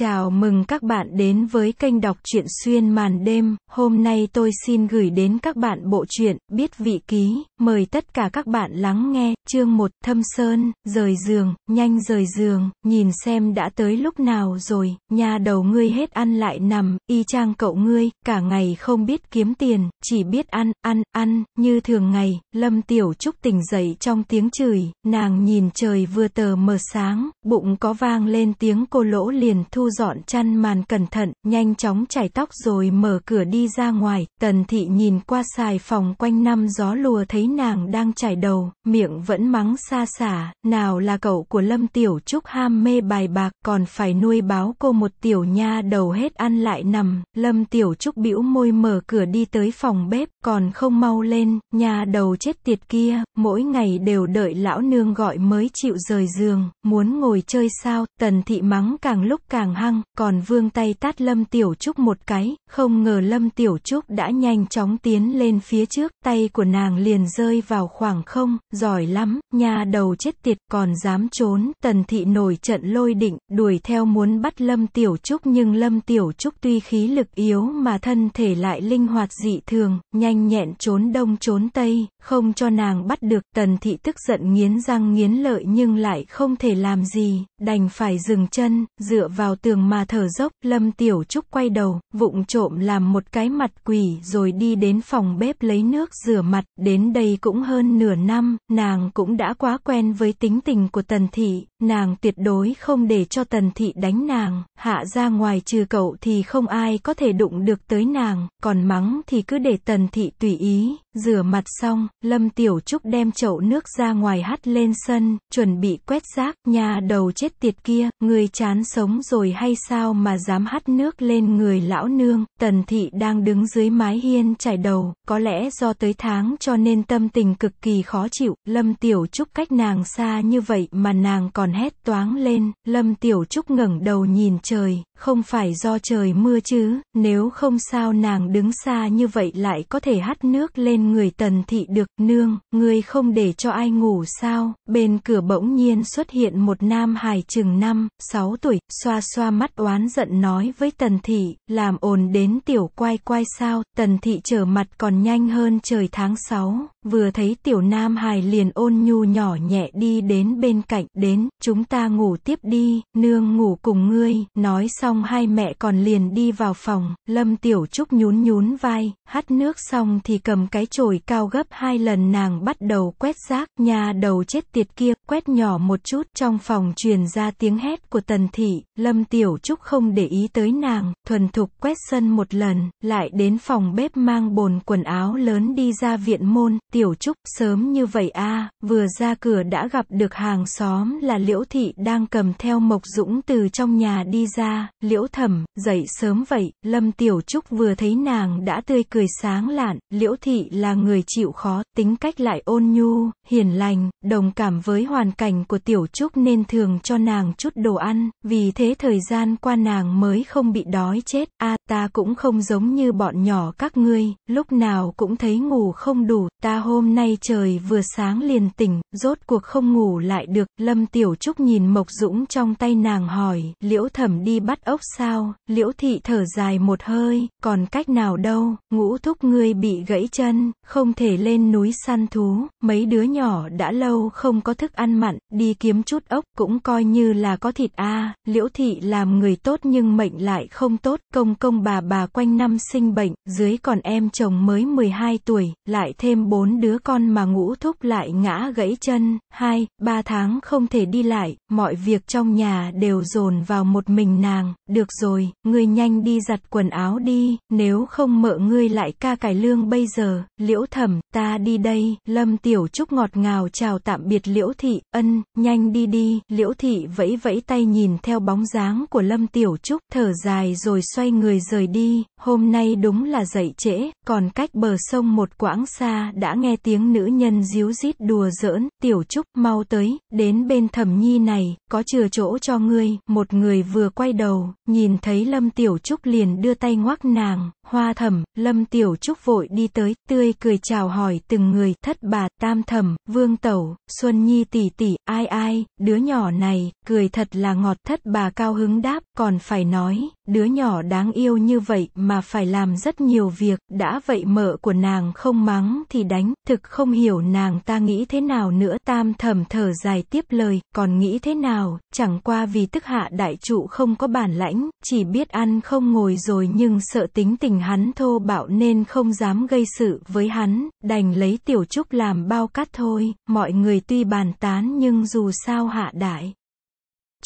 Chào mừng các bạn đến với kênh đọc truyện xuyên màn đêm. Hôm nay tôi xin gửi đến các bạn bộ truyện Biết vị ký. Mời tất cả các bạn lắng nghe. Chương 1: Thâm Sơn, rời giường, nhanh rời giường, nhìn xem đã tới lúc nào rồi. Nhà đầu ngươi hết ăn lại nằm, y chang cậu ngươi, cả ngày không biết kiếm tiền, chỉ biết ăn, ăn, ăn, như thường ngày. Lâm Tiểu Trúc tỉnh dậy trong tiếng chửi, nàng nhìn trời vừa tờ mờ sáng, bụng có vang lên tiếng cô lỗ liền thu dọn chăn màn cẩn thận, nhanh chóng chải tóc rồi mở cửa đi ra ngoài, tần thị nhìn qua xài phòng quanh năm gió lùa thấy nàng đang chải đầu, miệng vẫn mắng xa xả, nào là cậu của Lâm Tiểu Trúc ham mê bài bạc còn phải nuôi báo cô một tiểu nha đầu hết ăn lại nằm, Lâm Tiểu Trúc bĩu môi mở cửa đi tới phòng bếp, còn không mau lên, nhà đầu chết tiệt kia, mỗi ngày đều đợi lão nương gọi mới chịu rời giường, muốn ngồi chơi sao, tần thị mắng càng lúc càng hăng, còn vương tay tát Lâm Tiểu Trúc một cái, không ngờ Lâm Tiểu Trúc đã nhanh chóng tiến lên phía trước, tay của nàng liền rơi vào khoảng không, giỏi lắm, nhà đầu chết tiệt, còn dám trốn, tần thị nổi trận lôi định, đuổi theo muốn bắt Lâm Tiểu Trúc nhưng Lâm Tiểu Trúc tuy khí lực yếu mà thân thể lại linh hoạt dị thường, nhanh nhẹn trốn đông trốn tây, không cho nàng bắt được, tần thị tức giận nghiến răng nghiến lợi nhưng lại không thể làm gì, đành phải dừng chân, dựa vào tường mà thở dốc, Lâm Tiểu Trúc quay đầu, vụng trộm làm một cái mặt quỷ rồi đi đến phòng bếp lấy nước rửa mặt, đến đây cũng hơn nửa năm, nàng cũng đã quá quen với tính tình của Tần Thị, nàng tuyệt đối không để cho Tần Thị đánh nàng, hạ ra ngoài trừ cậu thì không ai có thể đụng được tới nàng, còn mắng thì cứ để Tần Thị tùy ý, rửa mặt xong, Lâm Tiểu Trúc đem chậu nước ra ngoài hắt lên sân, chuẩn bị quét rác, nhà đầu chết tiệt kia, người chán sống rồi rồi hay sao mà dám hắt nước lên người lão nương, tần thị đang đứng dưới mái hiên chải đầu, có lẽ do tới tháng cho nên tâm tình cực kỳ khó chịu, lâm tiểu trúc cách nàng xa như vậy mà nàng còn hét toáng lên, lâm tiểu trúc ngẩng đầu nhìn trời, không phải do trời mưa chứ, nếu không sao nàng đứng xa như vậy lại có thể hắt nước lên người tần thị được, nương, ngươi không để cho ai ngủ sao, bên cửa bỗng nhiên xuất hiện một nam hài chừng năm, sáu tuổi, xoa xoa mắt oán giận nói với tần thị, làm ồn đến tiểu quay quay sao, tần thị trở mặt còn nhanh hơn trời tháng sáu vừa thấy tiểu nam hài liền ôn nhu nhỏ nhẹ đi đến bên cạnh, đến, chúng ta ngủ tiếp đi, nương ngủ cùng ngươi, nói sao xong hai mẹ còn liền đi vào phòng, Lâm Tiểu Trúc nhún nhún vai, hắt nước xong thì cầm cái chổi cao gấp hai lần nàng bắt đầu quét rác, nhà đầu chết tiệt kia, quét nhỏ một chút, trong phòng truyền ra tiếng hét của Tần Thị, Lâm Tiểu Trúc không để ý tới nàng, thuần thục quét sân một lần, lại đến phòng bếp mang bồn quần áo lớn đi ra viện môn, Tiểu Trúc, sớm như vậy a vừa ra cửa đã gặp được hàng xóm là Liễu Thị đang cầm theo Mộc Dũng từ trong nhà đi ra, liễu thẩm, dậy sớm vậy, Lâm Tiểu Trúc vừa thấy nàng đã tươi cười sáng lạn, liễu thị là người chịu khó, tính cách lại ôn nhu, hiền lành, đồng cảm với hoàn cảnh của Tiểu Trúc nên thường cho nàng chút đồ ăn, vì thế thời gian qua nàng mới không bị đói chết, a ta cũng không giống như bọn nhỏ các ngươi, lúc nào cũng thấy ngủ không đủ, ta hôm nay trời vừa sáng liền tỉnh, rốt cuộc không ngủ lại được, Lâm Tiểu Trúc nhìn Mộc Dũng trong tay nàng hỏi, liễu thẩm đi bắt ốc sao, liễu thị thở dài một hơi, còn cách nào đâu, ngũ thúc ngươi bị gãy chân, không thể lên núi săn thú, mấy đứa nhỏ đã lâu không có thức ăn mặn, đi kiếm chút ốc cũng coi như là có thịt a liễu thị làm người tốt nhưng mệnh lại không tốt, công công bà bà quanh năm sinh bệnh, dưới còn em chồng mới 12 tuổi, lại thêm bốn đứa con mà ngũ thúc lại ngã gãy chân, hai, ba tháng không thể đi lại, mọi việc trong nhà đều dồn vào một mình nàng, được rồi, ngươi nhanh đi giặt quần áo đi, nếu không mợ ngươi lại ca cải lương bây giờ, liễu thẩm, ta đi đây, lâm tiểu trúc ngọt ngào chào tạm biệt liễu thị, ân, nhanh đi đi, liễu thị vẫy vẫy tay nhìn theo bóng dáng của lâm tiểu trúc, thở dài rồi xoay người rời đi, Hôm nay đúng là dậy trễ, còn cách bờ sông một quãng xa đã nghe tiếng nữ nhân díu rít đùa giỡn, tiểu trúc mau tới, đến bên thẩm nhi này, có chừa chỗ cho ngươi, một người vừa quay đầu, nhìn thấy lâm tiểu trúc liền đưa tay ngoắc nàng, hoa thẩm, lâm tiểu trúc vội đi tới, tươi cười chào hỏi từng người, thất bà, tam thẩm, vương tẩu, xuân nhi tỷ tỷ, ai ai, đứa nhỏ này, cười thật là ngọt thất bà cao hứng đáp, còn phải nói, đứa nhỏ đáng yêu như vậy mà phải làm rất nhiều việc, đã vậy mợ của nàng không mắng thì đánh, thực không hiểu nàng ta nghĩ thế nào nữa tam thầm thở dài tiếp lời, còn nghĩ thế nào, chẳng qua vì tức hạ đại trụ không có bản lãnh, chỉ biết ăn không ngồi rồi nhưng sợ tính tình mình hắn thô bạo nên không dám gây sự với hắn, đành lấy tiểu trúc làm bao cát thôi, mọi người tuy bàn tán nhưng dù sao hạ đại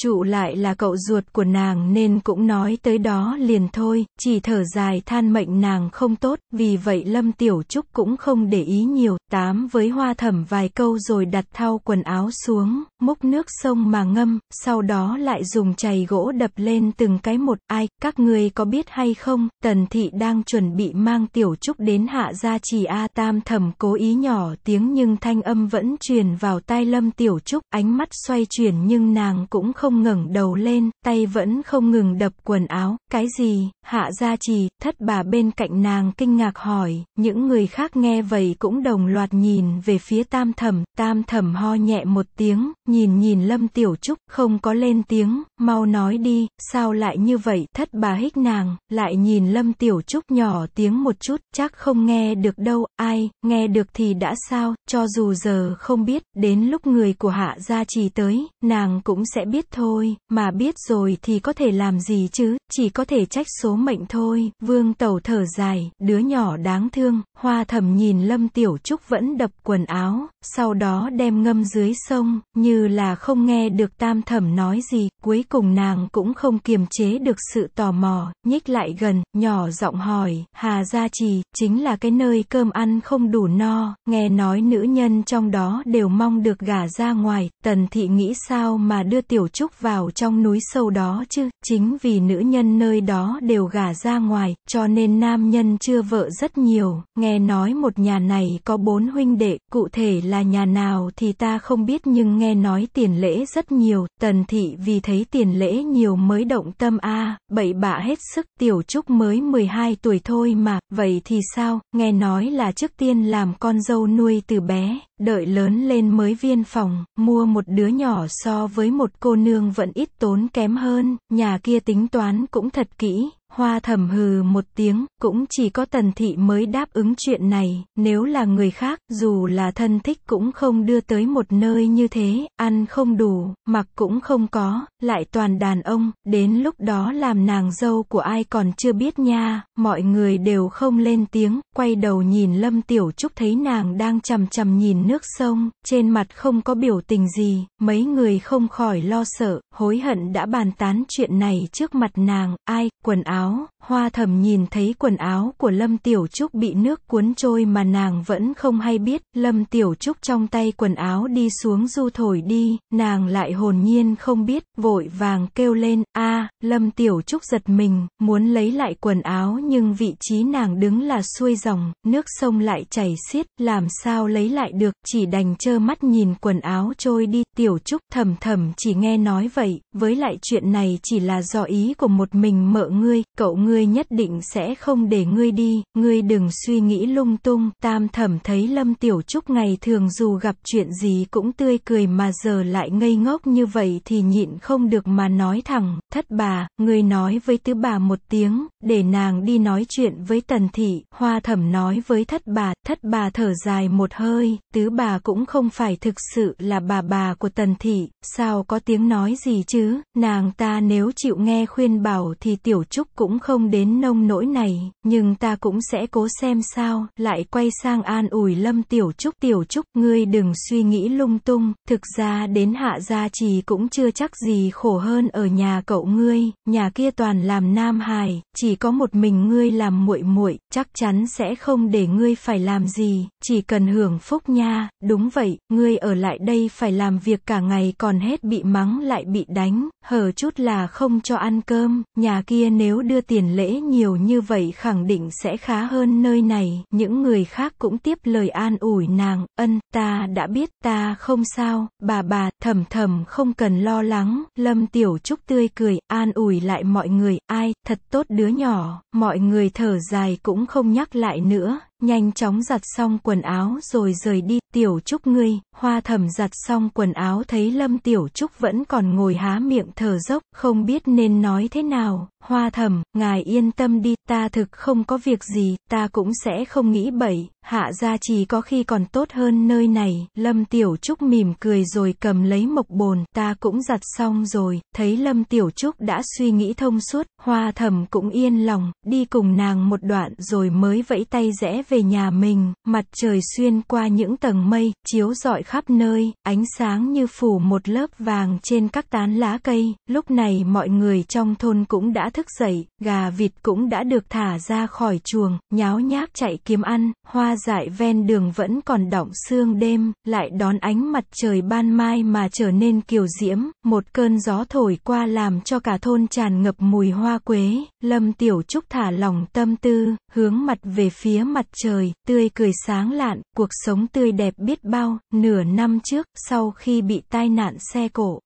trụ lại là cậu ruột của nàng nên cũng nói tới đó liền thôi, chỉ thở dài than mệnh nàng không tốt, vì vậy Lâm Tiểu Trúc cũng không để ý nhiều, tám với hoa thẩm vài câu rồi đặt thao quần áo xuống, múc nước sông mà ngâm, sau đó lại dùng chày gỗ đập lên từng cái một, ai, các ngươi có biết hay không, tần thị đang chuẩn bị mang Tiểu Trúc đến hạ gia trì A Tam thẩm cố ý nhỏ tiếng nhưng thanh âm vẫn truyền vào tai Lâm Tiểu Trúc, ánh mắt xoay chuyển nhưng nàng cũng không không ngẩng đầu lên, tay vẫn không ngừng đập quần áo, cái gì, hạ gia trì, thất bà bên cạnh nàng kinh ngạc hỏi, những người khác nghe vậy cũng đồng loạt nhìn về phía tam thẩm, tam thẩm ho nhẹ một tiếng, nhìn nhìn lâm tiểu trúc, không có lên tiếng, mau nói đi, sao lại như vậy, thất bà hích nàng, lại nhìn lâm tiểu trúc nhỏ tiếng một chút, chắc không nghe được đâu, ai, nghe được thì đã sao, cho dù giờ không biết, đến lúc người của hạ gia trì tới, nàng cũng sẽ biết thôi thôi, mà biết rồi thì có thể làm gì chứ, chỉ có thể trách số mệnh thôi. Vương Tẩu thở dài, đứa nhỏ đáng thương, hoa thầm nhìn Lâm Tiểu Trúc vẫn đập quần áo, sau đó đem ngâm dưới sông, như là không nghe được tam thẩm nói gì, cuối cùng nàng cũng không kiềm chế được sự tò mò, nhích lại gần, nhỏ giọng hỏi, Hà Gia Trì, chính là cái nơi cơm ăn không đủ no, nghe nói nữ nhân trong đó đều mong được gả ra ngoài, tần thị nghĩ sao mà đưa Tiểu Trúc bước vào trong núi sâu đó chứ, chính vì nữ nhân nơi đó đều gả ra ngoài, cho nên nam nhân chưa vợ rất nhiều, nghe nói một nhà này có bốn huynh đệ, cụ thể là nhà nào thì ta không biết nhưng nghe nói tiền lễ rất nhiều, tần thị vì thấy tiền lễ nhiều mới động tâm a bậy bạ hết sức, tiểu trúc mới 12 tuổi thôi mà, vậy thì sao, nghe nói là trước tiên làm con dâu nuôi từ bé, đợi lớn lên mới viên phòng, mua một đứa nhỏ so với một cô nương vẫn ít tốn kém hơn, nhà kia tính toán cũng thật kỹ, Hoa thầm hừ một tiếng, cũng chỉ có tần thị mới đáp ứng chuyện này, nếu là người khác, dù là thân thích cũng không đưa tới một nơi như thế, ăn không đủ, mặc cũng không có, lại toàn đàn ông, đến lúc đó làm nàng dâu của ai còn chưa biết nha, mọi người đều không lên tiếng, quay đầu nhìn Lâm Tiểu Trúc thấy nàng đang chầm chầm nhìn nước sông, trên mặt không có biểu tình gì, mấy người không khỏi lo sợ, hối hận đã bàn tán chuyện này trước mặt nàng, ai, quần áo áo, hoa thầm nhìn thấy quần áo của Lâm Tiểu Trúc bị nước cuốn trôi mà nàng vẫn không hay biết, Lâm Tiểu Trúc trong tay quần áo đi xuống du thổi đi, nàng lại hồn nhiên không biết, vội vàng kêu lên, a Lâm Tiểu Trúc giật mình, muốn lấy lại quần áo nhưng vị trí nàng đứng là xuôi dòng, nước sông lại chảy xiết, làm sao lấy lại được, chỉ đành trơ mắt nhìn quần áo trôi đi, Tiểu Trúc thầm thầm chỉ nghe nói vậy, với lại chuyện này chỉ là do ý của một mình mợ ngươi, cậu ngươi nhất định sẽ không để ngươi đi, ngươi đừng suy nghĩ lung tung. Tam thẩm thấy Lâm Tiểu Trúc ngày thường dù gặp chuyện gì cũng tươi cười mà giờ lại ngây ngốc như vậy thì nhịn không được mà nói thẳng, thất bà, ngươi nói với tứ bà một tiếng, để nàng đi nói chuyện với tần thị. Hoa thẩm nói với thất bà, thất bà thở dài một hơi, tứ bà cũng không phải thực sự là bà bà của tần thị, sao có tiếng nói gì chứ, nàng ta nếu chịu nghe khuyên bảo thì Tiểu Trúc cũng không đến nông nỗi này, nhưng ta cũng sẽ cố xem sao, lại quay sang an ủi Lâm Tiểu Trúc. Tiểu Trúc, ngươi đừng suy nghĩ lung tung, thực ra đến hạ gia trì cũng chưa chắc gì khổ hơn ở nhà cậu ngươi, nhà kia toàn làm nam hài, chỉ có một mình ngươi làm muội muội, chắc chắn sẽ không để ngươi phải làm gì, chỉ cần hưởng phúc nha, đúng vậy, ngươi ở lại đây phải làm việc cả ngày còn hết bị mắng lại bị đánh, hở chút là không cho ăn cơm, nhà kia nếu đưa tiền lễ nhiều như vậy khẳng định sẽ khá hơn nơi này. Những người khác cũng tiếp lời an ủi nàng, ân, ta đã biết, ta không sao, bà bà, thầm thầm không cần lo lắng. Lâm Tiểu Trúc tươi cười, an ủi lại mọi người, ai, thật tốt đứa nhỏ, mọi người thở dài cũng không nhắc lại nữa nhanh chóng giặt xong quần áo rồi rời đi, tiểu trúc ngươi, hoa thẩm giặt xong quần áo thấy lâm tiểu trúc vẫn còn ngồi há miệng thở dốc, không biết nên nói thế nào, hoa thẩm, ngài yên tâm đi, ta thực không có việc gì, ta cũng sẽ không nghĩ bậy, hạ gia chỉ có khi còn tốt hơn nơi này, Lâm Tiểu Trúc mỉm cười rồi cầm lấy mộc bồn, ta cũng giặt xong rồi, thấy Lâm Tiểu Trúc đã suy nghĩ thông suốt, hoa thẩm cũng yên lòng, đi cùng nàng một đoạn rồi mới vẫy tay rẽ về nhà mình, mặt trời xuyên qua những tầng mây, chiếu rọi khắp nơi, ánh sáng như phủ một lớp vàng trên các tán lá cây, lúc này mọi người trong thôn cũng đã thức dậy, gà vịt cũng đã được thả ra khỏi chuồng, nháo nhác chạy kiếm ăn, hoa hoa dại ven đường vẫn còn đọng sương đêm, lại đón ánh mặt trời ban mai mà trở nên kiều diễm, một cơn gió thổi qua làm cho cả thôn tràn ngập mùi hoa quế, Lâm Tiểu Trúc thả lòng tâm tư, hướng mặt về phía mặt trời, tươi cười sáng lạn, cuộc sống tươi đẹp biết bao, nửa năm trước, sau khi bị tai nạn xe cổ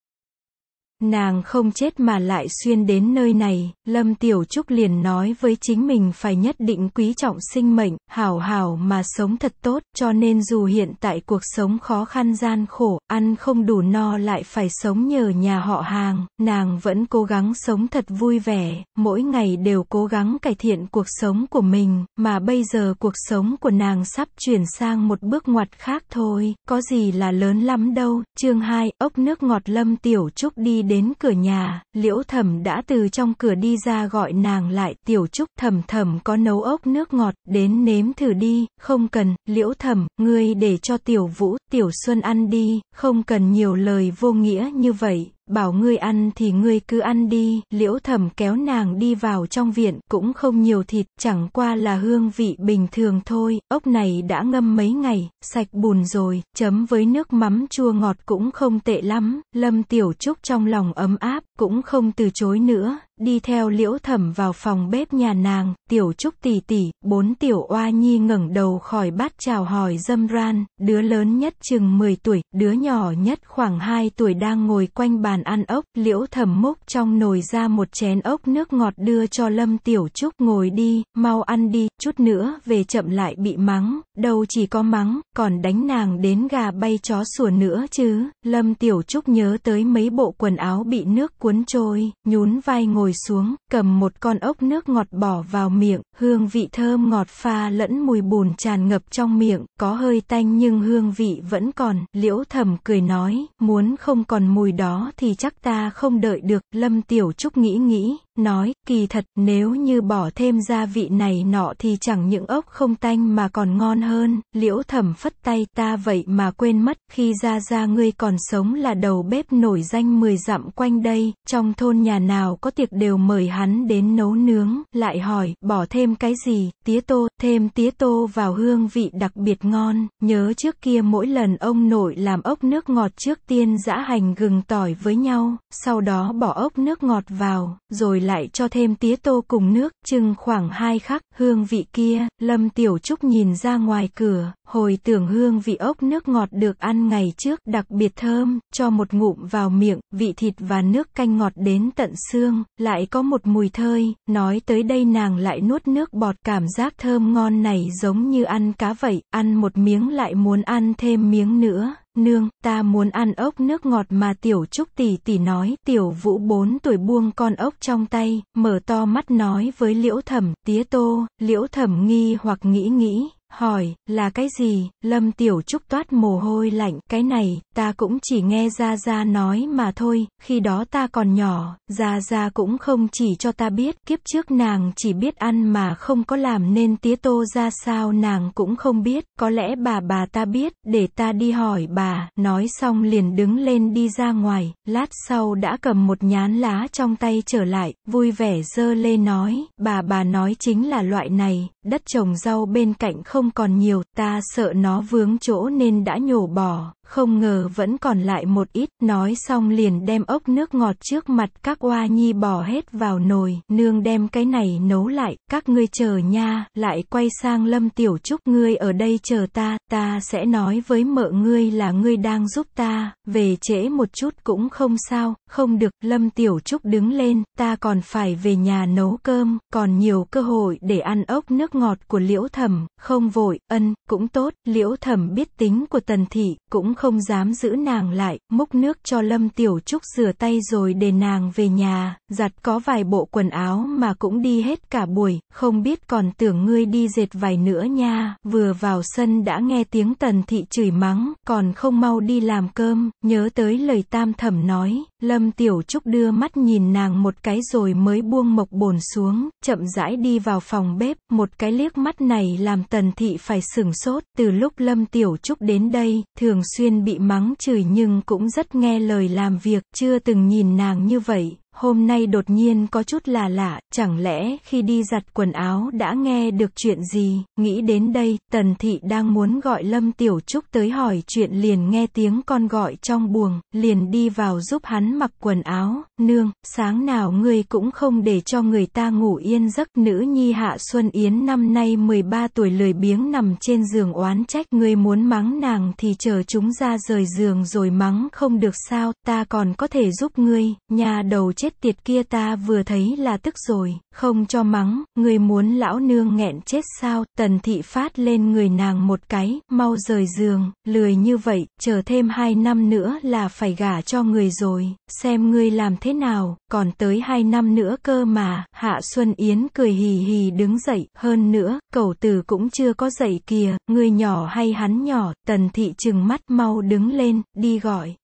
Nàng không chết mà lại xuyên đến nơi này, Lâm Tiểu Trúc liền nói với chính mình phải nhất định quý trọng sinh mệnh, hảo hảo mà sống thật tốt, cho nên dù hiện tại cuộc sống khó khăn gian khổ, ăn không đủ no lại phải sống nhờ nhà họ hàng, nàng vẫn cố gắng sống thật vui vẻ, mỗi ngày đều cố gắng cải thiện cuộc sống của mình, mà bây giờ cuộc sống của nàng sắp chuyển sang một bước ngoặt khác thôi, có gì là lớn lắm đâu, chương 2, ốc nước ngọt Lâm Tiểu Trúc đi đến đến cửa nhà, liễu thẩm đã từ trong cửa đi ra gọi nàng lại, tiểu trúc thẩm thẩm có nấu ốc nước ngọt, đến nếm thử đi, không cần, liễu thẩm, ngươi để cho tiểu vũ, tiểu xuân ăn đi, không cần nhiều lời vô nghĩa như vậy, Bảo ngươi ăn thì ngươi cứ ăn đi, liễu thẩm kéo nàng đi vào trong viện, cũng không nhiều thịt, chẳng qua là hương vị bình thường thôi, ốc này đã ngâm mấy ngày, sạch bùn rồi, chấm với nước mắm chua ngọt cũng không tệ lắm, lâm tiểu trúc trong lòng ấm áp, cũng không từ chối nữa, đi theo liễu thẩm vào phòng bếp nhà nàng, tiểu trúc tỷ tỷ, bốn tiểu oa nhi ngẩng đầu khỏi bát chào hỏi dâm ran, đứa lớn nhất chừng 10 tuổi, đứa nhỏ nhất khoảng 2 tuổi đang ngồi quanh bàn ăn ốc, liễu thẩm múc trong nồi ra một chén ốc nước ngọt đưa cho lâm tiểu trúc ngồi đi, mau ăn đi, chút nữa về chậm lại bị mắng, đâu chỉ có mắng, còn đánh nàng đến gà bay chó sủa nữa chứ, lâm tiểu trúc nhớ tới mấy bộ quần áo bị nước cuốn trôi, nhún vai ngồi xuống, cầm một con ốc nước ngọt bỏ vào miệng, hương vị thơm ngọt pha lẫn mùi bùn tràn ngập trong miệng, có hơi tanh nhưng hương vị vẫn còn, liễu thầm cười nói, muốn không còn mùi đó thì chắc ta không đợi được, lâm tiểu trúc nghĩ nghĩ, nói, kỳ thật, nếu như bỏ thêm gia vị này nọ thì chẳng những ốc không tanh mà còn ngon hơn, liễu thẩm phất tay ta vậy mà quên mất, khi ra ra ngươi còn sống là đầu bếp nổi danh mười dặm quanh đây, trong thôn nhà nào có tiệc đều mời hắn đến nấu nướng, lại hỏi, bỏ thêm cái gì, tía tô, thêm tía tô vào hương vị đặc biệt ngon, nhớ trước kia mỗi lần ông nội làm ốc nước ngọt trước tiên giã hành gừng tỏi với nhau, sau đó bỏ ốc nước ngọt vào, rồi lại cho thêm tía tô cùng nước, chừng khoảng hai khắc, hương vị kia, Lâm Tiểu Trúc nhìn ra ngoài cửa, hồi tưởng hương vị ốc nước ngọt được ăn ngày trước, đặc biệt thơm, cho một ngụm vào miệng, vị thịt và nước canh ngọt đến tận xương, lại có một mùi thơi, nói tới đây nàng lại nuốt nước bọt cảm giác thơm ngon này giống như ăn cá vậy, ăn một miếng lại muốn ăn thêm miếng nữa nương, ta muốn ăn ốc nước ngọt mà tiểu trúc tỷ tỷ nói, tiểu vũ 4 tuổi buông con ốc trong tay, mở to mắt nói với liễu thẩm, tía tô, liễu thẩm nghi hoặc nghĩ nghĩ, Hỏi, là cái gì? Lâm Tiểu Trúc toát mồ hôi lạnh, cái này, ta cũng chỉ nghe Gia Gia nói mà thôi, khi đó ta còn nhỏ, Gia Gia cũng không chỉ cho ta biết, kiếp trước nàng chỉ biết ăn mà không có làm nên tía tô ra sao nàng cũng không biết, có lẽ bà bà ta biết, để ta đi hỏi bà, nói xong liền đứng lên đi ra ngoài, lát sau đã cầm một nhán lá trong tay trở lại, vui vẻ dơ lê nói, bà bà nói chính là loại này, đất trồng rau bên cạnh không không còn nhiều, ta sợ nó vướng chỗ nên đã nhổ bỏ. Không ngờ vẫn còn lại một ít, nói xong liền đem ốc nước ngọt trước mặt các oa nhi bỏ hết vào nồi, nương đem cái này nấu lại, các ngươi chờ nha, lại quay sang lâm tiểu trúc ngươi ở đây chờ ta, ta sẽ nói với mợ ngươi là ngươi đang giúp ta, về trễ một chút cũng không sao, không được, lâm tiểu trúc đứng lên, ta còn phải về nhà nấu cơm, còn nhiều cơ hội để ăn ốc nước ngọt của liễu thẩm, không vội, ân, cũng tốt, liễu thẩm biết tính của tần thị, cũng không dám giữ nàng lại, múc nước cho Lâm Tiểu Trúc rửa tay rồi để nàng về nhà, giặt có vài bộ quần áo mà cũng đi hết cả buổi, không biết còn tưởng ngươi đi dệt vài nữa nha, vừa vào sân đã nghe tiếng tần thị chửi mắng, còn không mau đi làm cơm, nhớ tới lời tam thẩm nói, Lâm Tiểu Trúc đưa mắt nhìn nàng một cái rồi mới buông mộc bồn xuống, chậm rãi đi vào phòng bếp, một cái liếc mắt này làm tần thị phải sửng sốt, từ lúc Lâm Tiểu Trúc đến đây, thường xuyên bị mắng chửi nhưng cũng rất nghe lời làm việc, chưa từng nhìn nàng như vậy, hôm nay đột nhiên có chút là lạ, chẳng lẽ khi đi giặt quần áo đã nghe được chuyện gì, nghĩ đến đây, tần thị đang muốn gọi Lâm Tiểu Trúc tới hỏi chuyện liền nghe tiếng con gọi trong buồng, liền đi vào giúp hắn mặc quần áo, nương, sáng nào ngươi cũng không để cho người ta ngủ yên giấc nữ nhi Hạ Xuân Yến năm nay 13 tuổi lười biếng nằm trên giường oán trách ngươi muốn mắng nàng thì chờ chúng ra rời giường rồi mắng không được sao, ta còn có thể giúp ngươi, nhà đầu trên chết tiệt kia ta vừa thấy là tức rồi, không cho mắng, người muốn lão nương nghẹn chết sao, tần thị phát lên người nàng một cái, mau rời giường, lười như vậy, chờ thêm hai năm nữa là phải gả cho người rồi, xem ngươi làm thế nào, còn tới hai năm nữa cơ mà, hạ Xuân Yến cười hì hì đứng dậy, hơn nữa, cậu tử cũng chưa có dậy kìa, người nhỏ hay hắn nhỏ, tần thị chừng mắt mau đứng lên, đi gọi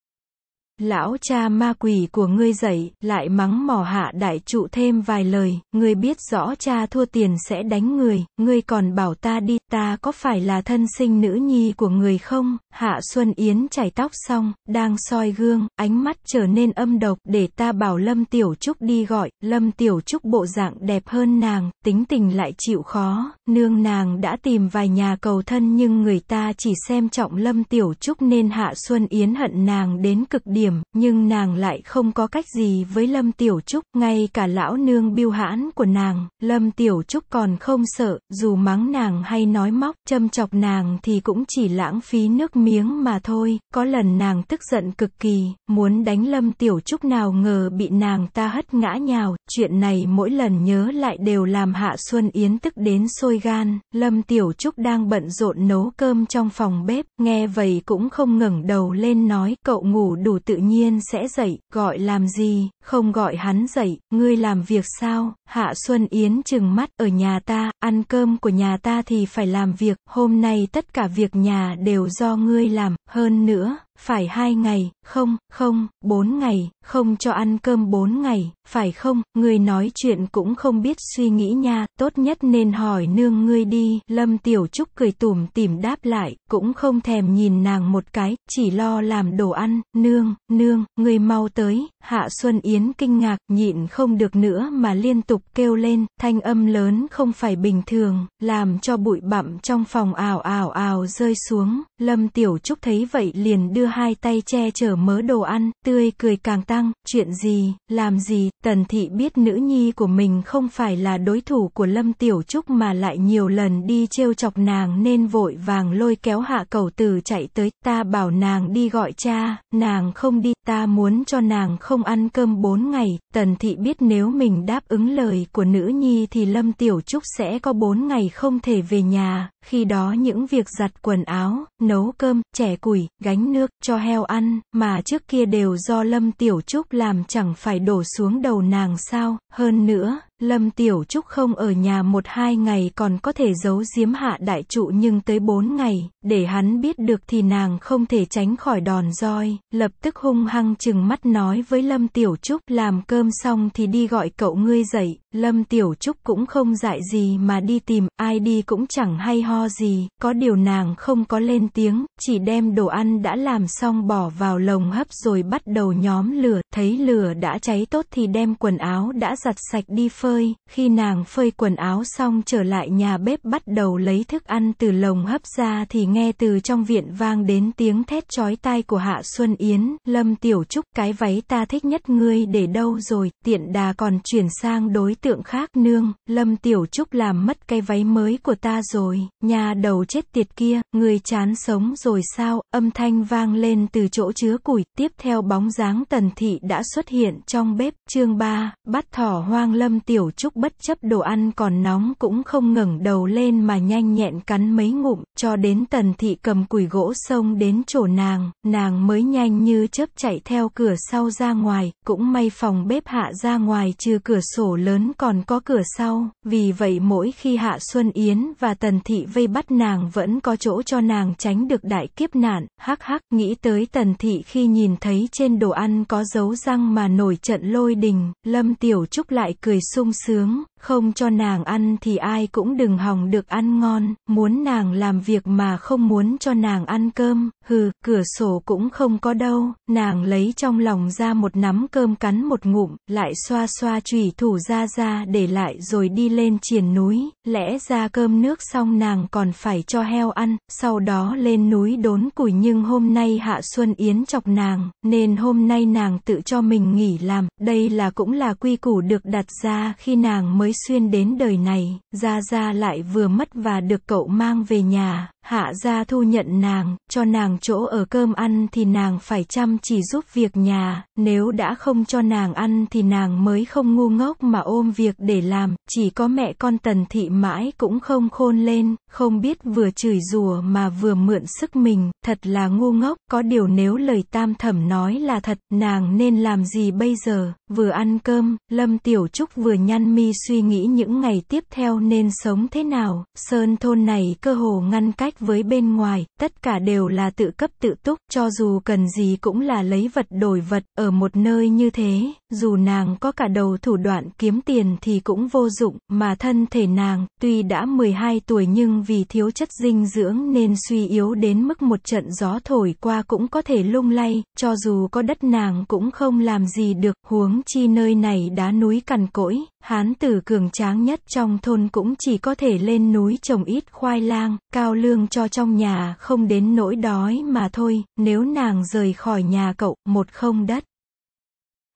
lão cha ma quỷ của ngươi dậy, lại mắng mỏ hạ đại trụ thêm vài lời, ngươi biết rõ cha thua tiền sẽ đánh người, ngươi còn bảo ta đi, ta có phải là thân sinh nữ nhi của người không? Hạ Xuân Yến chải tóc xong, đang soi gương, ánh mắt trở nên âm độc, để ta bảo Lâm Tiểu Trúc đi gọi, Lâm Tiểu Trúc bộ dạng đẹp hơn nàng, tính tình lại chịu khó, nương nàng đã tìm vài nhà cầu thân nhưng người ta chỉ xem trọng Lâm Tiểu Trúc nên Hạ Xuân Yến hận nàng đến cực điểm hiểm, nhưng nàng lại không có cách gì với Lâm Tiểu Trúc, ngay cả lão nương biêu hãn của nàng, Lâm Tiểu Trúc còn không sợ, dù mắng nàng hay nói móc, châm chọc nàng thì cũng chỉ lãng phí nước miếng mà thôi, có lần nàng tức giận cực kỳ, muốn đánh Lâm Tiểu Trúc nào ngờ bị nàng ta hất ngã nhào, chuyện này mỗi lần nhớ lại đều làm Hạ Xuân Yến tức đến sôi gan, Lâm Tiểu Trúc đang bận rộn nấu cơm trong phòng bếp, nghe vậy cũng không ngẩng đầu lên nói, cậu ngủ đủ tự nhiên sẽ dậy, gọi làm gì, không gọi hắn dậy, ngươi làm việc sao, Hạ Xuân Yến chừng mắt, ở nhà ta, ăn cơm của nhà ta thì phải làm việc, hôm nay tất cả việc nhà đều do ngươi làm, hơn nữa, phải hai ngày, không, không, bốn ngày, không cho ăn cơm bốn ngày, phải không, người nói chuyện cũng không biết suy nghĩ nha, tốt nhất nên hỏi nương ngươi đi, Lâm Tiểu Trúc cười tủm tìm đáp lại, cũng không thèm nhìn nàng một cái, chỉ lo làm đồ ăn, nương, nương, người mau tới, Hạ Xuân Yến kinh ngạc, nhịn không được nữa mà liên tục kêu lên, thanh âm lớn không phải bình thường, làm cho bụi bặm trong phòng ảo ảo ảo rơi xuống, Lâm Tiểu Trúc thấy vậy liền đưa hai tay che chở mớ đồ ăn, tươi cười càng tăng, chuyện gì, làm gì, tần thị biết nữ nhi của mình không phải là đối thủ của Lâm Tiểu Trúc mà lại nhiều lần đi trêu chọc nàng nên vội vàng lôi kéo hạ cầu tử chạy tới, ta bảo nàng đi gọi cha, nàng không đi, ta muốn cho nàng không ăn cơm bốn ngày, tần thị biết nếu mình đáp ứng lời của nữ nhi thì Lâm Tiểu Trúc sẽ có bốn ngày không thể về nhà, khi đó những việc giặt quần áo, nấu cơm, trẻ củi, gánh nước, cho heo ăn, mà trước kia đều do Lâm Tiểu Trúc làm chẳng phải đổ xuống đầu nàng sao, hơn nữa, Lâm Tiểu Trúc không ở nhà một hai ngày còn có thể giấu giếm hạ đại trụ nhưng tới bốn ngày, để hắn biết được thì nàng không thể tránh khỏi đòn roi, lập tức hung hăng chừng mắt nói với Lâm Tiểu Trúc làm cơm xong thì đi gọi cậu ngươi dậy, Lâm Tiểu Trúc cũng không dại gì mà đi tìm, ai đi cũng chẳng hay ho gì, có điều nàng không có lên tiếng, chỉ đem đồ ăn đã làm xong bỏ vào lồng hấp rồi bắt đầu nhóm lửa, thấy lửa đã cháy tốt thì đem quần áo đã giặt sạch đi phơi phơi, khi nàng phơi quần áo xong trở lại nhà bếp bắt đầu lấy thức ăn từ lồng hấp ra thì nghe từ trong viện vang đến tiếng thét chói tai của Hạ Xuân Yến, Lâm Tiểu Trúc, cái váy ta thích nhất ngươi để đâu rồi, tiện đà còn chuyển sang đối tượng khác nương, Lâm Tiểu Trúc làm mất cái váy mới của ta rồi, nhà đầu chết tiệt kia, người chán sống rồi sao, âm thanh vang lên từ chỗ chứa củi, tiếp theo bóng dáng tần thị đã xuất hiện trong bếp, chương 3, bắt thỏ hoang Lâm Tiểu Tiểu Trúc bất chấp đồ ăn còn nóng cũng không ngẩng đầu lên mà nhanh nhẹn cắn mấy ngụm, cho đến tần thị cầm củi gỗ xông đến chỗ nàng, nàng mới nhanh như chớp chạy theo cửa sau ra ngoài, cũng may phòng bếp hạ ra ngoài trừ cửa sổ lớn còn có cửa sau, vì vậy mỗi khi hạ Xuân Yến và tần thị vây bắt nàng vẫn có chỗ cho nàng tránh được đại kiếp nạn, hắc hắc, nghĩ tới tần thị khi nhìn thấy trên đồ ăn có dấu răng mà nổi trận lôi đình, Lâm Tiểu Trúc lại cười sung sung sướng không cho nàng ăn thì ai cũng đừng hòng được ăn ngon, muốn nàng làm việc mà không muốn cho nàng ăn cơm, hừ, cửa sổ cũng không có đâu, nàng lấy trong lòng ra một nắm cơm cắn một ngụm, lại xoa xoa chủy thủ ra ra để lại rồi đi lên triển núi, lẽ ra cơm nước xong nàng còn phải cho heo ăn, sau đó lên núi đốn củi nhưng hôm nay Hạ Xuân Yến chọc nàng, nên hôm nay nàng tự cho mình nghỉ làm, đây là cũng là quy củ được đặt ra khi nàng mới mới xuyên đến đời này, Gia Gia lại vừa mất và được cậu mang về nhà. Hạ gia thu nhận nàng, cho nàng chỗ ở cơm ăn thì nàng phải chăm chỉ giúp việc nhà, nếu đã không cho nàng ăn thì nàng mới không ngu ngốc mà ôm việc để làm, chỉ có mẹ con tần thị mãi cũng không khôn lên, không biết vừa chửi rủa mà vừa mượn sức mình, thật là ngu ngốc, có điều nếu lời tam thẩm nói là thật, nàng nên làm gì bây giờ, vừa ăn cơm, Lâm Tiểu Trúc vừa nhăn mi suy nghĩ những ngày tiếp theo nên sống thế nào, sơn thôn này cơ hồ ngăn cách với bên ngoài, tất cả đều là tự cấp tự túc, cho dù cần gì cũng là lấy vật đổi vật, ở một nơi như thế, dù nàng có cả đầu thủ đoạn kiếm tiền thì cũng vô dụng, mà thân thể nàng, tuy đã 12 tuổi nhưng vì thiếu chất dinh dưỡng nên suy yếu đến mức một trận gió thổi qua cũng có thể lung lay, cho dù có đất nàng cũng không làm gì được, huống chi nơi này đá núi cằn cỗi, Hán tử cường tráng nhất trong thôn cũng chỉ có thể lên núi trồng ít khoai lang, cao lương cho trong nhà không đến nỗi đói mà thôi, nếu nàng rời khỏi nhà cậu, một không đất.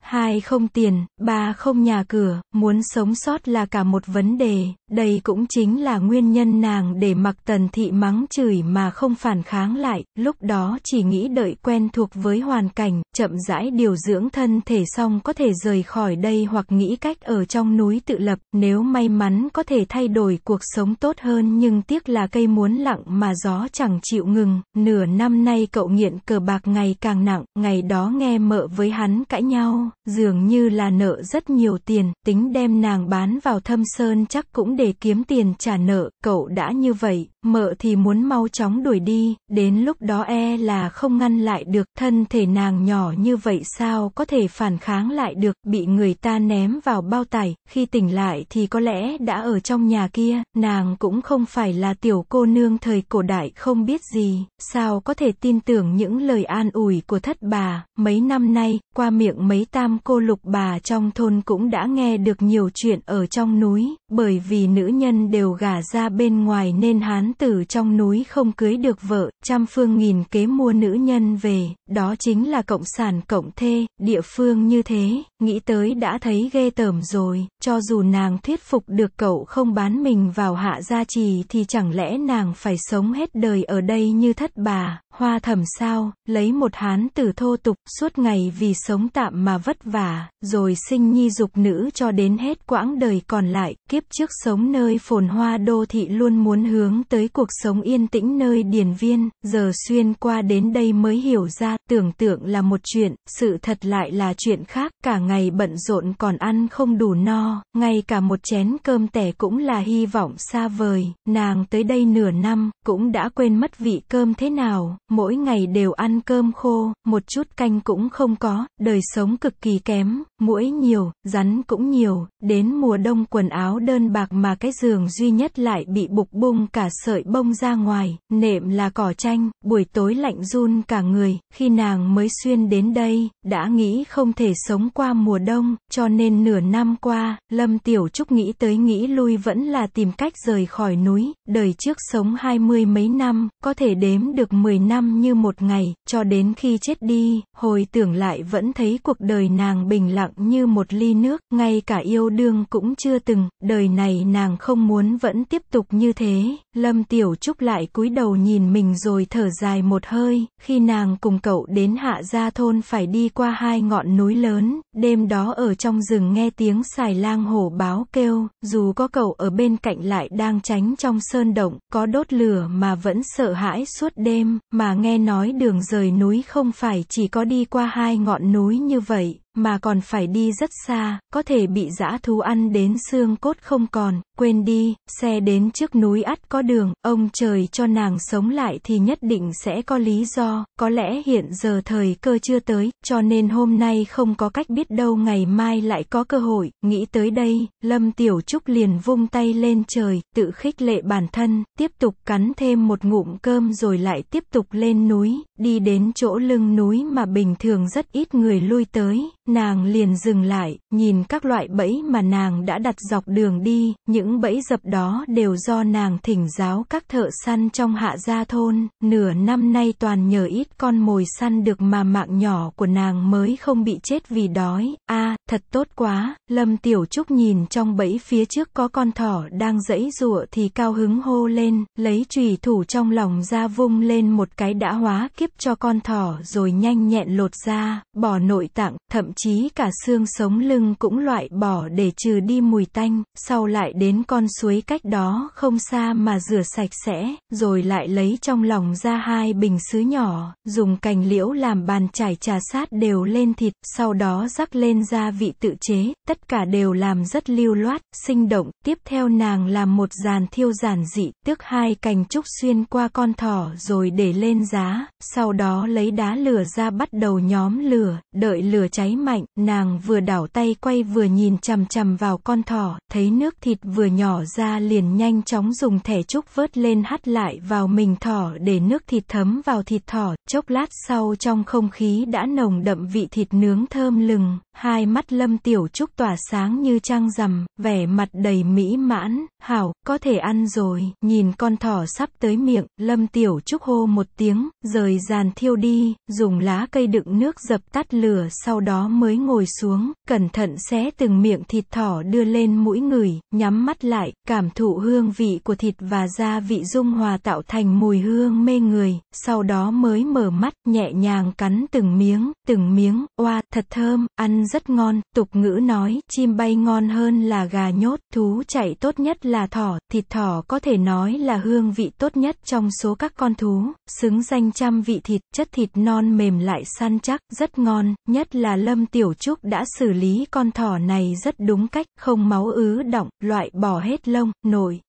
Hai không tiền, ba không nhà cửa, muốn sống sót là cả một vấn đề, đây cũng chính là nguyên nhân nàng để mặc tần thị mắng chửi mà không phản kháng lại, lúc đó chỉ nghĩ đợi quen thuộc với hoàn cảnh, chậm rãi điều dưỡng thân thể xong có thể rời khỏi đây hoặc nghĩ cách ở trong núi tự lập, nếu may mắn có thể thay đổi cuộc sống tốt hơn nhưng tiếc là cây muốn lặng mà gió chẳng chịu ngừng, nửa năm nay cậu nghiện cờ bạc ngày càng nặng, ngày đó nghe mợ với hắn cãi nhau, dường như là nợ rất nhiều tiền, tính đem nàng bán vào thâm sơn chắc cũng để để kiếm tiền trả nợ, cậu đã như vậy mợ thì muốn mau chóng đuổi đi, đến lúc đó e là không ngăn lại được, thân thể nàng nhỏ như vậy sao có thể phản kháng lại được, bị người ta ném vào bao tải, khi tỉnh lại thì có lẽ đã ở trong nhà kia, nàng cũng không phải là tiểu cô nương thời cổ đại không biết gì, sao có thể tin tưởng những lời an ủi của thất bà, mấy năm nay, qua miệng mấy tam cô lục bà trong thôn cũng đã nghe được nhiều chuyện ở trong núi, bởi vì nữ nhân đều gả ra bên ngoài nên hán tử trong núi không cưới được vợ, trăm phương nghìn kế mua nữ nhân về, đó chính là cộng sản cộng thê, địa phương như thế, nghĩ tới đã thấy ghê tởm rồi, cho dù nàng thuyết phục được cậu không bán mình vào hạ gia trì thì chẳng lẽ nàng phải sống hết đời ở đây như thất bà, hoa thẩm sao, lấy một hán tử thô tục suốt ngày vì sống tạm mà vất vả, rồi sinh nhi dục nữ cho đến hết quãng đời còn lại, kiếp trước sống nơi phồn hoa đô thị luôn muốn hướng tới cuộc sống yên tĩnh nơi điển viên, giờ xuyên qua đến đây mới hiểu ra, tưởng tượng là một chuyện, sự thật lại là chuyện khác, cả ngày bận rộn còn ăn không đủ no, ngay cả một chén cơm tẻ cũng là hy vọng xa vời, nàng tới đây nửa năm, cũng đã quên mất vị cơm thế nào, mỗi ngày đều ăn cơm khô, một chút canh cũng không có, đời sống cực kỳ kém, muỗi nhiều, rắn cũng nhiều, đến mùa đông quần áo đơn bạc mà cái giường duy nhất lại bị bục bung cả sợi bông ra ngoài, nệm là cỏ chanh, buổi tối lạnh run cả người, khi nàng mới xuyên đến đây, đã nghĩ không thể sống qua mùa đông, cho nên nửa năm qua, Lâm Tiểu Trúc nghĩ tới nghĩ lui vẫn là tìm cách rời khỏi núi, đời trước sống hai mươi mấy năm, có thể đếm được 10 năm như một ngày, cho đến khi chết đi, hồi tưởng lại vẫn thấy cuộc đời nàng bình lặng như một ly nước, ngay cả yêu đương cũng chưa từng, đời này nàng không muốn vẫn tiếp tục như thế, Lâm Tiểu Trúc lại cúi đầu nhìn mình rồi thở dài một hơi, khi nàng cùng cậu đến hạ gia thôn phải đi qua hai ngọn núi lớn, đêm đó ở trong rừng nghe tiếng xài lang hổ báo kêu, dù có cậu ở bên cạnh lại đang tránh trong sơn động, có đốt lửa mà vẫn sợ hãi suốt đêm, mà nghe nói đường rời núi không phải chỉ có đi qua hai ngọn núi như vậy, mà còn phải đi rất xa, có thể bị dã thú ăn đến xương cốt không còn, quên đi, xe đến trước núi ắt có đường, ông trời cho nàng sống lại thì nhất định sẽ có lý do, có lẽ hiện giờ thời cơ chưa tới, cho nên hôm nay không có cách biết đâu ngày mai lại có cơ hội, nghĩ tới đây, Lâm Tiểu Trúc liền vung tay lên trời, tự khích lệ bản thân, tiếp tục cắn thêm một ngụm cơm rồi lại tiếp tục lên núi, đi đến chỗ lưng núi mà bình thường rất ít người lui tới, nàng liền dừng lại, nhìn các loại bẫy mà nàng đã đặt dọc đường đi, những bẫy dập đó đều do nàng thỉnh giáo các thợ săn trong hạ gia thôn, nửa năm nay toàn nhờ ít con mồi săn được mà mạng nhỏ của nàng mới không bị chết vì đói, a thật tốt quá, Lâm Tiểu Trúc nhìn trong bẫy phía trước có con thỏ đang dẫy rụa thì cao hứng hô lên, lấy chùy thủ trong lòng ra vung lên một cái đã hóa kiếp cho con thỏ rồi nhanh nhẹn lột ra, bỏ nội tạng, thậm chí cả xương sống lưng cũng loại bỏ để trừ đi mùi tanh, sau lại đến con suối cách đó không xa mà rửa sạch sẽ, rồi lại lấy trong lòng ra hai bình sứ nhỏ, dùng cành liễu làm bàn chải trà sát đều lên thịt, sau đó rắc lên gia vị tự chế, tất cả đều làm rất lưu loát, sinh động, tiếp theo nàng làm một dàn thiêu giản dị, tước hai cành trúc xuyên qua con thỏ rồi để lên giá, sau đó lấy đá lửa ra bắt đầu nhóm lửa, đợi lửa cháy mạnh, nàng vừa đảo tay quay vừa nhìn chằm chằm vào con thỏ, thấy nước thịt vừa nhỏ ra liền nhanh chóng dùng thẻ trúc vớt lên hắt lại vào mình thỏ để nước thịt thấm vào thịt thỏ, chốc lát sau trong không khí đã nồng đậm vị thịt nướng thơm lừng, hai mắt lâm tiểu trúc tỏa sáng như trăng rằm, vẻ mặt đầy mỹ mãn, hảo, có thể ăn rồi, nhìn con thỏ sắp tới miệng, lâm tiểu trúc hô một tiếng, rời giàn thiêu đi, dùng lá cây đựng nước dập tắt lửa sau đó mới ngồi xuống, cẩn thận xé từng miệng thịt thỏ đưa lên mũi người, nhắm mắt lại, cảm thụ hương vị của thịt và gia vị dung hòa tạo thành mùi hương mê người, sau đó mới mở mắt, nhẹ nhàng cắn từng miếng, từng miếng, oa, thật thơm, ăn rất ngon, tục ngữ nói, chim bay ngon hơn là gà nhốt, thú chạy tốt nhất là thỏ, thịt thỏ có thể nói là hương vị tốt nhất trong số các con thú, xứng danh trăm vị thịt, chất thịt non mềm lại săn chắc, rất ngon, nhất là lâm Tiểu Trúc đã xử lý con thỏ này rất đúng cách, không máu ứ động, loại bỏ hết lông, nổi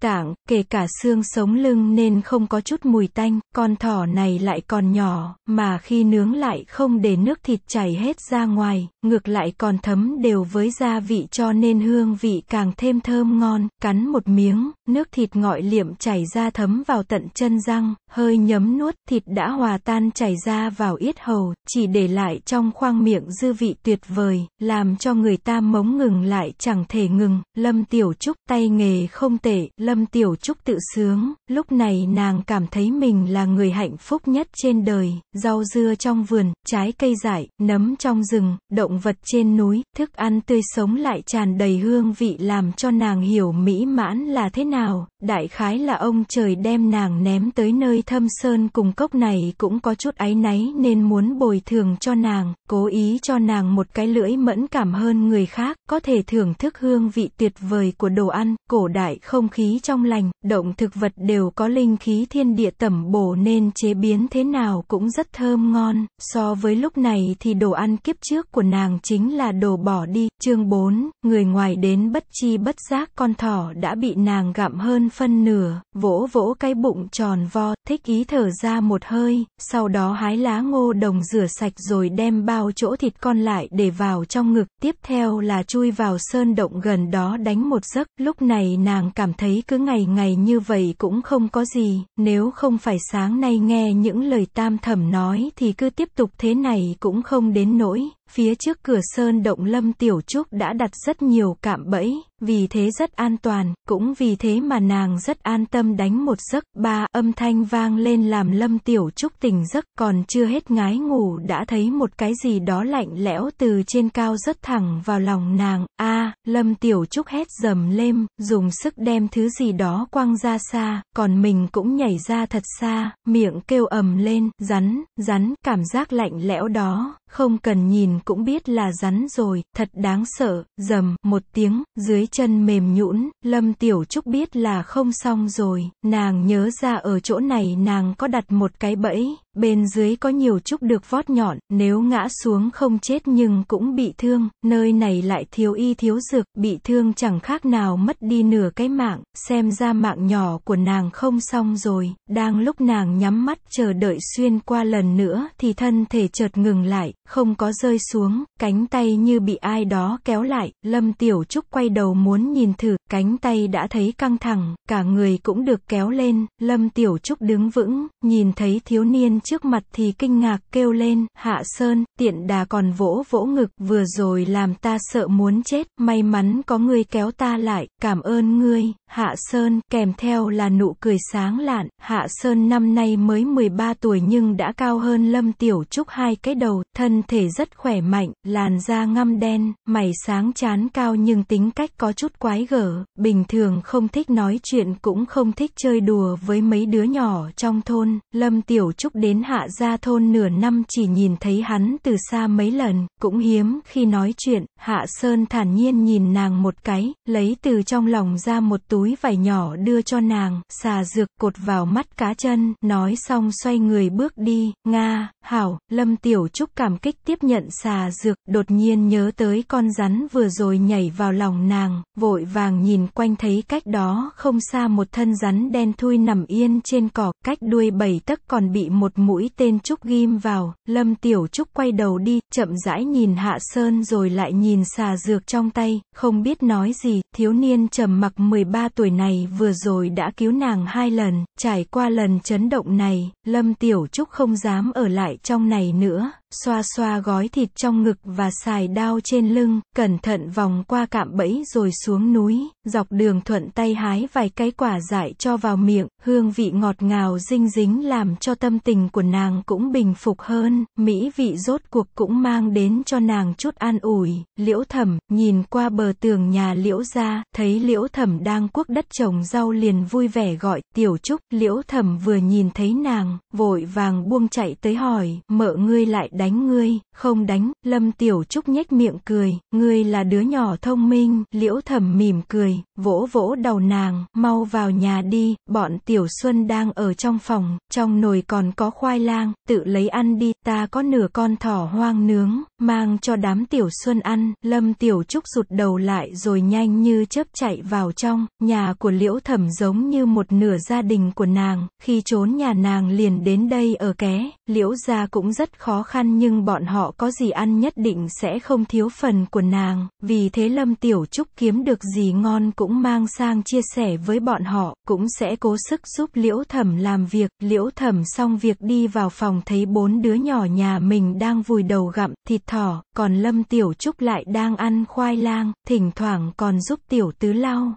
tạng, kể cả xương sống lưng nên không có chút mùi tanh, con thỏ này lại còn nhỏ, mà khi nướng lại không để nước thịt chảy hết ra ngoài, ngược lại còn thấm đều với gia vị cho nên hương vị càng thêm thơm ngon, cắn một miếng, nước thịt ngọi liệm chảy ra thấm vào tận chân răng, hơi nhấm nuốt, thịt đã hòa tan chảy ra vào yết hầu, chỉ để lại trong khoang miệng dư vị tuyệt vời, làm cho người ta mống ngừng lại chẳng thể ngừng, Lâm Tiểu Trúc tay nghề không tệ, Lâm Tiểu Trúc tự sướng, lúc này nàng cảm thấy mình là người hạnh phúc nhất trên đời, rau dưa trong vườn, trái cây dại, nấm trong rừng, động vật trên núi, thức ăn tươi sống lại tràn đầy hương vị làm cho nàng hiểu mỹ mãn là thế nào, đại khái là ông trời đem nàng ném tới nơi thâm sơn cùng cốc này cũng có chút áy náy nên muốn bồi thường cho nàng, cố ý cho nàng một cái lưỡi mẫn cảm hơn người khác, có thể thưởng thức hương vị tuyệt vời của đồ ăn, cổ đại không khí trong lành, động thực vật đều có linh khí thiên địa tẩm bổ nên chế biến thế nào cũng rất thơm ngon, so với lúc này thì đồ ăn kiếp trước của nàng chính là đồ bỏ đi. Chương 4, người ngoài đến bất chi bất giác con thỏ đã bị nàng gặm hơn phân nửa, vỗ vỗ cái bụng tròn vo, thích ý thở ra một hơi, sau đó hái lá ngô đồng rửa sạch rồi đem bao chỗ thịt con lại để vào trong ngực, tiếp theo là chui vào sơn động gần đó đánh một giấc, lúc này nàng cảm thấy cứ ngày ngày như vậy cũng không có gì, nếu không phải sáng nay nghe những lời tam thẩm nói thì cứ tiếp tục thế này cũng không đến nỗi, phía trước cửa sơn động lâm tiểu trúc đã đặt rất nhiều cạm bẫy, vì thế rất an toàn, cũng vì thế mà nàng rất an tâm đánh một giấc. Ba âm thanh vang lên làm Lâm Tiểu Trúc tỉnh giấc, còn chưa hết ngái ngủ đã thấy một cái gì đó lạnh lẽo từ trên cao rất thẳng vào lòng nàng. A, Lâm Tiểu Trúc hét dầm lên, dùng sức đem thứ gì đó quăng ra xa, còn mình cũng nhảy ra thật xa, miệng kêu ầm lên, rắn, rắn, cảm giác lạnh lẽo đó, không cần nhìn cũng biết là rắn rồi, thật đáng sợ, dầm, một tiếng, dưới chân mềm nhũn, Lâm Tiểu Trúc biết là không xong rồi, nàng nhớ ra ở chỗ này nàng có đặt một cái bẫy, bên dưới có nhiều trúc được vót nhọn, nếu ngã xuống không chết nhưng cũng bị thương, nơi này lại thiếu y thiếu dược, bị thương chẳng khác nào mất đi nửa cái mạng, xem ra mạng nhỏ của nàng không xong rồi, đang lúc nàng nhắm mắt chờ đợi xuyên qua lần nữa thì thân thể chợt ngừng lại, không có rơi xuống, cánh tay như bị ai đó kéo lại, lâm tiểu trúc quay đầu muốn nhìn thử, cánh tay đã thấy căng thẳng, cả người cũng được kéo lên, lâm tiểu trúc đứng vững, nhìn thấy thiếu niên trước mặt thì kinh ngạc kêu lên, hạ sơn, tiện đà còn vỗ vỗ ngực, vừa rồi làm ta sợ muốn chết, may mắn có ngươi kéo ta lại, cảm ơn ngươi. Hạ Sơn, kèm theo là nụ cười sáng lạn, Hạ Sơn năm nay mới 13 tuổi nhưng đã cao hơn Lâm Tiểu Trúc hai cái đầu, thân thể rất khỏe mạnh, làn da ngăm đen, mày sáng chán cao nhưng tính cách có chút quái gở, bình thường không thích nói chuyện cũng không thích chơi đùa với mấy đứa nhỏ trong thôn, Lâm Tiểu Trúc đến Hạ Gia thôn nửa năm chỉ nhìn thấy hắn từ xa mấy lần, cũng hiếm khi nói chuyện, Hạ Sơn thản nhiên nhìn nàng một cái, lấy từ trong lòng ra một túi túi vải nhỏ đưa cho nàng, xà dược cột vào mắt cá chân, nói xong xoay người bước đi, Nga, Hảo, Lâm Tiểu Trúc cảm kích tiếp nhận xà dược, đột nhiên nhớ tới con rắn vừa rồi nhảy vào lòng nàng, vội vàng nhìn quanh thấy cách đó không xa một thân rắn đen thui nằm yên trên cỏ, cách đuôi bảy tấc còn bị một mũi tên Trúc ghim vào, Lâm Tiểu Trúc quay đầu đi, chậm rãi nhìn Hạ Sơn rồi lại nhìn xà dược trong tay, không biết nói gì, thiếu niên trầm mặc 13 tuổi này vừa rồi đã cứu nàng hai lần, trải qua lần chấn động này, Lâm Tiểu Trúc không dám ở lại trong này nữa xoa xoa gói thịt trong ngực và xài đao trên lưng, cẩn thận vòng qua cạm bẫy rồi xuống núi, dọc đường thuận tay hái vài cái quả dại cho vào miệng, hương vị ngọt ngào dinh dính làm cho tâm tình của nàng cũng bình phục hơn, mỹ vị rốt cuộc cũng mang đến cho nàng chút an ủi, liễu thẩm, nhìn qua bờ tường nhà liễu ra, thấy liễu thẩm đang cuốc đất trồng rau liền vui vẻ gọi, tiểu trúc, liễu thẩm vừa nhìn thấy nàng, vội vàng buông chạy tới hỏi, mợ ngươi lại đánh ngươi, không đánh, Lâm Tiểu Trúc nhếch miệng cười, ngươi là đứa nhỏ thông minh, Liễu Thẩm mỉm cười, vỗ vỗ đầu nàng, mau vào nhà đi, bọn Tiểu Xuân đang ở trong phòng, trong nồi còn có khoai lang, tự lấy ăn đi, ta có nửa con thỏ hoang nướng, mang cho đám Tiểu Xuân ăn, Lâm Tiểu Trúc rụt đầu lại rồi nhanh như chớp chạy vào trong, nhà của Liễu Thẩm giống như một nửa gia đình của nàng, khi trốn nhà nàng liền đến đây ở ké, Liễu gia cũng rất khó khăn nhưng bọn họ có gì ăn nhất định sẽ không thiếu phần của nàng, vì thế Lâm Tiểu Trúc kiếm được gì ngon cũng cũng mang sang chia sẻ với bọn họ, cũng sẽ cố sức giúp Liễu Thẩm làm việc, Liễu Thẩm xong việc đi vào phòng thấy bốn đứa nhỏ nhà mình đang vùi đầu gặm thịt thỏ, còn Lâm Tiểu Trúc lại đang ăn khoai lang, thỉnh thoảng còn giúp Tiểu Tứ lau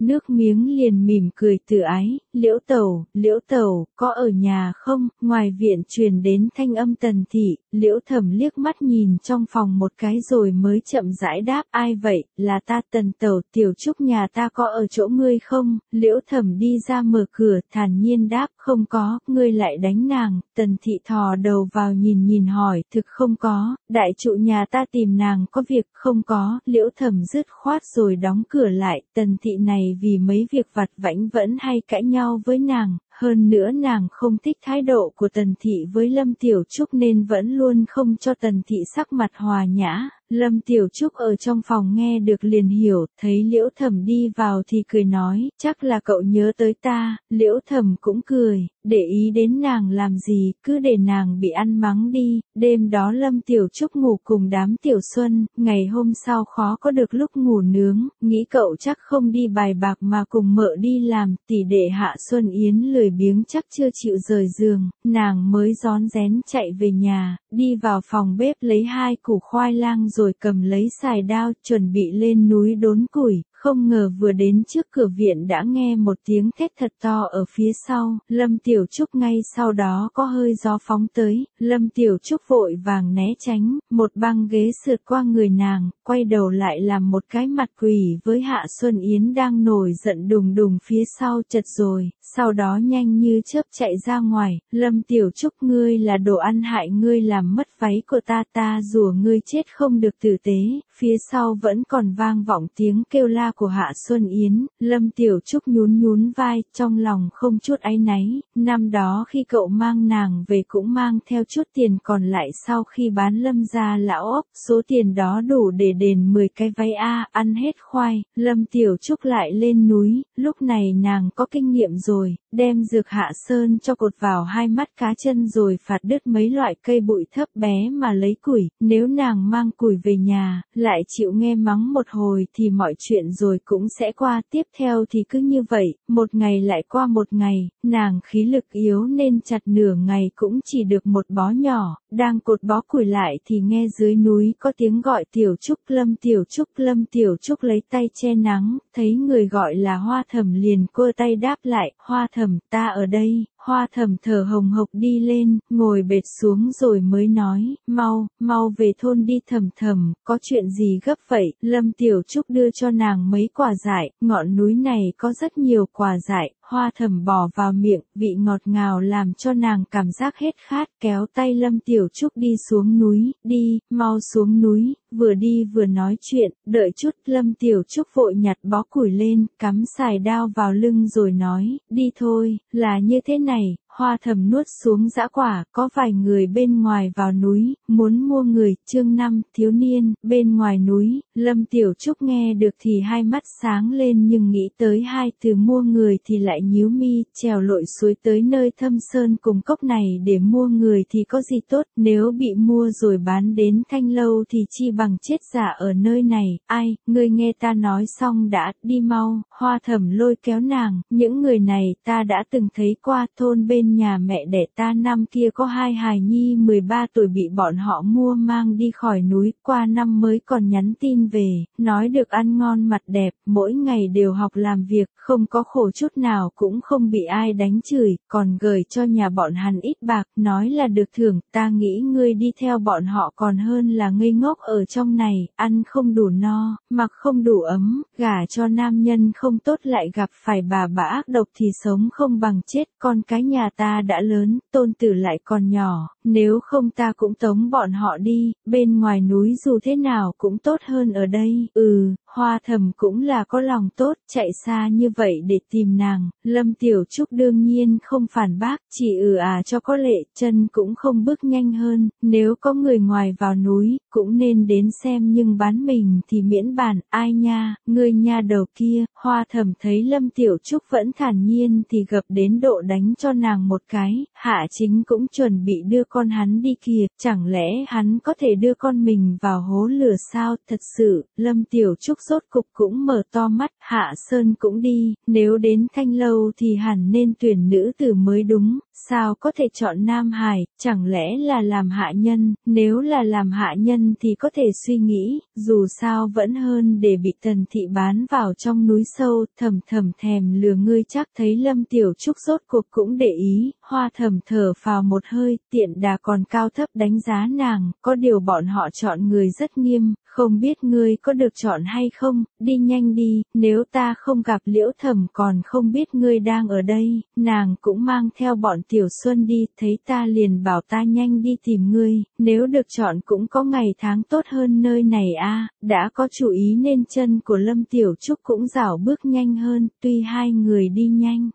nước miếng liền mỉm cười tự ái, liễu tẩu, liễu tẩu, có ở nhà không, ngoài viện truyền đến thanh âm tần thị, liễu thẩm liếc mắt nhìn trong phòng một cái rồi mới chậm rãi đáp ai vậy, là ta tần tẩu tiểu trúc nhà ta có ở chỗ ngươi không, liễu thẩm đi ra mở cửa thản nhiên đáp không có, ngươi lại đánh nàng, tần thị thò đầu vào nhìn nhìn hỏi, thực không có, đại trụ nhà ta tìm nàng có việc, không có, liễu thẩm dứt khoát rồi đóng cửa lại, tần thị này vì mấy việc vặt vãnh vẫn hay cãi nhau với nàng, hơn nữa nàng không thích thái độ của Tần Thị với Lâm Tiểu Trúc nên vẫn luôn không cho Tần Thị sắc mặt hòa nhã, Lâm Tiểu Trúc ở trong phòng nghe được liền hiểu, thấy Liễu Thẩm đi vào thì cười nói, chắc là cậu nhớ tới ta, Liễu Thẩm cũng cười, để ý đến nàng làm gì, cứ để nàng bị ăn mắng đi, đêm đó Lâm Tiểu Trúc ngủ cùng đám Tiểu Xuân, ngày hôm sau khó có được lúc ngủ nướng, nghĩ cậu chắc không đi bài bạc mà cùng mợ đi làm, tỷ để Hạ Xuân Yến lười biếng chắc chưa chịu rời giường, nàng mới rón rén chạy về nhà, đi vào phòng bếp lấy hai củ khoai lang rồi cầm lấy xài đao chuẩn bị lên núi đốn củi, không ngờ vừa đến trước cửa viện đã nghe một tiếng thét thật to ở phía sau, Lâm Tiểu Trúc ngay sau đó có hơi gió phóng tới, Lâm Tiểu Trúc vội vàng né tránh, một băng ghế sượt qua người nàng, quay đầu lại làm một cái mặt quỷ với Hạ Xuân Yến đang nổi giận đùng đùng phía sau chật rồi, sau đó nhanh như chớp chạy ra ngoài, Lâm Tiểu Trúc ngươi là đồ ăn hại ngươi làm mất váy của ta ta rủa ngươi chết không được tử tế, phía sau vẫn còn vang vọng tiếng kêu la của Hạ Xuân Yến, Lâm Tiểu Trúc nhún nhún vai, trong lòng không chút áy náy, năm đó khi cậu mang nàng về cũng mang theo chút tiền còn lại sau khi bán Lâm ra lão ốc, số tiền đó đủ để đền 10 cái váy A, ăn hết khoai, Lâm Tiểu Trúc lại lên núi, lúc này nàng có kinh nghiệm rồi, đem dược hạ sơn cho cột vào hai mắt cá chân rồi phạt đứt mấy loại cây bụi thấp bé mà lấy củi, nếu nàng mang củi về nhà, lại chịu nghe mắng một hồi thì mọi chuyện rồi cũng sẽ qua, tiếp theo thì cứ như vậy, một ngày lại qua một ngày, nàng khí lực yếu nên chặt nửa ngày cũng chỉ được một bó nhỏ, đang cột bó củi lại thì nghe dưới núi có tiếng gọi tiểu trúc lâm tiểu trúc lâm tiểu trúc lấy tay che nắng, thấy người gọi là hoa thầm liền cua tay đáp lại, hoa thầm ta ở đây, Hoa thầm thở hồng hộc đi lên, ngồi bệt xuống rồi mới nói, mau, mau về thôn đi thầm thầm, có chuyện gì gấp vậy, Lâm Tiểu Trúc đưa cho nàng mấy quả dại, ngọn núi này có rất nhiều quả dại, hoa thầm bỏ vào miệng, vị ngọt ngào làm cho nàng cảm giác hết khát, kéo tay Lâm Tiểu Trúc đi xuống núi, đi, mau xuống núi, vừa đi vừa nói chuyện, đợi chút, Lâm Tiểu Trúc vội nhặt bó củi lên, cắm xài đao vào lưng rồi nói, đi thôi, là như thế này, hoa thầm nuốt xuống dã quả, có vài người bên ngoài vào núi, muốn mua người, chương năm, thiếu niên, bên ngoài núi, Lâm Tiểu Trúc nghe được thì hai mắt sáng lên nhưng nghĩ tới hai từ mua người thì lại nhíu mi, trèo lội suối tới nơi thâm sơn cùng cốc này để mua người thì có gì tốt, nếu bị mua rồi bán đến thanh lâu thì chi bằng chết giả ở nơi này, ai, ngươi nghe ta nói xong đã, đi mau, hoa thầm lôi kéo nàng, những người này ta đã từng thấy qua thôn bên nhà mẹ đẻ ta năm kia có hai hài nhi 13 tuổi bị bọn họ mua mang đi khỏi núi, qua năm mới còn nhắn tin về, nói được ăn ngon mặt đẹp, mỗi ngày đều học làm việc, không có khổ chút nào cũng không bị ai đánh chửi, còn gửi cho nhà bọn hắn ít bạc, nói là được thưởng, ta nghĩ ngươi đi theo bọn họ còn hơn là ngây ngốc ở trong này, ăn không đủ no, mặc không đủ ấm, gả cho nam nhân không tốt lại gặp phải bà bà ác độc thì sống không bằng chết, con cái nhà ta đã lớn, tôn tử lại còn nhỏ, nếu không ta cũng tống bọn họ đi, bên ngoài núi dù thế nào cũng tốt hơn ở đây, ừ, hoa thầm cũng là có lòng tốt, chạy xa như vậy để tìm nàng, lâm tiểu trúc đương nhiên không phản bác, chỉ ừ à cho có lệ, chân cũng không bước nhanh hơn, nếu có người ngoài vào núi, cũng nên đến xem nhưng bán mình thì miễn bản ai nha, người nha đầu kia, hoa thầm thấy lâm tiểu trúc vẫn thản nhiên thì gặp đến độ đánh cho nàng nàng một cái, hạ chính cũng chuẩn bị đưa con hắn đi kìa, chẳng lẽ hắn có thể đưa con mình vào hố lửa sao, thật sự, Lâm Tiểu Trúc rốt cục cũng mở to mắt, hạ sơn cũng đi, nếu đến thanh lâu thì hẳn nên tuyển nữ tử mới đúng, sao có thể chọn nam hài, chẳng lẽ là làm hạ nhân, nếu là làm hạ nhân thì có thể suy nghĩ, dù sao vẫn hơn để bị tần thị bán vào trong núi sâu, thầm thầm thèm lừa ngươi chắc thấy Lâm Tiểu Trúc rốt cuộc cũng để ý hoa thầm thở phào một hơi, tiện đà còn cao thấp đánh giá nàng, có điều bọn họ chọn người rất nghiêm, không biết ngươi có được chọn hay không, đi nhanh đi, nếu ta không gặp liễu thầm còn không biết ngươi đang ở đây, nàng cũng mang theo bọn tiểu xuân đi, thấy ta liền bảo ta nhanh đi tìm ngươi, nếu được chọn cũng có ngày tháng tốt hơn nơi này a à, đã có chú ý nên chân của lâm tiểu trúc cũng rảo bước nhanh hơn, tuy hai người đi nhanh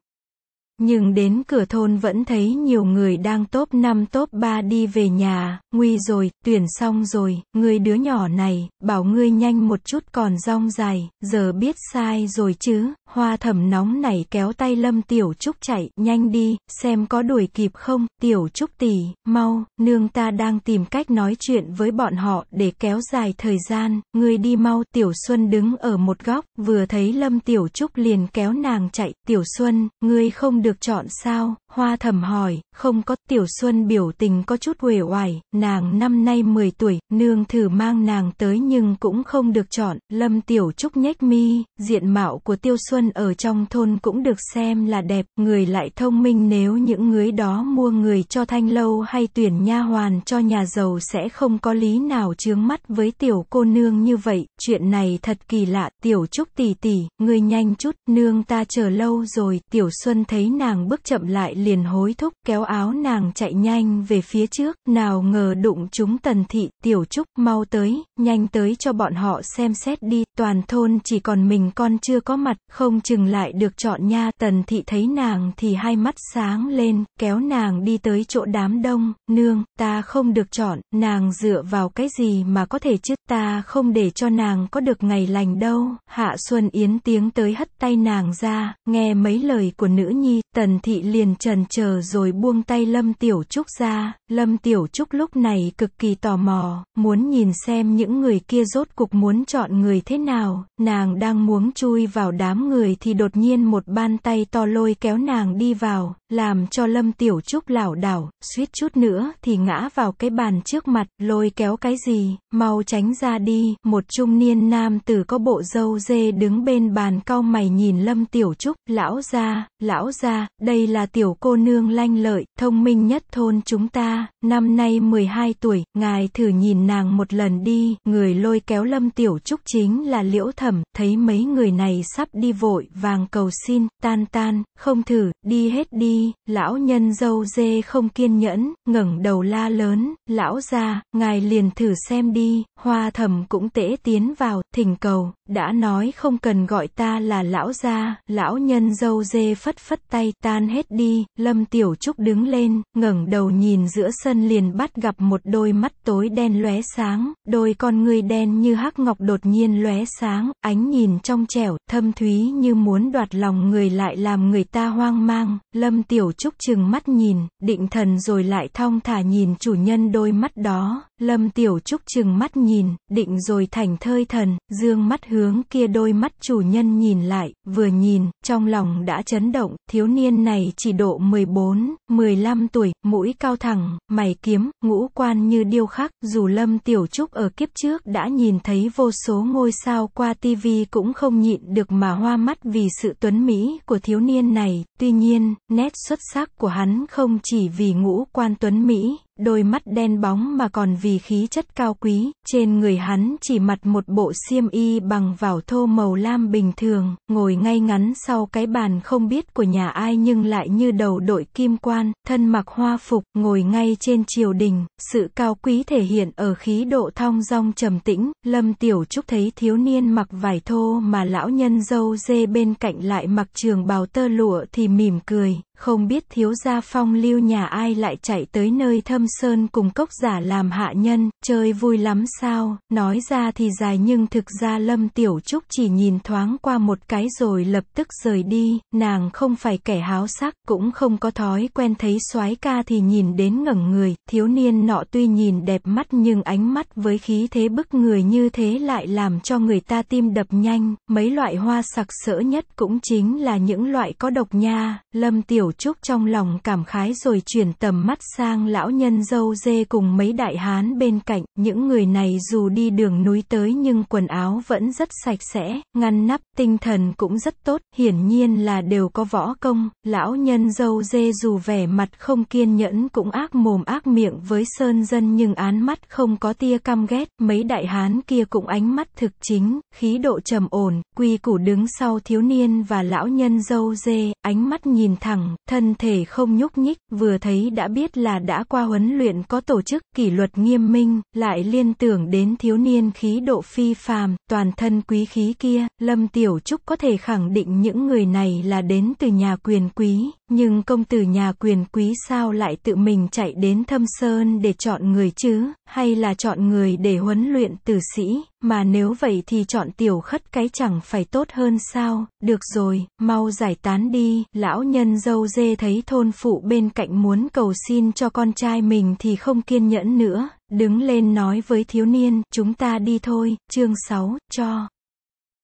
nhưng đến cửa thôn vẫn thấy nhiều người đang top 5 top 3 đi về nhà, nguy rồi, tuyển xong rồi, người đứa nhỏ này, bảo ngươi nhanh một chút còn rong dài, giờ biết sai rồi chứ, hoa thẩm nóng này kéo tay lâm tiểu trúc chạy, nhanh đi, xem có đuổi kịp không, tiểu trúc tỷ, mau, nương ta đang tìm cách nói chuyện với bọn họ để kéo dài thời gian, người đi mau, tiểu xuân đứng ở một góc, vừa thấy lâm tiểu trúc liền kéo nàng chạy, tiểu xuân, ngươi không được chọn sao? Hoa Thẩm hỏi, không có, Tiểu Xuân biểu tình có chút uể oải, nàng năm nay 10 tuổi, nương thử mang nàng tới nhưng cũng không được chọn, Lâm Tiểu Trúc nhếch mi, diện mạo của Tiêu Xuân ở trong thôn cũng được xem là đẹp, người lại thông minh nếu những người đó mua người cho thanh lâu hay tuyển nha hoàn cho nhà giàu sẽ không có lý nào chướng mắt với tiểu cô nương như vậy, chuyện này thật kỳ lạ, Tiểu Trúc tỷ tỷ, người nhanh chút, nương ta chờ lâu rồi, Tiểu Xuân thấy nàng bước chậm lại liền hối thúc kéo áo nàng chạy nhanh về phía trước, nào ngờ đụng chúng tần thị, tiểu trúc, mau tới, nhanh tới cho bọn họ xem xét đi, toàn thôn chỉ còn mình con chưa có mặt, không chừng lại được chọn nha, tần thị thấy nàng thì hai mắt sáng lên, kéo nàng đi tới chỗ đám đông, nương, ta không được chọn, nàng dựa vào cái gì mà có thể chứ, ta không để cho nàng có được ngày lành đâu, hạ xuân yến tiếng tới hất tay nàng ra, nghe mấy lời của nữ nhi, Tần thị liền trần chờ rồi buông tay Lâm Tiểu Trúc ra, Lâm Tiểu Trúc lúc này cực kỳ tò mò, muốn nhìn xem những người kia rốt cuộc muốn chọn người thế nào, nàng đang muốn chui vào đám người thì đột nhiên một bàn tay to lôi kéo nàng đi vào, làm cho Lâm Tiểu Trúc lảo đảo, suýt chút nữa thì ngã vào cái bàn trước mặt, lôi kéo cái gì, mau tránh ra đi, một trung niên nam tử có bộ dâu dê đứng bên bàn cau mày nhìn Lâm Tiểu Trúc, lão ra, lão ra, đây là tiểu cô nương lanh lợi, thông minh nhất thôn chúng ta, năm nay 12 tuổi, ngài thử nhìn nàng một lần đi, người lôi kéo lâm tiểu trúc chính là liễu thẩm, thấy mấy người này sắp đi vội vàng cầu xin, tan tan, không thử, đi hết đi, lão nhân dâu dê không kiên nhẫn, ngẩng đầu la lớn, lão ra, ngài liền thử xem đi, hoa thẩm cũng tễ tiến vào, thỉnh cầu, đã nói không cần gọi ta là lão gia, lão nhân dâu dê phất phất tay tan hết đi, Lâm Tiểu Trúc đứng lên, ngẩng đầu nhìn giữa sân liền bắt gặp một đôi mắt tối đen lóe sáng, đôi con người đen như hắc ngọc đột nhiên lóe sáng, ánh nhìn trong trẻo, thâm thúy như muốn đoạt lòng người lại làm người ta hoang mang, Lâm Tiểu Trúc chừng mắt nhìn, định thần rồi lại thong thả nhìn chủ nhân đôi mắt đó, Lâm Tiểu Trúc chừng mắt nhìn, định rồi thành thơi thần, dương mắt hướng kia đôi mắt chủ nhân nhìn lại, vừa nhìn, trong lòng đã chấn động, thiếu niên này chỉ độ 14, 15 tuổi, mũi cao thẳng, mày kiếm, ngũ quan như điêu khắc, dù Lâm Tiểu Trúc ở kiếp trước đã nhìn thấy vô số ngôi sao qua tivi cũng không nhịn được mà hoa mắt vì sự tuấn mỹ của thiếu niên này, tuy nhiên, nét xuất sắc của hắn không chỉ vì ngũ quan tuấn mỹ, đôi mắt đen bóng mà còn vì khí chất cao quý, trên người hắn chỉ mặt một bộ xiêm y bằng vải thô màu lam bình thường, ngồi ngay ngắn sau cái bàn không biết của nhà ai nhưng lại như đầu đội kim quan, thân mặc hoa phục, ngồi ngay trên triều đình, sự cao quý thể hiện ở khí độ thong dong trầm tĩnh, Lâm Tiểu Trúc thấy thiếu niên mặc vải thô mà lão nhân dâu dê bên cạnh lại mặc trường bào tơ lụa thì mỉm cười, không biết thiếu gia phong lưu nhà ai lại chạy tới nơi thâm sơn cùng cốc giả làm hạ nhân, chơi vui lắm sao, nói ra thì dài nhưng thực ra Lâm Tiểu Trúc chỉ nhìn thoáng qua một cái rồi lập tức rời đi, nàng không phải kẻ háo sắc, cũng không có thói quen thấy soái ca thì nhìn đến ngẩng người, thiếu niên nọ tuy nhìn đẹp mắt nhưng ánh mắt với khí thế bức người như thế lại làm cho người ta tim đập nhanh, mấy loại hoa sặc sỡ nhất cũng chính là những loại có độc nha, Lâm Tiểu Tiểu Trúc trong lòng cảm khái rồi chuyển tầm mắt sang lão nhân dâu dê cùng mấy đại hán bên cạnh, những người này dù đi đường núi tới nhưng quần áo vẫn rất sạch sẽ, ngăn nắp, tinh thần cũng rất tốt, hiển nhiên là đều có võ công, lão nhân dâu dê dù vẻ mặt không kiên nhẫn cũng ác mồm ác miệng với sơn dân nhưng án mắt không có tia căm ghét, mấy đại hán kia cũng ánh mắt thực chính, khí độ trầm ổn, quy củ đứng sau thiếu niên và lão nhân dâu dê, ánh mắt nhìn thẳng thẳng, thân thể không nhúc nhích, vừa thấy đã biết là đã qua huấn luyện có tổ chức, kỷ luật nghiêm minh, lại liên tưởng đến thiếu niên khí độ phi phàm, toàn thân quý khí kia, Lâm Tiểu Trúc có thể khẳng định những người này là đến từ nhà quyền quý, nhưng công tử nhà quyền quý sao lại tự mình chạy đến thâm sơn để chọn người chứ, hay là chọn người để huấn luyện tử sĩ, mà nếu vậy thì chọn tiểu khất cái chẳng phải tốt hơn sao, được rồi, mau giải tán đi, lão nhân dâu dê thấy thôn phụ bên cạnh muốn cầu xin cho con trai mình thì không kiên nhẫn nữa, đứng lên nói với thiếu niên, chúng ta đi thôi, chương 6, cho.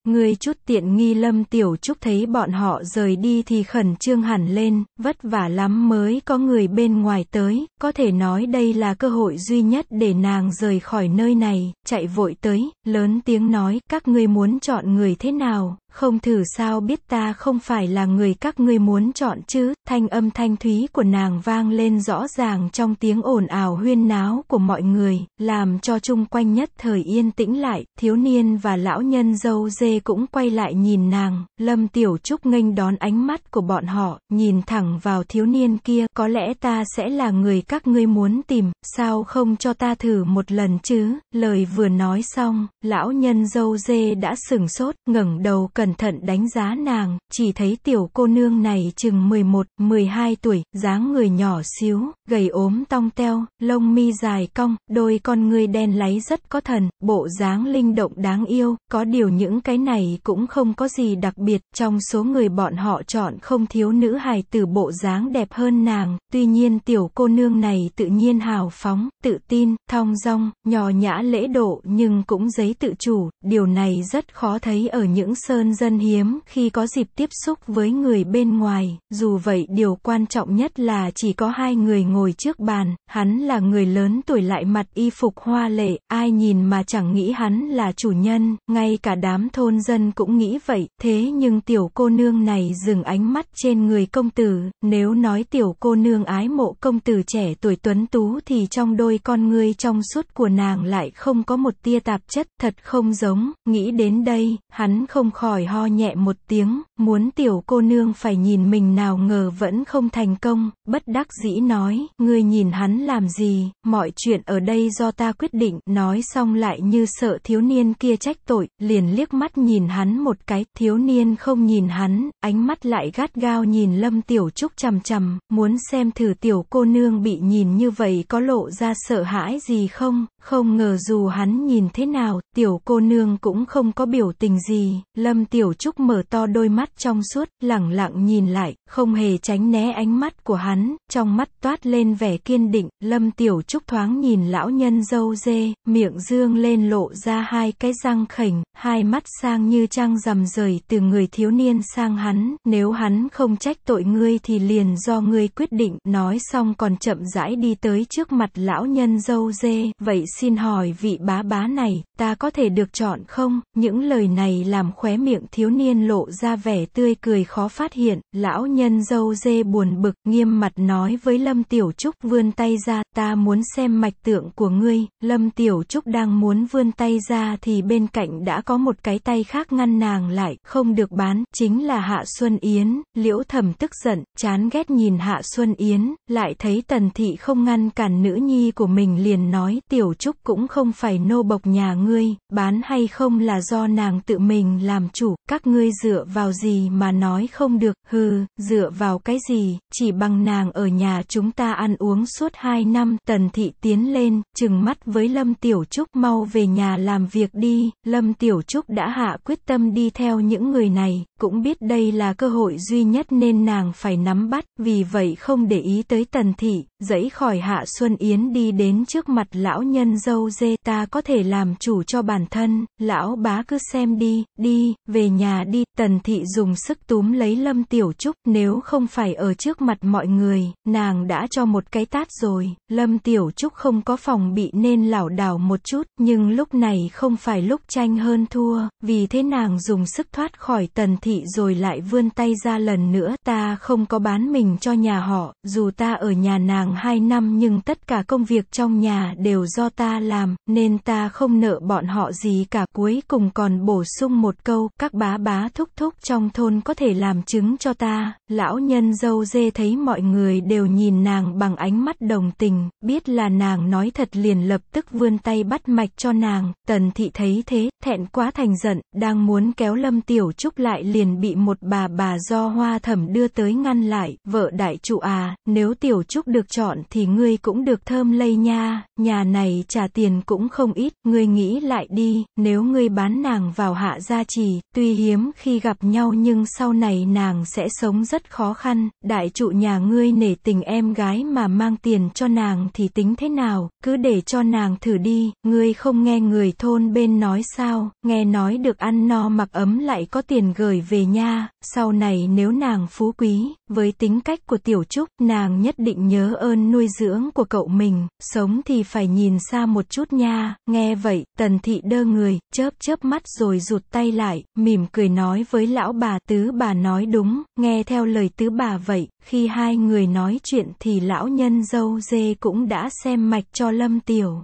Người chút tiện nghi lâm tiểu trúc thấy bọn họ rời đi thì khẩn trương hẳn lên, vất vả lắm mới có người bên ngoài tới, có thể nói đây là cơ hội duy nhất để nàng rời khỏi nơi này, chạy vội tới, lớn tiếng nói, các ngươi muốn chọn người thế nào, không thử sao biết ta không phải là người các ngươi muốn chọn chứ, thanh âm thanh thúy của nàng vang lên rõ ràng trong tiếng ồn ào huyên náo của mọi người, làm cho chung quanh nhất thời yên tĩnh lại, thiếu niên và lão nhân dâu dê cũng quay lại nhìn nàng, lâm tiểu trúc nghênh đón ánh mắt của bọn họ, nhìn thẳng vào thiếu niên kia, có lẽ ta sẽ là người các ngươi muốn tìm, sao không cho ta thử một lần chứ, lời vừa nói xong, lão nhân dâu dê đã sừng sốt, ngẩng đầu cầm cẩn thận đánh giá nàng, chỉ thấy tiểu cô nương này chừng 11, 12 tuổi, dáng người nhỏ xíu, gầy ốm tong teo, lông mi dài cong, đôi con ngươi đen láy rất có thần, bộ dáng linh động đáng yêu, có điều những cái này cũng không có gì đặc biệt, trong số người bọn họ chọn không thiếu nữ hài từ bộ dáng đẹp hơn nàng, tuy nhiên tiểu cô nương này tự nhiên hào phóng, tự tin, thong dong, nhỏ nhã lễ độ nhưng cũng giấy tự chủ, điều này rất khó thấy ở những sơn dân hiếm khi có dịp tiếp xúc với người bên ngoài, dù vậy điều quan trọng nhất là chỉ có hai người ngồi trước bàn, hắn là người lớn tuổi lại mặt y phục hoa lệ, ai nhìn mà chẳng nghĩ hắn là chủ nhân, ngay cả đám thôn dân cũng nghĩ vậy, thế nhưng tiểu cô nương này dừng ánh mắt trên người công tử, nếu nói tiểu cô nương ái mộ công tử trẻ tuổi tuấn tú thì trong đôi con ngươi trong suốt của nàng lại không có một tia tạp chất, thật không giống, nghĩ đến đây, hắn không khỏi khỏi ho nhẹ một tiếng, muốn tiểu cô nương phải nhìn mình nào ngờ vẫn không thành công, bất đắc dĩ nói, ngươi nhìn hắn làm gì, mọi chuyện ở đây do ta quyết định, nói xong lại như sợ thiếu niên kia trách tội, liền liếc mắt nhìn hắn một cái, thiếu niên không nhìn hắn, ánh mắt lại gắt gao nhìn lâm tiểu trúc chằm chằm, muốn xem thử tiểu cô nương bị nhìn như vậy có lộ ra sợ hãi gì không, không ngờ dù hắn nhìn thế nào, tiểu cô nương cũng không có biểu tình gì, lâm Tiểu Trúc mở to đôi mắt trong suốt, lẳng lặng nhìn lại, không hề tránh né ánh mắt của hắn, trong mắt toát lên vẻ kiên định, Lâm Tiểu Trúc thoáng nhìn lão nhân dâu dê, miệng dương lên lộ ra hai cái răng khỉnh, hai mắt sang như trăng rằm rời từ người thiếu niên sang hắn, nếu hắn không trách tội ngươi thì liền do ngươi quyết định, nói xong còn chậm rãi đi tới trước mặt lão nhân dâu dê, vậy xin hỏi vị bá bá này, ta có thể được chọn không? Những lời này làm khóe miệng miệng thiếu niên lộ ra vẻ tươi cười khó phát hiện, lão nhân dâu dê buồn bực, nghiêm mặt nói với Lâm Tiểu Trúc vươn tay ra, ta muốn xem mạch tượng của ngươi, Lâm Tiểu Trúc đang muốn vươn tay ra thì bên cạnh đã có một cái tay khác ngăn nàng lại, không được bán, chính là Hạ Xuân Yến, liễu thầm tức giận, chán ghét nhìn Hạ Xuân Yến, lại thấy Tần Thị không ngăn cản nữ nhi của mình liền nói, Tiểu Trúc cũng không phải nô bộc nhà ngươi, bán hay không là do nàng tự mình làm chủ chủ, các ngươi dựa vào gì mà nói không được, hừ, dựa vào cái gì, chỉ bằng nàng ở nhà chúng ta ăn uống suốt hai năm, tần thị tiến lên, chừng mắt với Lâm Tiểu Trúc mau về nhà làm việc đi, Lâm Tiểu Trúc đã hạ quyết tâm đi theo những người này, cũng biết đây là cơ hội duy nhất nên nàng phải nắm bắt, vì vậy không để ý tới tần thị, dẫy khỏi Hạ Xuân Yến đi đến trước mặt lão nhân dâu dê ta có thể làm chủ cho bản thân, lão bá cứ xem đi, đi, về nhà đi, tần thị dùng sức túm lấy lâm tiểu trúc, nếu không phải ở trước mặt mọi người, nàng đã cho một cái tát rồi, lâm tiểu trúc không có phòng bị nên lảo đảo một chút, nhưng lúc này không phải lúc tranh hơn thua, vì thế nàng dùng sức thoát khỏi tần thị rồi lại vươn tay ra lần nữa, ta không có bán mình cho nhà họ, dù ta ở nhà nàng khoảng 2 năm nhưng tất cả công việc trong nhà đều do ta làm, nên ta không nợ bọn họ gì cả. Cuối cùng còn bổ sung một câu, các bá bá thúc thúc trong thôn có thể làm chứng cho ta. Lão nhân dâu dê thấy mọi người đều nhìn nàng bằng ánh mắt đồng tình, biết là nàng nói thật liền lập tức vươn tay bắt mạch cho nàng. Tần thị thấy thế, thẹn quá thành giận, đang muốn kéo lâm tiểu trúc lại liền bị một bà bà do hoa thẩm đưa tới ngăn lại. Vợ đại trụ à, nếu tiểu trúc được cho chọn thì ngươi cũng được thơm lây nha, nhà này trả tiền cũng không ít, ngươi nghĩ lại đi, nếu ngươi bán nàng vào hạ gia trì, tuy hiếm khi gặp nhau nhưng sau này nàng sẽ sống rất khó khăn, đại trụ nhà ngươi nể tình em gái mà mang tiền cho nàng thì tính thế nào, cứ để cho nàng thử đi, ngươi không nghe người thôn bên nói sao, nghe nói được ăn no mặc ấm lại có tiền gửi về nha, sau này nếu nàng phú quý, với tính cách của tiểu trúc, nàng nhất định nhớ ơn ơn nuôi dưỡng của cậu mình, sống thì phải nhìn xa một chút nha, nghe vậy, tần thị đơ người, chớp chớp mắt rồi rụt tay lại, mỉm cười nói với lão bà tứ bà nói đúng, nghe theo lời tứ bà vậy, khi hai người nói chuyện thì lão nhân dâu dê cũng đã xem mạch cho lâm tiểu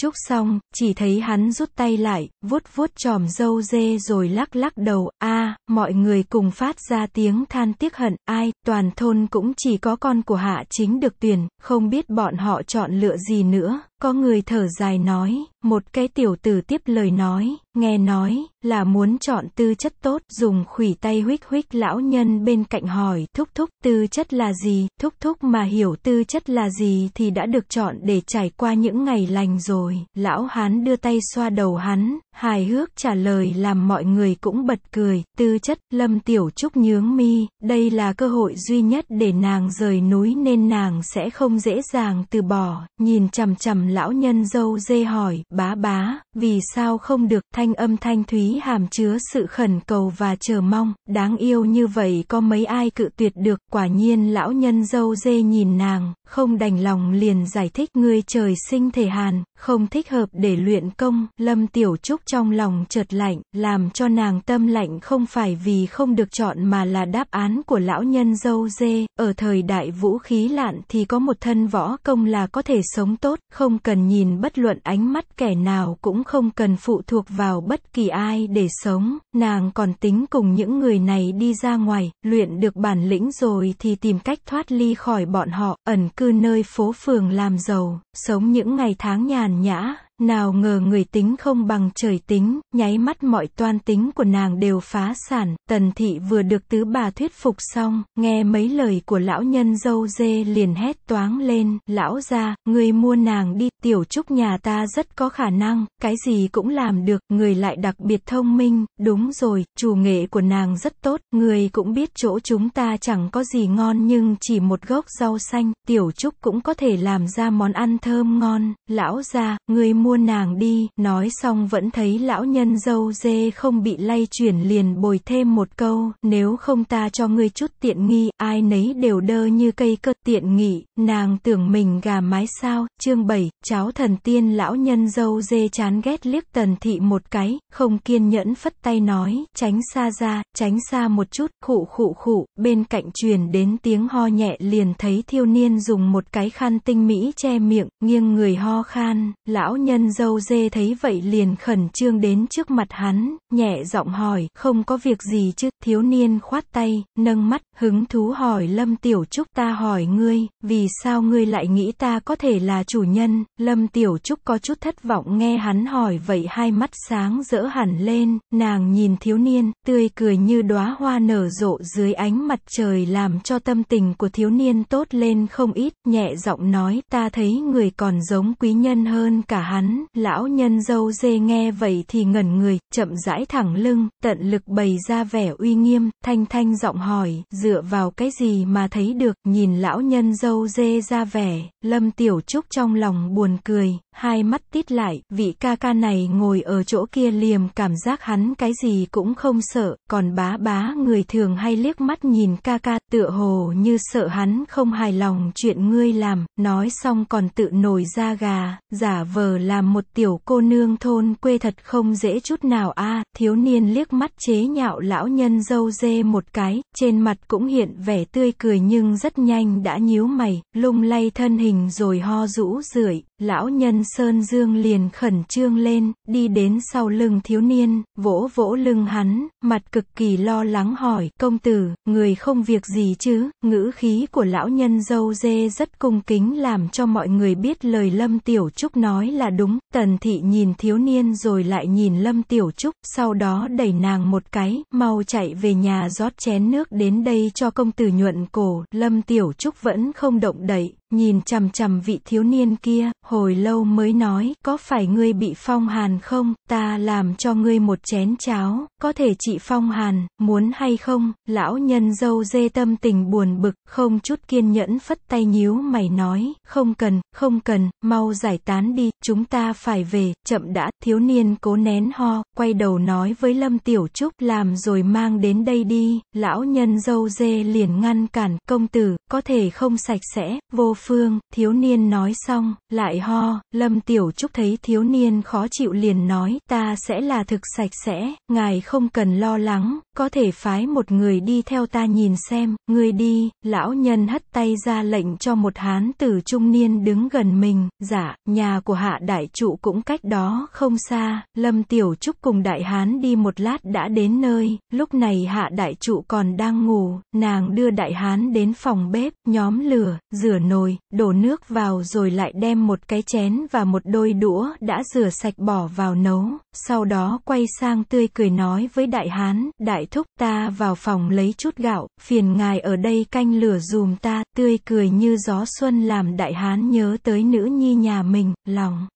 chúc xong, chỉ thấy hắn rút tay lại, vuốt vuốt chòm dâu dê rồi lắc lắc đầu, a mọi người cùng phát ra tiếng than tiếc hận, ai, toàn thôn cũng chỉ có con của hạ chính được tuyển, không biết bọn họ chọn lựa gì nữa. Có người thở dài nói, một cái tiểu tử tiếp lời nói, nghe nói, là muốn chọn tư chất tốt, dùng khủy tay huých huých lão nhân bên cạnh hỏi, thúc thúc tư chất là gì, thúc thúc mà hiểu tư chất là gì thì đã được chọn để trải qua những ngày lành rồi, lão hán đưa tay xoa đầu hắn, hài hước trả lời làm mọi người cũng bật cười, tư chất, lâm tiểu trúc nhướng mi, đây là cơ hội duy nhất để nàng rời núi nên nàng sẽ không dễ dàng từ bỏ, nhìn chằm chằm lão nhân dâu dê hỏi, bá bá, vì sao không được, thanh âm thanh thúy hàm chứa sự khẩn cầu và chờ mong, đáng yêu như vậy có mấy ai cự tuyệt được, quả nhiên lão nhân dâu dê nhìn nàng, không đành lòng liền giải thích ngươi trời sinh thể hàn, không thích hợp để luyện công, lâm tiểu trúc trong lòng chợt lạnh, làm cho nàng tâm lạnh không phải vì không được chọn mà là đáp án của lão nhân dâu dê, ở thời đại vũ khí lạn thì có một thân võ công là có thể sống tốt, không cần nhìn bất luận ánh mắt kẻ nào cũng không cần phụ thuộc vào bất kỳ ai để sống, nàng còn tính cùng những người này đi ra ngoài, luyện được bản lĩnh rồi thì tìm cách thoát ly khỏi bọn họ, ẩn cư nơi phố phường làm giàu, sống những ngày tháng nhàn nhã, nào ngờ người tính không bằng trời tính, nháy mắt mọi toan tính của nàng đều phá sản, tần thị vừa được tứ bà thuyết phục xong, nghe mấy lời của lão nhân dâu dê liền hét toáng lên, lão ra, người mua nàng đi, tiểu trúc nhà ta rất có khả năng, cái gì cũng làm được, người lại đặc biệt thông minh, đúng rồi, chủ nghệ của nàng rất tốt, người cũng biết chỗ chúng ta chẳng có gì ngon nhưng chỉ một gốc rau xanh, tiểu trúc cũng có thể làm ra món ăn thơm ngon, lão ra, người mua mua nàng đi, nói xong vẫn thấy lão nhân dâu dê không bị lay chuyển liền bồi thêm một câu, nếu không ta cho ngươi chút tiện nghi, ai nấy đều đơ như cây cơ tiện nghị, nàng tưởng mình gà mái sao, chương 7, cháu thần tiên lão nhân dâu dê chán ghét liếc tần thị một cái, không kiên nhẫn phất tay nói, tránh xa ra, tránh xa một chút, khụ khụ khụ, bên cạnh truyền đến tiếng ho nhẹ liền thấy thiêu niên dùng một cái khăn tinh mỹ che miệng, nghiêng người ho khan, lão nhân nhân dâu dê thấy vậy liền khẩn trương đến trước mặt hắn, nhẹ giọng hỏi, không có việc gì chứ, thiếu niên khoát tay, nâng mắt, hứng thú hỏi Lâm Tiểu Trúc ta hỏi ngươi, vì sao ngươi lại nghĩ ta có thể là chủ nhân, Lâm Tiểu Trúc có chút thất vọng nghe hắn hỏi vậy hai mắt sáng rỡ hẳn lên, nàng nhìn thiếu niên, tươi cười như đóa hoa nở rộ dưới ánh mặt trời làm cho tâm tình của thiếu niên tốt lên không ít, nhẹ giọng nói, ta thấy người còn giống quý nhân hơn cả hắn, hắn, lão nhân dâu dê nghe vậy thì ngẩn người, chậm rãi thẳng lưng, tận lực bày ra vẻ uy nghiêm, thanh thanh giọng hỏi, dựa vào cái gì mà thấy được, nhìn lão nhân dâu dê ra vẻ, lâm tiểu trúc trong lòng buồn cười, hai mắt tít lại, vị ca ca này ngồi ở chỗ kia liềm cảm giác hắn cái gì cũng không sợ, còn bá bá người thường hay liếc mắt nhìn ca ca, tựa hồ như sợ hắn không hài lòng chuyện ngươi làm, nói xong còn tự nổi da gà, giả vờ là làm một tiểu cô nương thôn quê thật không dễ chút nào a à, thiếu niên liếc mắt chế nhạo lão nhân dâu dê một cái, trên mặt cũng hiện vẻ tươi cười nhưng rất nhanh đã nhíu mày, lung lay thân hình rồi ho rũ rượi, lão nhân Sơn Dương liền khẩn trương lên, đi đến sau lưng thiếu niên, vỗ vỗ lưng hắn, mặt cực kỳ lo lắng hỏi, công tử, người không việc gì chứ, ngữ khí của lão nhân dâu dê rất cung kính làm cho mọi người biết lời Lâm Tiểu Trúc nói là đúng, tần thị nhìn thiếu niên rồi lại nhìn Lâm Tiểu Trúc, sau đó đẩy nàng một cái, mau chạy về nhà rót chén nước đến đây cho công tử nhuận cổ, Lâm Tiểu Trúc vẫn không động đậy, nhìn chằm chằm vị thiếu niên kia, hồi lâu mới nói, có phải ngươi bị phong hàn không, ta làm cho ngươi một chén cháo, có thể trị phong hàn, muốn hay không, lão nhân dâu dê tâm tình buồn bực, không chút kiên nhẫn phất tay nhíu mày nói, không cần, không cần, mau giải tán đi, chúng ta phải về, chậm đã, thiếu niên cố nén ho, quay đầu nói với Lâm Tiểu Trúc, làm rồi mang đến đây đi, lão nhân dâu dê liền ngăn cản, công tử, có thể không sạch sẽ, vô phương, thiếu niên nói xong, lại ho, lâm tiểu trúc thấy thiếu niên khó chịu liền nói, ta sẽ là thực sạch sẽ, ngài không cần lo lắng, có thể phái một người đi theo ta nhìn xem, người đi, lão nhân hất tay ra lệnh cho một hán tử trung niên đứng gần mình, dạ, nhà của hạ đại trụ cũng cách đó không xa, lâm tiểu trúc cùng đại hán đi một lát đã đến nơi, lúc này hạ đại trụ còn đang ngủ, nàng đưa đại hán đến phòng bếp, nhóm lửa, rửa nồi, nồi, đổ nước vào rồi lại đem một cái chén và một đôi đũa đã rửa sạch bỏ vào nấu, sau đó quay sang tươi cười nói với đại hán, đại thúc ta vào phòng lấy chút gạo, phiền ngài ở đây canh lửa dùm ta, tươi cười như gió xuân làm đại hán nhớ tới nữ nhi nhà mình, lòng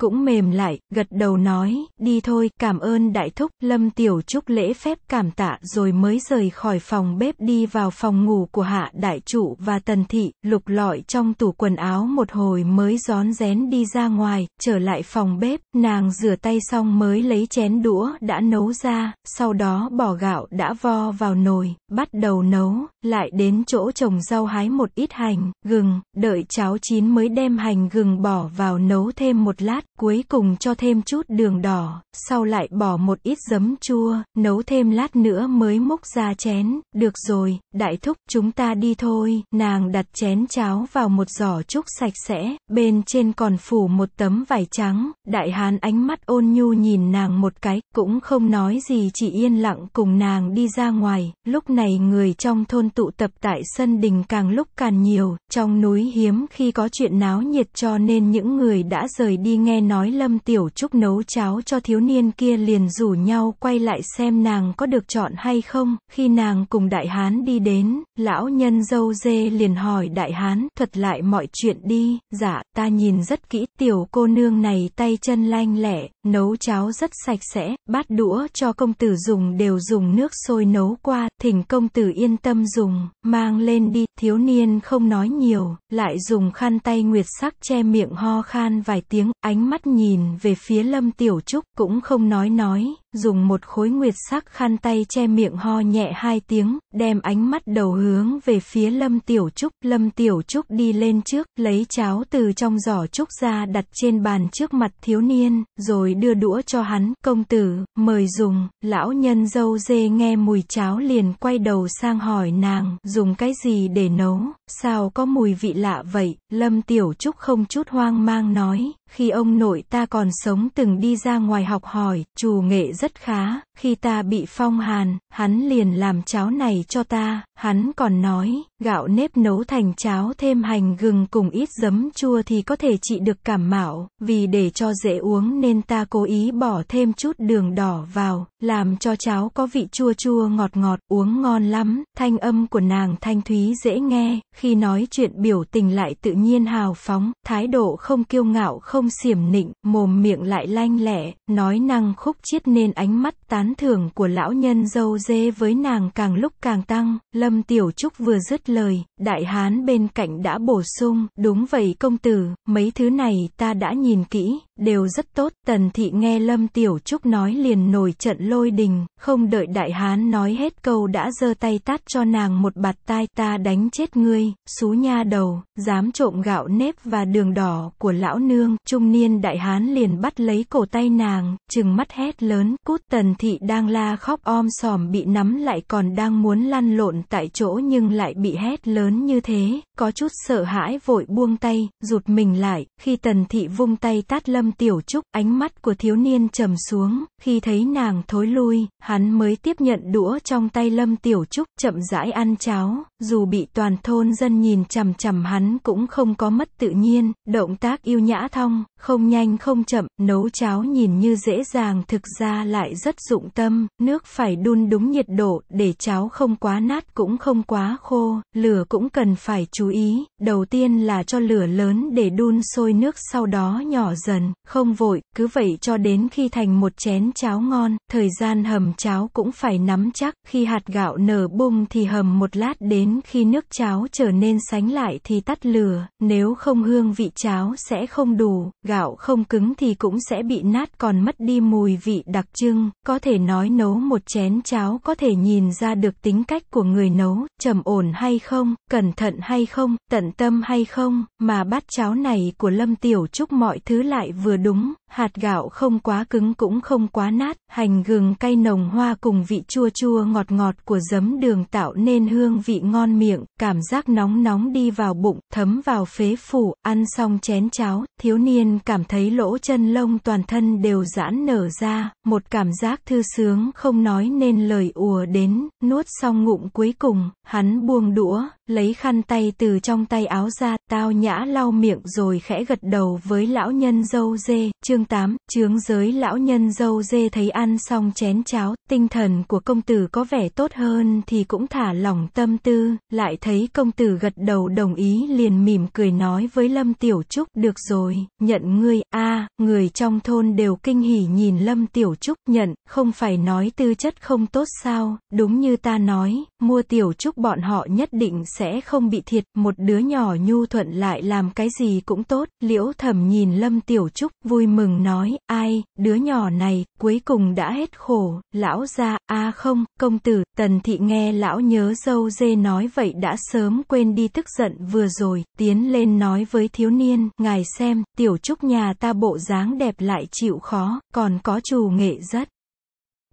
cũng mềm lại, gật đầu nói, đi thôi, cảm ơn đại thúc, Lâm Tiểu Trúc lễ phép cảm tạ rồi mới rời khỏi phòng bếp đi vào phòng ngủ của hạ đại trụ và tần thị, lục lọi trong tủ quần áo một hồi mới gión rén đi ra ngoài, trở lại phòng bếp, nàng rửa tay xong mới lấy chén đũa đã nấu ra, sau đó bỏ gạo đã vo vào nồi, bắt đầu nấu, lại đến chỗ trồng rau hái một ít hành, gừng, đợi cháo chín mới đem hành gừng bỏ vào nấu thêm một lát, cuối cùng cho thêm chút đường đỏ, sau lại bỏ một ít giấm chua, nấu thêm lát nữa mới múc ra chén, được rồi, đại thúc, chúng ta đi thôi, nàng đặt chén cháo vào một giỏ trúc sạch sẽ, bên trên còn phủ một tấm vải trắng, đại hán ánh mắt ôn nhu nhìn nàng một cái, cũng không nói gì chỉ yên lặng cùng nàng đi ra ngoài, lúc này người trong thôn tụ tập tại sân đình càng lúc càng nhiều, trong núi hiếm khi có chuyện náo nhiệt cho nên những người đã rời đi nghe nói Lâm Tiểu Trúc nấu cháo cho thiếu niên kia liền rủ nhau quay lại xem nàng có được chọn hay không, khi nàng cùng Đại Hán đi đến, lão nhân dâu dê liền hỏi Đại Hán, thuật lại mọi chuyện đi, dạ, ta nhìn rất kỹ, tiểu cô nương này tay chân lanh lẹ nấu cháo rất sạch sẽ, bát đũa cho công tử dùng đều dùng nước sôi nấu qua, thỉnh công tử yên tâm dùng, mang lên đi, thiếu niên không nói nhiều, lại dùng khăn tay nguyệt sắc che miệng ho khan vài tiếng, ánh mắt mắt nhìn về phía Lâm Tiểu Trúc cũng không nói nói dùng một khối nguyệt sắc khăn tay che miệng ho nhẹ hai tiếng, đem ánh mắt đầu hướng về phía Lâm Tiểu Trúc. Lâm Tiểu Trúc đi lên trước, lấy cháo từ trong giỏ trúc ra đặt trên bàn trước mặt thiếu niên, rồi đưa đũa cho hắn. Công tử, mời dùng, lão nhân dâu dê nghe mùi cháo liền quay đầu sang hỏi nàng, dùng cái gì để nấu, sao có mùi vị lạ vậy? Lâm Tiểu Trúc không chút hoang mang nói, khi ông nội ta còn sống từng đi ra ngoài học hỏi, chủ nghệ rất rất khá, khi ta bị phong hàn, hắn liền làm cháo này cho ta, hắn còn nói, gạo nếp nấu thành cháo thêm hành gừng cùng ít giấm chua thì có thể trị được cảm mạo, vì để cho dễ uống nên ta cố ý bỏ thêm chút đường đỏ vào, làm cho cháo có vị chua chua ngọt ngọt, uống ngon lắm, thanh âm của nàng thanh thúy dễ nghe, khi nói chuyện biểu tình lại tự nhiên hào phóng, thái độ không kiêu ngạo không xiểm nịnh, mồm miệng lại lanh lẹ, nói năng khúc chiết nên ánh mắt tán thưởng của lão nhân dâu dê với nàng càng lúc càng tăng, Lâm Tiểu Trúc vừa dứt lời, đại hán bên cạnh đã bổ sung, đúng vậy công tử, mấy thứ này ta đã nhìn kỹ, đều rất tốt. Tần thị nghe Lâm Tiểu Trúc nói liền nổi trận lôi đình, không đợi đại hán nói hết câu đã giơ tay tát cho nàng một bạt tai ta đánh chết ngươi, xú nha đầu, dám trộm gạo nếp và đường đỏ của lão nương. Trung niên đại hán liền bắt lấy cổ tay nàng, chừng mắt hét lớn, cút tần thị đang la khóc om sòm bị nắm lại còn đang muốn lăn lộn tại chỗ nhưng lại bị hét lớn như thế, có chút sợ hãi vội buông tay, rụt mình lại, khi tần thị vung tay tát lâm Lâm Tiểu Trúc, ánh mắt của thiếu niên trầm xuống, khi thấy nàng thối lui, hắn mới tiếp nhận đũa trong tay Lâm Tiểu Trúc, chậm rãi ăn cháo, dù bị toàn thôn dân nhìn chằm chằm hắn cũng không có mất tự nhiên, động tác yêu nhã thong, không nhanh không chậm, nấu cháo nhìn như dễ dàng thực ra lại rất dụng tâm, nước phải đun đúng nhiệt độ, để cháo không quá nát cũng không quá khô, lửa cũng cần phải chú ý, đầu tiên là cho lửa lớn để đun sôi nước sau đó nhỏ dần, không vội, cứ vậy cho đến khi thành một chén cháo ngon, thời gian hầm cháo cũng phải nắm chắc, khi hạt gạo nở bung thì hầm một lát đến khi nước cháo trở nên sánh lại thì tắt lửa, nếu không hương vị cháo sẽ không đủ, gạo không cứng thì cũng sẽ bị nát còn mất đi mùi vị đặc trưng, có thể nói nấu một chén cháo có thể nhìn ra được tính cách của người nấu, trầm ổn hay không, cẩn thận hay không, tận tâm hay không, mà bát cháo này của Lâm Tiểu Trúc mọi thứ lại vừa vừa đúng, hạt gạo không quá cứng cũng không quá nát, hành gừng cay nồng hoa cùng vị chua chua ngọt ngọt của giấm đường tạo nên hương vị ngon miệng, cảm giác nóng nóng đi vào bụng, thấm vào phế phủ, ăn xong chén cháo, thiếu niên cảm thấy lỗ chân lông toàn thân đều giãn nở ra, một cảm giác thư sướng không nói nên lời ùa đến, nuốt xong ngụm cuối cùng, hắn buông đũa, Lấy khăn tay từ trong tay áo ra, tao nhã lau miệng rồi khẽ gật đầu với lão nhân dâu dê, chương 8, chướng giới lão nhân dâu dê thấy ăn xong chén cháo, tinh thần của công tử có vẻ tốt hơn thì cũng thả lỏng tâm tư, lại thấy công tử gật đầu đồng ý liền mỉm cười nói với Lâm Tiểu Trúc, được rồi, nhận ngươi, a người trong thôn đều kinh hỉ nhìn Lâm Tiểu Trúc, nhận, không phải nói tư chất không tốt sao, đúng như ta nói, mua tiểu trúc bọn họ nhất định sẽ không bị thiệt, một đứa nhỏ nhu thuận lại làm cái gì cũng tốt, liễu thẩm nhìn lâm tiểu trúc, vui mừng nói, ai, đứa nhỏ này, cuối cùng đã hết khổ, lão ra, a không, công tử, tần thị nghe lão nhớ dâu dê nói vậy đã sớm quên đi tức giận vừa rồi, tiến lên nói với thiếu niên, ngài xem, tiểu trúc nhà ta bộ dáng đẹp lại chịu khó, còn có chủ nghệ rất.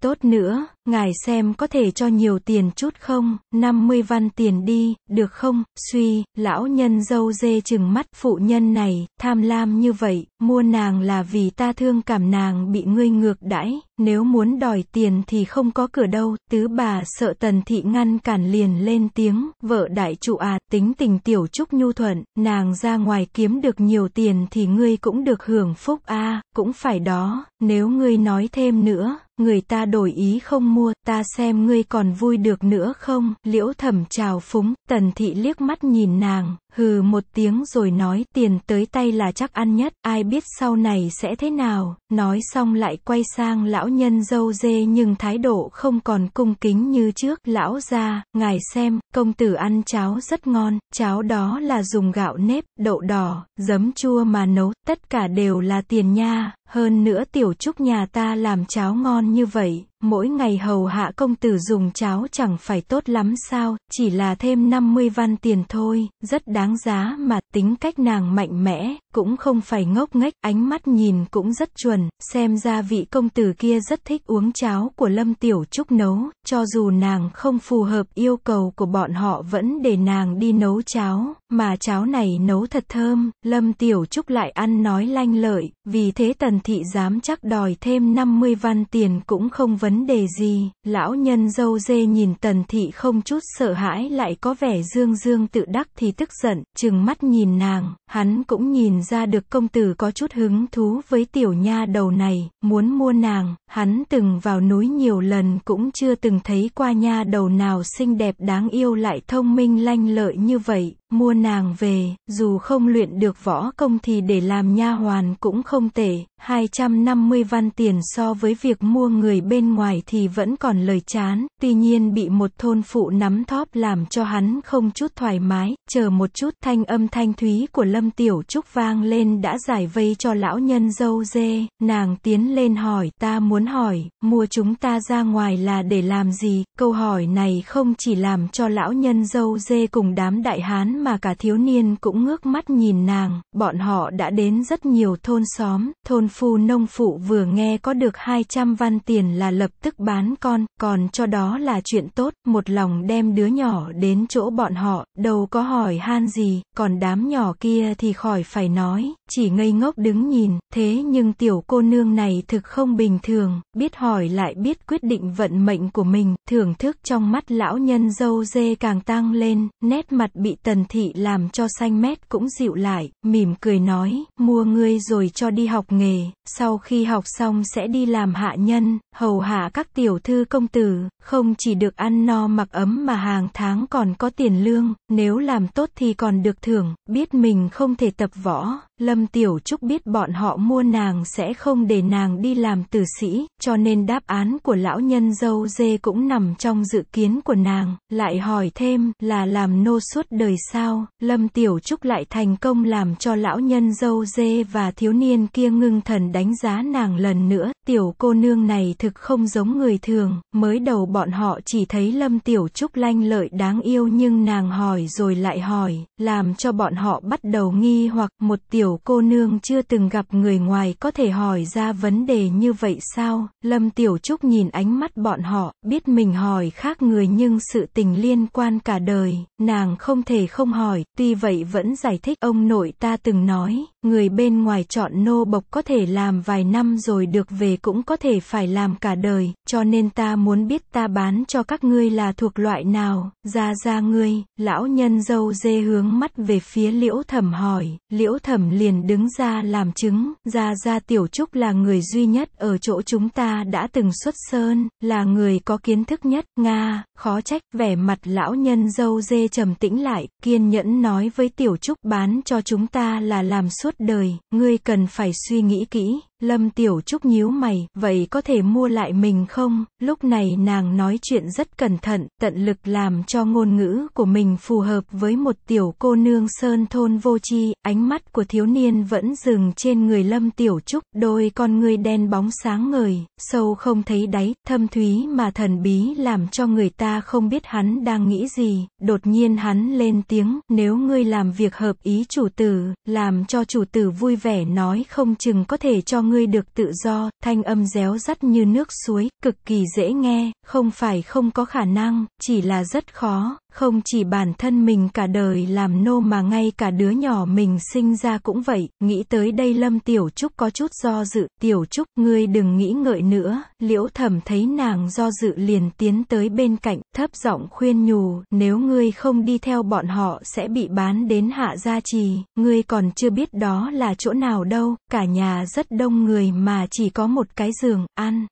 Tốt nữa, ngài xem có thể cho nhiều tiền chút không, 50 văn tiền đi, được không, suy, lão nhân dâu dê chừng mắt phụ nhân này, tham lam như vậy, mua nàng là vì ta thương cảm nàng bị ngươi ngược đãi, nếu muốn đòi tiền thì không có cửa đâu, tứ bà sợ tần thị ngăn cản liền lên tiếng, vợ đại trụ à, tính tình tiểu trúc nhu thuận, nàng ra ngoài kiếm được nhiều tiền thì ngươi cũng được hưởng phúc a à, cũng phải đó, nếu ngươi nói thêm nữa, người ta đổi ý không mua, ta xem ngươi còn vui được nữa không, liễu thẩm trào phúng, tần thị liếc mắt nhìn nàng, hừ một tiếng rồi nói tiền tới tay là chắc ăn nhất, ai biết sau này sẽ thế nào, nói xong lại quay sang lão nhân dâu dê nhưng thái độ không còn cung kính như trước, lão ra, ngài xem, công tử ăn cháo rất ngon, cháo đó là dùng gạo nếp, đậu đỏ, giấm chua mà nấu, tất cả đều là tiền nha, hơn nữa tiểu trúc nhà ta làm cháo ngon như vậy, mỗi ngày hầu hạ công tử dùng cháo chẳng phải tốt lắm sao, chỉ là thêm 50 văn tiền thôi, rất đáng giá mà tính cách nàng mạnh mẽ, cũng không phải ngốc nghếch, ánh mắt nhìn cũng rất chuẩn, xem ra vị công tử kia rất thích uống cháo của Lâm Tiểu Trúc nấu, cho dù nàng không phù hợp yêu cầu của bọn họ vẫn để nàng đi nấu cháo, mà cháo này nấu thật thơm, Lâm Tiểu Trúc lại ăn nói lanh lợi, vì thế Tần Thị dám chắc đòi thêm 50 văn tiền cũng không vấn vấn đề gì, lão nhân dâu dê nhìn tần thị không chút sợ hãi lại có vẻ dương dương tự đắc thì tức giận, chừng mắt nhìn nàng, hắn cũng nhìn ra được công tử có chút hứng thú với tiểu nha đầu này, muốn mua nàng, Hắn từng vào núi nhiều lần cũng chưa từng thấy qua nha đầu nào xinh đẹp đáng yêu lại thông minh lanh lợi như vậy, mua nàng về, dù không luyện được võ công thì để làm nha hoàn cũng không tệ, 250 văn tiền so với việc mua người bên ngoài thì vẫn còn lời chán, tuy nhiên bị một thôn phụ nắm thóp làm cho hắn không chút thoải mái, chờ một chút thanh âm thanh thúy của Lâm Tiểu Trúc vang lên đã giải vây cho lão nhân dâu dê, nàng tiến lên hỏi ta muốn muốn hỏi, mua chúng ta ra ngoài là để làm gì? Câu hỏi này không chỉ làm cho lão nhân dâu dê cùng đám đại hán mà cả thiếu niên cũng ngước mắt nhìn nàng. Bọn họ đã đến rất nhiều thôn xóm, thôn phu nông phụ vừa nghe có được 200 văn tiền là lập tức bán con, còn cho đó là chuyện tốt, một lòng đem đứa nhỏ đến chỗ bọn họ, đâu có hỏi han gì, còn đám nhỏ kia thì khỏi phải nói, chỉ ngây ngốc đứng nhìn, thế nhưng tiểu cô nương này thực không bình thường, thường, biết hỏi lại biết quyết định vận mệnh của mình, thưởng thức trong mắt lão nhân dâu dê càng tăng lên, nét mặt bị tần thị làm cho xanh mét cũng dịu lại, mỉm cười nói, mua ngươi rồi cho đi học nghề, sau khi học xong sẽ đi làm hạ nhân, hầu hạ các tiểu thư công tử, không chỉ được ăn no mặc ấm mà hàng tháng còn có tiền lương, nếu làm tốt thì còn được thưởng, biết mình không thể tập võ, Lâm Tiểu Trúc biết bọn họ mua nàng sẽ không để nàng đi làm tử sĩ, cho nên đáp án của lão nhân dâu dê cũng nằm trong dự kiến của nàng, lại hỏi thêm là làm nô suốt đời sao, Lâm Tiểu Trúc lại thành công làm cho lão nhân dâu dê và thiếu niên kia ngưng thần đánh giá nàng lần nữa, tiểu cô nương này thực không giống người thường, mới đầu bọn họ chỉ thấy Lâm Tiểu Trúc lanh lợi đáng yêu nhưng nàng hỏi rồi lại hỏi, làm cho bọn họ bắt đầu nghi hoặc một tiểu tiểu cô nương chưa từng gặp người ngoài có thể hỏi ra vấn đề như vậy sao? Lâm Tiểu Trúc nhìn ánh mắt bọn họ, biết mình hỏi khác người nhưng sự tình liên quan cả đời, nàng không thể không hỏi, tuy vậy vẫn giải thích ông nội ta từng nói, người bên ngoài chọn nô bộc có thể làm vài năm rồi được về cũng có thể phải làm cả đời, cho nên ta muốn biết ta bán cho các ngươi là thuộc loại nào, ra ra ngươi, lão nhân dâu dê hướng mắt về phía liễu thẩm hỏi, liễu thẩm liền đứng ra làm chứng, ra ra Tiểu Trúc là người duy nhất ở chỗ chúng ta đã từng xuất sơn, là người có kiến thức nhất, Nga, khó trách, vẻ mặt lão nhân dâu dê trầm tĩnh lại, kiên nhẫn nói với Tiểu Trúc bán cho chúng ta là làm suốt đời, ngươi cần phải suy nghĩ kỹ, Lâm Tiểu Trúc nhíu mày, vậy có thể mua lại mình không? Lúc này nàng nói chuyện rất cẩn thận, tận lực làm cho ngôn ngữ của mình phù hợp với một tiểu cô nương sơn thôn vô chi. Ánh mắt của thiếu niên vẫn dừng trên người Lâm Tiểu Trúc, đôi con người đen bóng sáng ngời, sâu không thấy đáy, thâm thúy mà thần bí làm cho người ta không biết hắn đang nghĩ gì. Đột nhiên hắn lên tiếng, nếu ngươi làm việc hợp ý chủ tử, làm cho chủ tử vui vẻ nói không chừng có thể cho ngươi ngươi được tự do, thanh âm réo rắt như nước suối, cực kỳ dễ nghe, không phải không có khả năng, chỉ là rất khó, không chỉ bản thân mình cả đời làm nô mà ngay cả đứa nhỏ mình sinh ra cũng vậy, nghĩ tới đây Lâm Tiểu Trúc có chút do dự, Tiểu Trúc, ngươi đừng nghĩ ngợi nữa, liễu thẩm thấy nàng do dự liền tiến tới bên cạnh, thấp giọng khuyên nhủ, nếu ngươi không đi theo bọn họ sẽ bị bán đến hạ gia trì, ngươi còn chưa biết đó là chỗ nào đâu, cả nhà rất đông người mà chỉ có một cái giường, ăn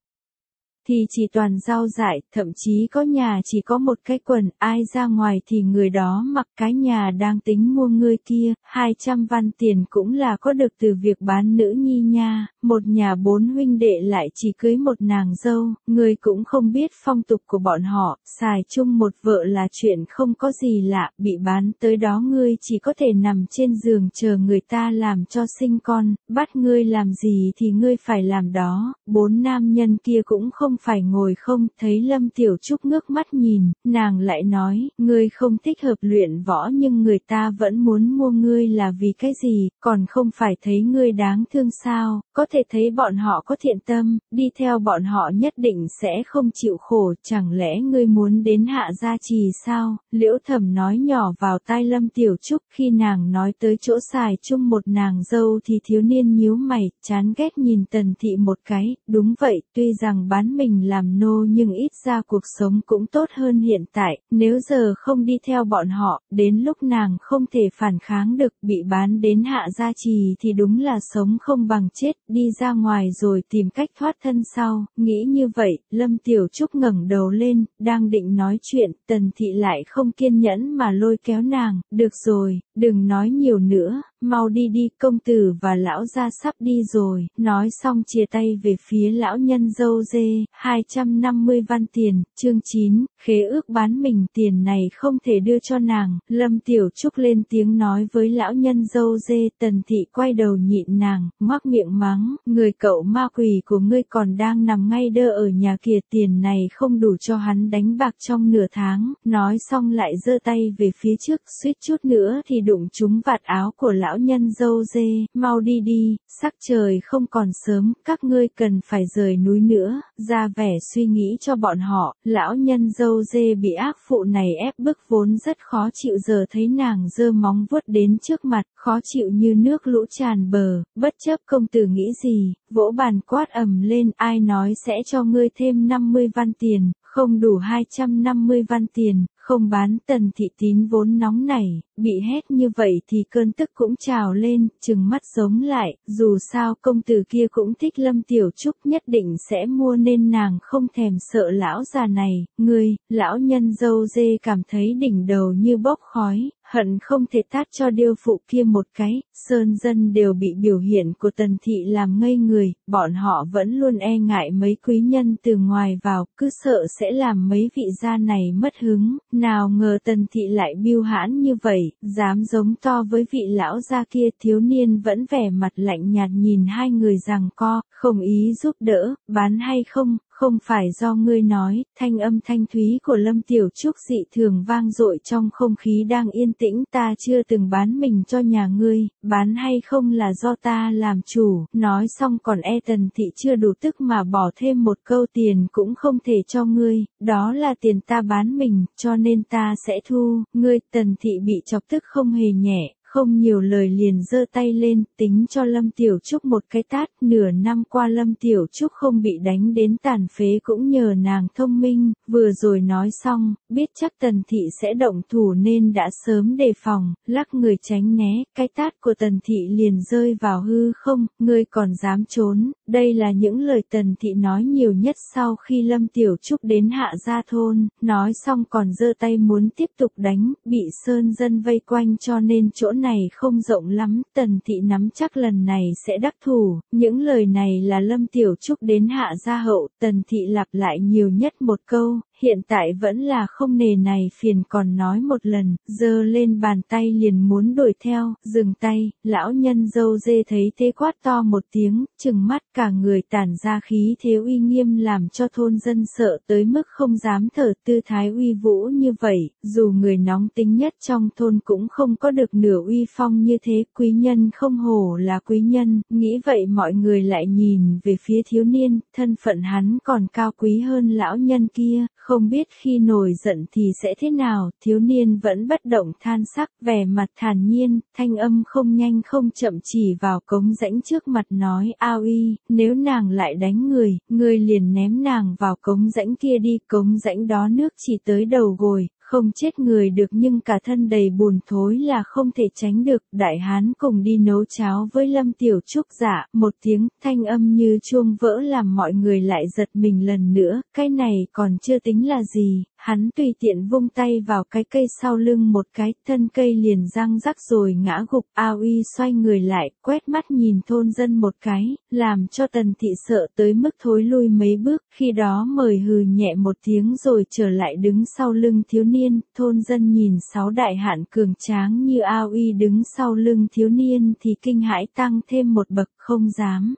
thì chỉ toàn rau dại, thậm chí có nhà chỉ có một cái quần, ai ra ngoài thì người đó mặc cái nhà đang tính mua người kia, 200 văn tiền cũng là có được từ việc bán nữ nhi nha, một nhà bốn huynh đệ lại chỉ cưới một nàng dâu, người cũng không biết phong tục của bọn họ, xài chung một vợ là chuyện không có gì lạ, bị bán tới đó ngươi chỉ có thể nằm trên giường chờ người ta làm cho sinh con, bắt ngươi làm gì thì ngươi phải làm đó, bốn nam nhân kia cũng không không phải ngồi không, thấy Lâm Tiểu Trúc ngước mắt nhìn, nàng lại nói, ngươi không thích hợp luyện võ nhưng người ta vẫn muốn mua ngươi là vì cái gì, còn không phải thấy ngươi đáng thương sao, có thể thấy bọn họ có thiện tâm, đi theo bọn họ nhất định sẽ không chịu khổ, chẳng lẽ ngươi muốn đến hạ gia trì sao, liễu thẩm nói nhỏ vào tai Lâm Tiểu Trúc khi nàng nói tới chỗ xài chung một nàng dâu thì thiếu niên nhíu mày, chán ghét nhìn tần thị một cái, đúng vậy, tuy rằng bán mình làm nô nhưng ít ra cuộc sống cũng tốt hơn hiện tại, nếu giờ không đi theo bọn họ, đến lúc nàng không thể phản kháng được bị bán đến hạ gia trì thì đúng là sống không bằng chết, đi ra ngoài rồi tìm cách thoát thân sau, nghĩ như vậy, Lâm Tiểu Trúc ngẩng đầu lên, đang định nói chuyện, tần thị lại không kiên nhẫn mà lôi kéo nàng, được rồi, đừng nói nhiều nữa, mau đi đi công tử và lão gia sắp đi rồi, nói xong chia tay về phía lão nhân dâu dê, 250 văn tiền, chương 9, khế ước bán mình tiền này không thể đưa cho nàng, lâm tiểu trúc lên tiếng nói với lão nhân dâu dê tần thị quay đầu nhịn nàng, ngoác miệng mắng, người cậu ma quỷ của ngươi còn đang nằm ngay đơ ở nhà kia tiền này không đủ cho hắn đánh bạc trong nửa tháng, nói xong lại giơ tay về phía trước suýt chút nữa thì đụng trúng vạt áo của lão lão nhân dâu dê, mau đi đi, sắc trời không còn sớm, các ngươi cần phải rời núi nữa, ra vẻ suy nghĩ cho bọn họ, lão nhân dâu dê bị ác phụ này ép bức vốn rất khó chịu giờ thấy nàng dơ móng vuốt đến trước mặt, khó chịu như nước lũ tràn bờ, bất chấp công tử nghĩ gì, vỗ bàn quát ầm lên ai nói sẽ cho ngươi thêm 50 văn tiền, không đủ 250 văn tiền, không bán tần thị tín vốn nóng nảy, bị hét như vậy thì cơn tức cũng trào lên, chừng mắt giống lại, dù sao công tử kia cũng thích lâm tiểu trúc nhất định sẽ mua nên nàng không thèm sợ lão già này, người, lão nhân dâu dê cảm thấy đỉnh đầu như bốc khói, hận không thể tát cho điêu phụ kia một cái, sơn dân đều bị biểu hiện của tần thị làm ngây người, bọn họ vẫn luôn e ngại mấy quý nhân từ ngoài vào, cứ sợ sẽ làm mấy vị gia này mất hứng, nào ngờ tần thị lại biêu hãn như vậy, dám giống to với vị lão gia kia thiếu niên vẫn vẻ mặt lạnh nhạt nhìn hai người rằng co, không ý giúp đỡ, bán hay không, không phải do ngươi nói, thanh âm thanh thúy của Lâm Tiểu Trúc dị thường vang dội trong không khí đang yên tĩnh ta chưa từng bán mình cho nhà ngươi, bán hay không là do ta làm chủ, nói xong còn e tần thị chưa đủ tức mà bỏ thêm một câu tiền cũng không thể cho ngươi, đó là tiền ta bán mình, cho nên ta sẽ thu, ngươi tần thị bị chọc tức không hề nhẹ, không nhiều lời liền giơ tay lên tính cho Lâm Tiểu Trúc một cái tát, nửa năm qua Lâm Tiểu Trúc không bị đánh đến tàn phế cũng nhờ nàng thông minh, vừa rồi nói xong, biết chắc Tần Thị sẽ động thủ nên đã sớm đề phòng, lắc người tránh né, cái tát của Tần Thị liền rơi vào hư không, ngươi còn dám trốn, đây là những lời Tần Thị nói nhiều nhất sau khi Lâm Tiểu Trúc đến hạ gia thôn, nói xong còn giơ tay muốn tiếp tục đánh, bị Sơn dân vây quanh cho nên chỗ này không rộng lắm, tần thị nắm chắc lần này sẽ đắc thủ, những lời này là lâm tiểu trúc đến hạ gia hậu, tần thị lặp lại nhiều nhất một câu, hiện tại vẫn là không nề này phiền còn nói một lần, giơ lên bàn tay liền muốn đuổi theo, dừng tay, lão nhân dâu dê thấy thế quát to một tiếng, chừng mắt cả người tản ra khí thế uy nghiêm làm cho thôn dân sợ tới mức không dám thở tư thái uy vũ như vậy, dù người nóng tính nhất trong thôn cũng không có được nửa uy phong như thế, quý nhân không hổ là quý nhân, nghĩ vậy mọi người lại nhìn về phía thiếu niên, thân phận hắn còn cao quý hơn lão nhân kia, không không biết khi nổi giận thì sẽ thế nào, thiếu niên vẫn bất động than sắc, vẻ mặt thản nhiên, thanh âm không nhanh không chậm chỉ vào cống rãnh trước mặt nói ao y, nếu nàng lại đánh người, người liền ném nàng vào cống rãnh kia đi, cống rãnh đó nước chỉ tới đầu gồi, không chết người được nhưng cả thân đầy bùn thối là không thể tránh được, đại hán cùng đi nấu cháo với lâm tiểu trúc giả dạ, một tiếng thanh âm như chuông vỡ làm mọi người lại giật mình lần nữa, cái này còn chưa tính là gì, hắn tùy tiện vung tay vào cái cây sau lưng một cái, thân cây liền răng rắc rồi ngã gục, ao y xoay người lại, quét mắt nhìn thôn dân một cái, làm cho tần thị sợ tới mức thối lui mấy bước, khi đó mời hừ nhẹ một tiếng rồi trở lại đứng sau lưng thiếu niên niên, thôn dân nhìn sáu đại hạn cường tráng như ao y đứng sau lưng thiếu niên thì kinh hãi tăng thêm một bậc không dám.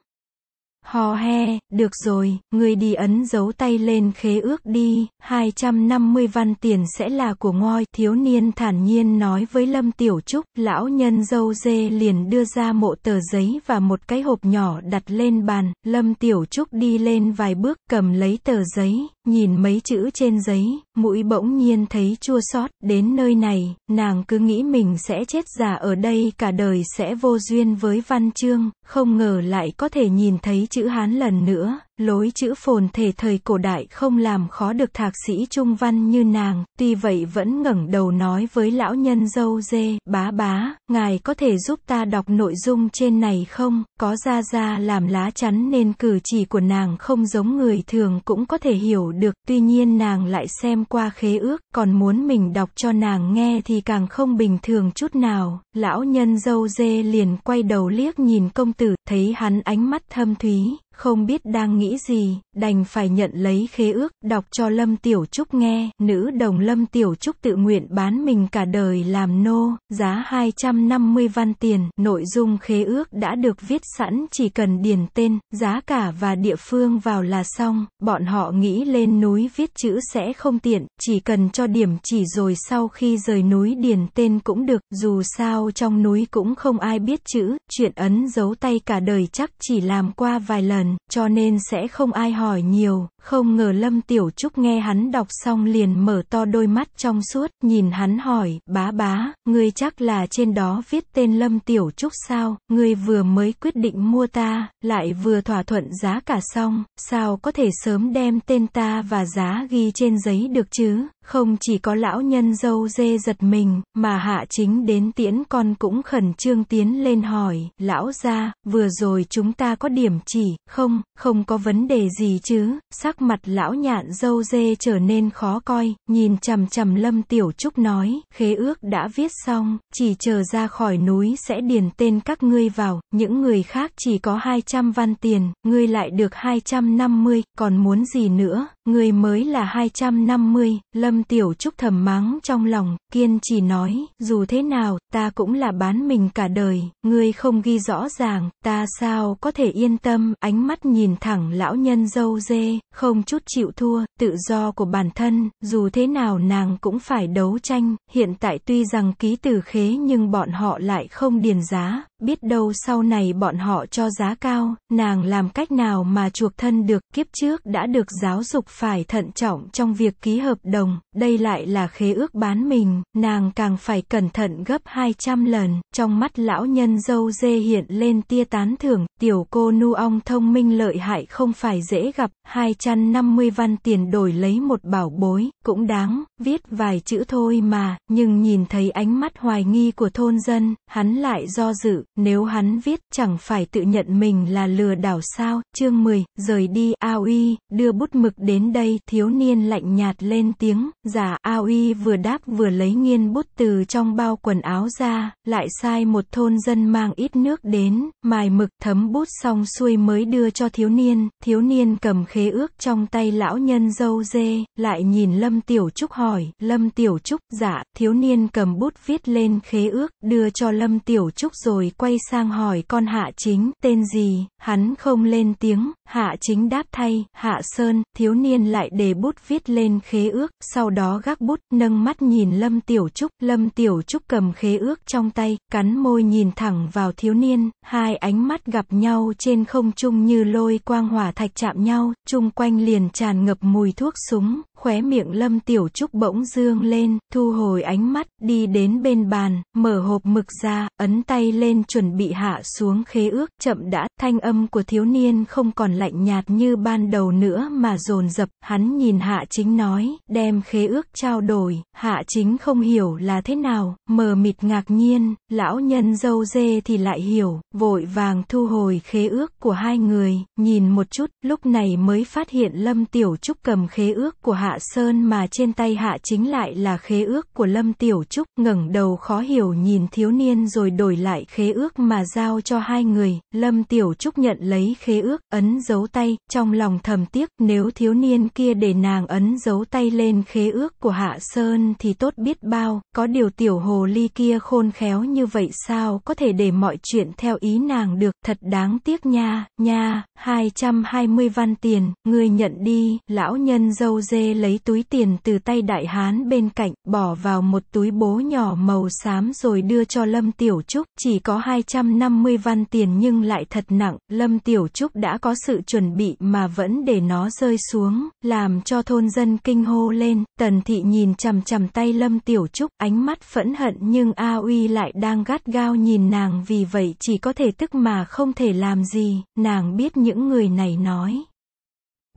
Hò he, được rồi, người đi ấn dấu tay lên khế ước đi, 250 văn tiền sẽ là của ngôi. Thiếu niên thản nhiên nói với Lâm Tiểu Trúc, lão nhân dâu dê liền đưa ra mộ tờ giấy và một cái hộp nhỏ đặt lên bàn. Lâm Tiểu Trúc đi lên vài bước cầm lấy tờ giấy, nhìn mấy chữ trên giấy, mũi bỗng nhiên thấy chua xót, đến nơi này, nàng cứ nghĩ mình sẽ chết già ở đây cả đời sẽ vô duyên với văn chương, không ngờ lại có thể nhìn thấy chữ Hán lần nữa, lối chữ phồn thể thời cổ đại không làm khó được thạc sĩ trung văn như nàng, tuy vậy vẫn ngẩng đầu nói với lão nhân dâu dê, bá bá, ngài có thể giúp ta đọc nội dung trên này không, có ra ra làm lá chắn nên cử chỉ của nàng không giống người thường cũng có thể hiểu được, tuy nhiên nàng lại xem qua khế ước, còn muốn mình đọc cho nàng nghe thì càng không bình thường chút nào, lão nhân dâu dê liền quay đầu liếc nhìn công tử, thấy hắn ánh mắt thâm thúy, không biết đang nghĩ gì, đành phải nhận lấy khế ước, đọc cho Lâm Tiểu Trúc nghe, nữ đồng Lâm Tiểu Trúc tự nguyện bán mình cả đời làm nô, giá 250 văn tiền, nội dung khế ước đã được viết sẵn chỉ cần điền tên, giá cả và địa phương vào là xong, bọn họ nghĩ lên núi viết chữ sẽ không tiện, chỉ cần cho điểm chỉ rồi sau khi rời núi điền tên cũng được, dù sao trong núi cũng không ai biết chữ, chuyện ấn giấu tay cả đời chắc chỉ làm qua vài lần lần, cho nên sẽ không ai hỏi nhiều, không ngờ Lâm Tiểu Trúc nghe hắn đọc xong liền mở to đôi mắt trong suốt, nhìn hắn hỏi, bá bá, ngươi chắc là trên đó viết tên Lâm Tiểu Trúc sao, ngươi vừa mới quyết định mua ta, lại vừa thỏa thuận giá cả xong, sao có thể sớm đem tên ta và giá ghi trên giấy được chứ, không chỉ có lão nhân dâu dê giật mình, mà hạ chính đến tiễn con cũng khẩn trương tiến lên hỏi, lão ra, vừa rồi chúng ta có điểm chỉ, không, không có vấn đề gì chứ, sắc sắc mặt lão nhạn dâu dê trở nên khó coi, nhìn chằm chằm Lâm Tiểu Trúc nói, khế ước đã viết xong, chỉ chờ ra khỏi núi sẽ điền tên các ngươi vào, những người khác chỉ có 200 văn tiền, ngươi lại được 250, còn muốn gì nữa, người mới là 250, Lâm Tiểu Trúc thầm mắng trong lòng, kiên trì nói, dù thế nào, ta cũng là bán mình cả đời, ngươi không ghi rõ ràng, ta sao có thể yên tâm, ánh mắt nhìn thẳng lão nhân dâu dê, không chút chịu thua, tự do của bản thân, dù thế nào nàng cũng phải đấu tranh, hiện tại tuy rằng ký từ khế nhưng bọn họ lại không điền giá, biết đâu sau này bọn họ cho giá cao, nàng làm cách nào mà chuộc thân được, kiếp trước đã được giáo dục phải thận trọng trong việc ký hợp đồng, đây lại là khế ước bán mình, nàng càng phải cẩn thận gấp 200 lần, trong mắt lão nhân dâu dê hiện lên tia tán thưởng, tiểu cô nu ong thông minh lợi hại không phải dễ gặp, 250 văn tiền đổi lấy một bảo bối, cũng đáng, viết vài chữ thôi mà, nhưng nhìn thấy ánh mắt hoài nghi của thôn dân, hắn lại do dự, nếu hắn viết chẳng phải tự nhận mình là lừa đảo sao, chương 10, rời đi, ao y, đưa bút mực đến đây, thiếu niên lạnh nhạt lên tiếng, giả ao y vừa đáp vừa lấy nghiên bút từ trong bao quần áo ra, lại sai một thôn dân mang ít nước đến, mài mực thấm bút xong xuôi mới đưa cho thiếu niên, thiếu niên cầm khế ước trong tay lão nhân dâu dê, lại nhìn Lâm Tiểu Trúc hỏi, Lâm Tiểu Trúc, giả, dạ, thiếu niên cầm bút viết lên khế ước, đưa cho Lâm Tiểu Trúc rồi quay sang hỏi con Hạ Chính, tên gì, hắn không lên tiếng, Hạ Chính đáp thay, Hạ Sơn, thiếu niên lại để bút viết lên khế ước, sau đó gác bút, nâng mắt nhìn Lâm Tiểu Trúc, Lâm Tiểu Trúc cầm khế ước trong tay, cắn môi nhìn thẳng vào thiếu niên, hai ánh mắt gặp nhau trên không trung như lôi quang hỏa thạch chạm nhau, chung quanh liền tràn ngập mùi thuốc súng, khóe miệng Lâm Tiểu Trúc bỗng dương lên, thu hồi ánh mắt, đi đến bên bàn, mở hộp mực ra, ấn tay lên chuẩn bị hạ xuống khế ước, chậm đã, thanh âm của thiếu niên không còn lạnh nhạt như ban đầu nữa mà dồn dập, hắn nhìn hạ chính nói, đem khế ước trao đổi, hạ chính không hiểu là thế nào, mờ mịt ngạc nhiên, lão nhân dâu dê thì lại hiểu, vội vàng thu hồi khế ước của hai người, nhìn một chút, lúc này mới phát hiện Lâm Tiểu Trúc cầm khế ước của Hạ Sơn mà trên tay Hạ chính lại là khế ước của Lâm Tiểu Trúc, ngẩng đầu khó hiểu nhìn thiếu niên rồi đổi lại khế ước ước mà giao cho hai người, Lâm Tiểu Trúc nhận lấy khế ước, ấn dấu tay, trong lòng thầm tiếc, nếu thiếu niên kia để nàng ấn dấu tay lên khế ước của Hạ Sơn thì tốt biết bao, có điều tiểu hồ ly kia khôn khéo như vậy sao có thể để mọi chuyện theo ý nàng được, thật đáng tiếc nha, nha, 220 văn tiền, ngươi nhận đi, lão nhân dâu dê lấy túi tiền từ tay đại hán bên cạnh, bỏ vào một túi bố nhỏ màu xám rồi đưa cho Lâm Tiểu Trúc, chỉ có hai 250 văn tiền nhưng lại thật nặng, Lâm Tiểu Trúc đã có sự chuẩn bị mà vẫn để nó rơi xuống, làm cho thôn dân kinh hô lên, tần thị nhìn chằm chằm tay Lâm Tiểu Trúc, ánh mắt phẫn hận nhưng A Uy lại đang gắt gao nhìn nàng vì vậy chỉ có thể tức mà không thể làm gì, nàng biết những người này nói.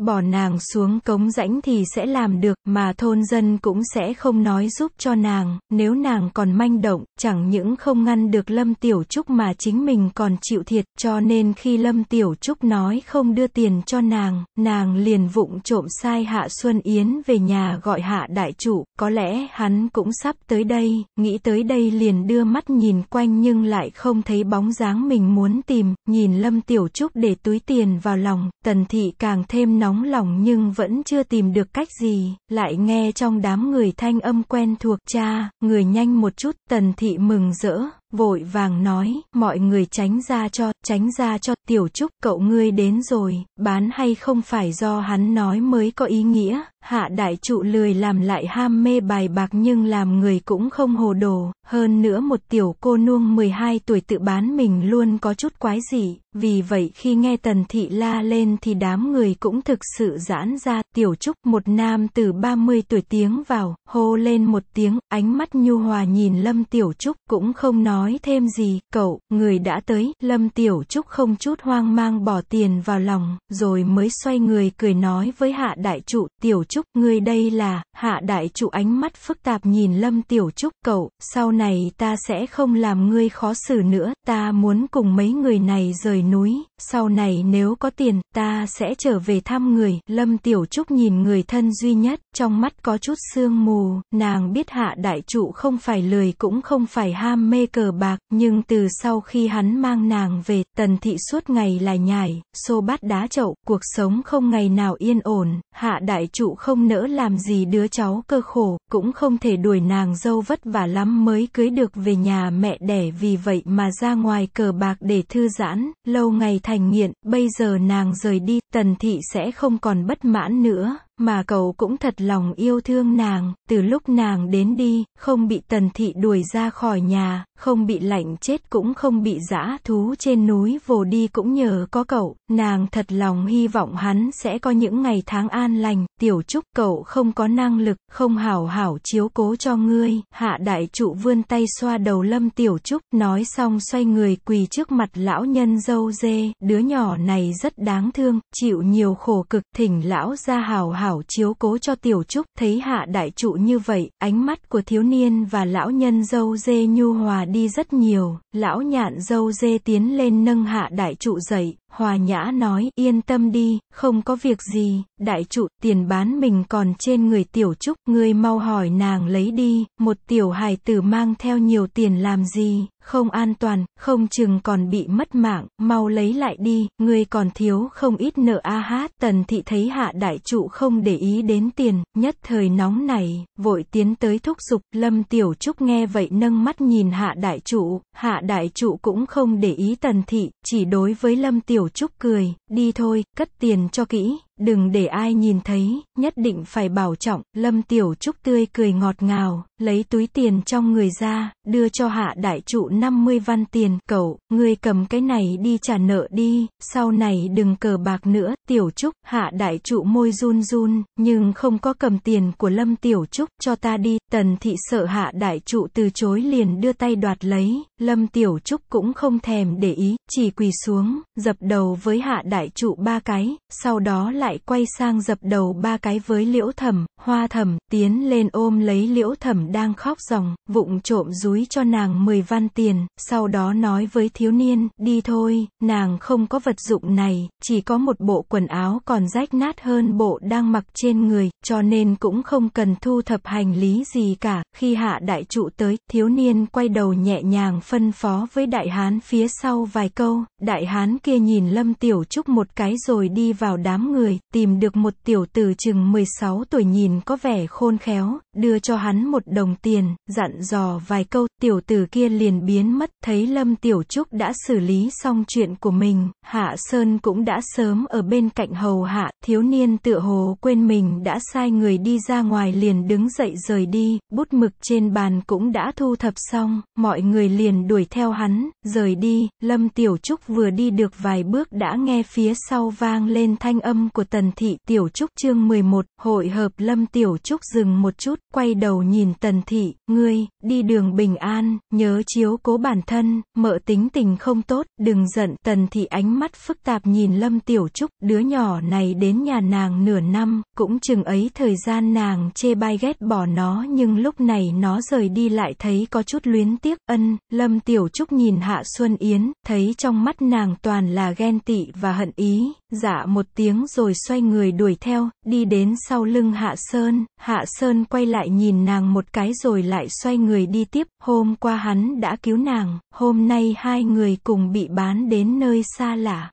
Bỏ nàng xuống cống rãnh thì sẽ làm được, mà thôn dân cũng sẽ không nói giúp cho nàng, nếu nàng còn manh động, chẳng những không ngăn được Lâm Tiểu Trúc mà chính mình còn chịu thiệt, cho nên khi Lâm Tiểu Trúc nói không đưa tiền cho nàng, nàng liền vụng trộm sai Hạ Xuân Yến về nhà gọi Hạ Đại Chủ, có lẽ hắn cũng sắp tới đây, nghĩ tới đây liền đưa mắt nhìn quanh nhưng lại không thấy bóng dáng mình muốn tìm, nhìn Lâm Tiểu Trúc để túi tiền vào lòng, tần thị càng thêm nói nóng lòng nhưng vẫn chưa tìm được cách gì, lại nghe trong đám người thanh âm quen thuộc cha, người nhanh một chút, tần thị mừng rỡ, vội vàng nói, mọi người tránh ra cho, tránh ra cho, tiểu trúc, cậu ngươi đến rồi, bán hay không phải do hắn nói mới có ý nghĩa, Hạ đại trụ lười làm lại ham mê bài bạc nhưng làm người cũng không hồ đồ, hơn nữa một tiểu cô nuông 12 tuổi tự bán mình luôn có chút quái dị, vì vậy khi nghe tần thị la lên thì đám người cũng thực sự giãn ra, tiểu trúc một nam từ 30 tuổi tiếng vào, hô lên một tiếng, ánh mắt nhu hòa nhìn lâm tiểu trúc, cũng không nói thêm gì, cậu, người đã tới, lâm tiểu trúc không chút hoang mang bỏ tiền vào lòng, rồi mới xoay người cười nói với hạ đại trụ, tiểu trúc Trúc, ngươi đây là, hạ đại trụ ánh mắt phức tạp nhìn Lâm Tiểu Trúc, cậu, sau này ta sẽ không làm ngươi khó xử nữa, ta muốn cùng mấy người này rời núi, sau này nếu có tiền, ta sẽ trở về thăm người, Lâm Tiểu Trúc nhìn người thân duy nhất, trong mắt có chút sương mù, nàng biết hạ đại trụ không phải lười cũng không phải ham mê cờ bạc, nhưng từ sau khi hắn mang nàng về, tần thị suốt ngày là nhảy xô bát đá chậu, cuộc sống không ngày nào yên ổn, hạ đại trụ không không nỡ làm gì đứa cháu cơ khổ, cũng không thể đuổi nàng dâu vất vả lắm mới cưới được về nhà mẹ đẻ vì vậy mà ra ngoài cờ bạc để thư giãn, lâu ngày thành nghiện, bây giờ nàng rời đi, tần thị sẽ không còn bất mãn nữa, mà cậu cũng thật lòng yêu thương nàng, từ lúc nàng đến đi, không bị tần thị đuổi ra khỏi nhà, không bị lạnh chết cũng không bị dã thú trên núi vồ đi cũng nhờ có cậu, nàng thật lòng hy vọng hắn sẽ có những ngày tháng an lành, tiểu trúc cậu không có năng lực, không hảo hảo chiếu cố cho ngươi, hạ đại trụ vươn tay xoa đầu lâm tiểu trúc, nói xong xoay người quỳ trước mặt lão nhân dâu dê, đứa nhỏ này rất đáng thương, chịu nhiều khổ cực, thỉnh lão ra hảo hảo chiếu cố cho tiểu trúc, thấy hạ đại trụ như vậy, ánh mắt của thiếu niên và lão nhân dâu dê nhu hòa đi rất nhiều, lão nhạn dâu dê tiến lên nâng hạ đại trụ dậy, Hòa nhã nói, yên tâm đi, không có việc gì, đại trụ, tiền bán mình còn trên người tiểu trúc, ngươi mau hỏi nàng lấy đi, một tiểu hài tử mang theo nhiều tiền làm gì, không an toàn, không chừng còn bị mất mạng, mau lấy lại đi, ngươi còn thiếu không ít nợ a hát. Tần thị thấy hạ đại trụ không để ý đến tiền, nhất thời nóng này, vội tiến tới thúc giục, lâm tiểu trúc nghe vậy nâng mắt nhìn hạ đại trụ, hạ đại trụ cũng không để ý tần thị, chỉ đối với lâm tiểu Tiểu Trúc cười, đi thôi, cất tiền cho kỹ. Đừng để ai nhìn thấy, nhất định phải bảo trọng, Lâm Tiểu Trúc tươi cười ngọt ngào, lấy túi tiền trong người ra, đưa cho hạ đại trụ 50 văn tiền, cậu, ngươi cầm cái này đi trả nợ đi, sau này đừng cờ bạc nữa, Tiểu Trúc, hạ đại trụ môi run run, nhưng không có cầm tiền của Lâm Tiểu Trúc, cho ta đi, tần thị sợ hạ đại trụ từ chối liền đưa tay đoạt lấy, Lâm Tiểu Trúc cũng không thèm để ý, chỉ quỳ xuống, dập đầu với hạ đại trụ ba cái, sau đó là lại quay sang dập đầu ba cái với liễu thẩm, hoa thẩm, tiến lên ôm lấy liễu thẩm đang khóc ròng, vụng trộm rúi cho nàng mười văn tiền, sau đó nói với thiếu niên, đi thôi, nàng không có vật dụng này, chỉ có một bộ quần áo còn rách nát hơn bộ đang mặc trên người, cho nên cũng không cần thu thập hành lý gì cả, khi hạ đại trụ tới, thiếu niên quay đầu nhẹ nhàng phân phó với đại hán phía sau vài câu, đại hán kia nhìn Lâm Tiểu Trúc một cái rồi đi vào đám người, tìm được một tiểu tử chừng 16 tuổi nhìn có vẻ khôn khéo, đưa cho hắn một đồng tiền, dặn dò vài câu, tiểu tử kia liền biến mất, thấy Lâm Tiểu Trúc đã xử lý xong chuyện của mình, Hạ Sơn cũng đã sớm ở bên cạnh hầu hạ, thiếu niên tựa hồ quên mình đã sai người đi ra ngoài liền đứng dậy rời đi, bút mực trên bàn cũng đã thu thập xong, mọi người liền đuổi theo hắn, rời đi, Lâm Tiểu Trúc vừa đi được vài bước đã nghe phía sau vang lên thanh âm của Tần Thị, Tiểu Trúc chương 11, hội hợp Lâm Tiểu Trúc dừng một chút, quay đầu nhìn Tần Thị, ngươi, đi đường bình an, nhớ chiếu cố bản thân, mợ tính tình không tốt, đừng giận. Tần Thị ánh mắt phức tạp nhìn Lâm Tiểu Trúc, đứa nhỏ này đến nhà nàng nửa năm, cũng chừng ấy thời gian nàng chê bai ghét bỏ nó nhưng lúc này nó rời đi lại thấy có chút luyến tiếc, ân, Lâm Tiểu Trúc nhìn Hạ Xuân Yến, thấy trong mắt nàng toàn là ghen tị và hận ý, dạ một tiếng rồi xoay người đuổi theo, đi đến sau lưng Hạ Sơn, Hạ Sơn quay lại nhìn nàng một cái rồi lại xoay người đi tiếp, hôm qua hắn đã cứu nàng, hôm nay hai người cùng bị bán đến nơi xa lạ.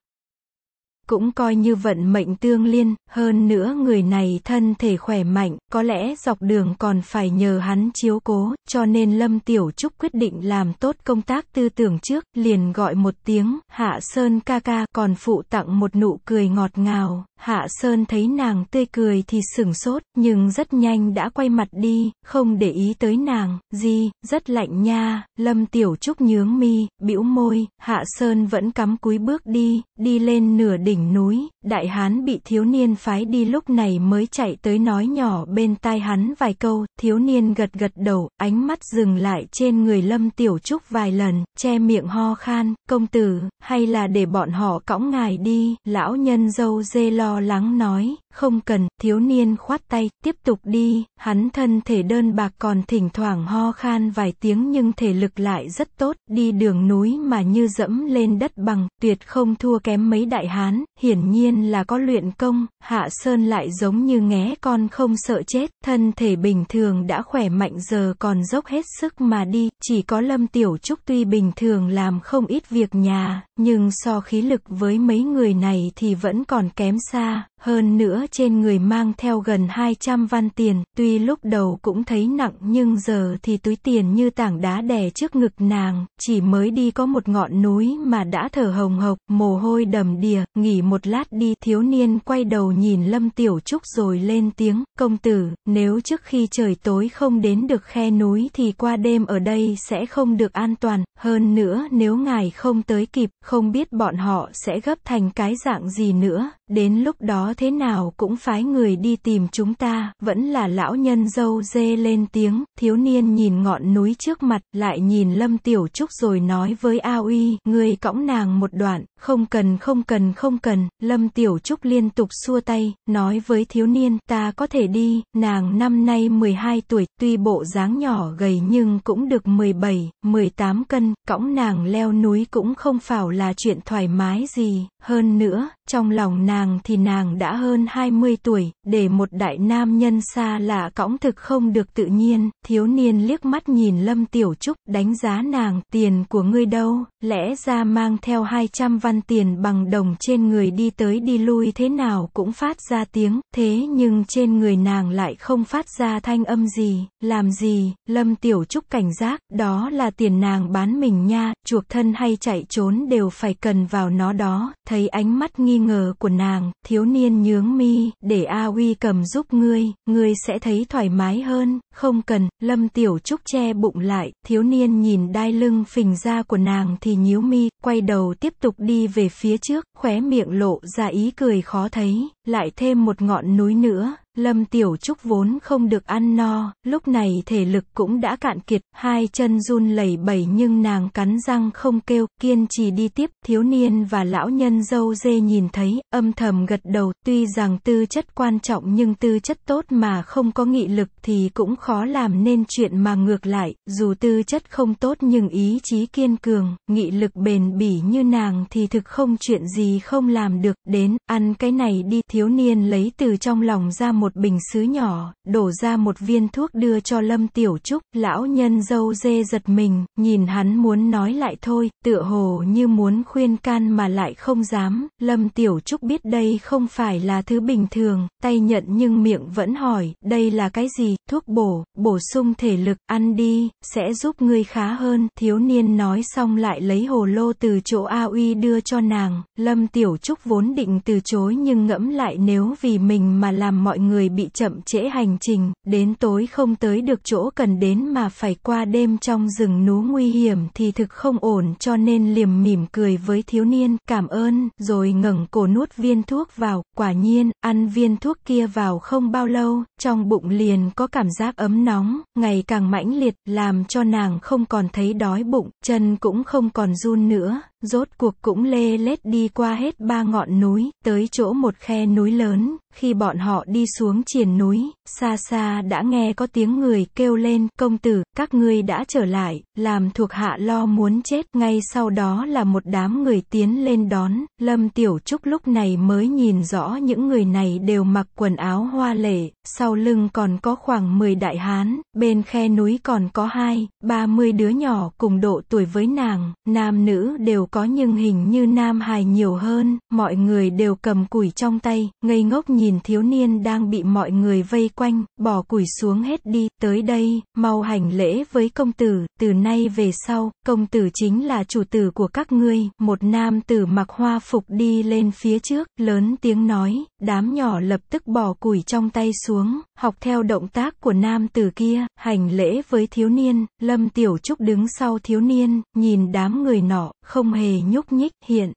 Cũng coi như vận mệnh tương liên, hơn nữa người này thân thể khỏe mạnh, có lẽ dọc đường còn phải nhờ hắn chiếu cố, cho nên Lâm Tiểu Trúc quyết định làm tốt công tác tư tưởng trước, liền gọi một tiếng, hạ sơn ca ca còn phụ tặng một nụ cười ngọt ngào, Hạ Sơn thấy nàng tươi cười thì sửng sốt, nhưng rất nhanh đã quay mặt đi, không để ý tới nàng, gì, rất lạnh nha, Lâm Tiểu Trúc nhướng mi, bĩu môi, Hạ Sơn vẫn cắm cúi bước đi, đi lên nửa đỉnh núi, đại hán bị thiếu niên phái đi lúc này mới chạy tới nói nhỏ bên tai hắn vài câu, thiếu niên gật gật đầu, ánh mắt dừng lại trên người Lâm Tiểu Trúc vài lần, che miệng ho khan, công tử, hay là để bọn họ cõng ngài đi, lão nhân dâu dê lo lo lắng nói, không cần, thiếu niên khoát tay, tiếp tục đi, hắn thân thể đơn bạc còn thỉnh thoảng ho khan vài tiếng nhưng thể lực lại rất tốt, đi đường núi mà như dẫm lên đất bằng, tuyệt không thua kém mấy đại hán, hiển nhiên là có luyện công, hạ sơn lại giống như nghé con không sợ chết, thân thể bình thường đã khỏe mạnh giờ còn dốc hết sức mà đi, chỉ có lâm tiểu trúc tuy bình thường làm không ít việc nhà, nhưng so khí lực với mấy người này thì vẫn còn kém xa hơn nữa trên người mang theo gần 200 văn tiền, tuy lúc đầu cũng thấy nặng nhưng giờ thì túi tiền như tảng đá đè trước ngực nàng, chỉ mới đi có một ngọn núi mà đã thở hồng hộc, mồ hôi đầm đìa, nghỉ một lát đi, thiếu niên quay đầu nhìn Lâm Tiểu Trúc rồi lên tiếng, công tử, nếu trước khi trời tối không đến được khe núi thì qua đêm ở đây sẽ không được an toàn, hơn nữa nếu ngài không tới kịp, không biết bọn họ sẽ gấp thành cái dạng gì nữa, đến lúc đó thế nào cũng phái người đi tìm chúng ta, vẫn là lão nhân dâu dê lên tiếng, thiếu niên nhìn ngọn núi trước mặt, lại nhìn Lâm Tiểu Trúc rồi nói với A Uy, người cõng nàng một đoạn, không cần không cần không cần, Lâm Tiểu Trúc liên tục xua tay, nói với thiếu niên, ta có thể đi, nàng năm nay 12 tuổi, tuy bộ dáng nhỏ gầy nhưng cũng được 17, 18 cân, cõng nàng leo núi cũng không phải là chuyện thoải mái gì, hơn nữa, trong lòng nàng thì nàng đã hơn 20 tuổi, để một đại nam nhân xa lạ cõng thực không được tự nhiên, thiếu niên liếc mắt nhìn Lâm Tiểu Trúc, đánh giá nàng, tiền của ngươi đâu, lẽ ra mang theo 200 văn tiền bằng đồng trên người đi tới đi lui thế nào cũng phát ra tiếng, thế nhưng trên người nàng lại không phát ra thanh âm gì, làm gì, Lâm Tiểu Trúc cảnh giác, đó là tiền nàng bán mình nha, chuộc thân hay chạy trốn đều phải cần vào nó đó, thấy ánh mắt nghi nghi ngờ của nàng, thiếu niên nhướng mi, để A uy cầm giúp ngươi, ngươi sẽ thấy thoải mái hơn, không cần, Lâm Tiểu Trúc che bụng lại, thiếu niên nhìn đai lưng phình ra của nàng thì nhíu mi, quay đầu tiếp tục đi về phía trước, khóe miệng lộ ra ý cười khó thấy, lại thêm một ngọn núi nữa, Lâm Tiểu Trúc vốn không được ăn no, lúc này thể lực cũng đã cạn kiệt, hai chân run lẩy bẩy nhưng nàng cắn răng không kêu, kiên trì đi tiếp, thiếu niên và lão nhân dâu dê nhìn thấy, âm thầm gật đầu, tuy rằng tư chất quan trọng nhưng tư chất tốt mà không có nghị lực thì cũng khó làm nên chuyện mà ngược lại, dù tư chất không tốt nhưng ý chí kiên cường, nghị lực bền bỉ như nàng thì thực không chuyện gì không làm được, đến, ăn cái này đi, thiếu niên lấy từ trong lòng ra một một bình sứ nhỏ, đổ ra một viên thuốc đưa cho Lâm Tiểu Trúc, lão nhân dâu dê giật mình, nhìn hắn muốn nói lại thôi, tựa hồ như muốn khuyên can mà lại không dám, Lâm Tiểu Trúc biết đây không phải là thứ bình thường, tay nhận nhưng miệng vẫn hỏi, đây là cái gì, thuốc bổ, bổ sung thể lực, ăn đi, sẽ giúp ngươi khá hơn, thiếu niên nói xong lại lấy hồ lô từ chỗ A Uy đưa cho nàng, Lâm Tiểu Trúc vốn định từ chối nhưng ngẫm lại nếu vì mình mà làm mọi người người bị chậm trễ hành trình, đến tối không tới được chỗ cần đến mà phải qua đêm trong rừng núi nguy hiểm thì thực không ổn cho nên liềm mỉm cười với thiếu niên, cảm ơn, rồi ngẩng cổ nuốt viên thuốc vào, quả nhiên, ăn viên thuốc kia vào không bao lâu, trong bụng liền có cảm giác ấm nóng, ngày càng mãnh liệt, làm cho nàng không còn thấy đói bụng, chân cũng không còn run nữa, rốt cuộc cũng lê lết đi qua hết ba ngọn núi, tới chỗ một khe núi lớn, khi bọn họ đi xuống triển núi, xa xa đã nghe có tiếng người kêu lên, công tử, các ngươi đã trở lại, làm thuộc hạ lo muốn chết, ngay sau đó là một đám người tiến lên đón, Lâm Tiểu Trúc lúc này mới nhìn rõ những người này đều mặc quần áo hoa lệ, sau lưng còn có khoảng 10 đại hán, bên khe núi còn có hai, ba mươi đứa nhỏ cùng độ tuổi với nàng, nam nữ đều có nhưng hình như nam hài nhiều hơn, mọi người đều cầm củi trong tay, ngây ngốc nhìn thiếu niên đang bị mọi người vây quanh, bỏ củi xuống hết đi, tới đây, mau hành lễ với công tử, từ nay về sau, công tử chính là chủ tử của các ngươi, một nam tử mặc hoa phục đi lên phía trước, lớn tiếng nói, đám nhỏ lập tức bỏ củi trong tay xuống, học theo động tác của nam tử kia, hành lễ với thiếu niên, Lâm Tiểu Trúc đứng sau thiếu niên, nhìn đám người nọ, không hề nhúc nhích hiện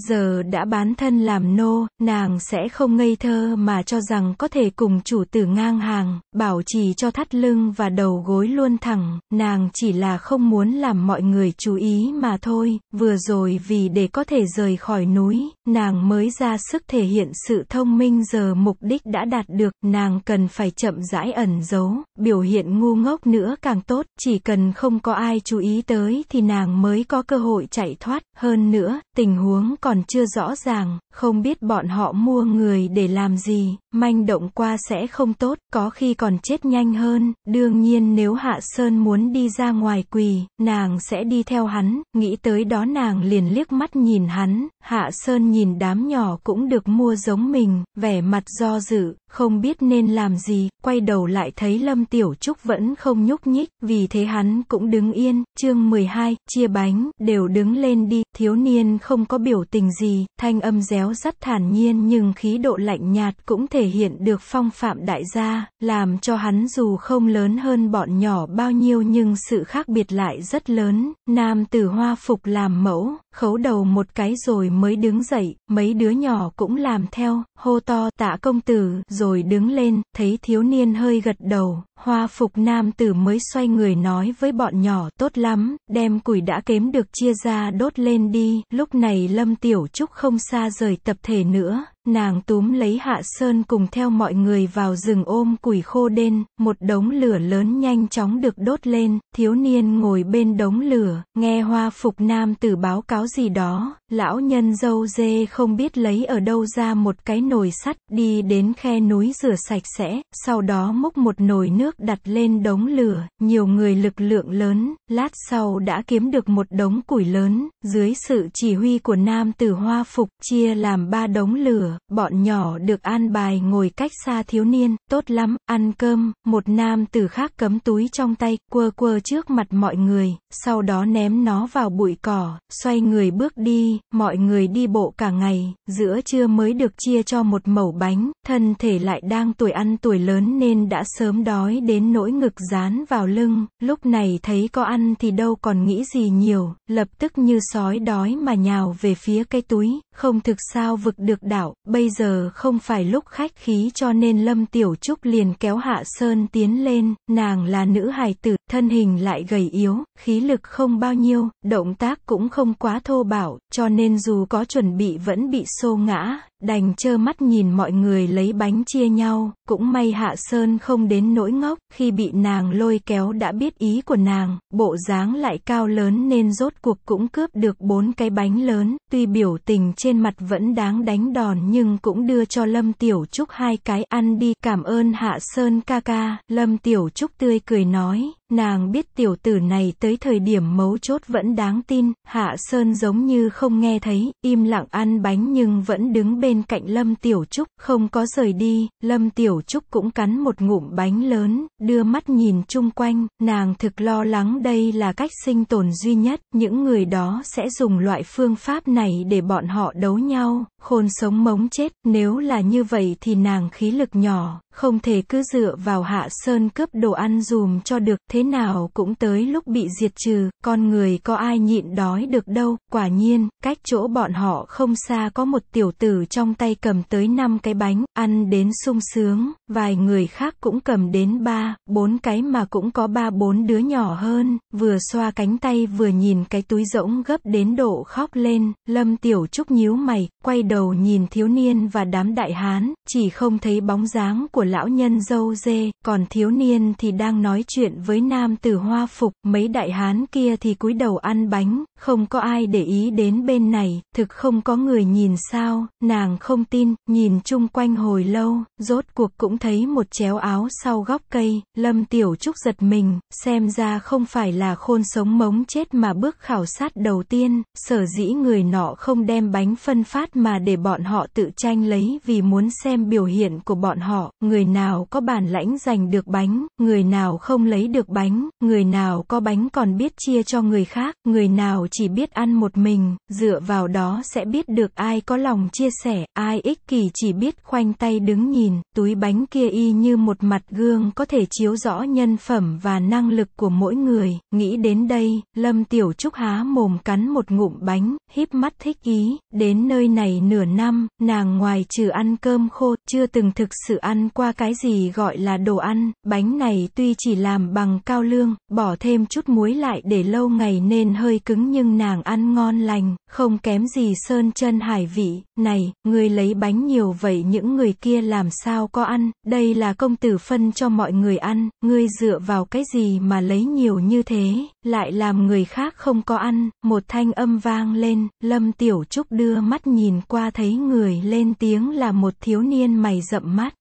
Giờ đã bán thân làm nô, nàng sẽ không ngây thơ mà cho rằng có thể cùng chủ tử ngang hàng, bảo trì cho thắt lưng và đầu gối luôn thẳng, nàng chỉ là không muốn làm mọi người chú ý mà thôi, vừa rồi vì để có thể rời khỏi núi, nàng mới ra sức thể hiện sự thông minh giờ mục đích đã đạt được, nàng cần phải chậm rãi ẩn giấu, biểu hiện ngu ngốc nữa càng tốt, chỉ cần không có ai chú ý tới thì nàng mới có cơ hội chạy thoát, hơn nữa, tình huống còn chưa rõ ràng, không biết bọn họ mua người để làm gì, manh động qua sẽ không tốt, có khi còn chết nhanh hơn, đương nhiên nếu Hạ Sơn muốn đi ra ngoài quỳ, nàng sẽ đi theo hắn, nghĩ tới đó nàng liền liếc mắt nhìn hắn, Hạ Sơn nhìn đám nhỏ cũng được mua giống mình, vẻ mặt do dự, không biết nên làm gì, quay đầu lại thấy Lâm Tiểu Trúc vẫn không nhúc nhích, vì thế hắn cũng đứng yên, chương 12, chia bánh, đều đứng lên đi, thiếu niên không có biểu tình gì, thanh âm réo rắt thản nhiên nhưng khí độ lạnh nhạt cũng thể hiện được phong phạm đại gia, làm cho hắn dù không lớn hơn bọn nhỏ bao nhiêu nhưng sự khác biệt lại rất lớn, nam tử hoa phục làm mẫu, khấu đầu một cái rồi mới đứng dậy, mấy đứa nhỏ cũng làm theo, hô to tạ công tử, rồi đứng lên, thấy thiếu niên hơi gật đầu, Hoa phục nam tử mới xoay người nói với bọn nhỏ tốt lắm, đem củi đã kém được chia ra đốt lên đi, lúc này Lâm Tiểu Trúc không xa rời tập thể nữa, nàng túm lấy hạ sơn cùng theo mọi người vào rừng ôm củi khô đen, một đống lửa lớn nhanh chóng được đốt lên, thiếu niên ngồi bên đống lửa, nghe hoa phục nam tử báo cáo gì đó, lão nhân dâu dê không biết lấy ở đâu ra một cái nồi sắt, đi đến khe núi rửa sạch sẽ, sau đó múc một nồi nước đặt lên đống lửa, nhiều người lực lượng lớn, lát sau đã kiếm được một đống củi lớn, dưới sự chỉ huy của nam tử hoa phục, chia làm ba đống lửa, bọn nhỏ được an bài ngồi cách xa thiếu niên, tốt lắm, ăn cơm, một nam tử khác cấm túi trong tay, quơ quơ trước mặt mọi người, sau đó ném nó vào bụi cỏ, xoay người bước đi, mọi người đi bộ cả ngày, giữa trưa mới được chia cho một mẩu bánh, thân thể lại đang tuổi ăn tuổi lớn nên đã sớm đói đến nỗi ngực dán vào lưng, lúc này thấy có ăn thì đâu còn nghĩ gì nhiều, lập tức như sói đói mà nhào về phía cái túi, không thực sao vực được đảo, bây giờ không phải lúc khách khí cho nên Lâm Tiểu Trúc liền kéo Hạ Sơn tiến lên, nàng là nữ hài tử, thân hình lại gầy yếu, khí lực không bao nhiêu, động tác cũng không quá thô bảo cho nên dù có chuẩn bị vẫn bị xô ngã, đành trơ mắt nhìn mọi người lấy bánh chia nhau, cũng may Hạ Sơn không đến nỗi ngốc, khi bị nàng lôi kéo đã biết ý của nàng, bộ dáng lại cao lớn nên rốt cuộc cũng cướp được bốn cái bánh lớn, tuy biểu tình trên mặt vẫn đáng đánh đòn nhưng cũng đưa cho Lâm Tiểu Trúc hai cái ăn đi, cảm ơn Hạ Sơn ca ca, Lâm Tiểu Trúc tươi cười nói, Nàng biết tiểu tử này tới thời điểm mấu chốt vẫn đáng tin, Hạ Sơn giống như không nghe thấy, im lặng ăn bánh nhưng vẫn đứng bên cạnh Lâm Tiểu Trúc, không có rời đi, Lâm Tiểu Trúc cũng cắn một ngụm bánh lớn, đưa mắt nhìn chung quanh, nàng thực lo lắng đây là cách sinh tồn duy nhất, những người đó sẽ dùng loại phương pháp này để bọn họ đấu nhau, khôn sống mống chết, nếu là như vậy thì nàng khí lực nhỏ, không thể cứ dựa vào hạ sơn cướp đồ ăn dùm cho được, thế nào cũng tới lúc bị diệt trừ, con người có ai nhịn đói được đâu, quả nhiên, cách chỗ bọn họ không xa có một tiểu tử trong tay cầm tới 5 cái bánh, ăn đến sung sướng, vài người khác cũng cầm đến 3, 4 cái mà cũng có 3 4 đứa nhỏ hơn, vừa xoa cánh tay vừa nhìn cái túi rỗng gấp đến độ khóc lên, Lâm Tiểu Trúc nhíu mày, quay đầu đầu nhìn thiếu niên và đám đại hán, chỉ không thấy bóng dáng của lão nhân dâu dê, còn thiếu niên thì đang nói chuyện với nam tử hoa phục, mấy đại hán kia thì cúi đầu ăn bánh, không có ai để ý đến bên này, thực không có người nhìn sao, nàng không tin, nhìn chung quanh hồi lâu, rốt cuộc cũng thấy một chéo áo sau góc cây, lâm tiểu trúc giật mình, xem ra không phải là khôn sống mống chết mà bước khảo sát đầu tiên, sở dĩ người nọ không đem bánh phân phát mà để bọn họ tự tranh lấy vì muốn xem biểu hiện của bọn họ, người nào có bản lãnh giành được bánh, người nào không lấy được bánh, người nào có bánh còn biết chia cho người khác, người nào chỉ biết ăn một mình, dựa vào đó sẽ biết được ai có lòng chia sẻ, ai ích kỷ chỉ biết khoanh tay đứng nhìn, túi bánh kia y như một mặt gương có thể chiếu rõ nhân phẩm và năng lực của mỗi người, nghĩ đến đây, Lâm Tiểu Trúc há mồm cắn một ngụm bánh, híp mắt thích ý, đến nơi này nửa năm, nàng ngoài trừ ăn cơm khô, chưa từng thực sự ăn qua cái gì gọi là đồ ăn, bánh này tuy chỉ làm bằng cao lương, bỏ thêm chút muối lại để lâu ngày nên hơi cứng nhưng nàng ăn ngon lành, không kém gì sơn chân hải vị, này, người lấy bánh nhiều vậy những người kia làm sao có ăn, đây là công tử phân cho mọi người ăn, ngươi dựa vào cái gì mà lấy nhiều như thế, lại làm người khác không có ăn, một thanh âm vang lên, Lâm Tiểu Trúc đưa mắt nhìn qua thấy người lên tiếng là một thiếu niên mày rậm mắt.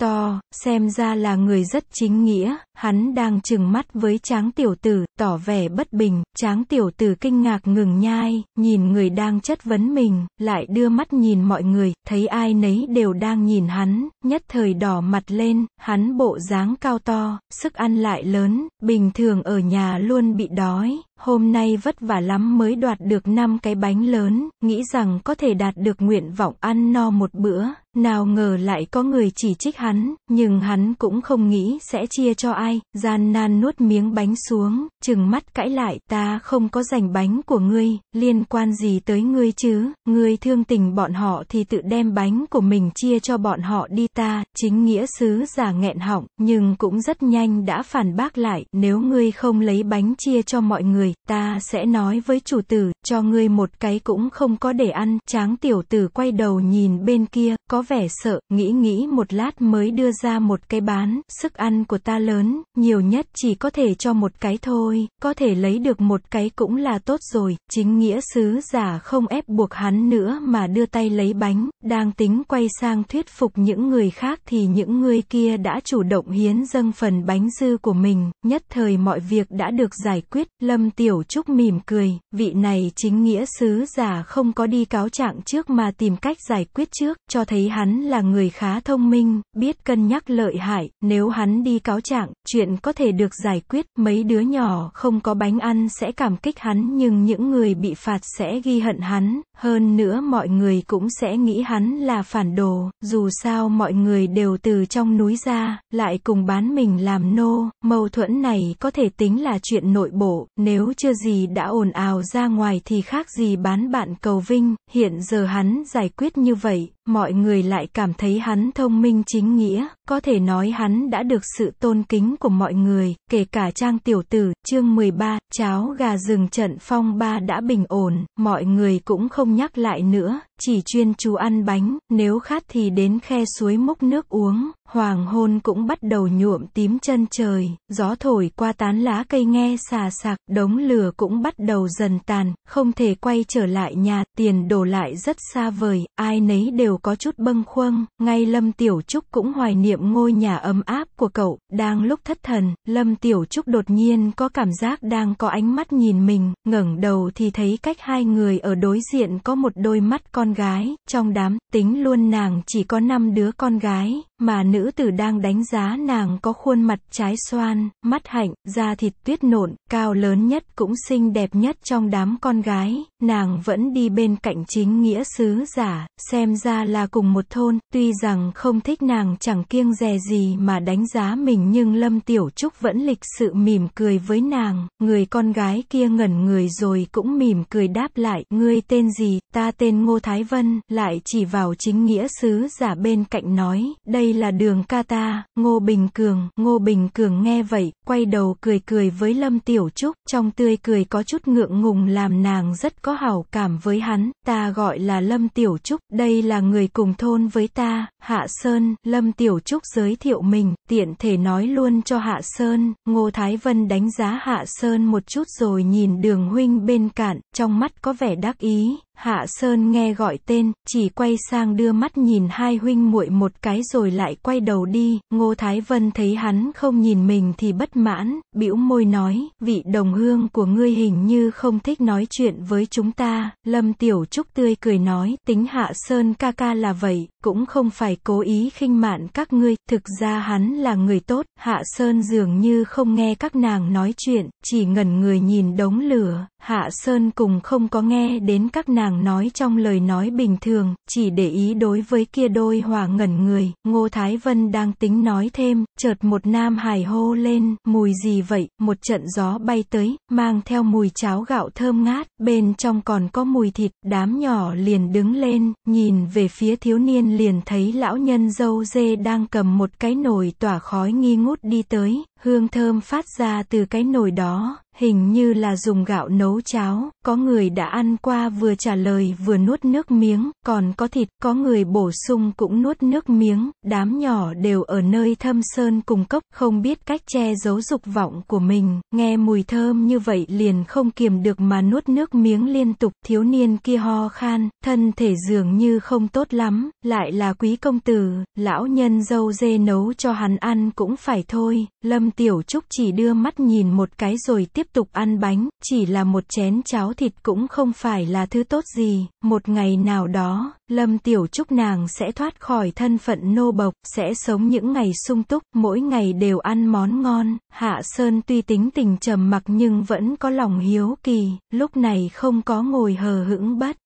To, xem ra là người rất chính nghĩa, hắn đang chừng mắt với tráng tiểu tử, tỏ vẻ bất bình, tráng tiểu tử kinh ngạc ngừng nhai, nhìn người đang chất vấn mình, lại đưa mắt nhìn mọi người, thấy ai nấy đều đang nhìn hắn, nhất thời đỏ mặt lên, hắn bộ dáng cao to, sức ăn lại lớn, bình thường ở nhà luôn bị đói, hôm nay vất vả lắm mới đoạt được năm cái bánh lớn, nghĩ rằng có thể đạt được nguyện vọng ăn no một bữa, nào ngờ lại có người chỉ trích hắn, nhưng hắn cũng không nghĩ sẽ chia cho ai, gian nan nuốt miếng bánh xuống, chừng mắt cãi lại, ta không có giành bánh của ngươi, liên quan gì tới ngươi chứ, ngươi thương tình bọn họ thì tự đem bánh của mình chia cho bọn họ đi ta, chính nghĩa sứ giả nghẹn họng, nhưng cũng rất nhanh đã phản bác lại, nếu ngươi không lấy bánh chia cho mọi người, người, ta sẽ nói với chủ tử, cho ngươi một cái cũng không có để ăn, tráng tiểu tử quay đầu nhìn bên kia, có vẻ sợ, nghĩ nghĩ một lát mới đưa ra một cái bán, sức ăn của ta lớn, nhiều nhất chỉ có thể cho một cái thôi, có thể lấy được một cái cũng là tốt rồi, chính nghĩa sứ giả không ép buộc hắn nữa mà đưa tay lấy bánh, đang tính quay sang thuyết phục những người khác thì những người kia đã chủ động hiến dâng phần bánh dư của mình, nhất thời mọi việc đã được giải quyết, lâm Tiểu Trúc mỉm cười, vị này chính nghĩa sứ giả không có đi cáo trạng trước mà tìm cách giải quyết trước, cho thấy hắn là người khá thông minh, biết cân nhắc lợi hại, nếu hắn đi cáo trạng, chuyện có thể được giải quyết, mấy đứa nhỏ không có bánh ăn sẽ cảm kích hắn nhưng những người bị phạt sẽ ghi hận hắn, hơn nữa mọi người cũng sẽ nghĩ hắn là phản đồ, dù sao mọi người đều từ trong núi ra, lại cùng bán mình làm nô, mâu thuẫn này có thể tính là chuyện nội bộ, nếu nếu chưa gì đã ồn ào ra ngoài thì khác gì bán bạn cầu vinh, hiện giờ hắn giải quyết như vậy, mọi người lại cảm thấy hắn thông minh chính nghĩa, có thể nói hắn đã được sự tôn kính của mọi người, kể cả Trang Tiểu Tử, chương 13, cháo gà rừng trận phong ba đã bình ổn, mọi người cũng không nhắc lại nữa, chỉ chuyên chú ăn bánh, nếu khát thì đến khe suối múc nước uống, hoàng hôn cũng bắt đầu nhuộm tím chân trời, gió thổi qua tán lá cây nghe xà sạc, đống lửa cũng bắt đầu dần tàn, không thể quay trở lại nhà, tiền đổ lại rất xa vời, ai nấy đều có chút bâng khuâng, ngay Lâm Tiểu Trúc cũng hoài niệm ngôi nhà ấm áp của cậu, đang lúc thất thần, Lâm Tiểu Trúc đột nhiên có cảm giác đang có ánh mắt nhìn mình, ngẩng đầu thì thấy cách hai người ở đối diện có một đôi mắt con gái, trong đám, tính luôn nàng chỉ có năm đứa con gái, mà nữ tử đang đánh giá nàng có khuôn mặt trái xoan, mắt hạnh, da thịt tuyết nộn, cao lớn nhất cũng xinh đẹp nhất trong đám con gái, nàng vẫn đi bên cạnh chính nghĩa sứ giả, xem ra là cùng một thôn, tuy rằng không thích nàng chẳng kiêng dè gì mà đánh giá mình nhưng Lâm Tiểu Trúc vẫn lịch sự mỉm cười với nàng, người con gái kia ngẩn người rồi cũng mỉm cười đáp lại, ngươi tên gì, ta tên Ngô Thái Vân, lại chỉ vào chính nghĩa sứ giả bên cạnh nói, đây là đường ca ta, Ngô Bình Cường, Ngô Bình Cường nghe vậy, quay đầu cười cười với Lâm Tiểu Trúc, trong tươi cười có chút ngượng ngùng làm nàng rất có hảo cảm với hắn, ta gọi là Lâm Tiểu Trúc, đây là người cùng thôn với ta, Hạ Sơn, Lâm Tiểu Trúc giới thiệu mình, tiện thể nói luôn cho Hạ Sơn, Ngô Thái Vân đánh giá Hạ Sơn một chút rồi nhìn đường huynh bên cạn, trong mắt có vẻ đắc ý, Hạ Sơn nghe gọi tên, chỉ quay sang đưa mắt nhìn hai huynh muội một cái rồi lại quay đầu đi, Ngô Thái Vân thấy hắn không nhìn mình thì bất mãn, bĩu môi nói, vị đồng hương của ngươi hình như không thích nói chuyện với chúng ta, Lâm Tiểu Trúc tươi cười nói, tính Hạ Sơn ca ca là vậy, cũng không phải cố ý khinh mạn các ngươi, thực ra hắn là người tốt, Hạ Sơn dường như không nghe các nàng nói chuyện, chỉ ngẩn người nhìn đống lửa, Hạ Sơn cùng không có nghe đến các nàng nói trong lời nói bình thường, chỉ để ý đối với kia đôi hòa ngẩn người, Ngô Thái Vân đang tính nói thêm, chợt một nam hài hô lên, mùi gì vậy, một trận gió bay tới, mang theo mùi cháo gạo thơm ngát, bên trong còn có mùi thịt, đám nhỏ liền đứng lên, nhìn về phía thiếu niên liền thấy lão nhân dâu dê đang cầm một cái nồi tỏa khói nghi ngút đi tới, hương thơm phát ra từ cái nồi đó, hình như là dùng gạo nấu cháo, có người đã ăn qua vừa trả lời vừa nuốt nước miếng, còn có thịt, có người bổ sung cũng nuốt nước miếng, đám nhỏ đều ở nơi thâm sơn cung cấp không biết cách che giấu dục vọng của mình, nghe mùi thơm như vậy liền không kiềm được mà nuốt nước miếng liên tục, thiếu niên kia ho khan, thân thể dường như không tốt lắm, lại là quý công tử, lão nhân dâu dê nấu cho hắn ăn cũng phải thôi, Lâm Tiểu Trúc chỉ đưa mắt nhìn một cái rồi tiếp tiếp tục ăn bánh, chỉ là một chén cháo thịt cũng không phải là thứ tốt gì, một ngày nào đó, Lâm Tiểu Trúc nàng sẽ thoát khỏi thân phận nô bộc, sẽ sống những ngày sung túc, mỗi ngày đều ăn món ngon, Hạ Sơn tuy tính tình trầm mặc nhưng vẫn có lòng hiếu kỳ, lúc này không có ngồi hờ hững bất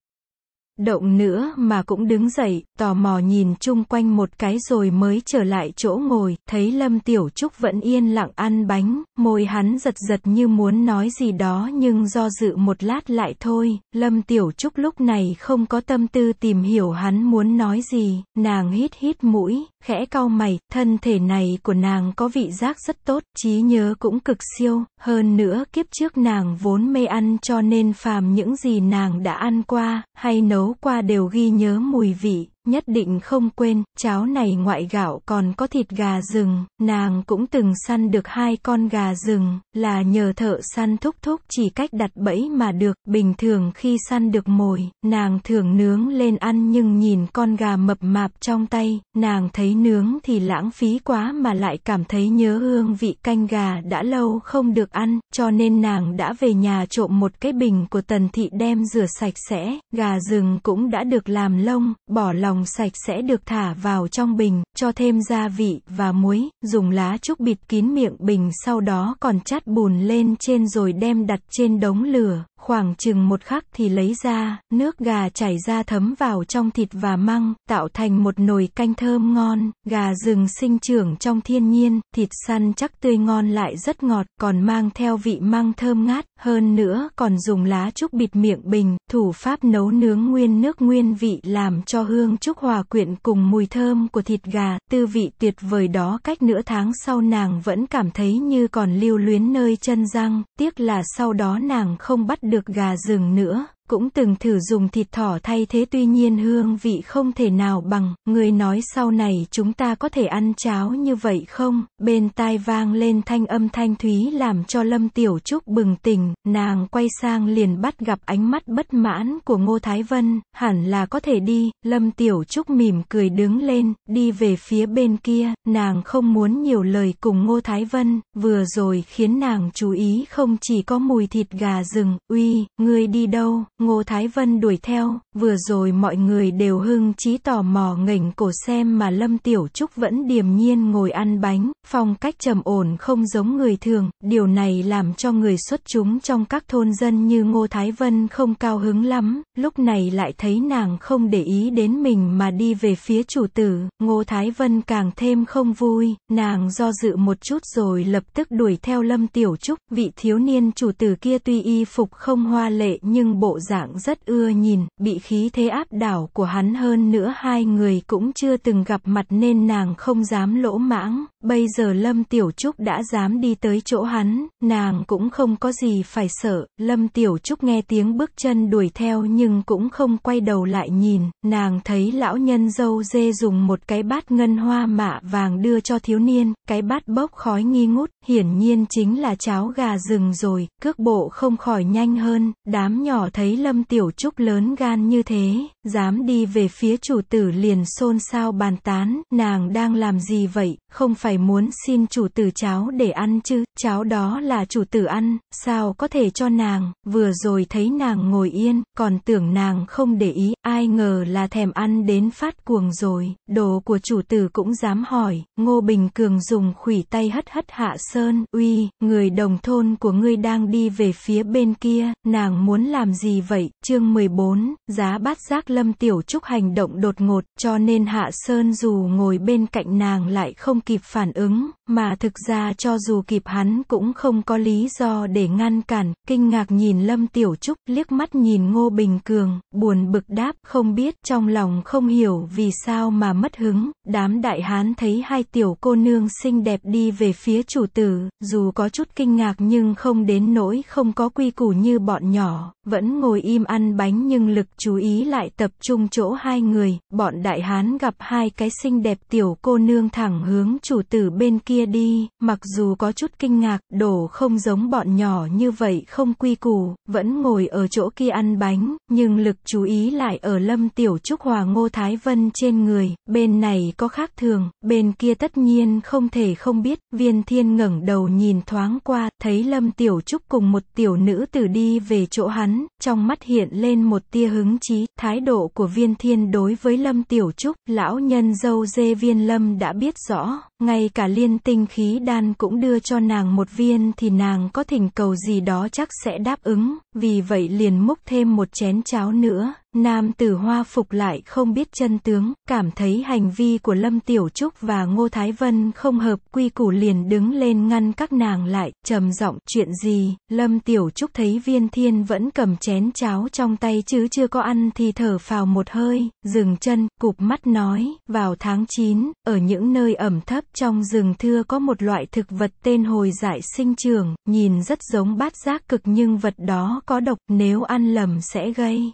động nữa mà cũng đứng dậy, tò mò nhìn chung quanh một cái rồi mới trở lại chỗ ngồi, thấy Lâm Tiểu Trúc vẫn yên lặng ăn bánh, môi hắn giật giật như muốn nói gì đó nhưng do dự một lát lại thôi, Lâm Tiểu Trúc lúc này không có tâm tư tìm hiểu hắn muốn nói gì, nàng hít hít mũi, khẽ cau mày, thân thể này của nàng có vị giác rất tốt, trí nhớ cũng cực siêu, hơn nữa kiếp trước nàng vốn mê ăn cho nên phàm những gì nàng đã ăn qua, hay nấu nấu qua đều ghi nhớ mùi vị nhất định không quên, cháo này ngoại gạo còn có thịt gà rừng, nàng cũng từng săn được hai con gà rừng, là nhờ thợ săn thúc thúc chỉ cách đặt bẫy mà được, bình thường khi săn được mồi, nàng thường nướng lên ăn nhưng nhìn con gà mập mạp trong tay, nàng thấy nướng thì lãng phí quá mà lại cảm thấy nhớ hương vị canh gà đã lâu không được ăn, cho nên nàng đã về nhà trộm một cái bình của tần thị đem rửa sạch sẽ, gà rừng cũng đã được làm lông, bỏ lòng lòng sạch sẽ được thả vào trong bình, cho thêm gia vị và muối, dùng lá trúc bịt kín miệng bình sau đó còn chát bùn lên trên rồi đem đặt trên đống lửa, khoảng chừng một khắc thì lấy ra, nước gà chảy ra thấm vào trong thịt và măng, tạo thành một nồi canh thơm ngon, gà rừng sinh trưởng trong thiên nhiên, thịt săn chắc tươi ngon lại rất ngọt, còn mang theo vị măng thơm ngát, hơn nữa còn dùng lá trúc bịt miệng bình, thủ pháp nấu nướng nguyên nước nguyên vị làm cho hương trúc hòa quyện cùng mùi thơm của thịt gà, tư vị tuyệt vời đó cách nửa tháng sau nàng vẫn cảm thấy như còn lưu luyến nơi chân răng, tiếc là sau đó nàng không bắt được gà rừng nữa cũng từng thử dùng thịt thỏ thay thế tuy nhiên hương vị không thể nào bằng, người nói sau này chúng ta có thể ăn cháo như vậy không, bên tai vang lên thanh âm thanh thúy làm cho Lâm Tiểu Trúc bừng tỉnh, nàng quay sang liền bắt gặp ánh mắt bất mãn của Ngô Thái Vân, hẳn là có thể đi, Lâm Tiểu Trúc mỉm cười đứng lên, đi về phía bên kia, nàng không muốn nhiều lời cùng Ngô Thái Vân, vừa rồi khiến nàng chú ý không chỉ có mùi thịt gà rừng, uy, người đi đâu, Ngô Thái Vân đuổi theo, vừa rồi mọi người đều hưng trí tò mò nghỉnh cổ xem mà Lâm Tiểu Trúc vẫn điềm nhiên ngồi ăn bánh, phong cách trầm ổn không giống người thường, điều này làm cho người xuất chúng trong các thôn dân như Ngô Thái Vân không cao hứng lắm, lúc này lại thấy nàng không để ý đến mình mà đi về phía chủ tử, Ngô Thái Vân càng thêm không vui, nàng do dự một chút rồi lập tức đuổi theo Lâm Tiểu Trúc, vị thiếu niên chủ tử kia tuy y phục không hoa lệ nhưng bộ dạng dạng rất ưa nhìn, bị khí thế áp đảo của hắn hơn nữa hai người cũng chưa từng gặp mặt nên nàng không dám lỗ mãng. Bây giờ Lâm Tiểu Trúc đã dám đi tới chỗ hắn, nàng cũng không có gì phải sợ, Lâm Tiểu Trúc nghe tiếng bước chân đuổi theo nhưng cũng không quay đầu lại nhìn, nàng thấy lão nhân dâu dê dùng một cái bát ngân hoa mạ vàng đưa cho thiếu niên, cái bát bốc khói nghi ngút, hiển nhiên chính là cháo gà rừng rồi, cước bộ không khỏi nhanh hơn, đám nhỏ thấy Lâm Tiểu Trúc lớn gan như thế, dám đi về phía chủ tử liền xôn xao bàn tán, nàng đang làm gì vậy, không phải muốn xin chủ tử cháo để ăn chứ, cháo đó là chủ tử ăn, sao có thể cho nàng, vừa rồi thấy nàng ngồi yên, còn tưởng nàng không để ý, ai ngờ là thèm ăn đến phát cuồng rồi, đồ của chủ tử cũng dám hỏi, Ngô Bình Cường dùng khủy tay hất hất hạ sơn, uy, người đồng thôn của ngươi đang đi về phía bên kia, nàng muốn làm gì vậy, chương 14, giá bát giác lâm tiểu trúc hành động đột ngột, cho nên hạ sơn dù ngồi bên cạnh nàng lại không kịp phản ứng, mà thực ra cho dù kịp hắn cũng không có lý do để ngăn cản, kinh ngạc nhìn Lâm Tiểu Trúc, liếc mắt nhìn Ngô Bình Cường, buồn bực đáp, không biết, trong lòng không hiểu vì sao mà mất hứng, đám đại hán thấy hai tiểu cô nương xinh đẹp đi về phía chủ tử, dù có chút kinh ngạc nhưng không đến nỗi không có quy củ như bọn nhỏ, vẫn ngồi im ăn bánh nhưng lực chú ý lại tập trung chỗ hai người, bọn đại hán gặp hai cái xinh đẹp tiểu cô nương thẳng hướng hướng chủ tử bên kia đi, mặc dù có chút kinh ngạc, đổ không giống bọn nhỏ như vậy không quy củ, vẫn ngồi ở chỗ kia ăn bánh, nhưng lực chú ý lại ở Lâm Tiểu Trúc Hòa Ngô Thái Vân trên người, bên này có khác thường, bên kia tất nhiên không thể không biết, viên thiên ngẩng đầu nhìn thoáng qua, thấy Lâm Tiểu Trúc cùng một tiểu nữ tử đi về chỗ hắn, trong mắt hiện lên một tia hứng chí, thái độ của viên thiên đối với Lâm Tiểu Trúc, lão nhân dâu dê viên lâm đã biết rõ, ngay cả liên tinh khí đan cũng đưa cho nàng một viên thì nàng có thỉnh cầu gì đó chắc sẽ đáp ứng, vì vậy liền múc thêm một chén cháo nữa, Nam tử hoa phục lại không biết chân tướng, cảm thấy hành vi của Lâm Tiểu Trúc và Ngô Thái Vân không hợp quy củ liền đứng lên ngăn các nàng lại, trầm giọng chuyện gì, Lâm Tiểu Trúc thấy viên thiên vẫn cầm chén cháo trong tay chứ chưa có ăn thì thở phào một hơi, dừng chân, cụp mắt nói, vào tháng 9, ở những nơi ẩm thấp trong rừng thưa có một loại thực vật tên hồi dại sinh trường, nhìn rất giống bát giác cực nhưng vật đó có độc, nếu ăn lầm sẽ gây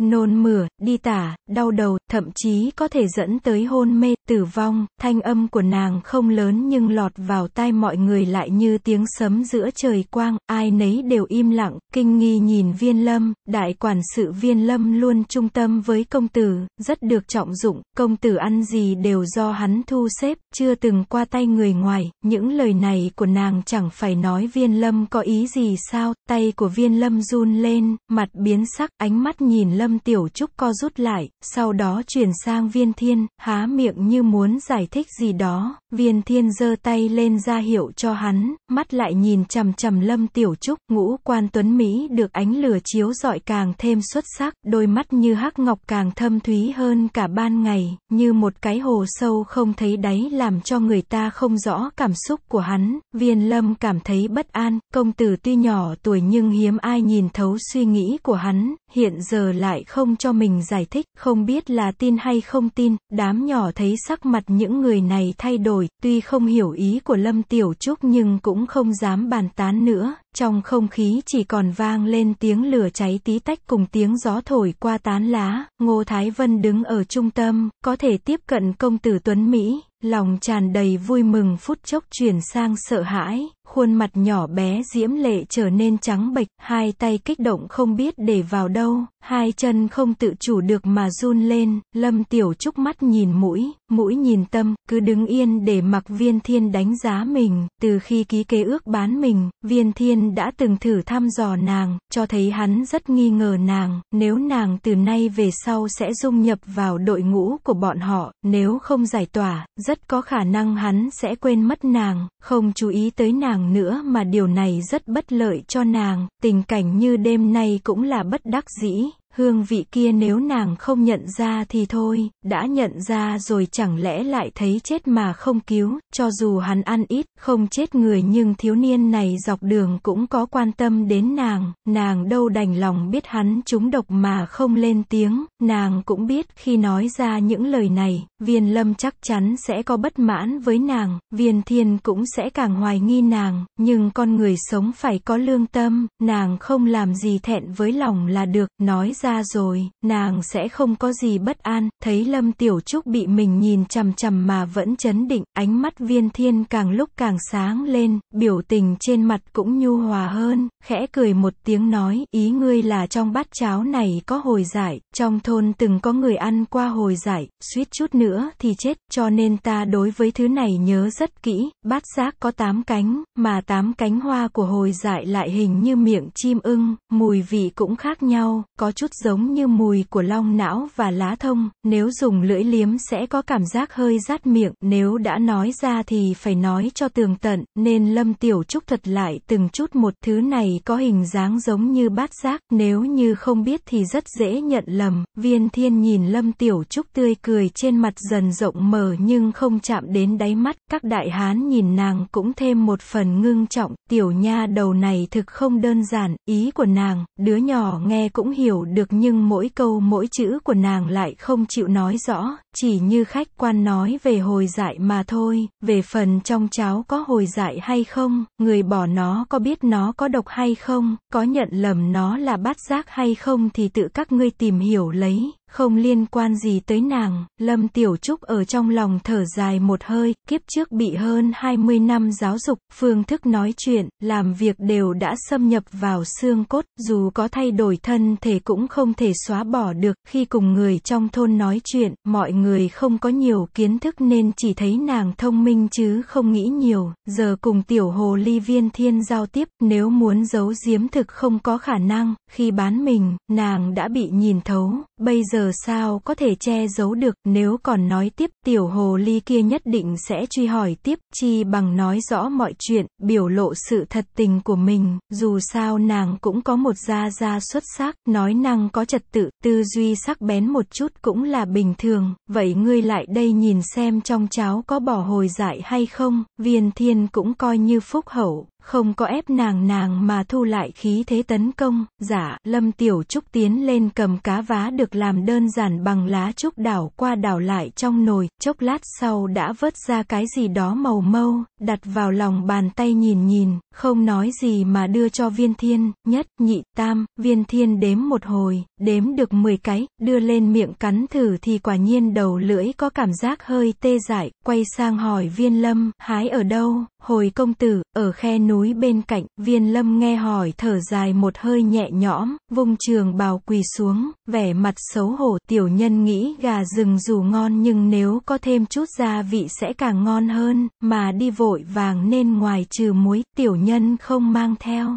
nôn mửa, đi tả, đau đầu, thậm chí có thể dẫn tới hôn mê, tử vong, thanh âm của nàng không lớn nhưng lọt vào tai mọi người lại như tiếng sấm giữa trời quang, ai nấy đều im lặng, kinh nghi nhìn viên lâm, đại quản sự viên lâm luôn trung tâm với công tử, rất được trọng dụng, công tử ăn gì đều do hắn thu xếp, chưa từng qua tay người ngoài, những lời này của nàng chẳng phải nói viên lâm có ý gì sao, tay của viên lâm run lên, mặt biến sắc, ánh mắt nhìn lâm Lâm Tiểu Trúc co rút lại, sau đó chuyển sang viên thiên, há miệng như muốn giải thích gì đó, Viên thiên giơ tay lên ra hiệu cho hắn, mắt lại nhìn chầm chầm lâm tiểu trúc, ngũ quan tuấn Mỹ được ánh lửa chiếu rọi càng thêm xuất sắc, đôi mắt như hắc ngọc càng thâm thúy hơn cả ban ngày, như một cái hồ sâu không thấy đáy làm cho người ta không rõ cảm xúc của hắn, viên lâm cảm thấy bất an, công tử tuy nhỏ tuổi nhưng hiếm ai nhìn thấu suy nghĩ của hắn, hiện giờ lại không cho mình giải thích, không biết là tin hay không tin, đám nhỏ thấy sắc mặt những người này thay đổi rồi, tuy không hiểu ý của Lâm Tiểu Trúc nhưng cũng không dám bàn tán nữa, trong không khí chỉ còn vang lên tiếng lửa cháy tí tách cùng tiếng gió thổi qua tán lá, Ngô Thái Vân đứng ở trung tâm, có thể tiếp cận công tử Tuấn Mỹ, lòng tràn đầy vui mừng phút chốc chuyển sang sợ hãi, khuôn mặt nhỏ bé diễm lệ trở nên trắng bệch, hai tay kích động không biết để vào đâu, hai chân không tự chủ được mà run lên, Lâm Tiểu Trúc mắt nhìn mũi, mũi nhìn tâm, cứ đứng yên để mặc viên thiên đánh giá mình, từ khi ký kế ước bán mình, viên thiên đã từng thử thăm dò nàng, cho thấy hắn rất nghi ngờ nàng, nếu nàng từ nay về sau sẽ dung nhập vào đội ngũ của bọn họ, nếu không giải tỏa, rất có khả năng hắn sẽ quên mất nàng, không chú ý tới nàng nàng nữa mà điều này rất bất lợi cho nàng, tình cảnh như đêm nay cũng là bất đắc dĩ hương vị kia nếu nàng không nhận ra thì thôi, đã nhận ra rồi chẳng lẽ lại thấy chết mà không cứu, cho dù hắn ăn ít, không chết người nhưng thiếu niên này dọc đường cũng có quan tâm đến nàng, nàng đâu đành lòng biết hắn trúng độc mà không lên tiếng, nàng cũng biết khi nói ra những lời này, viên lâm chắc chắn sẽ có bất mãn với nàng, viên thiên cũng sẽ càng hoài nghi nàng, nhưng con người sống phải có lương tâm, nàng không làm gì thẹn với lòng là được, nói ra ra rồi, nàng sẽ không có gì bất an, thấy Lâm Tiểu Trúc bị mình nhìn chằm chằm mà vẫn chấn định, ánh mắt viên thiên càng lúc càng sáng lên, biểu tình trên mặt cũng nhu hòa hơn, khẽ cười một tiếng nói, ý ngươi là trong bát cháo này có hồi giải, trong thôn từng có người ăn qua hồi giải, suýt chút nữa thì chết, cho nên ta đối với thứ này nhớ rất kỹ, bát giác có tám cánh, mà tám cánh hoa của hồi giải lại hình như miệng chim ưng, mùi vị cũng khác nhau, có chút chút giống như mùi của long não và lá thông, nếu dùng lưỡi liếm sẽ có cảm giác hơi rát miệng, nếu đã nói ra thì phải nói cho tường tận, nên Lâm Tiểu Trúc thật lại từng chút một thứ này có hình dáng giống như bát giác, nếu như không biết thì rất dễ nhận lầm, viên thiên nhìn Lâm Tiểu Trúc tươi cười trên mặt dần rộng mở nhưng không chạm đến đáy mắt, các đại hán nhìn nàng cũng thêm một phần ngưng trọng, tiểu nha đầu này thực không đơn giản, ý của nàng, đứa nhỏ nghe cũng hiểu được được nhưng mỗi câu mỗi chữ của nàng lại không chịu nói rõ, chỉ như khách quan nói về hồi dại mà thôi, về phần trong cháu có hồi dại hay không, người bỏ nó có biết nó có độc hay không, có nhận lầm nó là bát giác hay không thì tự các ngươi tìm hiểu lấy, không liên quan gì tới nàng, Lâm Tiểu Trúc ở trong lòng thở dài một hơi, kiếp trước bị hơn 20 năm giáo dục, phương thức nói chuyện, làm việc đều đã xâm nhập vào xương cốt, dù có thay đổi thân thể cũng không thể xóa bỏ được, khi cùng người trong thôn nói chuyện, mọi người không có nhiều kiến thức nên chỉ thấy nàng thông minh chứ không nghĩ nhiều, giờ cùng Tiểu Hồ Ly Viên Thiên giao tiếp, nếu muốn giấu giếm thực không có khả năng, khi bán mình, nàng đã bị nhìn thấu, bây giờ giờ sao có thể che giấu được, nếu còn nói tiếp, tiểu hồ ly kia nhất định sẽ truy hỏi tiếp, chi bằng nói rõ mọi chuyện, biểu lộ sự thật tình của mình, dù sao nàng cũng có một gia gia xuất sắc, nói năng có trật tự, tư duy sắc bén một chút cũng là bình thường, vậy ngươi lại đây nhìn xem trong cháo có bỏ hồi dại hay không, viên thiên cũng coi như phúc hậu không có ép nàng nàng mà thu lại khí thế tấn công, giả, dạ, lâm tiểu trúc tiến lên cầm cá vá được làm đơn giản bằng lá trúc đảo qua đảo lại trong nồi, chốc lát sau đã vớt ra cái gì đó màu mâu, đặt vào lòng bàn tay nhìn nhìn, không nói gì mà đưa cho viên thiên, nhất, nhị, tam, viên thiên đếm một hồi, đếm được 10 cái, đưa lên miệng cắn thử thì quả nhiên đầu lưỡi có cảm giác hơi tê dại, quay sang hỏi viên lâm, hái ở đâu, hồi công tử, ở khe núi bên cạnh, viên lâm nghe hỏi thở dài một hơi nhẹ nhõm, vùng trường bào quỳ xuống, vẻ mặt xấu hổ. Tiểu nhân nghĩ gà rừng dù ngon nhưng nếu có thêm chút gia vị sẽ càng ngon hơn, mà đi vội vàng nên ngoài trừ muối, tiểu nhân không mang theo.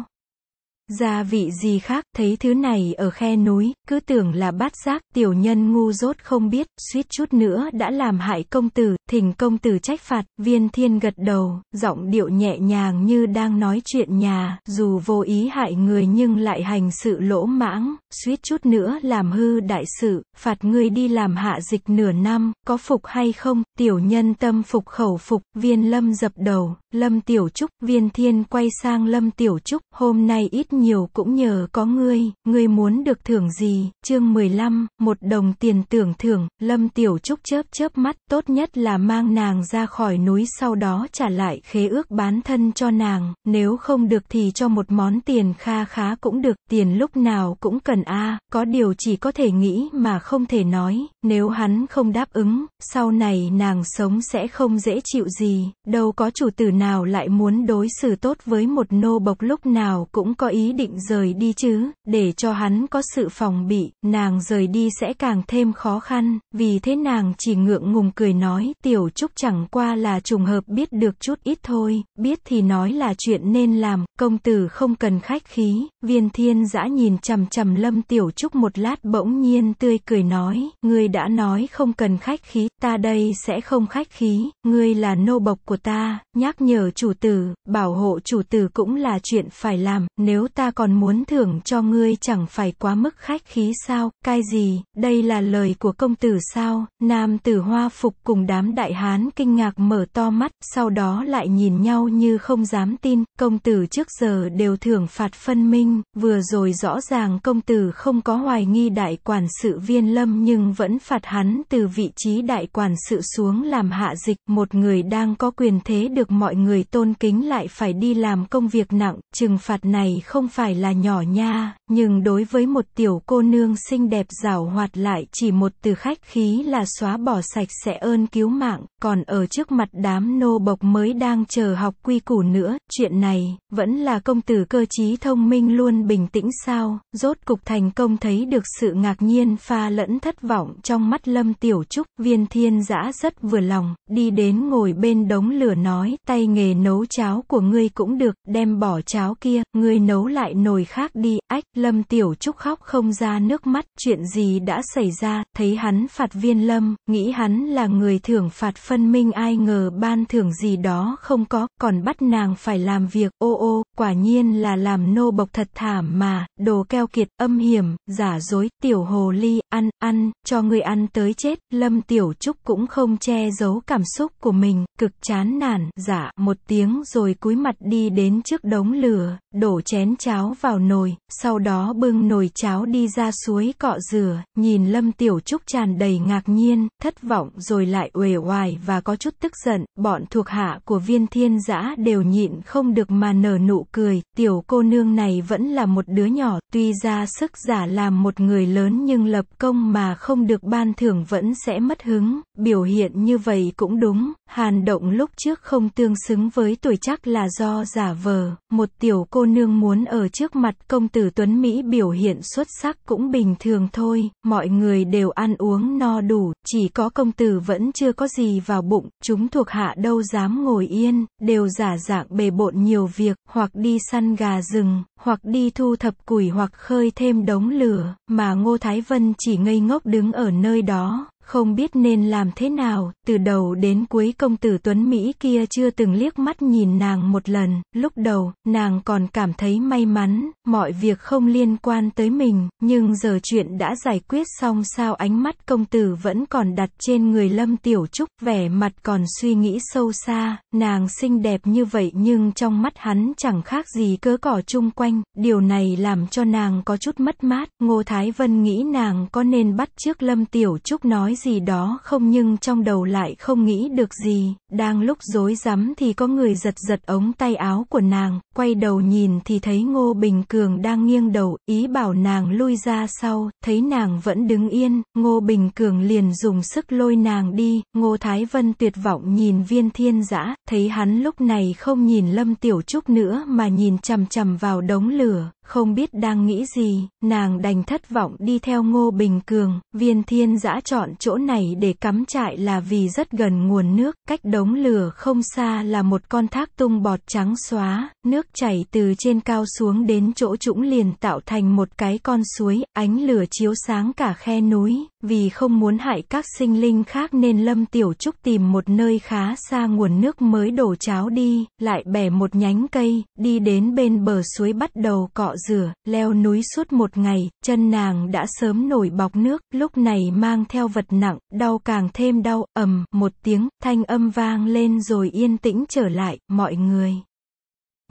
Gia vị gì khác, thấy thứ này ở khe núi, cứ tưởng là bát giác, tiểu nhân ngu dốt không biết, suýt chút nữa đã làm hại công tử, thỉnh công tử trách phạt, viên thiên gật đầu, giọng điệu nhẹ nhàng như đang nói chuyện nhà, dù vô ý hại người nhưng lại hành sự lỗ mãng, suýt chút nữa làm hư đại sự, phạt ngươi đi làm hạ dịch nửa năm, có phục hay không, tiểu nhân tâm phục khẩu phục, viên lâm dập đầu, lâm tiểu trúc, viên thiên quay sang lâm tiểu trúc, hôm nay ít nhiều cũng nhờ có ngươi, ngươi muốn được thưởng gì, chương 15, một đồng tiền tưởng thưởng, Lâm Tiểu Trúc chớp chớp mắt, tốt nhất là mang nàng ra khỏi núi sau đó trả lại khế ước bán thân cho nàng, nếu không được thì cho một món tiền kha khá cũng được, tiền lúc nào cũng cần a à, có điều chỉ có thể nghĩ mà không thể nói, nếu hắn không đáp ứng, sau này nàng sống sẽ không dễ chịu gì, đâu có chủ tử nào lại muốn đối xử tốt với một nô bộc lúc nào cũng có ý định rời đi chứ, để cho hắn có sự phòng bị, nàng rời đi sẽ càng thêm khó khăn, vì thế nàng chỉ ngượng ngùng cười nói, tiểu trúc chẳng qua là trùng hợp biết được chút ít thôi, biết thì nói là chuyện nên làm, công tử không cần khách khí, viên thiên dã nhìn chằm chằm lâm tiểu trúc một lát bỗng nhiên tươi cười nói, người đã nói không cần khách khí, ta đây sẽ không khách khí, ngươi là nô bộc của ta, nhắc nhở chủ tử, bảo hộ chủ tử cũng là chuyện phải làm, nếu ta còn muốn thưởng cho ngươi chẳng phải quá mức khách khí sao, cái gì, đây là lời của công tử sao, nam tử hoa phục cùng đám đại hán kinh ngạc mở to mắt, sau đó lại nhìn nhau như không dám tin, công tử trước giờ đều thưởng phạt phân minh, vừa rồi rõ ràng công tử không có hoài nghi đại quản sự viên lâm nhưng vẫn phạt hắn từ vị trí đại quản sự xuống làm hạ dịch, một người đang có quyền thế được mọi người tôn kính lại phải đi làm công việc nặng, trừng phạt này không phải là nhỏ nha nhưng đối với một tiểu cô nương xinh đẹp rảo hoạt lại chỉ một từ khách khí là xóa bỏ sạch sẽ ơn cứu mạng, còn ở trước mặt đám nô bộc mới đang chờ học quy củ nữa, chuyện này, vẫn là công tử cơ trí thông minh luôn bình tĩnh sao, rốt cục thành công thấy được sự ngạc nhiên pha lẫn thất vọng trong mắt lâm tiểu trúc, viên thiên giã rất vừa lòng, đi đến ngồi bên đống lửa nói, tay nghề nấu cháo của ngươi cũng được, đem bỏ cháo kia, ngươi nấu lại nồi khác đi, ách, Lâm Tiểu Trúc khóc không ra nước mắt, chuyện gì đã xảy ra, thấy hắn phạt viên lâm, nghĩ hắn là người thưởng phạt phân minh ai ngờ ban thưởng gì đó không có, còn bắt nàng phải làm việc, ô ô, quả nhiên là làm nô bộc thật thảm mà, đồ keo kiệt, âm hiểm, giả dối, tiểu hồ ly, ăn, ăn, cho người ăn tới chết, Lâm Tiểu Trúc cũng không che giấu cảm xúc của mình, cực chán nản, giả, một tiếng rồi cúi mặt đi đến trước đống lửa, đổ chén cháo vào nồi, sau đó đó bưng nồi cháo đi ra suối cọ rửa, nhìn Lâm Tiểu Trúc tràn đầy ngạc nhiên, thất vọng rồi lại uể oải và có chút tức giận, bọn thuộc hạ của viên thiên giã đều nhịn không được mà nở nụ cười, tiểu cô nương này vẫn là một đứa nhỏ, tuy ra sức giả làm một người lớn nhưng lập công mà không được ban thưởng vẫn sẽ mất hứng, biểu hiện như vậy cũng đúng, hàn động lúc trước không tương xứng với tuổi chắc là do giả vờ, một tiểu cô nương muốn ở trước mặt công tử Tuấn toán Mỹ biểu hiện xuất sắc cũng bình thường thôi, mọi người đều ăn uống no đủ, chỉ có công tử vẫn chưa có gì vào bụng, chúng thuộc hạ đâu dám ngồi yên, đều giả dạng bề bộn nhiều việc, hoặc đi săn gà rừng, hoặc đi thu thập củi hoặc khơi thêm đống lửa, mà Ngô Thái Vân chỉ ngây ngốc đứng ở nơi đó, không biết nên làm thế nào, từ đầu đến cuối công tử Tuấn Mỹ kia chưa từng liếc mắt nhìn nàng một lần, lúc đầu, nàng còn cảm thấy may mắn, mọi việc không liên quan tới mình, nhưng giờ chuyện đã giải quyết xong sao ánh mắt công tử vẫn còn đặt trên người Lâm Tiểu Trúc, vẻ mặt còn suy nghĩ sâu xa, nàng xinh đẹp như vậy nhưng trong mắt hắn chẳng khác gì cớ cỏ chung quanh, điều này làm cho nàng có chút mất mát, Ngô Thái Vân nghĩ nàng có nên bắt trước Lâm Tiểu Trúc nói, nói gì đó không nhưng trong đầu lại không nghĩ được gì, đang lúc rối rắm thì có người giật giật ống tay áo của nàng, quay đầu nhìn thì thấy Ngô Bình Cường đang nghiêng đầu, ý bảo nàng lui ra sau, thấy nàng vẫn đứng yên, Ngô Bình Cường liền dùng sức lôi nàng đi, Ngô Thái Vân tuyệt vọng nhìn viên thiên giã, thấy hắn lúc này không nhìn Lâm Tiểu Trúc nữa mà nhìn chằm chằm vào đống lửa, không biết đang nghĩ gì, nàng đành thất vọng đi theo Ngô Bình Cường, viên thiên giã chọn chỗ này để cắm trại là vì rất gần nguồn nước, cách đống lửa không xa là một con thác tung bọt trắng xóa, nước chảy từ trên cao xuống đến chỗ trũng liền tạo thành một cái con suối, ánh lửa chiếu sáng cả khe núi, vì không muốn hại các sinh linh khác nên Lâm Tiểu Trúc tìm một nơi khá xa nguồn nước mới đổ cháo đi, lại bẻ một nhánh cây, đi đến bên bờ suối bắt đầu cọ rửa, leo núi suốt một ngày, chân nàng đã sớm nổi bọc nước, lúc này mang theo vật nặng, đau càng thêm đau, ầm, một tiếng, thanh âm vang lên rồi yên tĩnh trở lại, mọi người.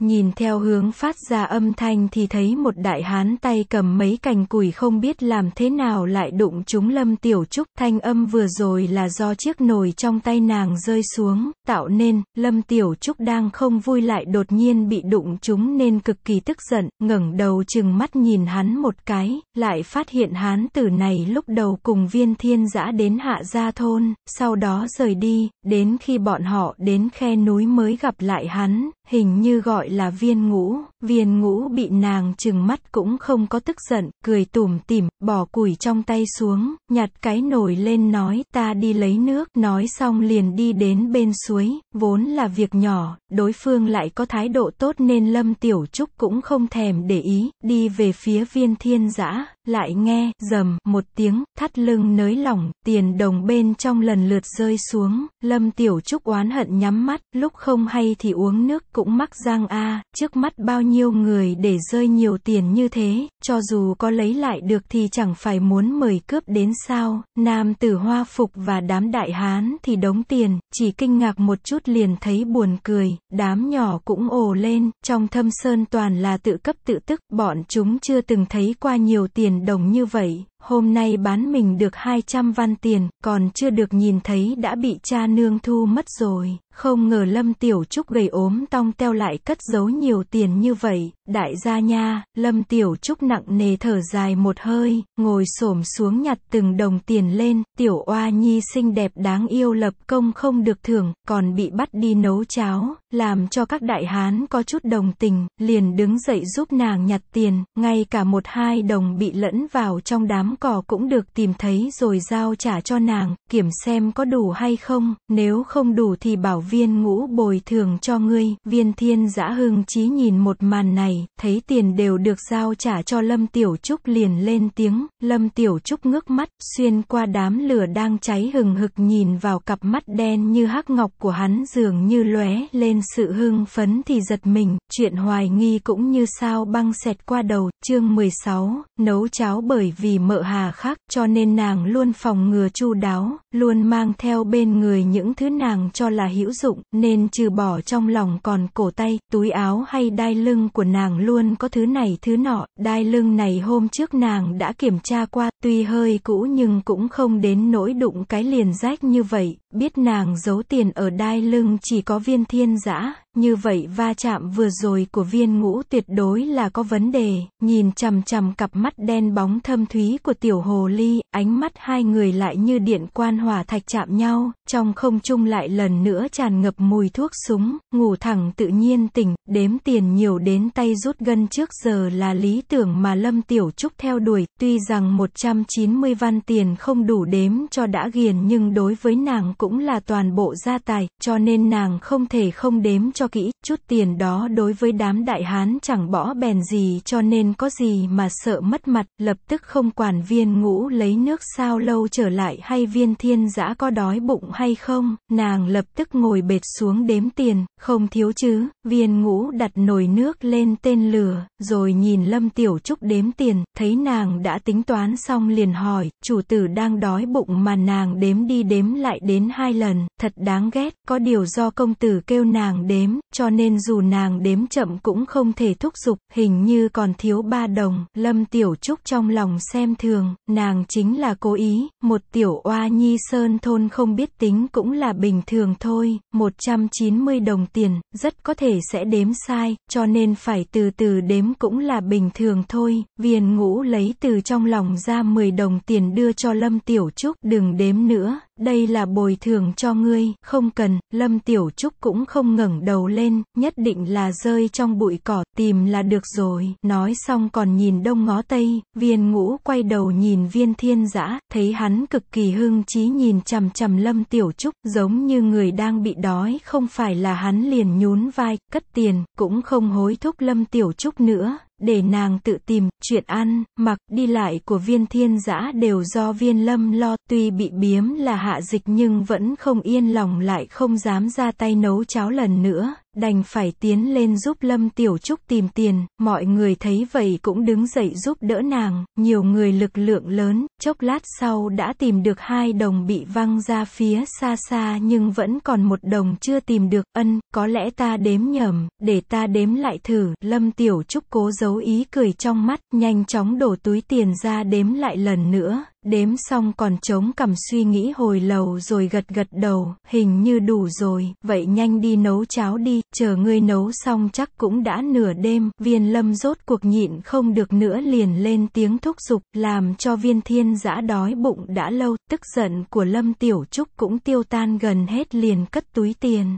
Nhìn theo hướng phát ra âm thanh thì thấy một đại hán tay cầm mấy cành củi không biết làm thế nào lại đụng chúng lâm tiểu trúc. Thanh âm vừa rồi là do chiếc nồi trong tay nàng rơi xuống, tạo nên, lâm tiểu trúc đang không vui lại đột nhiên bị đụng chúng nên cực kỳ tức giận, ngẩng đầu chừng mắt nhìn hắn một cái, lại phát hiện hán tử này lúc đầu cùng viên thiên giã đến hạ gia thôn, sau đó rời đi, đến khi bọn họ đến khe núi mới gặp lại hắn, hình như gọi là viên ngũ, viên ngũ bị nàng chừng mắt cũng không có tức giận, cười tủm tỉm, bỏ củi trong tay xuống, nhặt cái nồi lên nói ta đi lấy nước, nói xong liền đi đến bên suối, vốn là việc nhỏ, đối phương lại có thái độ tốt nên Lâm Tiểu Trúc cũng không thèm để ý, đi về phía viên thiên giã, lại nghe, rầm, một tiếng, thắt lưng nới lỏng, tiền đồng bên trong lần lượt rơi xuống, lâm tiểu trúc oán hận nhắm mắt, lúc không hay thì uống nước cũng mắc giang a trước mắt bao nhiêu người để rơi nhiều tiền như thế, cho dù có lấy lại được thì chẳng phải muốn mời cướp đến sao, nam tử hoa phục và đám đại hán thì đống tiền, chỉ kinh ngạc một chút liền thấy buồn cười, đám nhỏ cũng ồ lên, trong thâm sơn toàn là tự cấp tự tức, bọn chúng chưa từng thấy qua nhiều tiền tiền đồng như vậy hôm nay bán mình được 200 văn tiền, còn chưa được nhìn thấy đã bị cha nương thu mất rồi. Không ngờ Lâm Tiểu Trúc gầy ốm tong teo lại cất giấu nhiều tiền như vậy, đại gia nha, Lâm Tiểu Trúc nặng nề thở dài một hơi, ngồi xổm xuống nhặt từng đồng tiền lên, Tiểu Oa Nhi xinh đẹp đáng yêu lập công không được thưởng, còn bị bắt đi nấu cháo, làm cho các đại hán có chút đồng tình, liền đứng dậy giúp nàng nhặt tiền, ngay cả một hai đồng bị lẫn vào trong đám cỏ cũng được tìm thấy rồi giao trả cho nàng, kiểm xem có đủ hay không, nếu không đủ thì bảo viên ngũ bồi thường cho ngươi. Viên thiên giã hưng chí nhìn một màn này, thấy tiền đều được giao trả cho Lâm Tiểu Trúc liền lên tiếng, Lâm Tiểu Trúc ngước mắt, xuyên qua đám lửa đang cháy hừng hực nhìn vào cặp mắt đen như hắc ngọc của hắn dường như lóe lên sự hưng phấn thì giật mình, chuyện hoài nghi cũng như sao băng xẹt qua đầu, chương 16, nấu cháo bởi vì mỡ hà khác, cho nên nàng luôn phòng ngừa chu đáo, luôn mang theo bên người những thứ nàng cho là hữu dụng, nên trừ bỏ trong lòng còn cổ tay, túi áo hay đai lưng của nàng luôn có thứ này thứ nọ, đai lưng này hôm trước nàng đã kiểm tra qua, tuy hơi cũ nhưng cũng không đến nỗi đụng cái liền rách như vậy, biết nàng giấu tiền ở đai lưng chỉ có viên thiên giã, như vậy va chạm vừa rồi của viên ngũ tuyệt đối là có vấn đề, nhìn chằm chằm cặp mắt đen bóng thâm thúy của tiểu hồ ly, ánh mắt hai người lại như điện quan hỏa thạch chạm nhau, trong không trung lại lần nữa tràn ngập mùi thuốc súng, ngủ thẳng tự nhiên tỉnh, đếm tiền nhiều đến tay rút gân trước giờ là lý tưởng mà Lâm Tiểu Trúc theo đuổi, tuy rằng 190 văn tiền không đủ đếm cho đã ghiền nhưng đối với nàng cũng là toàn bộ gia tài, cho nên nàng không thể không đếm cho cho kỹ, chút tiền đó đối với đám đại hán chẳng bỏ bèn gì cho nên có gì mà sợ mất mặt, lập tức không quản viên ngũ lấy nước sao lâu trở lại hay viên thiên giã có đói bụng hay không, nàng lập tức ngồi bệt xuống đếm tiền, không thiếu chứ, viên ngũ đặt nồi nước lên tên lửa, rồi nhìn Lâm Tiểu Trúc đếm tiền, thấy nàng đã tính toán xong liền hỏi, chủ tử đang đói bụng mà nàng đếm đi đếm lại đến hai lần, thật đáng ghét, có điều do công tử kêu nàng đếm, kém, cho nên dù nàng đếm chậm cũng không thể thúc giục, hình như còn thiếu ba đồng, Lâm Tiểu Trúc trong lòng xem thường, nàng chính là cố ý, một tiểu oa nhi sơn thôn không biết tính cũng là bình thường thôi, 190 đồng tiền, rất có thể sẽ đếm sai, cho nên phải từ từ đếm cũng là bình thường thôi, viền ngũ lấy từ trong lòng ra 10 đồng tiền đưa cho Lâm Tiểu Trúc, đừng đếm nữa, đây là bồi thường cho ngươi, không cần, Lâm Tiểu Trúc cũng không ngẩng đầu lên, nhất định là rơi trong bụi cỏ, tìm là được rồi, nói xong còn nhìn đông ngó tây, viên ngũ quay đầu nhìn viên thiên dã thấy hắn cực kỳ hưng trí nhìn chằm chằm Lâm Tiểu Trúc, giống như người đang bị đói, không phải là hắn liền nhún vai, cất tiền, cũng không hối thúc Lâm Tiểu Trúc nữa, để nàng tự tìm, chuyện ăn, mặc, đi lại của viên thiên giã đều do viên lâm lo, tuy bị biếm là hạ dịch nhưng vẫn không yên lòng lại không dám ra tay nấu cháo lần nữa, Đành phải tiến lên giúp Lâm Tiểu Trúc tìm tiền, mọi người thấy vậy cũng đứng dậy giúp đỡ nàng, nhiều người lực lượng lớn, chốc lát sau đã tìm được hai đồng bị văng ra phía xa xa nhưng vẫn còn một đồng chưa tìm được, ân, có lẽ ta đếm nhầm, để ta đếm lại thử, Lâm Tiểu Trúc cố giấu ý cười trong mắt, nhanh chóng đổ túi tiền ra đếm lại lần nữa, Đếm xong còn trống cầm suy nghĩ hồi lầu rồi gật gật đầu, hình như đủ rồi, vậy nhanh đi nấu cháo đi, chờ ngươi nấu xong chắc cũng đã nửa đêm, viên lâm rốt cuộc nhịn không được nữa liền lên tiếng thúc giục, làm cho viên thiên giã đói bụng đã lâu, tức giận của lâm tiểu trúc cũng tiêu tan gần hết liền cất túi tiền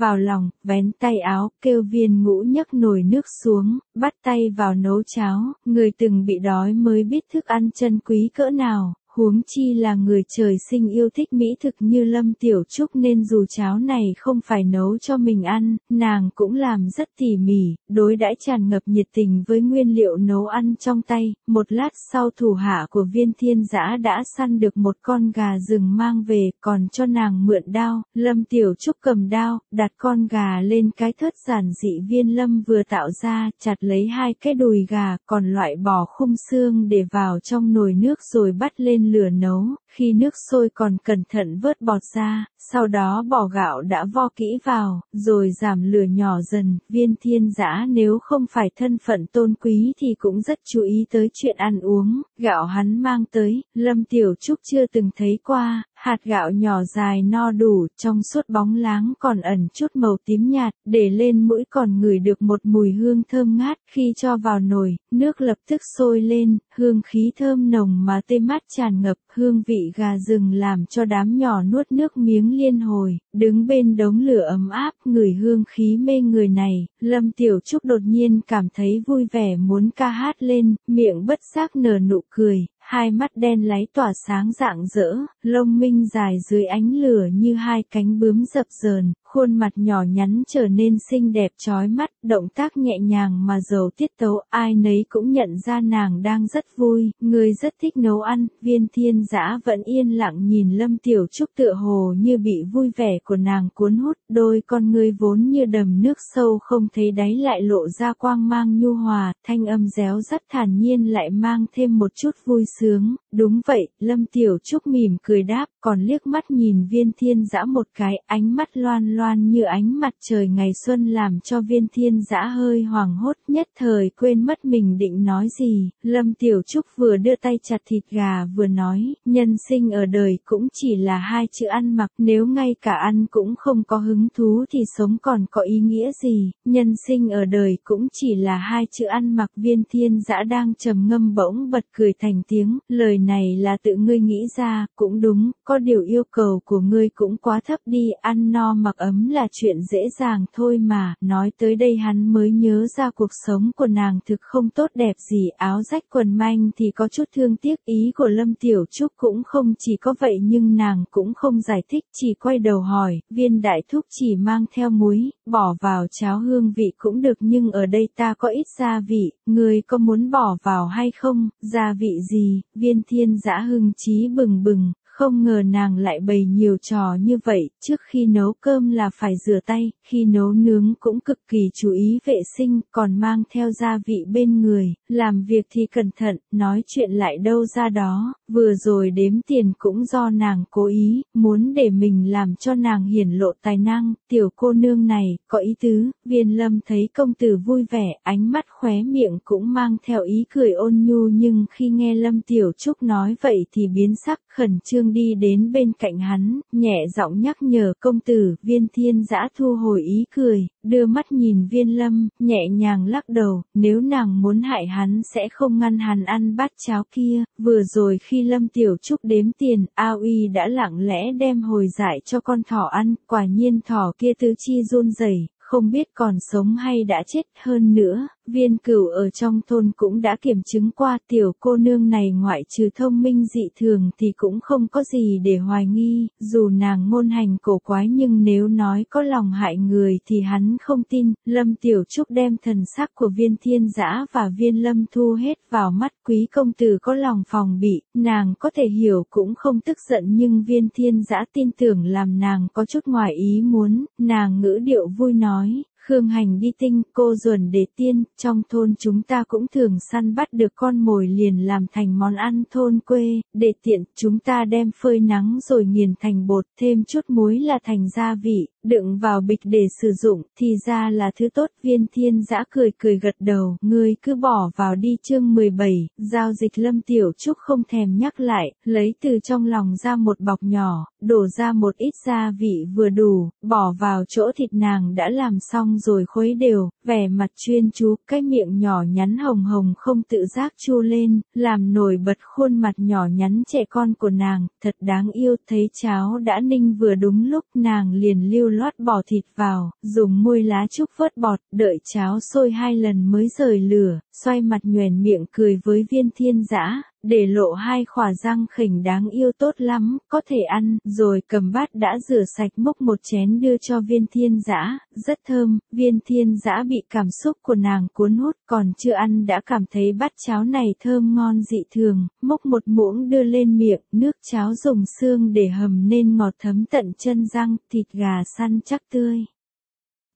vào lòng, vén tay áo, kêu viên ngũ nhấc nồi nước xuống, bắt tay vào nấu cháo, người từng bị đói mới biết thức ăn chân quý cỡ nào, huống chi là người trời sinh yêu thích mỹ thực như Lâm Tiểu Trúc nên dù cháo này không phải nấu cho mình ăn, nàng cũng làm rất tỉ mỉ, đối đãi tràn ngập nhiệt tình với nguyên liệu nấu ăn trong tay, một lát sau thủ hạ của viên thiên giã đã săn được một con gà rừng mang về, còn cho nàng mượn đao, Lâm Tiểu Trúc cầm đao, đặt con gà lên cái thớt giản dị viên Lâm vừa tạo ra, chặt lấy hai cái đùi gà, còn loại bỏ khung xương để vào trong nồi nước rồi bắt lên trên lửa nấu, khi nước sôi còn cẩn thận vớt bọt ra, sau đó bỏ gạo đã vo kỹ vào, rồi giảm lửa nhỏ dần, viên thiên giã nếu không phải thân phận tôn quý thì cũng rất chú ý tới chuyện ăn uống, gạo hắn mang tới, Lâm Tiểu Trúc chưa từng thấy qua, hạt gạo nhỏ dài no đủ, trong suốt bóng láng còn ẩn chút màu tím nhạt, để lên mũi còn ngửi được một mùi hương thơm ngát, khi cho vào nồi, nước lập tức sôi lên, hương khí thơm nồng mà tê mát tràn ngập, hương vị gà rừng làm cho đám nhỏ nuốt nước miếng liên hồi, đứng bên đống lửa ấm áp, ngửi hương khí mê người này, Lâm Tiểu Trúc đột nhiên cảm thấy vui vẻ muốn ca hát lên, miệng bất giác nở nụ cười, hai mắt đen láy tỏa sáng rạng rỡ, lông minh dài dưới ánh lửa như hai cánh bướm dập dờn, khuôn mặt nhỏ nhắn trở nên xinh đẹp trói mắt, động tác nhẹ nhàng mà giàu tiết tấu, ai nấy cũng nhận ra nàng đang rất vui, người rất thích nấu ăn, viên thiên giã vẫn yên lặng nhìn Lâm Tiểu Trúc tựa hồ như bị vui vẻ của nàng cuốn hút, đôi con ngươi vốn như đầm nước sâu không thấy đáy lại lộ ra quang mang nhu hòa, thanh âm réo rất thản nhiên lại mang thêm một chút vui sướng, đúng vậy, Lâm Tiểu Trúc mỉm cười đáp, còn liếc mắt nhìn viên thiên giã một cái, ánh mắt loan loan loan như ánh mặt trời ngày xuân làm cho viên thiên dã hơi hoảng hốt nhất thời quên mất mình định nói gì, Lâm Tiểu Trúc vừa đưa tay chặt thịt gà vừa nói, nhân sinh ở đời cũng chỉ là hai chữ ăn mặc, nếu ngay cả ăn cũng không có hứng thú thì sống còn có ý nghĩa gì, nhân sinh ở đời cũng chỉ là hai chữ ăn mặc viên thiên dã đang trầm ngâm bỗng bật cười thành tiếng, lời này là tự ngươi nghĩ ra, cũng đúng, có điều yêu cầu của ngươi cũng quá thấp đi, ăn no mặc ấm ấm là chuyện dễ dàng thôi mà, nói tới đây hắn mới nhớ ra cuộc sống của nàng thực không tốt đẹp gì, áo rách quần manh thì có chút thương tiếc ý của Lâm Tiểu Trúc cũng không chỉ có vậy nhưng nàng cũng không giải thích, chỉ quay đầu hỏi, viên đại thúc chỉ mang theo muối, bỏ vào cháo hương vị cũng được nhưng ở đây ta có ít gia vị, người có muốn bỏ vào hay không, gia vị gì, viên thiên giã hưng trí bừng bừng, không ngờ nàng lại bày nhiều trò như vậy, trước khi nấu cơm là phải rửa tay, khi nấu nướng cũng cực kỳ chú ý vệ sinh, còn mang theo gia vị bên người, làm việc thì cẩn thận, nói chuyện lại đâu ra đó, vừa rồi đếm tiền cũng do nàng cố ý, muốn để mình làm cho nàng hiển lộ tài năng, tiểu cô nương này, có ý tứ, viên lâm thấy công tử vui vẻ, ánh mắt khóe miệng cũng mang theo ý cười ôn nhu nhưng khi nghe lâm tiểu trúc nói vậy thì biến sắc khẩn trương đi đến bên cạnh hắn, nhẹ giọng nhắc nhở công tử, viên thiên giã thu hồi ý cười, đưa mắt nhìn viên lâm, nhẹ nhàng lắc đầu, nếu nàng muốn hại hắn sẽ không ngăn hắn ăn bát cháo kia, vừa rồi khi lâm tiểu trúc đếm tiền, ao y đã lặng lẽ đem hồi giải cho con thỏ ăn, quả nhiên thỏ kia tứ chi run rẩy không biết còn sống hay đã chết hơn nữa, viên cửu ở trong thôn cũng đã kiểm chứng qua tiểu cô nương này ngoại trừ thông minh dị thường thì cũng không có gì để hoài nghi, dù nàng ngôn hành cổ quái nhưng nếu nói có lòng hại người thì hắn không tin, lâm tiểu trúc đem thần sắc của viên thiên giã và viên lâm thu hết vào mắt quý công tử có lòng phòng bị, nàng có thể hiểu cũng không tức giận nhưng viên thiên giã tin tưởng làm nàng có chút ngoài ý muốn, nàng ngữ điệu vui nói nói, Khương Hành đi tinh cô ruồn để tiên, trong thôn chúng ta cũng thường săn bắt được con mồi liền làm thành món ăn thôn quê, để tiện chúng ta đem phơi nắng rồi nghiền thành bột thêm chút muối là thành gia vị, đựng vào bịch để sử dụng, thì ra là thứ tốt. Viên thiên giã cười cười gật đầu, ngươi cứ bỏ vào đi chương 17, giao dịch lâm tiểu trúc không thèm nhắc lại, lấy từ trong lòng ra một bọc nhỏ, đổ ra một ít gia vị vừa đủ, bỏ vào chỗ thịt nàng đã làm xong rồi khuấy đều, vẻ mặt chuyên chú, cái miệng nhỏ nhắn hồng hồng không tự giác chu lên, làm nổi bật khuôn mặt nhỏ nhắn trẻ con của nàng, thật đáng yêu thấy cháo đã ninh vừa đúng lúc nàng liền lưu lưu loát bỏ thịt vào, dùng môi lá trúc vớt bọt, đợi cháo sôi hai lần mới rời lửa, xoay mặt nhoèn miệng cười với viên thiên dã để lộ hai khỏa răng khỉnh đáng yêu tốt lắm, có thể ăn, rồi cầm bát đã rửa sạch mốc một chén đưa cho viên thiên giã, rất thơm, viên thiên giã bị cảm xúc của nàng cuốn hút, còn chưa ăn đã cảm thấy bát cháo này thơm ngon dị thường, mốc một muỗng đưa lên miệng, nước cháo dùng xương để hầm nên ngọt thấm tận chân răng, thịt gà săn chắc tươi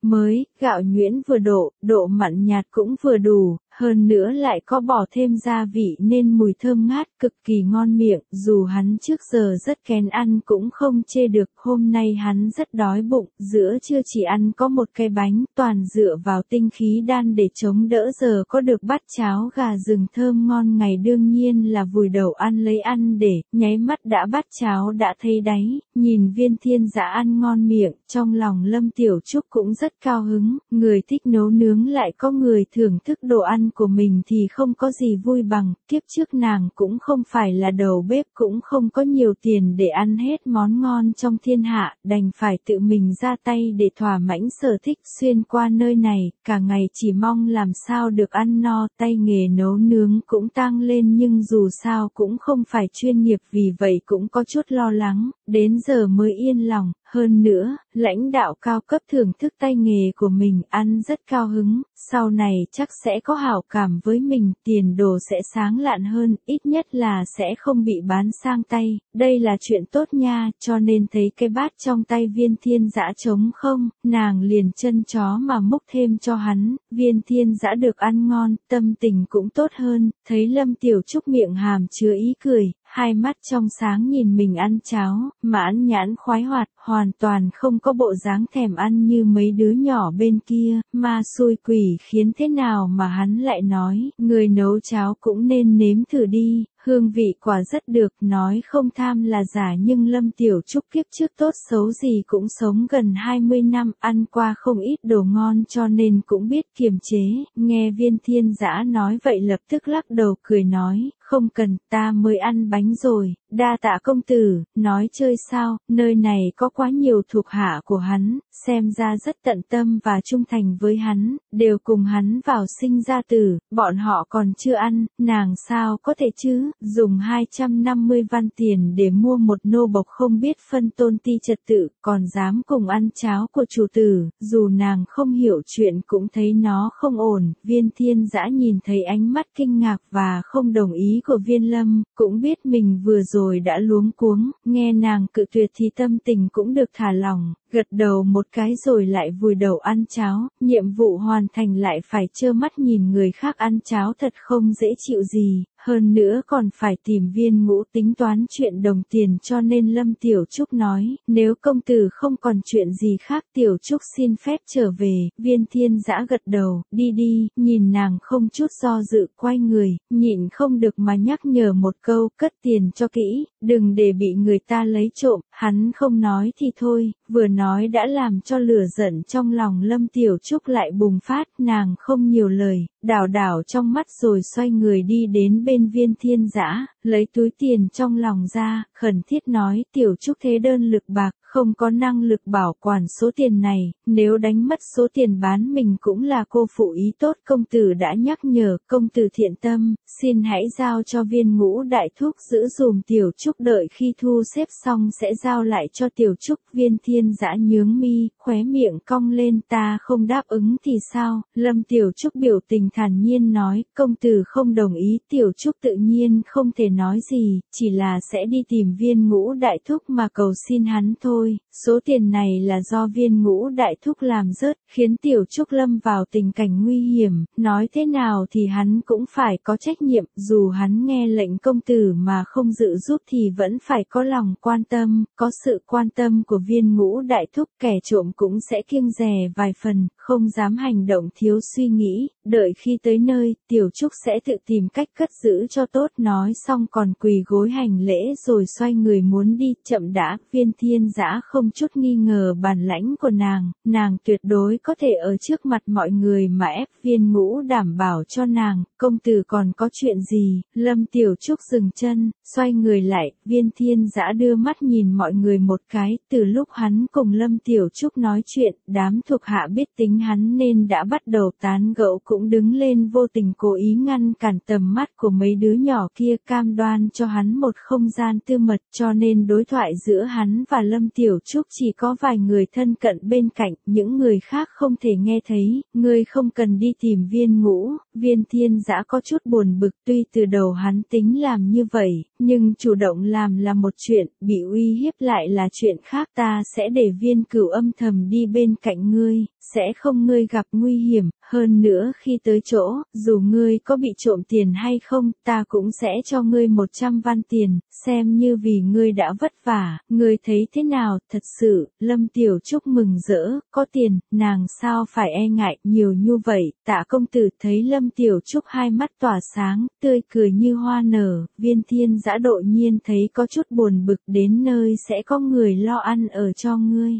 mới, gạo nhuyễn vừa độ, độ mặn nhạt cũng vừa đủ, hơn nữa lại có bỏ thêm gia vị nên mùi thơm ngát cực kỳ ngon miệng, dù hắn trước giờ rất kén ăn cũng không chê được, hôm nay hắn rất đói bụng, giữa chưa chỉ ăn có một cái bánh, toàn dựa vào tinh khí đan để chống đỡ giờ có được bát cháo gà rừng thơm ngon ngày đương nhiên là vùi đầu ăn lấy ăn để, nháy mắt đã bát cháo đã thấy đáy, nhìn viên thiên giả ăn ngon miệng, trong lòng lâm tiểu trúc cũng rất cao hứng, người thích nấu nướng lại có người thưởng thức đồ ăn của mình thì không có gì vui bằng, kiếp trước nàng cũng không phải là đầu bếp cũng không có nhiều tiền để ăn hết món ngon trong thiên hạ, đành phải tự mình ra tay để thỏa mãn sở thích xuyên qua nơi này, cả ngày chỉ mong làm sao được ăn no, tay nghề nấu nướng cũng tăng lên nhưng dù sao cũng không phải chuyên nghiệp vì vậy cũng có chút lo lắng, đến giờ mới yên lòng, hơn nữa, lãnh đạo cao cấp thưởng thức tay nghề của mình ăn rất cao hứng, sau này chắc sẽ có hảo cảm với mình, tiền đồ sẽ sáng lạn hơn, ít nhất là sẽ không bị bán sang tay, đây là chuyện tốt nha, cho nên thấy cái bát trong tay viên thiên giã trống không, nàng liền chân chó mà múc thêm cho hắn, viên thiên giã được ăn ngon, tâm tình cũng tốt hơn, thấy lâm tiểu trúc miệng hàm chứa ý cười, hai mắt trong sáng nhìn mình ăn cháo, mãn nhãn khoái hoạt, hoàn toàn không có bộ dáng thèm ăn như mấy đứa nhỏ bên kia, ma xui quỷ khiến thế nào mà hắn lại nói, người nấu cháo cũng nên nếm thử đi, hương vị quả rất được, nói không tham là giả nhưng Lâm Tiểu Trúc kiếp trước tốt xấu gì cũng sống gần 20 năm, ăn qua không ít đồ ngon cho nên cũng biết kiềm chế, nghe viên thiên giã nói vậy lập tức lắc đầu cười nói, không cần ta mới ăn bánh rồi, Đa tạ công tử, nói chơi sao, nơi này có quá nhiều thuộc hạ của hắn, xem ra rất tận tâm và trung thành với hắn, đều cùng hắn vào sinh ra tử, bọn họ còn chưa ăn, nàng sao có thể chứ, dùng 250 văn tiền để mua một nô bộc không biết phân tôn ti trật tự, còn dám cùng ăn cháo của chủ tử, dù nàng không hiểu chuyện cũng thấy nó không ổn, viên thiên dã nhìn thấy ánh mắt kinh ngạc và không đồng ý của viên lâm, cũng biết mình vừa rồi rồi đã luống cuống, nghe nàng cự tuyệt thì tâm tình cũng được thả lỏng, gật đầu một cái rồi lại vùi đầu ăn cháo, nhiệm vụ hoàn thành lại phải trơ mắt nhìn người khác ăn cháo thật không dễ chịu gì, hơn nữa còn phải tìm viên ngũ tính toán chuyện đồng tiền cho nên Lâm Tiểu Trúc nói, nếu công tử không còn chuyện gì khác Tiểu Trúc xin phép trở về, viên thiên giã gật đầu, đi đi, nhìn nàng không chút do dự quay người, nhịn không được mà nhắc nhở một câu, cất tiền cho kỹ, đừng để bị người ta lấy trộm, hắn không nói thì thôi, vừa nói đã làm cho lửa giận trong lòng Lâm Tiểu Trúc lại bùng phát, nàng không nhiều lời, đảo đảo trong mắt rồi xoay người đi đến bên viên thiên giã lấy túi tiền trong lòng ra, khẩn thiết nói tiểu trúc thế đơn lực bạc, không có năng lực bảo quản số tiền này, nếu đánh mất số tiền bán mình cũng là cô phụ ý tốt công tử đã nhắc nhở, công tử thiện tâm, xin hãy giao cho viên ngũ đại thuốc giữ dùm tiểu trúc đợi khi thu xếp xong sẽ giao lại cho tiểu trúc viên thiên giã nhướng mi, khóe miệng cong lên ta không đáp ứng thì sao, Lâm Tiểu Trúc biểu tình thản nhiên nói, công tử không đồng ý, Tiểu Trúc tự nhiên không thể nói gì, chỉ là sẽ đi tìm viên ngũ đại thúc mà cầu xin hắn thôi, số tiền này là do viên ngũ đại thúc làm rớt, khiến Tiểu Trúc Lâm vào tình cảnh nguy hiểm, nói thế nào thì hắn cũng phải có trách nhiệm, dù hắn nghe lệnh công tử mà không dự giúp thì vẫn phải có lòng quan tâm, có sự quan tâm của viên ngũ đại thúc kẻ trộm cũng sẽ kiêng rè vài phần, không dám hành động thiếu suy nghĩ, đợi khi tới nơi, tiểu trúc sẽ tự tìm cách cất giữ cho tốt nói xong còn quỳ gối hành lễ rồi xoay người muốn đi, chậm đã, viên thiên giã không chút nghi ngờ bản lãnh của nàng, nàng tuyệt đối có thể ở trước mặt mọi người mà ép viên ngũ đảm bảo cho nàng, công tử còn có chuyện gì, lâm tiểu trúc dừng chân, xoay người lại, viên thiên giã đưa mắt nhìn mọi người một cái, từ lúc hắn cùng lâm tiểu trúc nói chuyện, đám thuộc hạ biết tính hắn nên đã bắt đầu tán gẫu cũng đứng lên vô tình cố ý ngăn cản tầm mắt của mấy đứa nhỏ kia cam đoan cho hắn một không gian tư mật cho nên đối thoại giữa hắn và Lâm Tiểu Trúc chỉ có vài người thân cận bên cạnh, những người khác không thể nghe thấy, người không cần đi tìm viên ngũ, viên thiên giã có chút buồn bực tuy từ đầu hắn tính làm như vậy, nhưng chủ động làm là một chuyện, bị uy hiếp lại là chuyện khác ta sẽ để viên cửu âm thầm cầm đi bên cạnh ngươi, sẽ không ngươi gặp nguy hiểm, hơn nữa khi tới chỗ, dù ngươi có bị trộm tiền hay không, ta cũng sẽ cho ngươi 100 văn tiền, xem như vì ngươi đã vất vả, ngươi thấy thế nào, thật sự, Lâm Tiểu Trúc mừng rỡ, có tiền, nàng sao phải e ngại nhiều như vậy, tạ công tử thấy Lâm Tiểu Trúc hai mắt tỏa sáng, tươi cười như hoa nở, viên thiên giã đội nhiên thấy có chút buồn bực đến nơi sẽ có người lo ăn ở cho ngươi.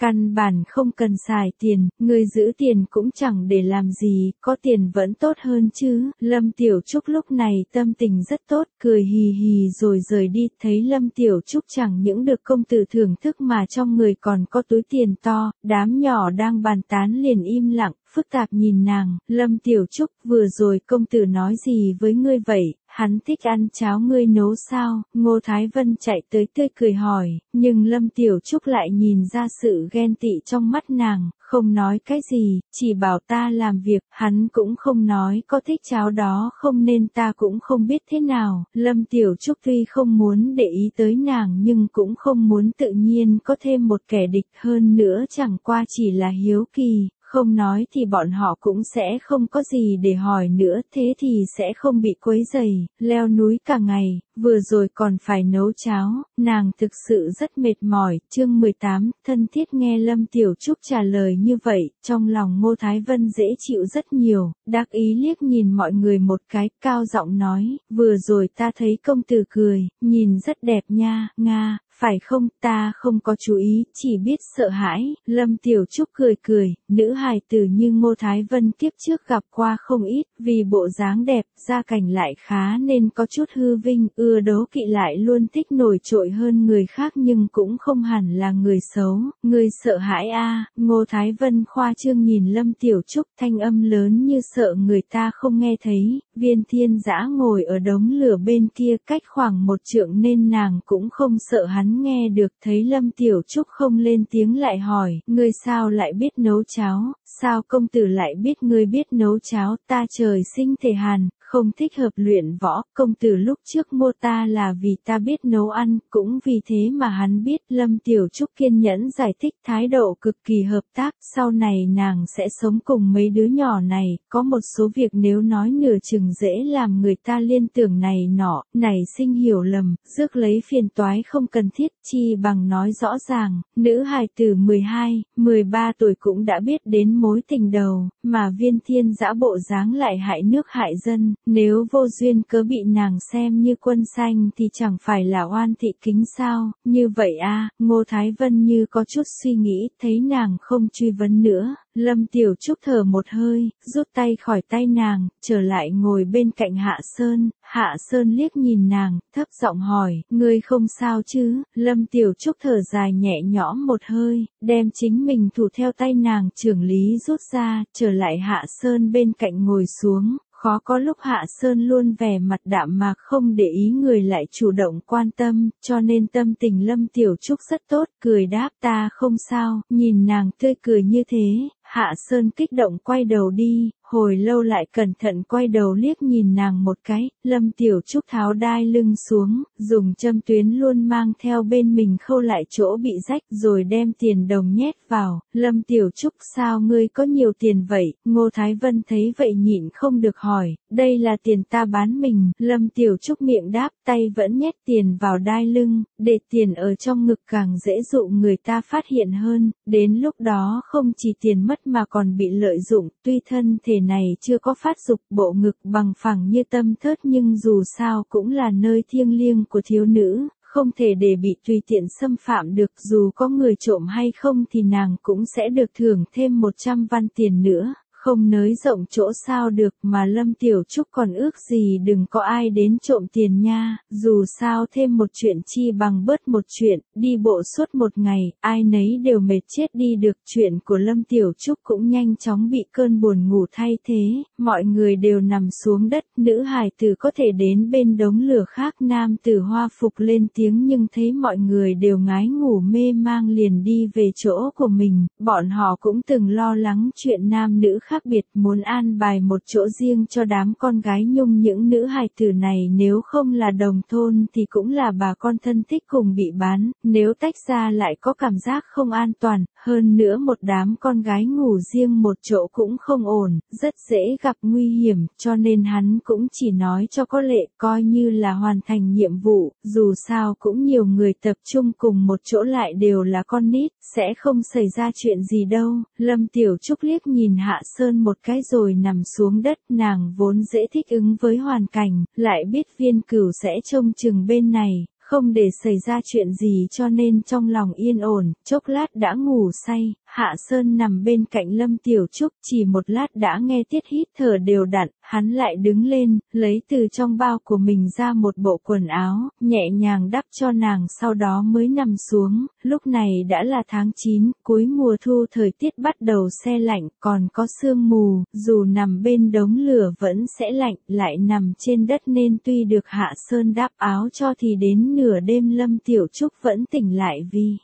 Căn bản không cần xài tiền, người giữ tiền cũng chẳng để làm gì, có tiền vẫn tốt hơn chứ. Lâm Tiểu Trúc lúc này tâm tình rất tốt, cười hì hì rồi rời đi, thấy Lâm Tiểu Trúc chẳng những được công tử thưởng thức mà trong người còn có túi tiền to, đám nhỏ đang bàn tán liền im lặng, phức tạp nhìn nàng, Lâm Tiểu Trúc vừa rồi công tử nói gì với ngươi vậy, hắn thích ăn cháo ngươi nấu sao, Ngô Thái Vân chạy tới tươi cười hỏi, nhưng Lâm Tiểu Trúc lại nhìn ra sự ghen tị trong mắt nàng, không nói cái gì, chỉ bảo ta làm việc, hắn cũng không nói có thích cháo đó không nên ta cũng không biết thế nào, Lâm Tiểu Trúc tuy không muốn để ý tới nàng nhưng cũng không muốn tự nhiên có thêm một kẻ địch hơn nữa chẳng qua chỉ là hiếu kỳ, không nói thì bọn họ cũng sẽ không có gì để hỏi nữa, thế thì sẽ không bị quấy dày, leo núi cả ngày, vừa rồi còn phải nấu cháo, nàng thực sự rất mệt mỏi, chương 18, thân thiết nghe Lâm Tiểu Trúc trả lời như vậy, trong lòng Ngô Thái Vân dễ chịu rất nhiều, đắc ý liếc nhìn mọi người một cái, cao giọng nói, vừa rồi ta thấy công tử cười, nhìn rất đẹp nha, Nga, phải không ta không có chú ý, chỉ biết sợ hãi, Lâm Tiểu Trúc cười cười, nữ hài tử như Ngô Thái Vân tiếp trước gặp qua không ít, vì bộ dáng đẹp, gia cảnh lại khá nên có chút hư vinh, ưa đố kỵ lại luôn thích nổi trội hơn người khác nhưng cũng không hẳn là người xấu, người sợ hãi a à, Ngô Thái Vân khoa trương nhìn Lâm Tiểu Trúc thanh âm lớn như sợ người ta không nghe thấy, viên thiên giã ngồi ở đống lửa bên kia cách khoảng một trượng nên nàng cũng không sợ hắn hắn nghe được thấy Lâm Tiểu Trúc không lên tiếng lại hỏi, ngươi sao lại biết nấu cháo, sao công tử lại biết ngươi biết nấu cháo, ta trời sinh thể hàn, không thích hợp luyện võ, công tử lúc trước mô ta là vì ta biết nấu ăn, cũng vì thế mà hắn biết Lâm Tiểu Trúc kiên nhẫn giải thích thái độ cực kỳ hợp tác, sau này nàng sẽ sống cùng mấy đứa nhỏ này, có một số việc nếu nói nửa chừng dễ làm người ta liên tưởng này nọ, này sinh hiểu lầm, rước lấy phiền toái không cần thiết, chi bằng nói rõ ràng, nữ hài từ 12, 13 tuổi cũng đã biết đến mối tình đầu, mà viên thiên giã bộ dáng lại hại nước hại dân, nếu vô duyên cớ bị nàng xem như quân xanh thì chẳng phải là oan thị kính sao, như vậy a à, Ngô Thái Vân như có chút suy nghĩ, thấy nàng không truy vấn nữa, Lâm Tiểu Trúc thở một hơi, rút tay khỏi tay nàng, trở lại ngồi bên cạnh Hạ Sơn, Hạ Sơn liếc nhìn nàng, thấp giọng hỏi, ngươi không sao chứ, Lâm Tiểu Trúc thở dài nhẹ nhõm một hơi, đem chính mình thủ theo tay nàng trưởng lý rút ra, trở lại Hạ Sơn bên cạnh ngồi xuống, khó có lúc Hạ Sơn luôn vẻ mặt đạm mà không để ý người lại chủ động quan tâm, cho nên tâm tình Lâm Tiểu Trúc rất tốt, cười đáp ta không sao, nhìn nàng tươi cười như thế, Hạ Sơn kích động quay đầu đi, hồi lâu lại cẩn thận quay đầu liếc nhìn nàng một cái, Lâm Tiểu Trúc tháo đai lưng xuống, dùng châm tuyến luôn mang theo bên mình khâu lại chỗ bị rách rồi đem tiền đồng nhét vào, Lâm Tiểu Trúc sao ngươi có nhiều tiền vậy, Ngô Thái Vân thấy vậy nhịn không được hỏi, đây là tiền ta bán mình, Lâm Tiểu Trúc miệng đáp tay vẫn nhét tiền vào đai lưng, để tiền ở trong ngực càng dễ dụ người ta phát hiện hơn, đến lúc đó không chỉ tiền mất mà còn bị lợi dụng, tuy thân thế thể này chưa có phát dục bộ ngực bằng phẳng như tâm thớt nhưng dù sao cũng là nơi thiêng liêng của thiếu nữ, không thể để bị tùy tiện xâm phạm được dù có người trộm hay không thì nàng cũng sẽ được thưởng thêm 100 văn tiền nữa không nới rộng chỗ sao được mà Lâm Tiểu Trúc còn ước gì đừng có ai đến trộm tiền nha, dù sao thêm một chuyện chi bằng bớt một chuyện, đi bộ suốt một ngày, ai nấy đều mệt chết đi được chuyện của Lâm Tiểu Trúc cũng nhanh chóng bị cơn buồn ngủ thay thế, mọi người đều nằm xuống đất, nữ hải tử có thể đến bên đống lửa khác nam tử hoa phục lên tiếng nhưng thấy mọi người đều ngái ngủ mê mang liền đi về chỗ của mình, bọn họ cũng từng lo lắng chuyện nam nữ khác khác biệt muốn an bài một chỗ riêng cho đám con gái nhung những nữ hài tử này nếu không là đồng thôn thì cũng là bà con thân thích cùng bị bán, nếu tách ra lại có cảm giác không an toàn, hơn nữa một đám con gái ngủ riêng một chỗ cũng không ổn, rất dễ gặp nguy hiểm, cho nên hắn cũng chỉ nói cho có lệ coi như là hoàn thành nhiệm vụ, dù sao cũng nhiều người tập trung cùng một chỗ lại đều là con nít, sẽ không xảy ra chuyện gì đâu, Lâm Tiểu Trúc liếc nhìn Hạ Sơ sơn một cái rồi nằm xuống đất, nàng vốn dễ thích ứng với hoàn cảnh, lại biết viên cửu sẽ trông chừng bên này, không để xảy ra chuyện gì cho nên trong lòng yên ổn, chốc lát đã ngủ say. Hạ Sơn nằm bên cạnh Lâm Tiểu Trúc chỉ một lát đã nghe tiết hít thở đều đặn, hắn lại đứng lên, lấy từ trong bao của mình ra một bộ quần áo, nhẹ nhàng đắp cho nàng sau đó mới nằm xuống, lúc này đã là tháng 9, cuối mùa thu thời tiết bắt đầu xe lạnh, còn có sương mù, dù nằm bên đống lửa vẫn sẽ lạnh, lại nằm trên đất nên tuy được Hạ Sơn đáp áo cho thì đến nửa đêm Lâm Tiểu Trúc vẫn tỉnh lại vì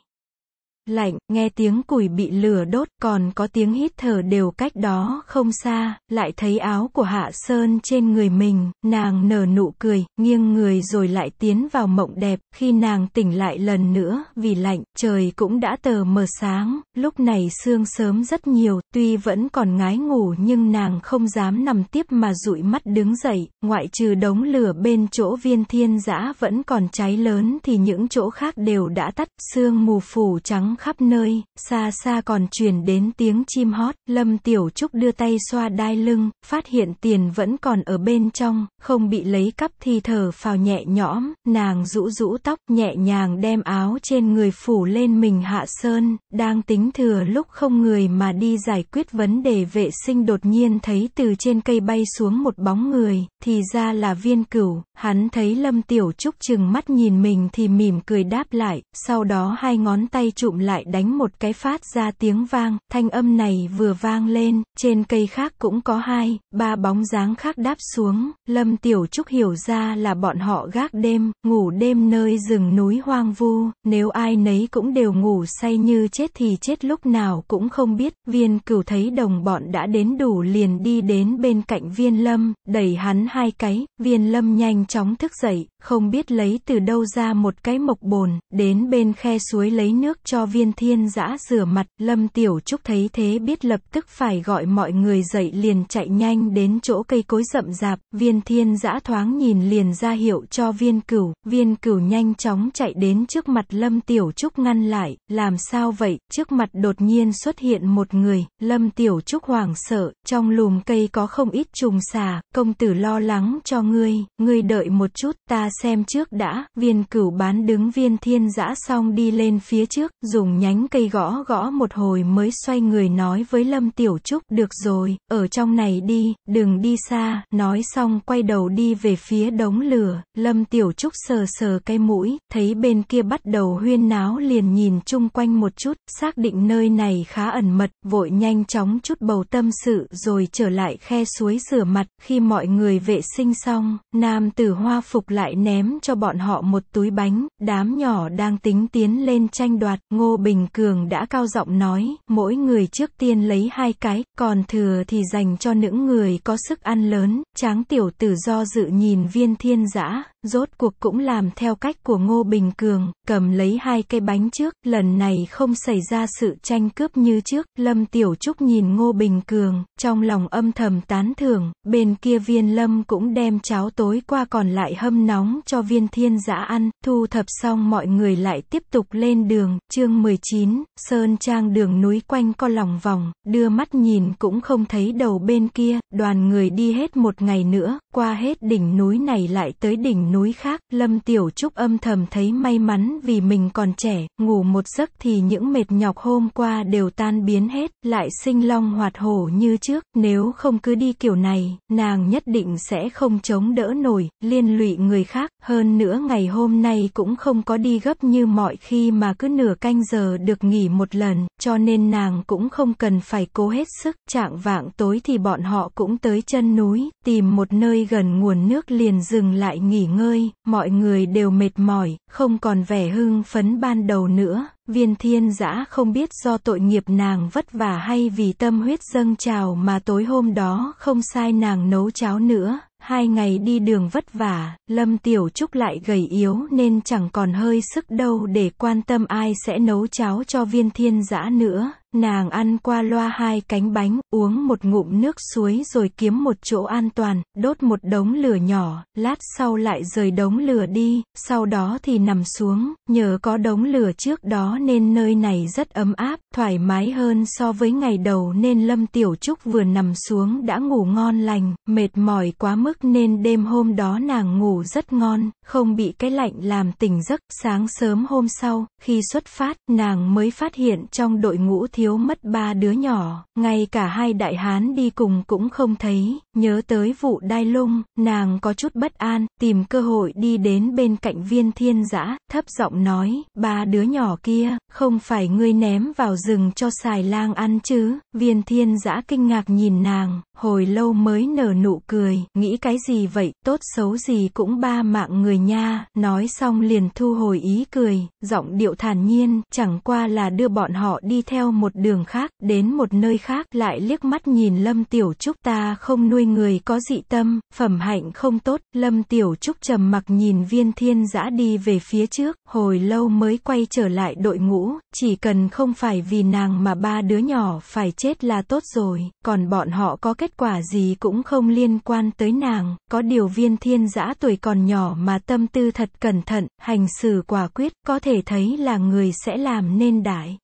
lạnh, nghe tiếng củi bị lửa đốt, còn có tiếng hít thở đều cách đó không xa, lại thấy áo của Hạ Sơn trên người mình, nàng nở nụ cười, nghiêng người rồi lại tiến vào mộng đẹp, khi nàng tỉnh lại lần nữa, vì lạnh, trời cũng đã tờ mờ sáng, lúc này sương sớm rất nhiều, tuy vẫn còn ngái ngủ nhưng nàng không dám nằm tiếp mà dụi mắt đứng dậy, ngoại trừ đống lửa bên chỗ viên thiên giã vẫn còn cháy lớn thì những chỗ khác đều đã tắt, sương mù phủ trắng khắp nơi, xa xa còn truyền đến tiếng chim hót, Lâm Tiểu Trúc đưa tay xoa đai lưng, phát hiện tiền vẫn còn ở bên trong, không bị lấy cắp thì thở phào nhẹ nhõm, nàng rũ rũ tóc, nhẹ nhàng đem áo trên người phủ lên mình hạ sơn, đang tính thừa lúc không người mà đi giải quyết vấn đề vệ sinh đột nhiên thấy từ trên cây bay xuống một bóng người, thì ra là viên cửu, hắn thấy Lâm Tiểu Trúc chừng mắt nhìn mình thì mỉm cười đáp lại, sau đó hai ngón tay trụm lại đánh một cái phát ra tiếng vang, thanh âm này vừa vang lên, trên cây khác cũng có hai, ba bóng dáng khác đáp xuống, Lâm Tiểu Trúc hiểu ra là bọn họ gác đêm, ngủ đêm nơi rừng núi hoang vu, nếu ai nấy cũng đều ngủ say như chết thì chết lúc nào cũng không biết, viên cửu thấy đồng bọn đã đến đủ liền đi đến bên cạnh viên lâm, đẩy hắn hai cái, viên lâm nhanh chóng thức dậy, không biết lấy từ đâu ra một cái mộc bồn, đến bên khe suối lấy nước cho viên thiên giã rửa mặt, Lâm Tiểu Trúc thấy thế biết lập tức phải gọi mọi người dậy liền chạy nhanh đến chỗ cây cối rậm rạp, viên thiên giã thoáng nhìn liền ra hiệu cho viên cửu, viên cửu nhanh chóng chạy đến trước mặt Lâm Tiểu Trúc ngăn lại, làm sao vậy, trước mặt đột nhiên xuất hiện một người, Lâm Tiểu Trúc hoảng sợ, trong lùm cây có không ít trùng xà, công tử lo lắng cho ngươi, ngươi đợi một chút ta xem trước đã, viên cửu bán đứng viên thiên giã xong đi lên phía trước, dùng nhánh cây gõ gõ một hồi mới xoay người nói với Lâm Tiểu Trúc, được rồi, ở trong này đi, đừng đi xa, nói xong quay đầu đi về phía đống lửa, Lâm Tiểu Trúc sờ sờ cái mũi, thấy bên kia bắt đầu huyên náo liền nhìn chung quanh một chút, xác định nơi này khá ẩn mật, vội nhanh chóng chút bầu tâm sự rồi trở lại khe suối rửa mặt, khi mọi người vệ sinh xong, nam tử hoa phục lại ném cho bọn họ một túi bánh, đám nhỏ đang tính tiến lên tranh đoạt, Ngô Bình Cường đã cao giọng nói, mỗi người trước tiên lấy hai cái, còn thừa thì dành cho những người có sức ăn lớn, tráng tiểu tử do dự nhìn viên thiên giã, rốt cuộc cũng làm theo cách của Ngô Bình Cường, cầm lấy hai cây bánh trước, lần này không xảy ra sự tranh cướp như trước, Lâm Tiểu Trúc nhìn Ngô Bình Cường, trong lòng âm thầm tán thưởng, bên kia viên Lâm cũng đem cháo tối qua còn lại hâm nóng, sáng cho viên thiên giã ăn, thu thập xong mọi người lại tiếp tục lên đường, chương 19, sơn trang đường núi quanh co lòng vòng, đưa mắt nhìn cũng không thấy đầu bên kia, đoàn người đi hết một ngày nữa, qua hết đỉnh núi này lại tới đỉnh núi khác, Lâm Tiểu Trúc âm thầm thấy may mắn vì mình còn trẻ, ngủ một giấc thì những mệt nhọc hôm qua đều tan biến hết, lại sinh long hoạt hổ như trước, nếu không cứ đi kiểu này, nàng nhất định sẽ không chống đỡ nổi, liên lụy người khác khác, hơn nữa ngày hôm nay cũng không có đi gấp như mọi khi mà cứ nửa canh giờ được nghỉ một lần, cho nên nàng cũng không cần phải cố hết sức, trạng vạng tối thì bọn họ cũng tới chân núi, tìm một nơi gần nguồn nước liền dừng lại nghỉ ngơi, mọi người đều mệt mỏi, không còn vẻ hưng phấn ban đầu nữa. Viên thiên giã không biết do tội nghiệp nàng vất vả hay vì tâm huyết dâng trào mà tối hôm đó không sai nàng nấu cháo nữa, Hai ngày đi đường vất vả, Lâm Tiểu Trúc lại gầy yếu nên chẳng còn hơi sức đâu để quan tâm ai sẽ nấu cháo cho viên thiên dã nữa. Nàng ăn qua loa hai cánh bánh, uống một ngụm nước suối rồi kiếm một chỗ an toàn, đốt một đống lửa nhỏ, lát sau lại rời đống lửa đi, sau đó thì nằm xuống, nhờ có đống lửa trước đó nên nơi này rất ấm áp, thoải mái hơn so với ngày đầu nên Lâm Tiểu Trúc vừa nằm xuống đã ngủ ngon lành, mệt mỏi quá mức nên đêm hôm đó nàng ngủ rất ngon, không bị cái lạnh làm tỉnh giấc, sáng sớm hôm sau, khi xuất phát, nàng mới phát hiện trong đội ngũ thì thiếu mất ba đứa nhỏ, ngay cả hai đại hán đi cùng cũng không thấy, nhớ tới vụ đai lung, nàng có chút bất an, tìm cơ hội đi đến bên cạnh viên thiên giã, thấp giọng nói, ba đứa nhỏ kia, không phải ngươi ném vào rừng cho xài lang ăn chứ, viên thiên giã kinh ngạc nhìn nàng, hồi lâu mới nở nụ cười, nghĩ cái gì vậy, tốt xấu gì cũng ba mạng người nha, nói xong liền thu hồi ý cười, giọng điệu thản nhiên, chẳng qua là đưa bọn họ đi theo một một đường khác, đến một nơi khác, lại liếc mắt nhìn Lâm Tiểu Trúc ta không nuôi người có dị tâm, phẩm hạnh không tốt, Lâm Tiểu Trúc trầm mặc nhìn viên thiên giã đi về phía trước, hồi lâu mới quay trở lại đội ngũ, chỉ cần không phải vì nàng mà ba đứa nhỏ phải chết là tốt rồi, còn bọn họ có kết quả gì cũng không liên quan tới nàng, có điều viên thiên giã tuổi còn nhỏ mà tâm tư thật cẩn thận, hành xử quả quyết, có thể thấy là người sẽ làm nên đại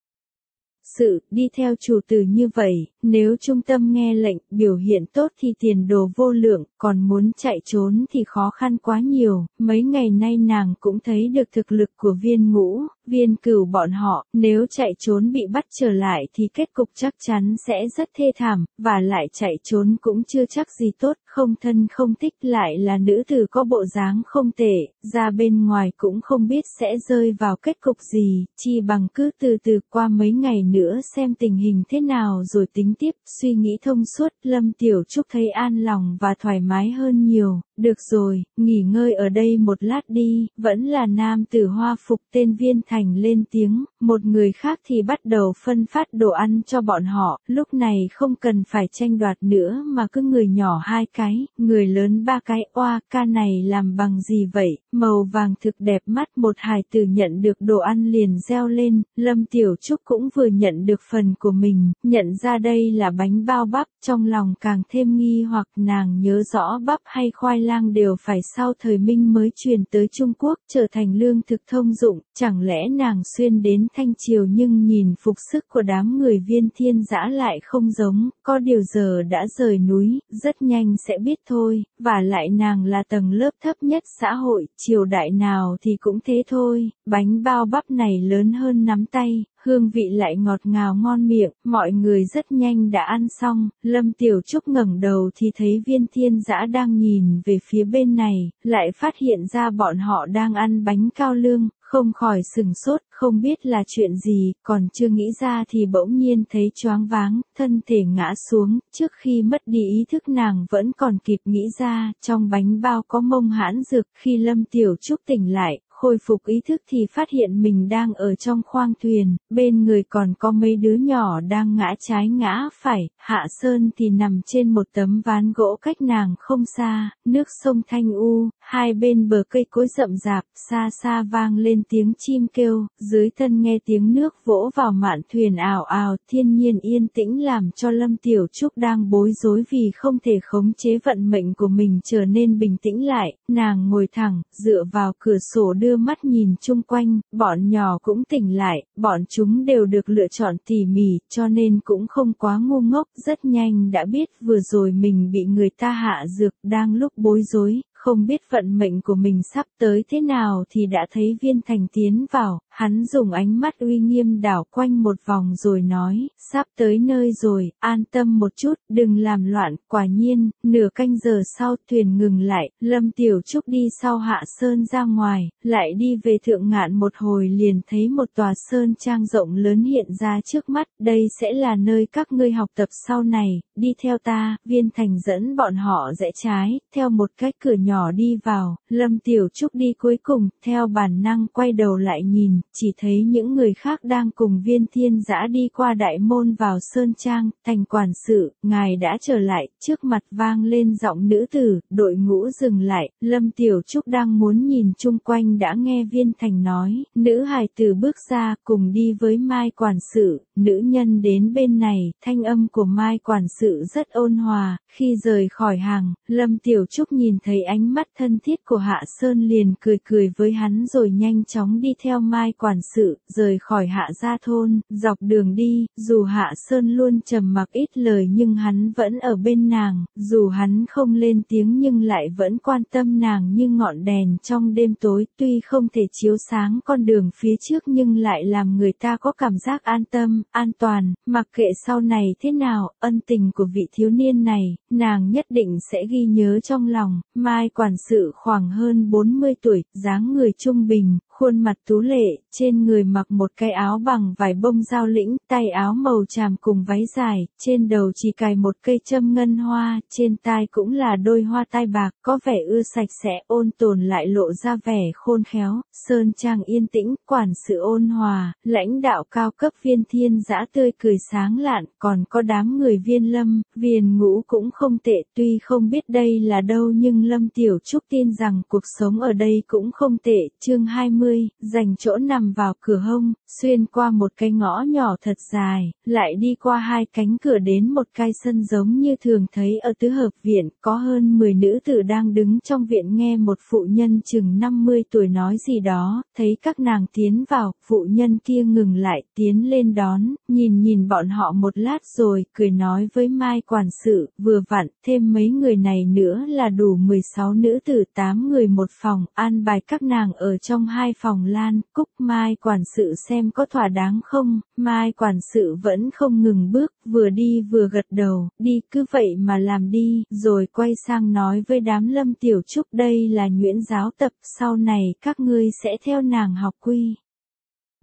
sự, đi theo chủ tử như vậy, nếu trung tâm nghe lệnh, biểu hiện tốt thì tiền đồ vô lượng, còn muốn chạy trốn thì khó khăn quá nhiều, mấy ngày nay nàng cũng thấy được thực lực của viên ngũ, viên cửu bọn họ, nếu chạy trốn bị bắt trở lại thì kết cục chắc chắn sẽ rất thê thảm, và lại chạy trốn cũng chưa chắc gì tốt, không thân không thích lại là nữ tử có bộ dáng không tệ, ra bên ngoài cũng không biết sẽ rơi vào kết cục gì, chi bằng cứ từ từ qua mấy ngày nữa xem tình hình thế nào rồi tính tiếp, suy nghĩ thông suốt, Lâm Tiểu Trúc thấy an lòng và thoải mái hơn nhiều, được rồi, nghỉ ngơi ở đây một lát đi, vẫn là nam tử hoa phục tên viên thành lên tiếng, một người khác thì bắt đầu phân phát đồ ăn cho bọn họ, lúc này không cần phải tranh đoạt nữa mà cứ người nhỏ hai cái, người lớn ba cái, oa ca này làm bằng gì vậy, màu vàng thực đẹp mắt một hài tử nhận được đồ ăn liền reo lên, Lâm Tiểu Trúc cũng vừa nhận được phần của mình, nhận ra đây là bánh bao bắp, trong lòng càng thêm nghi hoặc nàng nhớ rõ bắp hay khoai lang đều phải sau thời Minh mới truyền tới Trung Quốc trở thành lương thực thông dụng, chẳng lẽ nàng xuyên đến thanh triều nhưng nhìn phục sức của đám người viên thiên giã lại không giống, có điều giờ đã rời núi, rất nhanh sẽ biết thôi, và lại nàng là tầng lớp thấp nhất xã hội, triều đại nào thì cũng thế thôi, bánh bao bắp này lớn hơn nắm tay, hương vị lại ngọt ngào ngon miệng, mọi người rất nhanh đã ăn xong, Lâm Tiểu Trúc ngẩng đầu thì thấy viên thiên giã đang nhìn về phía bên này, lại phát hiện ra bọn họ đang ăn bánh cao lương, không khỏi sừng sốt, không biết là chuyện gì, còn chưa nghĩ ra thì bỗng nhiên thấy choáng váng, thân thể ngã xuống, trước khi mất đi ý thức nàng vẫn còn kịp nghĩ ra, trong bánh bao có mông hãn dược, khi Lâm Tiểu Trúc tỉnh lại, khôi phục ý thức thì phát hiện mình đang ở trong khoang thuyền, bên người còn có mấy đứa nhỏ đang ngã trái ngã phải, Hạ Sơn thì nằm trên một tấm ván gỗ cách nàng không xa, nước sông Thanh U, hai bên bờ cây cối rậm rạp, xa xa vang lên tiếng chim kêu, dưới thân nghe tiếng nước vỗ vào mạn thuyền ảo ảo, thiên nhiên yên tĩnh làm cho Lâm Tiểu Trúc đang bối rối vì không thể khống chế vận mệnh của mình trở nên bình tĩnh lại, nàng ngồi thẳng, dựa vào cửa sổ đưa đưa mắt nhìn chung quanh, bọn nhỏ cũng tỉnh lại, bọn chúng đều được lựa chọn tỉ mỉ, cho nên cũng không quá ngu ngốc, rất nhanh đã biết vừa rồi mình bị người ta hạ dược, đang lúc bối rối, không biết vận mệnh của mình sắp tới thế nào thì đã thấy viên thành tiến vào, hắn dùng ánh mắt uy nghiêm đảo quanh một vòng rồi nói, sắp tới nơi rồi, an tâm một chút, đừng làm loạn, quả nhiên, nửa canh giờ sau thuyền ngừng lại, Lâm Tiểu Trúc đi sau hạ sơn ra ngoài, lại đi về thượng ngạn một hồi liền thấy một tòa sơn trang rộng lớn hiện ra trước mắt, đây sẽ là nơi các ngươi học tập sau này, đi theo ta, viên thành dẫn bọn họ rẽ trái, theo một cái cửa nhỏ đi vào, Lâm Tiểu Trúc đi cuối cùng, theo bản năng quay đầu lại nhìn, chỉ thấy những người khác đang cùng viên thiên giã đi qua đại môn vào Sơn Trang, thành quản sự, ngài đã trở lại, trước mặt vang lên giọng nữ tử, đội ngũ dừng lại, Lâm Tiểu Trúc đang muốn nhìn chung quanh đã nghe viên thành nói, nữ hài tử bước ra cùng đi với Mai quản sự, nữ nhân đến bên này, thanh âm của Mai quản sự rất ôn hòa, khi rời khỏi hàng, Lâm Tiểu Trúc nhìn thấy ánh mắt thân thiết của Hạ Sơn liền cười cười với hắn rồi nhanh chóng đi theo Mai quản quản sự, rời khỏi hạ gia thôn, dọc đường đi, dù hạ sơn luôn trầm mặc ít lời nhưng hắn vẫn ở bên nàng, dù hắn không lên tiếng nhưng lại vẫn quan tâm nàng như ngọn đèn trong đêm tối, tuy không thể chiếu sáng con đường phía trước nhưng lại làm người ta có cảm giác an tâm, an toàn, mặc kệ sau này thế nào, ân tình của vị thiếu niên này, nàng nhất định sẽ ghi nhớ trong lòng, mai quản sự khoảng hơn 40 tuổi, dáng người trung bình, khuôn mặt tú lệ, trên người mặc một cái áo bằng vải bông giao lĩnh, tay áo màu tràm cùng váy dài, trên đầu chỉ cài một cây châm ngân hoa, trên tai cũng là đôi hoa tai bạc, có vẻ ưa sạch sẽ ôn tồn lại lộ ra vẻ khôn khéo, sơn trang yên tĩnh, quản sự ôn hòa, lãnh đạo cao cấp viên thiên giã tươi cười sáng lạn, còn có đám người viên lâm, viên ngũ cũng không tệ tuy không biết đây là đâu nhưng lâm tiểu trúc tin rằng cuộc sống ở đây cũng không tệ, chương 20 20, dành chỗ nằm vào cửa hông, xuyên qua một cái ngõ nhỏ thật dài, lại đi qua hai cánh cửa đến một cái sân giống như thường thấy ở tứ hợp viện, có hơn 10 nữ tử đang đứng trong viện nghe một phụ nhân chừng 50 tuổi nói gì đó, thấy các nàng tiến vào, phụ nhân kia ngừng lại, tiến lên đón, nhìn nhìn bọn họ một lát rồi, cười nói với Mai quản sự, vừa vặn, thêm mấy người này nữa là đủ 16 nữ tử 8 người một phòng, an bài các nàng ở trong hai phòng Lan Cúc Mai quản sự xem có thỏa đáng không, Mai quản sự vẫn không ngừng bước, vừa đi vừa gật đầu, đi cứ vậy mà làm đi, rồi quay sang nói với đám lâm tiểu trúc đây là nhuyễn giáo tập, sau này các ngươi sẽ theo nàng học quy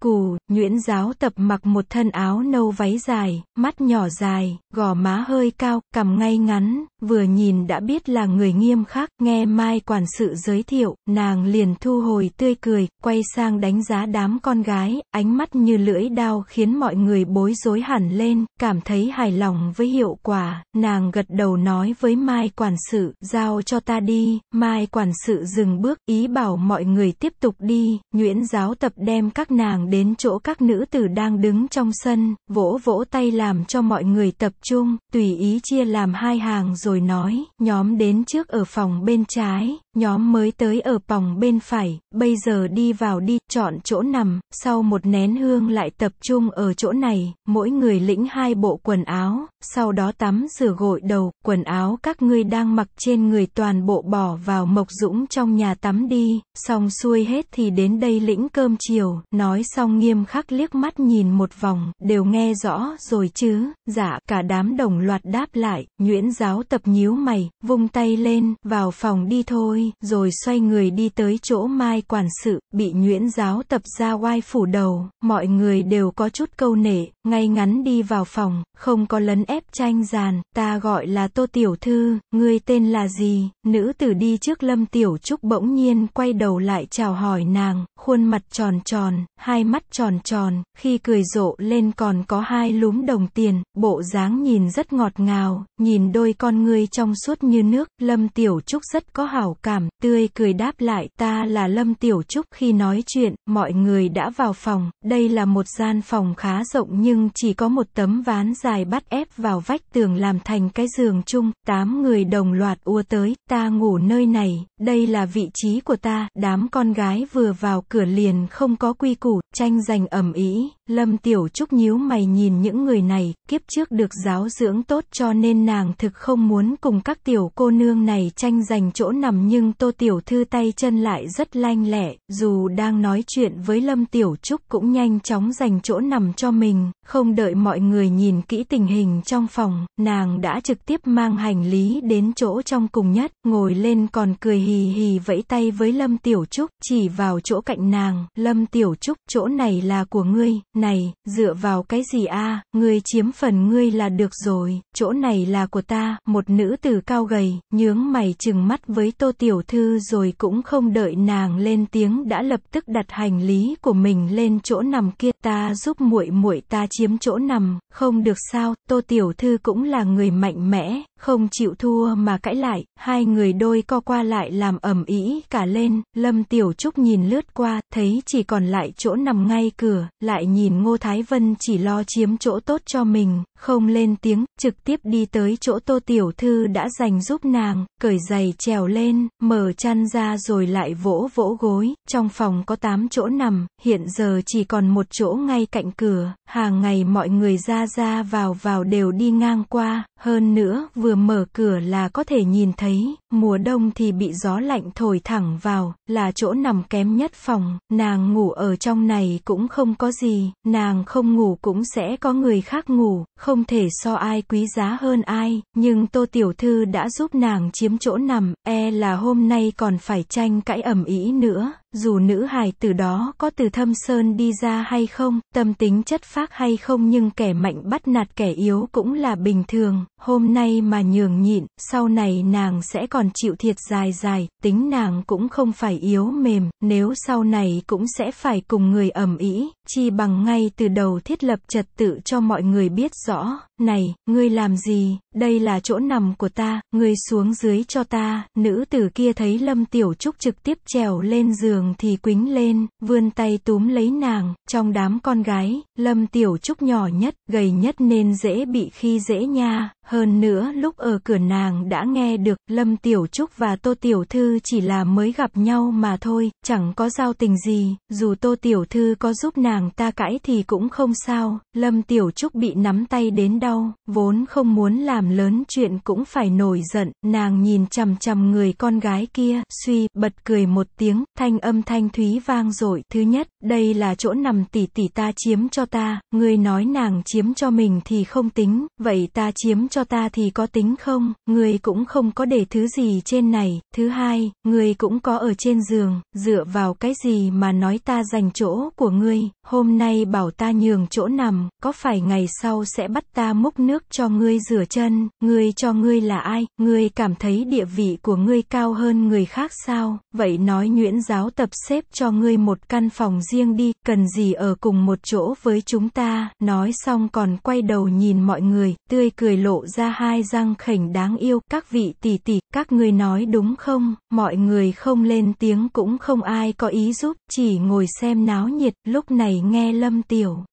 cù, nhuyễn giáo tập mặc một thân áo nâu váy dài, mắt nhỏ dài, gò má hơi cao, cầm ngay ngắn, vừa nhìn đã biết là người nghiêm khắc, nghe Mai quản sự giới thiệu, nàng liền thu hồi tươi cười, quay sang đánh giá đám con gái, ánh mắt như lưỡi đao khiến mọi người bối rối hẳn lên, cảm thấy hài lòng với hiệu quả, nàng gật đầu nói với Mai quản sự, giao cho ta đi, Mai quản sự dừng bước, ý bảo mọi người tiếp tục đi, nhuyễn giáo tập đem các nàng đến chỗ các nữ tử đang đứng trong sân, vỗ vỗ tay làm cho mọi người tập trung, tùy ý chia làm hai hàng rồi nói, nhóm đến trước ở phòng bên trái, Nhóm mới tới ở phòng bên phải, bây giờ đi vào đi, chọn chỗ nằm, sau một nén hương lại tập trung ở chỗ này, mỗi người lĩnh hai bộ quần áo, sau đó tắm rửa gội đầu, quần áo các ngươi đang mặc trên người toàn bộ bỏ vào mộc dũng trong nhà tắm đi, xong xuôi hết thì đến đây lĩnh cơm chiều, nói xong nghiêm khắc liếc mắt nhìn một vòng, đều nghe rõ rồi chứ, dạ, cả đám đồng loạt đáp lại, nguyễn giáo tập nhíu mày, vung tay lên, vào phòng đi thôi rồi xoay người đi tới chỗ Mai quản sự, bị Nguyễn giáo tập ra oai phủ đầu, mọi người đều có chút câu nể, ngay ngắn đi vào phòng, không có lấn ép tranh giàn, ta gọi là Tô Tiểu Thư, ngươi tên là gì, nữ tử đi trước Lâm Tiểu Trúc bỗng nhiên quay đầu lại chào hỏi nàng, khuôn mặt tròn tròn, hai mắt tròn tròn, khi cười rộ lên còn có hai lúm đồng tiền, bộ dáng nhìn rất ngọt ngào, nhìn đôi con ngươi trong suốt như nước, Lâm Tiểu Trúc rất có hảo cảm cảm, tươi cười đáp lại ta là Lâm Tiểu Trúc khi nói chuyện, mọi người đã vào phòng, đây là một gian phòng khá rộng nhưng chỉ có một tấm ván dài bắt ép vào vách tường làm thành cái giường chung, tám người đồng loạt ua tới, ta ngủ nơi này, đây là vị trí của ta, đám con gái vừa vào cửa liền không có quy củ, tranh giành ẩm ý, Lâm Tiểu Trúc nhíu mày nhìn những người này, kiếp trước được giáo dưỡng tốt cho nên nàng thực không muốn cùng các tiểu cô nương này tranh giành chỗ nằm nhưng Tô Tiểu Thư tay chân lại rất lanh lẹ, dù đang nói chuyện với Lâm Tiểu Trúc cũng nhanh chóng giành chỗ nằm cho mình, không đợi mọi người nhìn kỹ tình hình trong phòng, nàng đã trực tiếp mang hành lý đến chỗ trong cùng nhất, ngồi lên còn cười hì hì vẫy tay với Lâm Tiểu Trúc, chỉ vào chỗ cạnh nàng, Lâm Tiểu Trúc, chỗ này là của ngươi, này, dựa vào cái gì a? À? ngươi chiếm phần ngươi là được rồi, chỗ này là của ta, một nữ tử cao gầy, nhướng mày chừng mắt với tô tiểu thư rồi cũng không đợi nàng lên tiếng đã lập tức đặt hành lý của mình lên chỗ nằm kia, ta giúp muội muội ta chiếm chỗ nằm, không được sao, tô tiểu thư cũng là người mạnh mẽ, không chịu thua mà cãi lại, hai người đôi co qua lại làm ầm ĩ cả lên, lâm tiểu trúc nhìn lướt qua, thấy chỉ còn lại chỗ nằm ngay cửa, lại nhìn nhìn Ngô Thái Vân chỉ lo chiếm chỗ tốt cho mình, không lên tiếng, trực tiếp đi tới chỗ tô tiểu thư đã dành giúp nàng, cởi giày trèo lên, mở chăn ra rồi lại vỗ vỗ gối, trong phòng có 8 chỗ nằm, hiện giờ chỉ còn một chỗ ngay cạnh cửa, hàng ngày mọi người ra ra vào vào đều đi ngang qua, hơn nữa vừa mở cửa là có thể nhìn thấy, mùa đông thì bị gió lạnh thổi thẳng vào, là chỗ nằm kém nhất phòng, nàng ngủ ở trong này cũng không có gì, nàng không ngủ cũng sẽ có người khác ngủ, không không thể so ai quý giá hơn ai, nhưng Tô Tiểu Thư đã giúp nàng chiếm chỗ nằm, e là hôm nay còn phải tranh cãi ẩm ý nữa. Dù nữ hài từ đó có từ thâm sơn đi ra hay không, tâm tính chất phác hay không nhưng kẻ mạnh bắt nạt kẻ yếu cũng là bình thường, hôm nay mà nhường nhịn, sau này nàng sẽ còn chịu thiệt dài dài, tính nàng cũng không phải yếu mềm, nếu sau này cũng sẽ phải cùng người ẩm ý, chi bằng ngay từ đầu thiết lập trật tự cho mọi người biết rõ, này, ngươi làm gì, đây là chỗ nằm của ta, ngươi xuống dưới cho ta, nữ tử kia thấy Lâm Tiểu Trúc trực tiếp trèo lên giường thì quính lên, vươn tay túm lấy nàng, trong đám con gái, Lâm Tiểu Trúc nhỏ nhất, gầy nhất nên dễ bị khi dễ nha, hơn nữa lúc ở cửa nàng đã nghe được, Lâm Tiểu Trúc và Tô Tiểu Thư chỉ là mới gặp nhau mà thôi, chẳng có giao tình gì, dù Tô Tiểu Thư có giúp nàng ta cãi thì cũng không sao, Lâm Tiểu Trúc bị nắm tay đến đau, vốn không muốn làm lớn chuyện cũng phải nổi giận, nàng nhìn chằm chằm người con gái kia, suy, bật cười một tiếng, thanh âm thanh thúy vang dội thứ nhất, đây là chỗ nằm tỷ tỷ ta chiếm cho ta, người nói nàng chiếm cho mình thì không tính, vậy ta chiếm cho ta thì có tính không, người cũng không có để thứ gì trên này, thứ hai, người cũng có ở trên giường, dựa vào cái gì mà nói ta dành chỗ của ngươi, hôm nay bảo ta nhường chỗ nằm, có phải ngày sau sẽ bắt ta múc nước cho ngươi rửa chân, ngươi cho ngươi là ai, ngươi cảm thấy địa vị của ngươi cao hơn người khác sao, vậy nói nhuyễn giáo tập xếp cho ngươi một căn phòng riêng đi, cần gì ở cùng một chỗ với chúng ta, nói xong còn quay đầu nhìn mọi người, tươi cười lộ ra hai răng khỉnh đáng yêu, các vị tỷ tỷ, các ngươi nói đúng không, mọi người không lên tiếng cũng không ai có ý giúp, chỉ ngồi xem náo nhiệt, lúc này nghe Lâm Tiểu.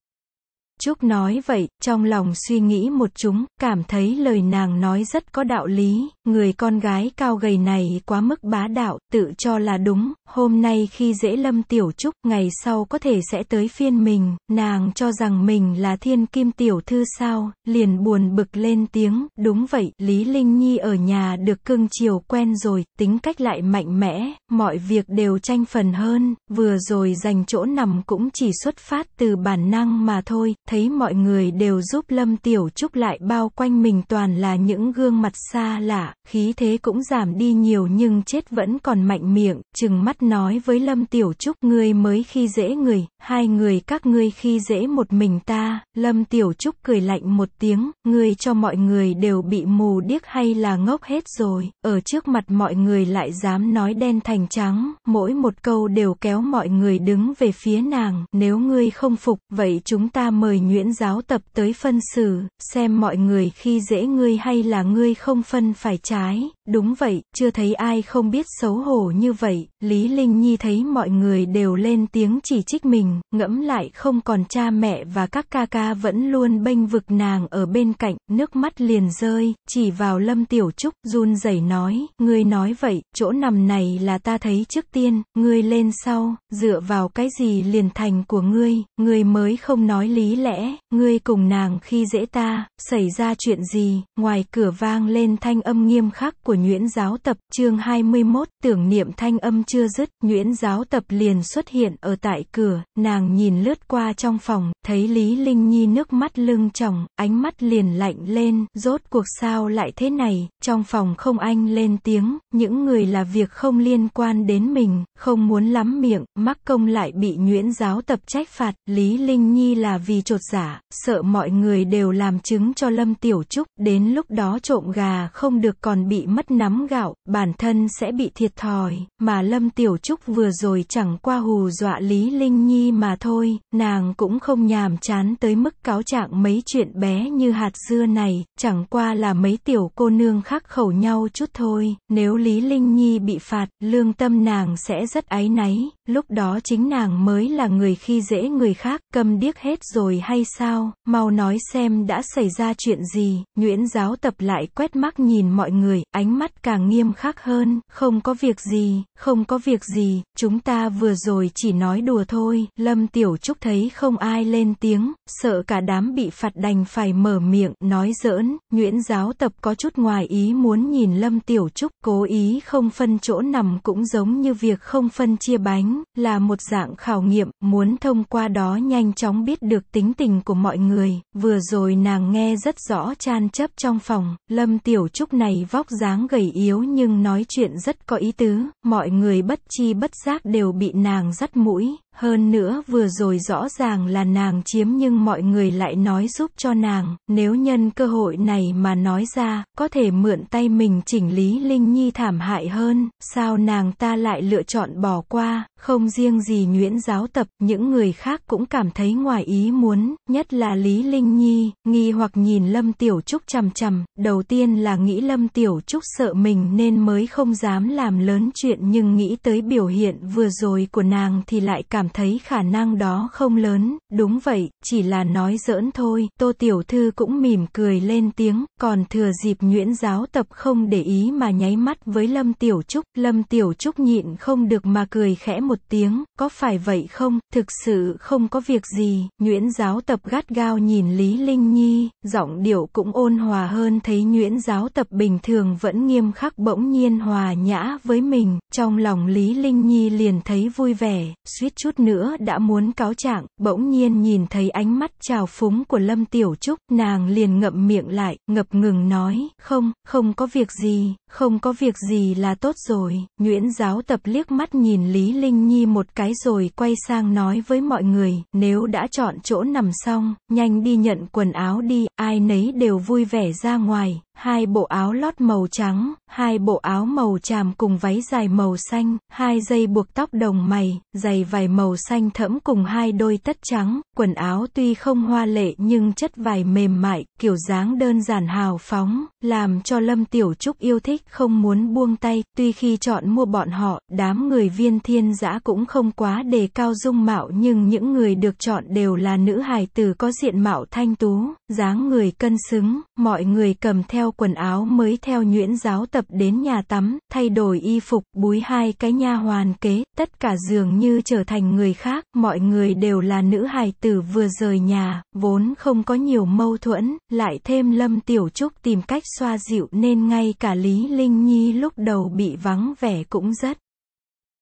Trúc nói vậy, trong lòng suy nghĩ một chúng, cảm thấy lời nàng nói rất có đạo lý, người con gái cao gầy này quá mức bá đạo, tự cho là đúng, hôm nay khi dễ lâm tiểu Trúc, ngày sau có thể sẽ tới phiên mình, nàng cho rằng mình là thiên kim tiểu thư sao, liền buồn bực lên tiếng, đúng vậy, Lý Linh Nhi ở nhà được cưng chiều quen rồi, tính cách lại mạnh mẽ, mọi việc đều tranh phần hơn, vừa rồi dành chỗ nằm cũng chỉ xuất phát từ bản năng mà thôi, thấy mọi người đều giúp Lâm Tiểu Trúc lại bao quanh mình toàn là những gương mặt xa lạ, khí thế cũng giảm đi nhiều nhưng chết vẫn còn mạnh miệng, chừng mắt nói với Lâm Tiểu Trúc ngươi mới khi dễ người, hai người các ngươi khi dễ một mình ta, Lâm Tiểu Trúc cười lạnh một tiếng, ngươi cho mọi người đều bị mù điếc hay là ngốc hết rồi, ở trước mặt mọi người lại dám nói đen thành trắng, mỗi một câu đều kéo mọi người đứng về phía nàng, nếu ngươi không phục, vậy chúng ta mời mời nhuyễn giáo tập tới phân xử, xem mọi người khi dễ ngươi hay là ngươi không phân phải trái. Đúng vậy, chưa thấy ai không biết xấu hổ như vậy, Lý Linh Nhi thấy mọi người đều lên tiếng chỉ trích mình, ngẫm lại không còn cha mẹ và các ca ca vẫn luôn bênh vực nàng ở bên cạnh, nước mắt liền rơi, chỉ vào Lâm Tiểu Trúc, run rẩy nói, ngươi nói vậy, chỗ nằm này là ta thấy trước tiên, ngươi lên sau, dựa vào cái gì liền thành của ngươi, ngươi mới không nói lý lẽ, ngươi cùng nàng khi dễ ta, xảy ra chuyện gì, ngoài cửa vang lên thanh âm nghiêm khắc của của Nguyễn Giáo Tập, chương 21, tưởng niệm thanh âm chưa dứt, Nguyễn Giáo Tập liền xuất hiện ở tại cửa, nàng nhìn lướt qua trong phòng, thấy Lý Linh Nhi nước mắt lưng chồng ánh mắt liền lạnh lên, rốt cuộc sao lại thế này, trong phòng không anh lên tiếng, những người là việc không liên quan đến mình, không muốn lắm miệng, mắc công lại bị Nguyễn Giáo Tập trách phạt, Lý Linh Nhi là vì trột giả, dạ, sợ mọi người đều làm chứng cho Lâm Tiểu Trúc, đến lúc đó trộm gà không được còn bị mất mất nắm gạo, bản thân sẽ bị thiệt thòi, mà Lâm Tiểu Trúc vừa rồi chẳng qua hù dọa Lý Linh Nhi mà thôi, nàng cũng không nhàm chán tới mức cáo trạng mấy chuyện bé như hạt dưa này, chẳng qua là mấy tiểu cô nương khắc khẩu nhau chút thôi, nếu Lý Linh Nhi bị phạt, lương tâm nàng sẽ rất áy náy, lúc đó chính nàng mới là người khi dễ người khác, cầm điếc hết rồi hay sao, mau nói xem đã xảy ra chuyện gì, Nguyễn giáo tập lại quét mắt nhìn mọi người, ánh ánh mắt càng nghiêm khắc hơn, không có việc gì, không có việc gì, chúng ta vừa rồi chỉ nói đùa thôi, Lâm Tiểu Trúc thấy không ai lên tiếng, sợ cả đám bị phạt đành phải mở miệng, nói giỡn, Nguyễn giáo tập có chút ngoài ý muốn nhìn Lâm Tiểu Trúc, cố ý không phân chỗ nằm cũng giống như việc không phân chia bánh, là một dạng khảo nghiệm, muốn thông qua đó nhanh chóng biết được tính tình của mọi người, vừa rồi nàng nghe rất rõ chan chấp trong phòng, Lâm Tiểu Trúc này vóc dáng dáng gầy yếu nhưng nói chuyện rất có ý tứ, mọi người bất chi bất giác đều bị nàng dắt mũi, hơn nữa vừa rồi rõ ràng là nàng chiếm nhưng mọi người lại nói giúp cho nàng, nếu nhân cơ hội này mà nói ra, có thể mượn tay mình chỉnh lý Linh Nhi thảm hại hơn, sao nàng ta lại lựa chọn bỏ qua, không riêng gì nguyễn giáo tập, những người khác cũng cảm thấy ngoài ý muốn, nhất là Lý Linh Nhi, nghi hoặc nhìn Lâm Tiểu Trúc chằm chằm, đầu tiên là nghĩ Lâm Tiểu Trúc sợ mình nên mới không dám làm lớn chuyện nhưng nghĩ tới biểu hiện vừa rồi của nàng thì lại cảm thấy khả năng đó không lớn, đúng vậy, chỉ là nói giỡn thôi, tô tiểu thư cũng mỉm cười lên tiếng, còn thừa dịp nguyễn giáo tập không để ý mà nháy mắt với Lâm Tiểu Trúc, Lâm Tiểu Trúc nhịn không được mà cười khẽ một tiếng, có phải vậy không, thực sự không có việc gì, nguyễn giáo tập gắt gao nhìn Lý Linh Nhi, giọng điệu cũng ôn hòa hơn thấy nguyễn giáo tập bình thường vẫn nghiêm khắc bỗng nhiên hòa nhã với mình, trong lòng Lý Linh Nhi liền thấy vui vẻ, suýt chút chút nữa đã muốn cáo trạng, bỗng nhiên nhìn thấy ánh mắt trào phúng của Lâm Tiểu Trúc, nàng liền ngậm miệng lại, ngập ngừng nói, không, không có việc gì, không có việc gì là tốt rồi, Nguyễn giáo tập liếc mắt nhìn Lý Linh Nhi một cái rồi quay sang nói với mọi người, nếu đã chọn chỗ nằm xong, nhanh đi nhận quần áo đi, ai nấy đều vui vẻ ra ngoài, hai bộ áo lót màu trắng, hai bộ áo màu tràm cùng váy dài màu xanh, hai dây buộc tóc đồng mày, giày vải màu xanh thẫm cùng hai đôi tất trắng, quần áo tuy không hoa lệ nhưng chất vải mềm mại, kiểu dáng đơn giản hào phóng, làm cho Lâm Tiểu Trúc yêu thích không muốn buông tay, tuy khi chọn mua bọn họ, đám người viên thiên giã cũng không quá đề cao dung mạo nhưng những người được chọn đều là nữ hài tử có diện mạo thanh tú, dáng người cân xứng, mọi người cầm theo bao quần áo mới theo nhuyễn giáo tập đến nhà tắm, thay đổi y phục, búi hai cái nha hoàn kế, tất cả dường như trở thành người khác, mọi người đều là nữ hài tử vừa rời nhà, vốn không có nhiều mâu thuẫn, lại thêm Lâm Tiểu Trúc tìm cách xoa dịu nên ngay cả Lý Linh Nhi lúc đầu bị vắng vẻ cũng rất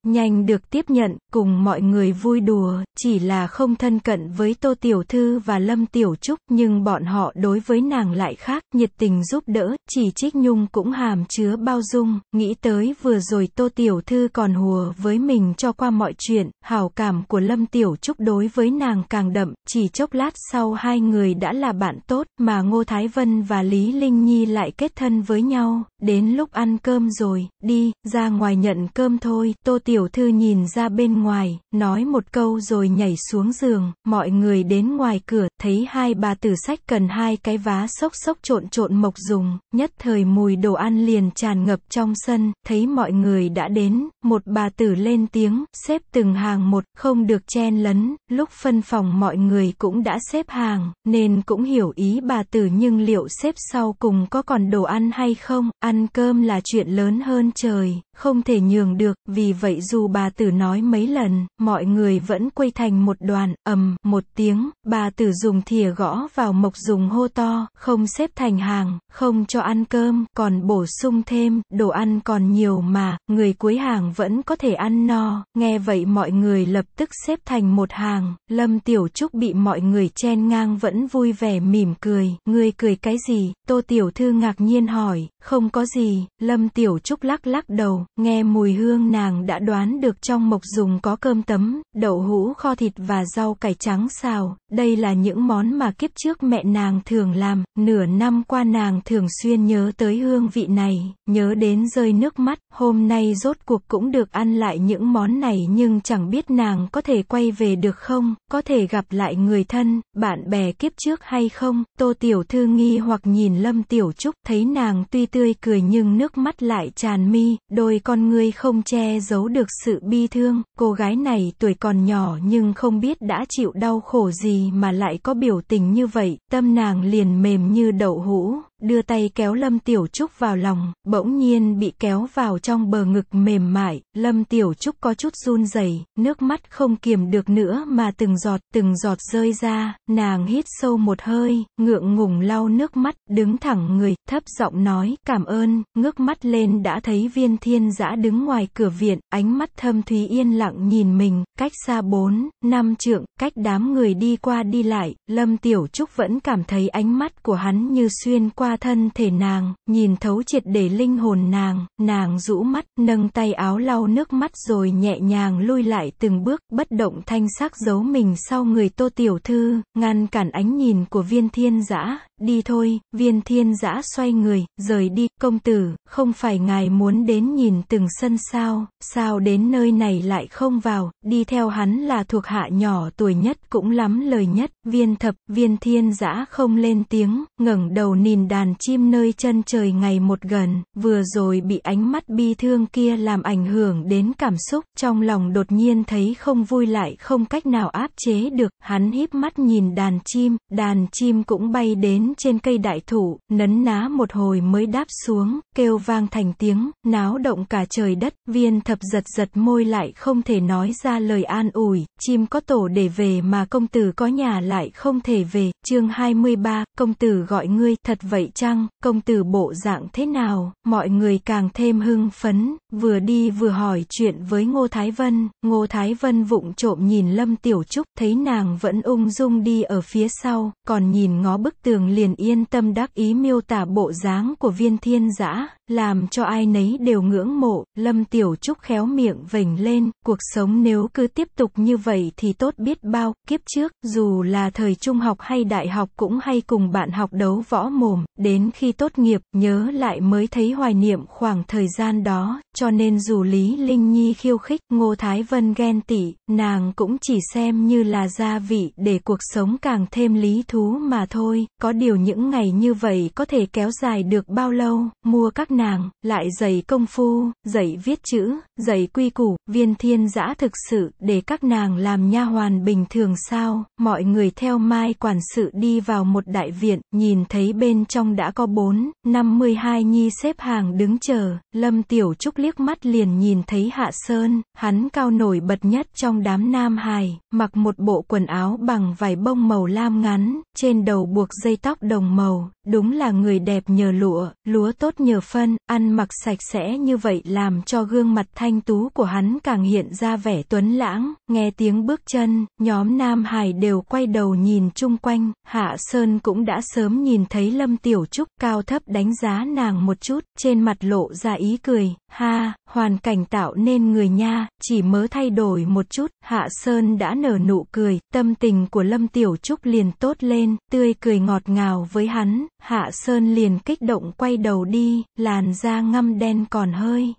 nhanh được tiếp nhận, cùng mọi người vui đùa, chỉ là không thân cận với Tô Tiểu Thư và Lâm Tiểu Trúc, nhưng bọn họ đối với nàng lại khác, nhiệt tình giúp đỡ, chỉ trích Nhung cũng hàm chứa bao dung, nghĩ tới vừa rồi Tô Tiểu Thư còn hùa với mình cho qua mọi chuyện, hào cảm của Lâm Tiểu Trúc đối với nàng càng đậm, chỉ chốc lát sau hai người đã là bạn tốt, mà Ngô Thái Vân và Lý Linh Nhi lại kết thân với nhau, Đến lúc ăn cơm rồi, đi, ra ngoài nhận cơm thôi, tô tiểu thư nhìn ra bên ngoài, nói một câu rồi nhảy xuống giường, mọi người đến ngoài cửa, thấy hai bà tử sách cần hai cái vá sốc sốc trộn trộn mộc dùng, nhất thời mùi đồ ăn liền tràn ngập trong sân, thấy mọi người đã đến, một bà tử lên tiếng, xếp từng hàng một, không được chen lấn, lúc phân phòng mọi người cũng đã xếp hàng, nên cũng hiểu ý bà tử nhưng liệu xếp sau cùng có còn đồ ăn hay không, à, Ăn cơm là chuyện lớn hơn trời không thể nhường được, vì vậy dù bà tử nói mấy lần, mọi người vẫn quay thành một đoàn, ầm, một tiếng, bà tử dùng thìa gõ vào mộc dùng hô to, không xếp thành hàng, không cho ăn cơm, còn bổ sung thêm, đồ ăn còn nhiều mà, người cuối hàng vẫn có thể ăn no, nghe vậy mọi người lập tức xếp thành một hàng, Lâm Tiểu Trúc bị mọi người chen ngang vẫn vui vẻ mỉm cười, người cười cái gì, Tô Tiểu Thư ngạc nhiên hỏi, không có gì, Lâm Tiểu Trúc lắc lắc đầu, nghe mùi hương nàng đã đoán được trong mộc dùng có cơm tấm, đậu hũ kho thịt và rau cải trắng xào, đây là những món mà kiếp trước mẹ nàng thường làm, nửa năm qua nàng thường xuyên nhớ tới hương vị này, nhớ đến rơi nước mắt, hôm nay rốt cuộc cũng được ăn lại những món này nhưng chẳng biết nàng có thể quay về được không, có thể gặp lại người thân, bạn bè kiếp trước hay không, tô tiểu thư nghi hoặc nhìn lâm tiểu trúc, thấy nàng tuy tươi cười nhưng nước mắt lại tràn mi, đôi con ngươi không che giấu được sự bi thương, cô gái này tuổi còn nhỏ nhưng không biết đã chịu đau khổ gì mà lại có biểu tình như vậy, tâm nàng liền mềm như đậu hũ đưa tay kéo Lâm Tiểu Trúc vào lòng, bỗng nhiên bị kéo vào trong bờ ngực mềm mại, Lâm Tiểu Trúc có chút run rẩy, nước mắt không kiềm được nữa mà từng giọt, từng giọt rơi ra, nàng hít sâu một hơi, ngượng ngùng lau nước mắt, đứng thẳng người, thấp giọng nói, cảm ơn, ngước mắt lên đã thấy viên thiên giã đứng ngoài cửa viện, ánh mắt thâm thúy yên lặng nhìn mình, cách xa bốn, năm trượng, cách đám người đi qua đi lại, Lâm Tiểu Trúc vẫn cảm thấy ánh mắt của hắn như xuyên qua qua thân thể nàng, nhìn thấu triệt để linh hồn nàng, nàng rũ mắt, nâng tay áo lau nước mắt rồi nhẹ nhàng lui lại từng bước, bất động thanh sắc giấu mình sau người tô tiểu thư, ngăn cản ánh nhìn của viên thiên giã, đi thôi, viên thiên giã xoay người, rời đi, công tử, không phải ngài muốn đến nhìn từng sân sao, sao đến nơi này lại không vào, đi theo hắn là thuộc hạ nhỏ tuổi nhất cũng lắm lời nhất, viên thập, viên thiên giã không lên tiếng, ngẩng đầu nhìn đá đàn chim nơi chân trời ngày một gần, vừa rồi bị ánh mắt bi thương kia làm ảnh hưởng đến cảm xúc, trong lòng đột nhiên thấy không vui lại không cách nào áp chế được, hắn híp mắt nhìn đàn chim, đàn chim cũng bay đến trên cây đại thụ, nấn ná một hồi mới đáp xuống, kêu vang thành tiếng, náo động cả trời đất, viên thập giật giật môi lại không thể nói ra lời an ủi, chim có tổ để về mà công tử có nhà lại không thể về, chương 23, công tử gọi ngươi, thật vậy trang công tử bộ dạng thế nào, mọi người càng thêm hưng phấn, vừa đi vừa hỏi chuyện với Ngô Thái Vân, Ngô Thái Vân vụng trộm nhìn Lâm Tiểu Trúc, thấy nàng vẫn ung dung đi ở phía sau, còn nhìn ngó bức tường liền yên tâm đắc ý miêu tả bộ dáng của viên thiên giã, làm cho ai nấy đều ngưỡng mộ, Lâm Tiểu Trúc khéo miệng vểnh lên, cuộc sống nếu cứ tiếp tục như vậy thì tốt biết bao, kiếp trước, dù là thời trung học hay đại học cũng hay cùng bạn học đấu võ mồm, đến khi tốt nghiệp nhớ lại mới thấy hoài niệm khoảng thời gian đó, cho nên dù Lý Linh Nhi khiêu khích Ngô Thái Vân ghen tị, nàng cũng chỉ xem như là gia vị để cuộc sống càng thêm lý thú mà thôi, có điều những ngày như vậy có thể kéo dài được bao lâu, mua các nàng, lại dày công phu, dạy viết chữ, dạy quy củ, viên thiên giã thực sự để các nàng làm nha hoàn bình thường sao, mọi người theo mai quản sự đi vào một đại viện, nhìn thấy bên trong xong đã có 4, 52 nhi xếp hàng đứng chờ, Lâm Tiểu Trúc liếc mắt liền nhìn thấy Hạ Sơn, hắn cao nổi bật nhất trong đám nam hài, mặc một bộ quần áo bằng vải bông màu lam ngắn, trên đầu buộc dây tóc đồng màu, đúng là người đẹp nhờ lụa, lúa tốt nhờ phân, ăn mặc sạch sẽ như vậy làm cho gương mặt thanh tú của hắn càng hiện ra vẻ tuấn lãng, nghe tiếng bước chân, nhóm nam hài đều quay đầu nhìn chung quanh, Hạ Sơn cũng đã sớm nhìn thấy Lâm Tiểu Trúc cao thấp đánh giá nàng một chút, trên mặt lộ ra ý cười, Ha, hoàn cảnh tạo nên người nha, chỉ mới thay đổi một chút, Hạ Sơn đã nở nụ cười, tâm tình của Lâm Tiểu Trúc liền tốt lên, tươi cười ngọt ngào với hắn, Hạ Sơn liền kích động quay đầu đi, làn da ngâm đen còn hơi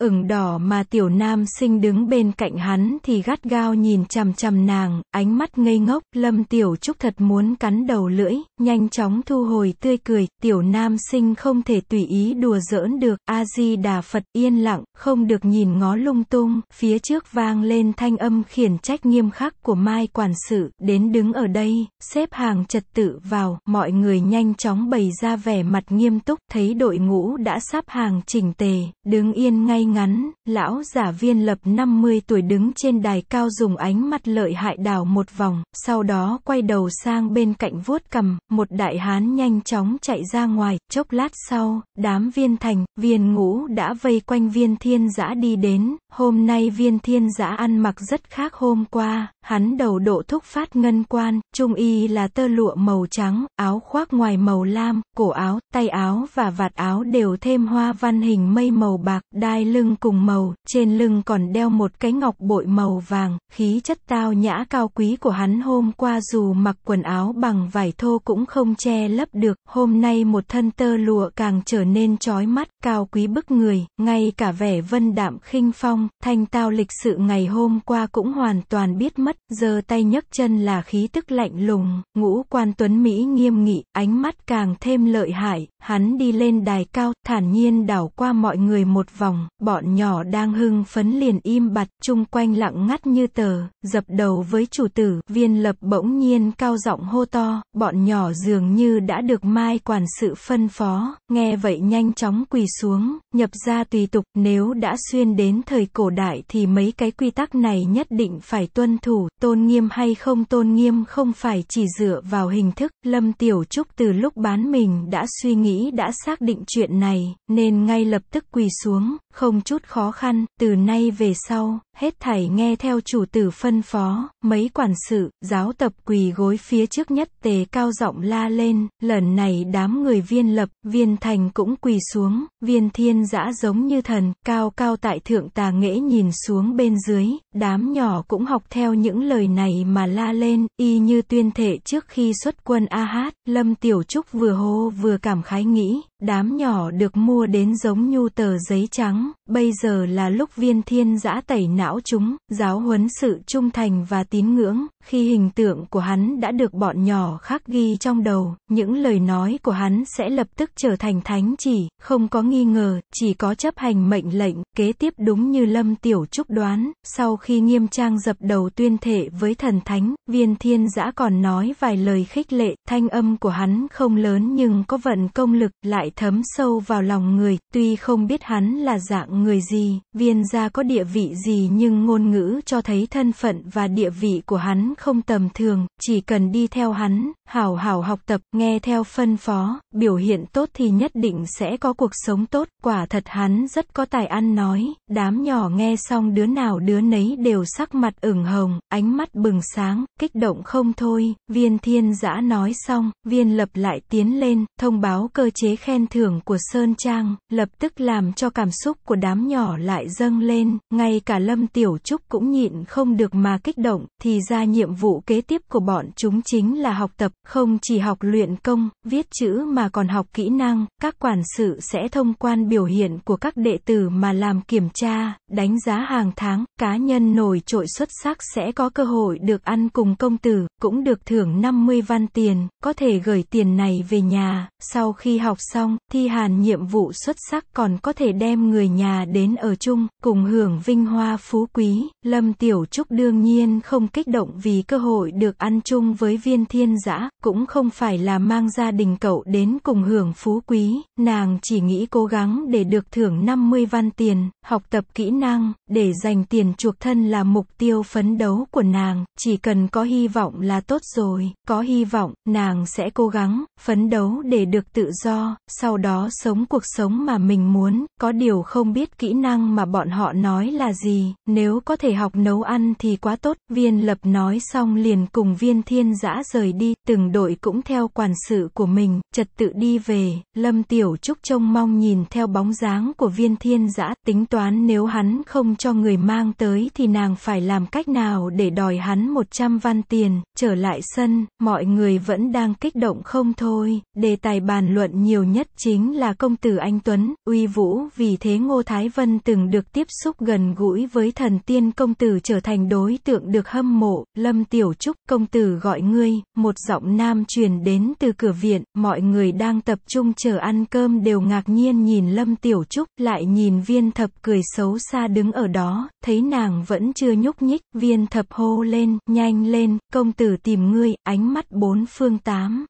ửng đỏ mà tiểu nam sinh đứng bên cạnh hắn thì gắt gao nhìn chằm chằm nàng, ánh mắt ngây ngốc, lâm tiểu trúc thật muốn cắn đầu lưỡi, nhanh chóng thu hồi tươi cười, tiểu nam sinh không thể tùy ý đùa giỡn được, A-di-đà Phật yên lặng, không được nhìn ngó lung tung, phía trước vang lên thanh âm khiển trách nghiêm khắc của Mai quản sự, đến đứng ở đây, xếp hàng trật tự vào, mọi người nhanh chóng bày ra vẻ mặt nghiêm túc, thấy đội ngũ đã sắp hàng chỉnh tề, đứng yên ngay ngắn, lão giả viên lập 50 tuổi đứng trên đài cao dùng ánh mắt lợi hại đảo một vòng, sau đó quay đầu sang bên cạnh vuốt cầm, một đại hán nhanh chóng chạy ra ngoài, chốc lát sau, đám viên thành, viên ngũ đã vây quanh viên thiên giã đi đến, Hôm nay viên thiên giã ăn mặc rất khác hôm qua, hắn đầu độ thúc phát ngân quan, trung y là tơ lụa màu trắng, áo khoác ngoài màu lam, cổ áo, tay áo và vạt áo đều thêm hoa văn hình mây màu bạc, đai lưng cùng màu, trên lưng còn đeo một cái ngọc bội màu vàng, khí chất tao nhã cao quý của hắn hôm qua dù mặc quần áo bằng vải thô cũng không che lấp được, hôm nay một thân tơ lụa càng trở nên trói mắt, cao quý bức người, ngay cả vẻ vân đạm khinh phong thanh tao lịch sự ngày hôm qua cũng hoàn toàn biết mất, giờ tay nhấc chân là khí tức lạnh lùng, ngũ quan tuấn Mỹ nghiêm nghị, ánh mắt càng thêm lợi hại, hắn đi lên đài cao, thản nhiên đảo qua mọi người một vòng, bọn nhỏ đang hưng phấn liền im bặt, chung quanh lặng ngắt như tờ, dập đầu với chủ tử, viên lập bỗng nhiên cao giọng hô to, bọn nhỏ dường như đã được mai quản sự phân phó, nghe vậy nhanh chóng quỳ xuống, nhập ra tùy tục, nếu đã xuyên đến thời cổ đại thì mấy cái quy tắc này nhất định phải tuân thủ, tôn nghiêm hay không tôn nghiêm không phải chỉ dựa vào hình thức, Lâm Tiểu Trúc từ lúc bán mình đã suy nghĩ đã xác định chuyện này, nên ngay lập tức quỳ xuống, không chút khó khăn, từ nay về sau, hết thảy nghe theo chủ tử phân phó, mấy quản sự, giáo tập quỳ gối phía trước nhất tề cao giọng la lên, lần này đám người viên lập, viên thành cũng quỳ xuống, viên thiên dã giống như thần, cao cao tại thượng tà nghệ nhìn xuống bên dưới, đám nhỏ cũng học theo những lời này mà la lên, y như tuyên thể trước khi xuất quân A Hát, Lâm Tiểu Trúc vừa hô vừa cảm khái nghĩ, Đám nhỏ được mua đến giống nhu tờ giấy trắng, bây giờ là lúc viên thiên giã tẩy não chúng, giáo huấn sự trung thành và tín ngưỡng, khi hình tượng của hắn đã được bọn nhỏ khắc ghi trong đầu, những lời nói của hắn sẽ lập tức trở thành thánh chỉ, không có nghi ngờ, chỉ có chấp hành mệnh lệnh, kế tiếp đúng như Lâm Tiểu Trúc đoán, sau khi nghiêm trang dập đầu tuyên thể với thần thánh, viên thiên giã còn nói vài lời khích lệ, thanh âm của hắn không lớn nhưng có vận công lực, lại lại thấm sâu vào lòng người, tuy không biết hắn là dạng người gì, viên gia có địa vị gì nhưng ngôn ngữ cho thấy thân phận và địa vị của hắn không tầm thường, chỉ cần đi theo hắn, hảo hảo học tập, nghe theo phân phó, biểu hiện tốt thì nhất định sẽ có cuộc sống tốt, quả thật hắn rất có tài ăn nói, đám nhỏ nghe xong đứa nào đứa nấy đều sắc mặt ửng hồng, ánh mắt bừng sáng, kích động không thôi, viên thiên giã nói xong, viên lập lại tiến lên, thông báo cơ chế khen khen thưởng của Sơn Trang, lập tức làm cho cảm xúc của đám nhỏ lại dâng lên, ngay cả Lâm Tiểu Trúc cũng nhịn không được mà kích động, thì ra nhiệm vụ kế tiếp của bọn chúng chính là học tập, không chỉ học luyện công, viết chữ mà còn học kỹ năng, các quản sự sẽ thông quan biểu hiện của các đệ tử mà làm kiểm tra, đánh giá hàng tháng, cá nhân nổi trội xuất sắc sẽ có cơ hội được ăn cùng công tử, cũng được thưởng 50 văn tiền, có thể gửi tiền này về nhà, sau khi học xong, xong, thi hàn nhiệm vụ xuất sắc còn có thể đem người nhà đến ở chung, cùng hưởng vinh hoa phú quý. Lâm Tiểu Trúc đương nhiên không kích động vì cơ hội được ăn chung với viên thiên giã, cũng không phải là mang gia đình cậu đến cùng hưởng phú quý, nàng chỉ nghĩ cố gắng để được thưởng 50 văn tiền, học tập kỹ năng, để dành tiền chuộc thân là mục tiêu phấn đấu của nàng, chỉ cần có hy vọng là tốt rồi, có hy vọng, nàng sẽ cố gắng, phấn đấu để được tự do, sau đó sống cuộc sống mà mình muốn, có điều không biết kỹ năng mà bọn họ nói là gì, nếu có thể học nấu ăn thì quá tốt, viên lập nói xong liền cùng viên thiên giã rời đi, từng đội cũng theo quản sự của mình, trật tự đi về, lâm tiểu trúc trông mong nhìn theo bóng dáng của viên thiên giã, tính toán nếu hắn không cho người mang tới thì nàng phải làm cách nào để đòi hắn 100 văn tiền, trở lại sân, mọi người vẫn đang kích động không thôi, đề tài bàn luận nhiều nhất nhất chính là công tử Anh Tuấn, uy vũ, vì thế Ngô Thái Vân từng được tiếp xúc gần gũi với thần tiên công tử trở thành đối tượng được hâm mộ, Lâm Tiểu Trúc, công tử gọi ngươi, một giọng nam truyền đến từ cửa viện, mọi người đang tập trung chờ ăn cơm đều ngạc nhiên nhìn Lâm Tiểu Trúc, lại nhìn viên thập cười xấu xa đứng ở đó, thấy nàng vẫn chưa nhúc nhích, viên thập hô lên, nhanh lên, công tử tìm ngươi, ánh mắt bốn phương tám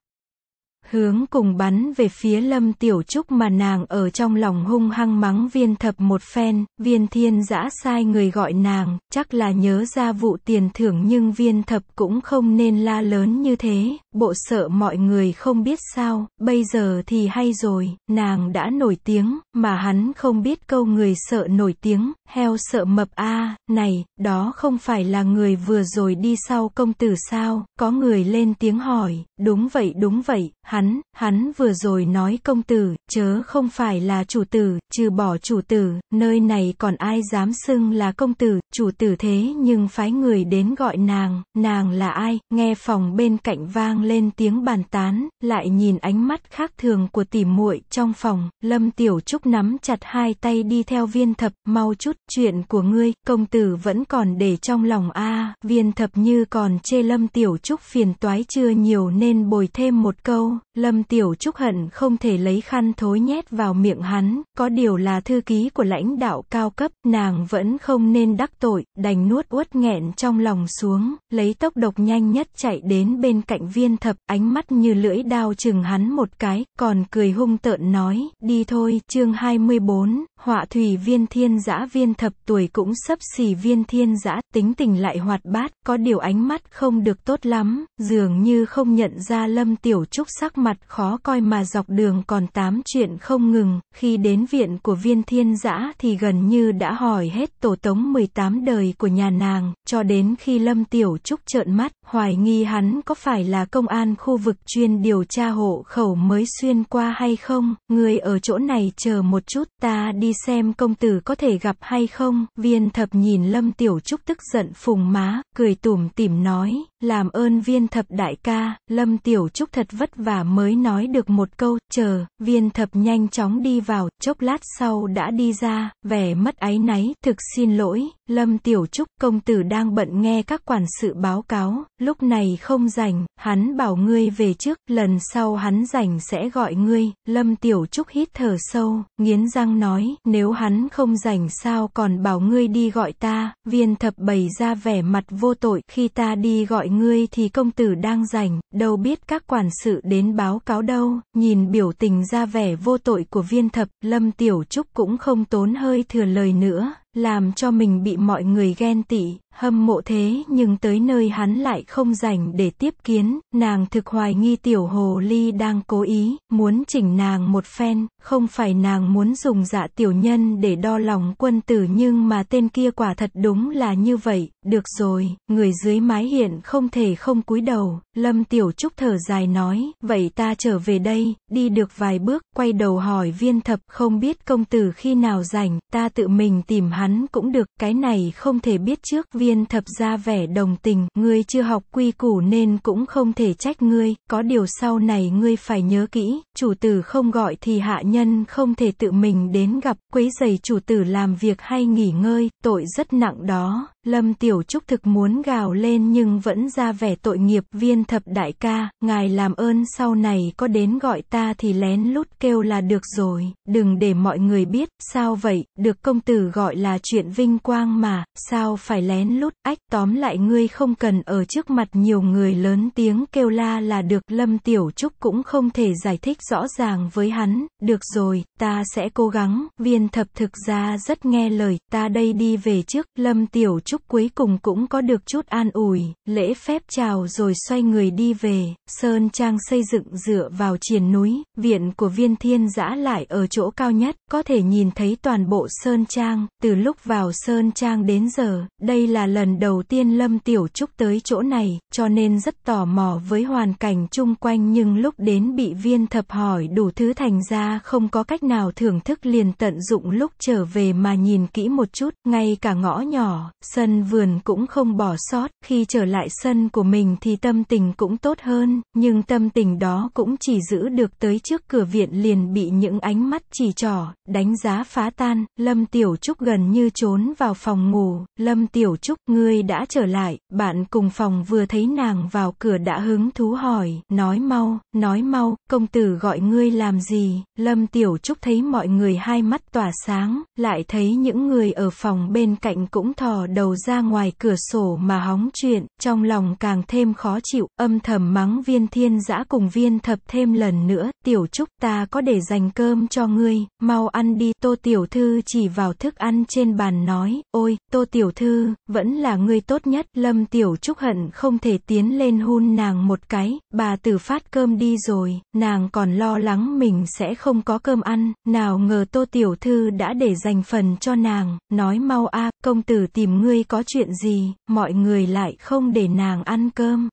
hướng cùng bắn về phía lâm tiểu trúc mà nàng ở trong lòng hung hăng mắng viên thập một phen, viên thiên giã sai người gọi nàng, chắc là nhớ ra vụ tiền thưởng nhưng viên thập cũng không nên la lớn như thế, bộ sợ mọi người không biết sao, bây giờ thì hay rồi, nàng đã nổi tiếng, mà hắn không biết câu người sợ nổi tiếng, heo sợ mập a à, này, đó không phải là người vừa rồi đi sau công tử sao, có người lên tiếng hỏi, đúng vậy đúng vậy, hắn hắn, hắn vừa rồi nói công tử, chớ không phải là chủ tử, trừ bỏ chủ tử, nơi này còn ai dám xưng là công tử, chủ tử thế nhưng phái người đến gọi nàng, nàng là ai, nghe phòng bên cạnh vang lên tiếng bàn tán, lại nhìn ánh mắt khác thường của tỉ muội trong phòng, lâm tiểu trúc nắm chặt hai tay đi theo viên thập, mau chút, chuyện của ngươi, công tử vẫn còn để trong lòng a viên thập như còn chê lâm tiểu trúc phiền toái chưa nhiều nên bồi thêm một câu, Lâm Tiểu Trúc hận không thể lấy khăn thối nhét vào miệng hắn, có điều là thư ký của lãnh đạo cao cấp, nàng vẫn không nên đắc tội, đành nuốt uất nghẹn trong lòng xuống, lấy tốc độc nhanh nhất chạy đến bên cạnh viên thập, ánh mắt như lưỡi đao chừng hắn một cái, còn cười hung tợn nói, đi thôi, chương 24, họa thủy viên thiên giã viên thập tuổi cũng sấp xỉ viên thiên giã, tính tình lại hoạt bát, có điều ánh mắt không được tốt lắm, dường như không nhận ra Lâm Tiểu Trúc sắc mặt mặt khó coi mà dọc đường còn tám chuyện không ngừng, khi đến viện của viên thiên giã thì gần như đã hỏi hết tổ tống 18 đời của nhà nàng, cho đến khi Lâm Tiểu Trúc trợn mắt, hoài nghi hắn có phải là công an khu vực chuyên điều tra hộ khẩu mới xuyên qua hay không, người ở chỗ này chờ một chút, ta đi xem công tử có thể gặp hay không, viên thập nhìn Lâm Tiểu Trúc tức giận phùng má, cười tủm tỉm nói, làm ơn viên thập đại ca, Lâm Tiểu Trúc thật vất vả mới nói được một câu, chờ, viên thập nhanh chóng đi vào, chốc lát sau đã đi ra, vẻ mất áy náy, thực xin lỗi, Lâm Tiểu Trúc công tử đang bận nghe các quản sự báo cáo, lúc này không rảnh, hắn bảo ngươi về trước, lần sau hắn rảnh sẽ gọi ngươi, Lâm Tiểu Trúc hít thở sâu, nghiến răng nói, nếu hắn không rảnh sao còn bảo ngươi đi gọi ta, viên thập bày ra vẻ mặt vô tội, khi ta đi gọi gọi ngươi thì công tử đang rảnh, đâu biết các quản sự đến báo cáo đâu, nhìn biểu tình ra vẻ vô tội của viên thập, Lâm Tiểu Trúc cũng không tốn hơi thừa lời nữa, làm cho mình bị mọi người ghen tị, hâm mộ thế nhưng tới nơi hắn lại không rảnh để tiếp kiến, nàng thực hoài nghi tiểu hồ ly đang cố ý, muốn chỉnh nàng một phen, không phải nàng muốn dùng dạ tiểu nhân để đo lòng quân tử nhưng mà tên kia quả thật đúng là như vậy, được rồi, người dưới mái hiện không thể không cúi đầu, Lâm Tiểu Trúc thở dài nói, vậy ta trở về đây, đi được vài bước, quay đầu hỏi viên thập, không biết công tử khi nào rảnh, ta tự mình tìm hắn cũng được, cái này không thể biết trước, viên thập ra vẻ đồng tình, ngươi chưa học quy củ nên cũng không thể trách ngươi, có điều sau này ngươi phải nhớ kỹ, chủ tử không gọi thì hạ nhân không thể tự mình đến gặp, quấy giày chủ tử làm việc hay nghỉ ngơi, tội rất nặng đó, Lâm Tiểu Trúc thực muốn gào lên nhưng vẫn ra vẻ tội nghiệp viên thập đại ca, ngài làm ơn sau này có đến gọi ta thì lén lút kêu là được rồi, đừng để mọi người biết, sao vậy, được công tử gọi là chuyện vinh quang mà, sao phải lén lút, ách tóm lại ngươi không cần ở trước mặt nhiều người lớn tiếng kêu la là được Lâm Tiểu Trúc cũng không thể giải thích rõ ràng với hắn, được rồi, ta sẽ cố gắng, viên thập thực ra rất nghe lời, ta đây đi về trước, Lâm Tiểu Trúc Trúc cuối cùng cũng có được chút an ủi, lễ phép chào rồi xoay người đi về, Sơn Trang xây dựng dựa vào triển núi, viện của viên thiên giã lại ở chỗ cao nhất, có thể nhìn thấy toàn bộ Sơn Trang, từ lúc vào Sơn Trang đến giờ, đây là lần đầu tiên Lâm Tiểu Trúc tới chỗ này, cho nên rất tò mò với hoàn cảnh chung quanh nhưng lúc đến bị viên thập hỏi đủ thứ thành ra không có cách nào thưởng thức liền tận dụng lúc trở về mà nhìn kỹ một chút, ngay cả ngõ nhỏ, sân sân vườn cũng không bỏ sót, khi trở lại sân của mình thì tâm tình cũng tốt hơn, nhưng tâm tình đó cũng chỉ giữ được tới trước cửa viện liền bị những ánh mắt chỉ trỏ, đánh giá phá tan, Lâm Tiểu Trúc gần như trốn vào phòng ngủ, Lâm Tiểu Trúc, ngươi đã trở lại, bạn cùng phòng vừa thấy nàng vào cửa đã hứng thú hỏi, nói mau, nói mau, công tử gọi ngươi làm gì, Lâm Tiểu Trúc thấy mọi người hai mắt tỏa sáng, lại thấy những người ở phòng bên cạnh cũng thò đầu đầu ra ngoài cửa sổ mà hóng chuyện, trong lòng càng thêm khó chịu, âm thầm mắng viên thiên giã cùng viên thập thêm lần nữa, tiểu trúc ta có để dành cơm cho ngươi, mau ăn đi, tô tiểu thư chỉ vào thức ăn trên bàn nói, ôi, tô tiểu thư, vẫn là ngươi tốt nhất, lâm tiểu trúc hận không thể tiến lên hôn nàng một cái, bà tử phát cơm đi rồi, nàng còn lo lắng mình sẽ không có cơm ăn, nào ngờ tô tiểu thư đã để dành phần cho nàng, nói mau a công tử tìm ngươi ngươi có chuyện gì, mọi người lại không để nàng ăn cơm.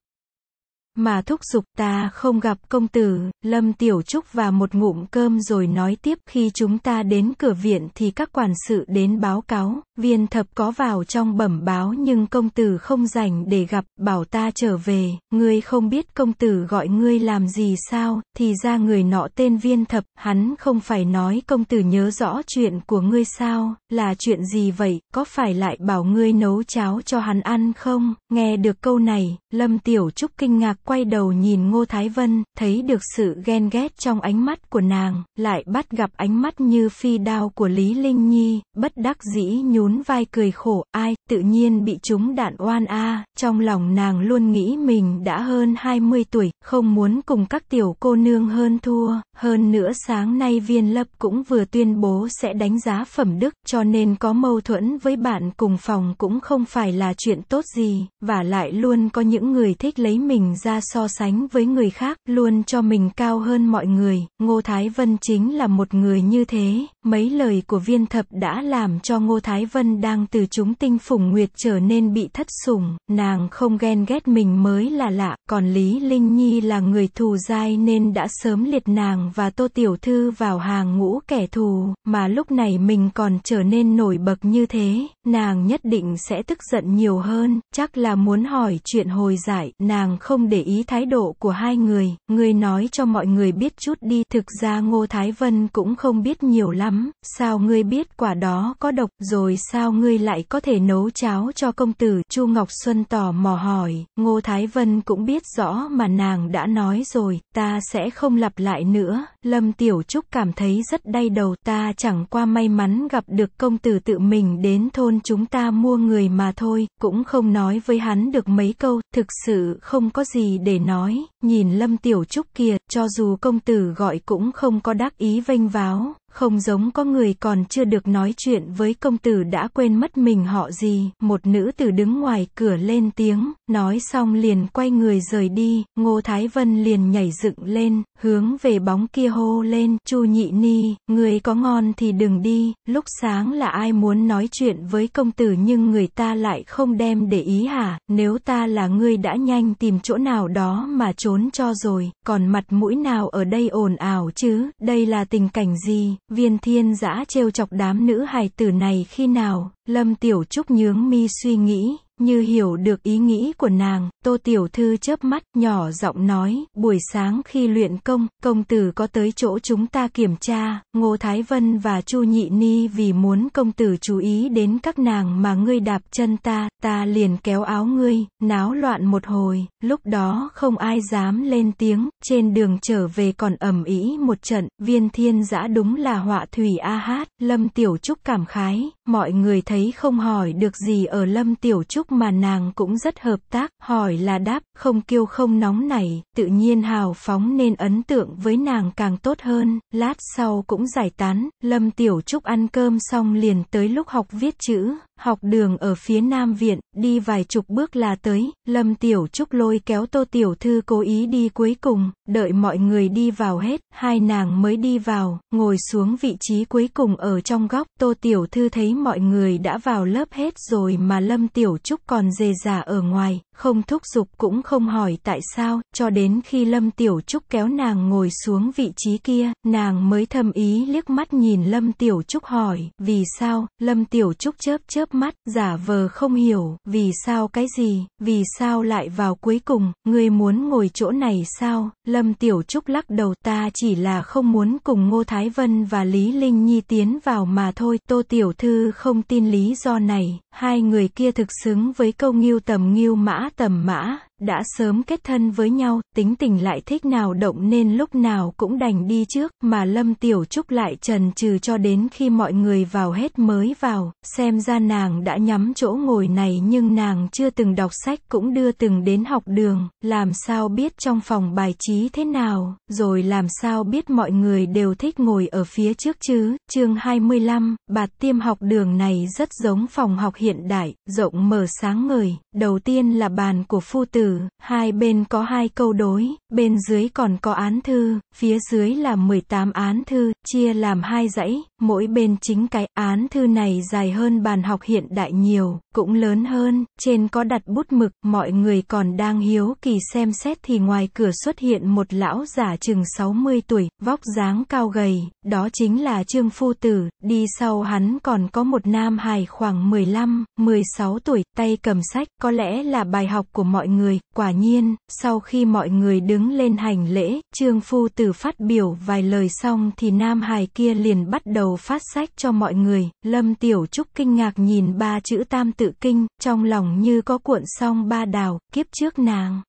Mà thúc giục ta không gặp công tử, Lâm Tiểu Trúc và một ngụm cơm rồi nói tiếp khi chúng ta đến cửa viện thì các quản sự đến báo cáo, Viên thập có vào trong bẩm báo nhưng công tử không rảnh để gặp, bảo ta trở về, ngươi không biết công tử gọi ngươi làm gì sao, thì ra người nọ tên viên thập, hắn không phải nói công tử nhớ rõ chuyện của ngươi sao, là chuyện gì vậy, có phải lại bảo ngươi nấu cháo cho hắn ăn không, nghe được câu này, Lâm Tiểu Trúc kinh ngạc quay đầu nhìn Ngô Thái Vân, thấy được sự ghen ghét trong ánh mắt của nàng, lại bắt gặp ánh mắt như phi đao của Lý Linh Nhi, bất đắc dĩ nhún nhún vai cười khổ, ai, tự nhiên bị chúng đạn oan a, trong lòng nàng luôn nghĩ mình đã hơn 20 tuổi, không muốn cùng các tiểu cô nương hơn thua, hơn nữa sáng nay viên lập cũng vừa tuyên bố sẽ đánh giá phẩm đức, cho nên có mâu thuẫn với bạn cùng phòng cũng không phải là chuyện tốt gì, và lại luôn có những người thích lấy mình ra so sánh với người khác, luôn cho mình cao hơn mọi người, Ngô Thái Vân chính là một người như thế, mấy lời của viên thập đã làm cho Ngô Thái Vân Vân đang từ chúng tinh phùng nguyệt trở nên bị thất sủng, nàng không ghen ghét mình mới là lạ, còn Lý Linh Nhi là người thù dai nên đã sớm liệt nàng và Tô Tiểu Thư vào hàng ngũ kẻ thù, mà lúc này mình còn trở nên nổi bật như thế, nàng nhất định sẽ tức giận nhiều hơn, chắc là muốn hỏi chuyện hồi giải, nàng không để ý thái độ của hai người, người nói cho mọi người biết chút đi, thực ra Ngô Thái Vân cũng không biết nhiều lắm, sao ngươi biết quả đó có độc, rồi sao ngươi lại có thể nấu cháo cho công tử? Chu Ngọc Xuân tò mò hỏi, Ngô Thái Vân cũng biết rõ mà nàng đã nói rồi, ta sẽ không lặp lại nữa. Lâm Tiểu Trúc cảm thấy rất đay đầu ta chẳng qua may mắn gặp được công tử tự mình đến thôn chúng ta mua người mà thôi, cũng không nói với hắn được mấy câu, thực sự không có gì để nói, nhìn Lâm Tiểu Trúc kìa, cho dù công tử gọi cũng không có đắc ý vênh váo, không giống có người còn chưa được nói chuyện với công tử đã quên mất mình họ gì. Một nữ tử đứng ngoài cửa lên tiếng, nói xong liền quay người rời đi. Ngô Thái Vân liền nhảy dựng lên, hướng về bóng kia hô lên. Chu nhị ni, người có ngon thì đừng đi. Lúc sáng là ai muốn nói chuyện với công tử nhưng người ta lại không đem để ý hả? Nếu ta là người đã nhanh tìm chỗ nào đó mà trốn cho rồi, còn mặt mũi nào ở đây ồn ào chứ? Đây là tình cảnh gì? viên thiên giã trêu chọc đám nữ hài tử này khi nào, Lâm Tiểu Trúc nhướng mi suy nghĩ, như hiểu được ý nghĩ của nàng, Tô Tiểu Thư chớp mắt, nhỏ giọng nói, buổi sáng khi luyện công, công tử có tới chỗ chúng ta kiểm tra, Ngô Thái Vân và Chu Nhị Ni vì muốn công tử chú ý đến các nàng mà ngươi đạp chân ta, ta liền kéo áo ngươi, náo loạn một hồi, lúc đó không ai dám lên tiếng, trên đường trở về còn ầm ĩ một trận, viên thiên giã đúng là họa thủy a hát, Lâm Tiểu Trúc cảm khái, Mọi người thấy không hỏi được gì ở Lâm Tiểu Trúc mà nàng cũng rất hợp tác, hỏi là đáp, không kiêu không nóng này, tự nhiên hào phóng nên ấn tượng với nàng càng tốt hơn, lát sau cũng giải tán, Lâm Tiểu Trúc ăn cơm xong liền tới lúc học viết chữ, học đường ở phía Nam Viện, đi vài chục bước là tới, Lâm Tiểu Trúc lôi kéo Tô Tiểu Thư cố ý đi cuối cùng, đợi mọi người đi vào hết, hai nàng mới đi vào, ngồi xuống vị trí cuối cùng ở trong góc, Tô Tiểu Thư thấy mọi người đã vào lớp hết rồi mà Lâm Tiểu Trúc còn dề dà ở ngoài, không thúc giục cũng không hỏi tại sao, cho đến khi Lâm Tiểu Trúc kéo nàng ngồi xuống vị trí kia, nàng mới thầm ý liếc mắt nhìn Lâm Tiểu Trúc hỏi, vì sao, Lâm Tiểu Trúc chớp chớp mắt, giả vờ không hiểu, vì sao cái gì, vì sao lại vào cuối cùng, ngươi muốn ngồi chỗ này sao, Lâm Tiểu Trúc lắc đầu ta chỉ là không muốn cùng Ngô Thái Vân và Lý Linh Nhi tiến vào mà thôi, Tô Tiểu Thư không tin lý do này, hai người kia thực xứng với câu nghiêu tầm nghiêu mã tầm mã đã sớm kết thân với nhau, tính tình lại thích nào động nên lúc nào cũng đành đi trước, mà Lâm Tiểu Trúc lại trần trừ cho đến khi mọi người vào hết mới vào, xem ra nàng đã nhắm chỗ ngồi này nhưng nàng chưa từng đọc sách cũng đưa từng đến học đường, làm sao biết trong phòng bài trí thế nào, rồi làm sao biết mọi người đều thích ngồi ở phía trước chứ, chương 25, bạt tiêm học đường này rất giống phòng học hiện đại, rộng mở sáng ngời, đầu tiên là bàn của phu tử hai bên có hai câu đối, bên dưới còn có án thư, phía dưới là 18 án thư, chia làm hai dãy, mỗi bên chính cái án thư này dài hơn bàn học hiện đại nhiều, cũng lớn hơn, trên có đặt bút mực, mọi người còn đang hiếu kỳ xem xét thì ngoài cửa xuất hiện một lão giả chừng 60 tuổi, vóc dáng cao gầy, đó chính là Trương Phu Tử, đi sau hắn còn có một nam hài khoảng 15, 16 tuổi, tay cầm sách, có lẽ là bài học của mọi người, quả nhiên, sau khi mọi người đứng đứng lên hành lễ, trương phu tử phát biểu vài lời xong thì nam hài kia liền bắt đầu phát sách cho mọi người, lâm tiểu trúc kinh ngạc nhìn ba chữ tam tự kinh, trong lòng như có cuộn song ba đào, kiếp trước nàng.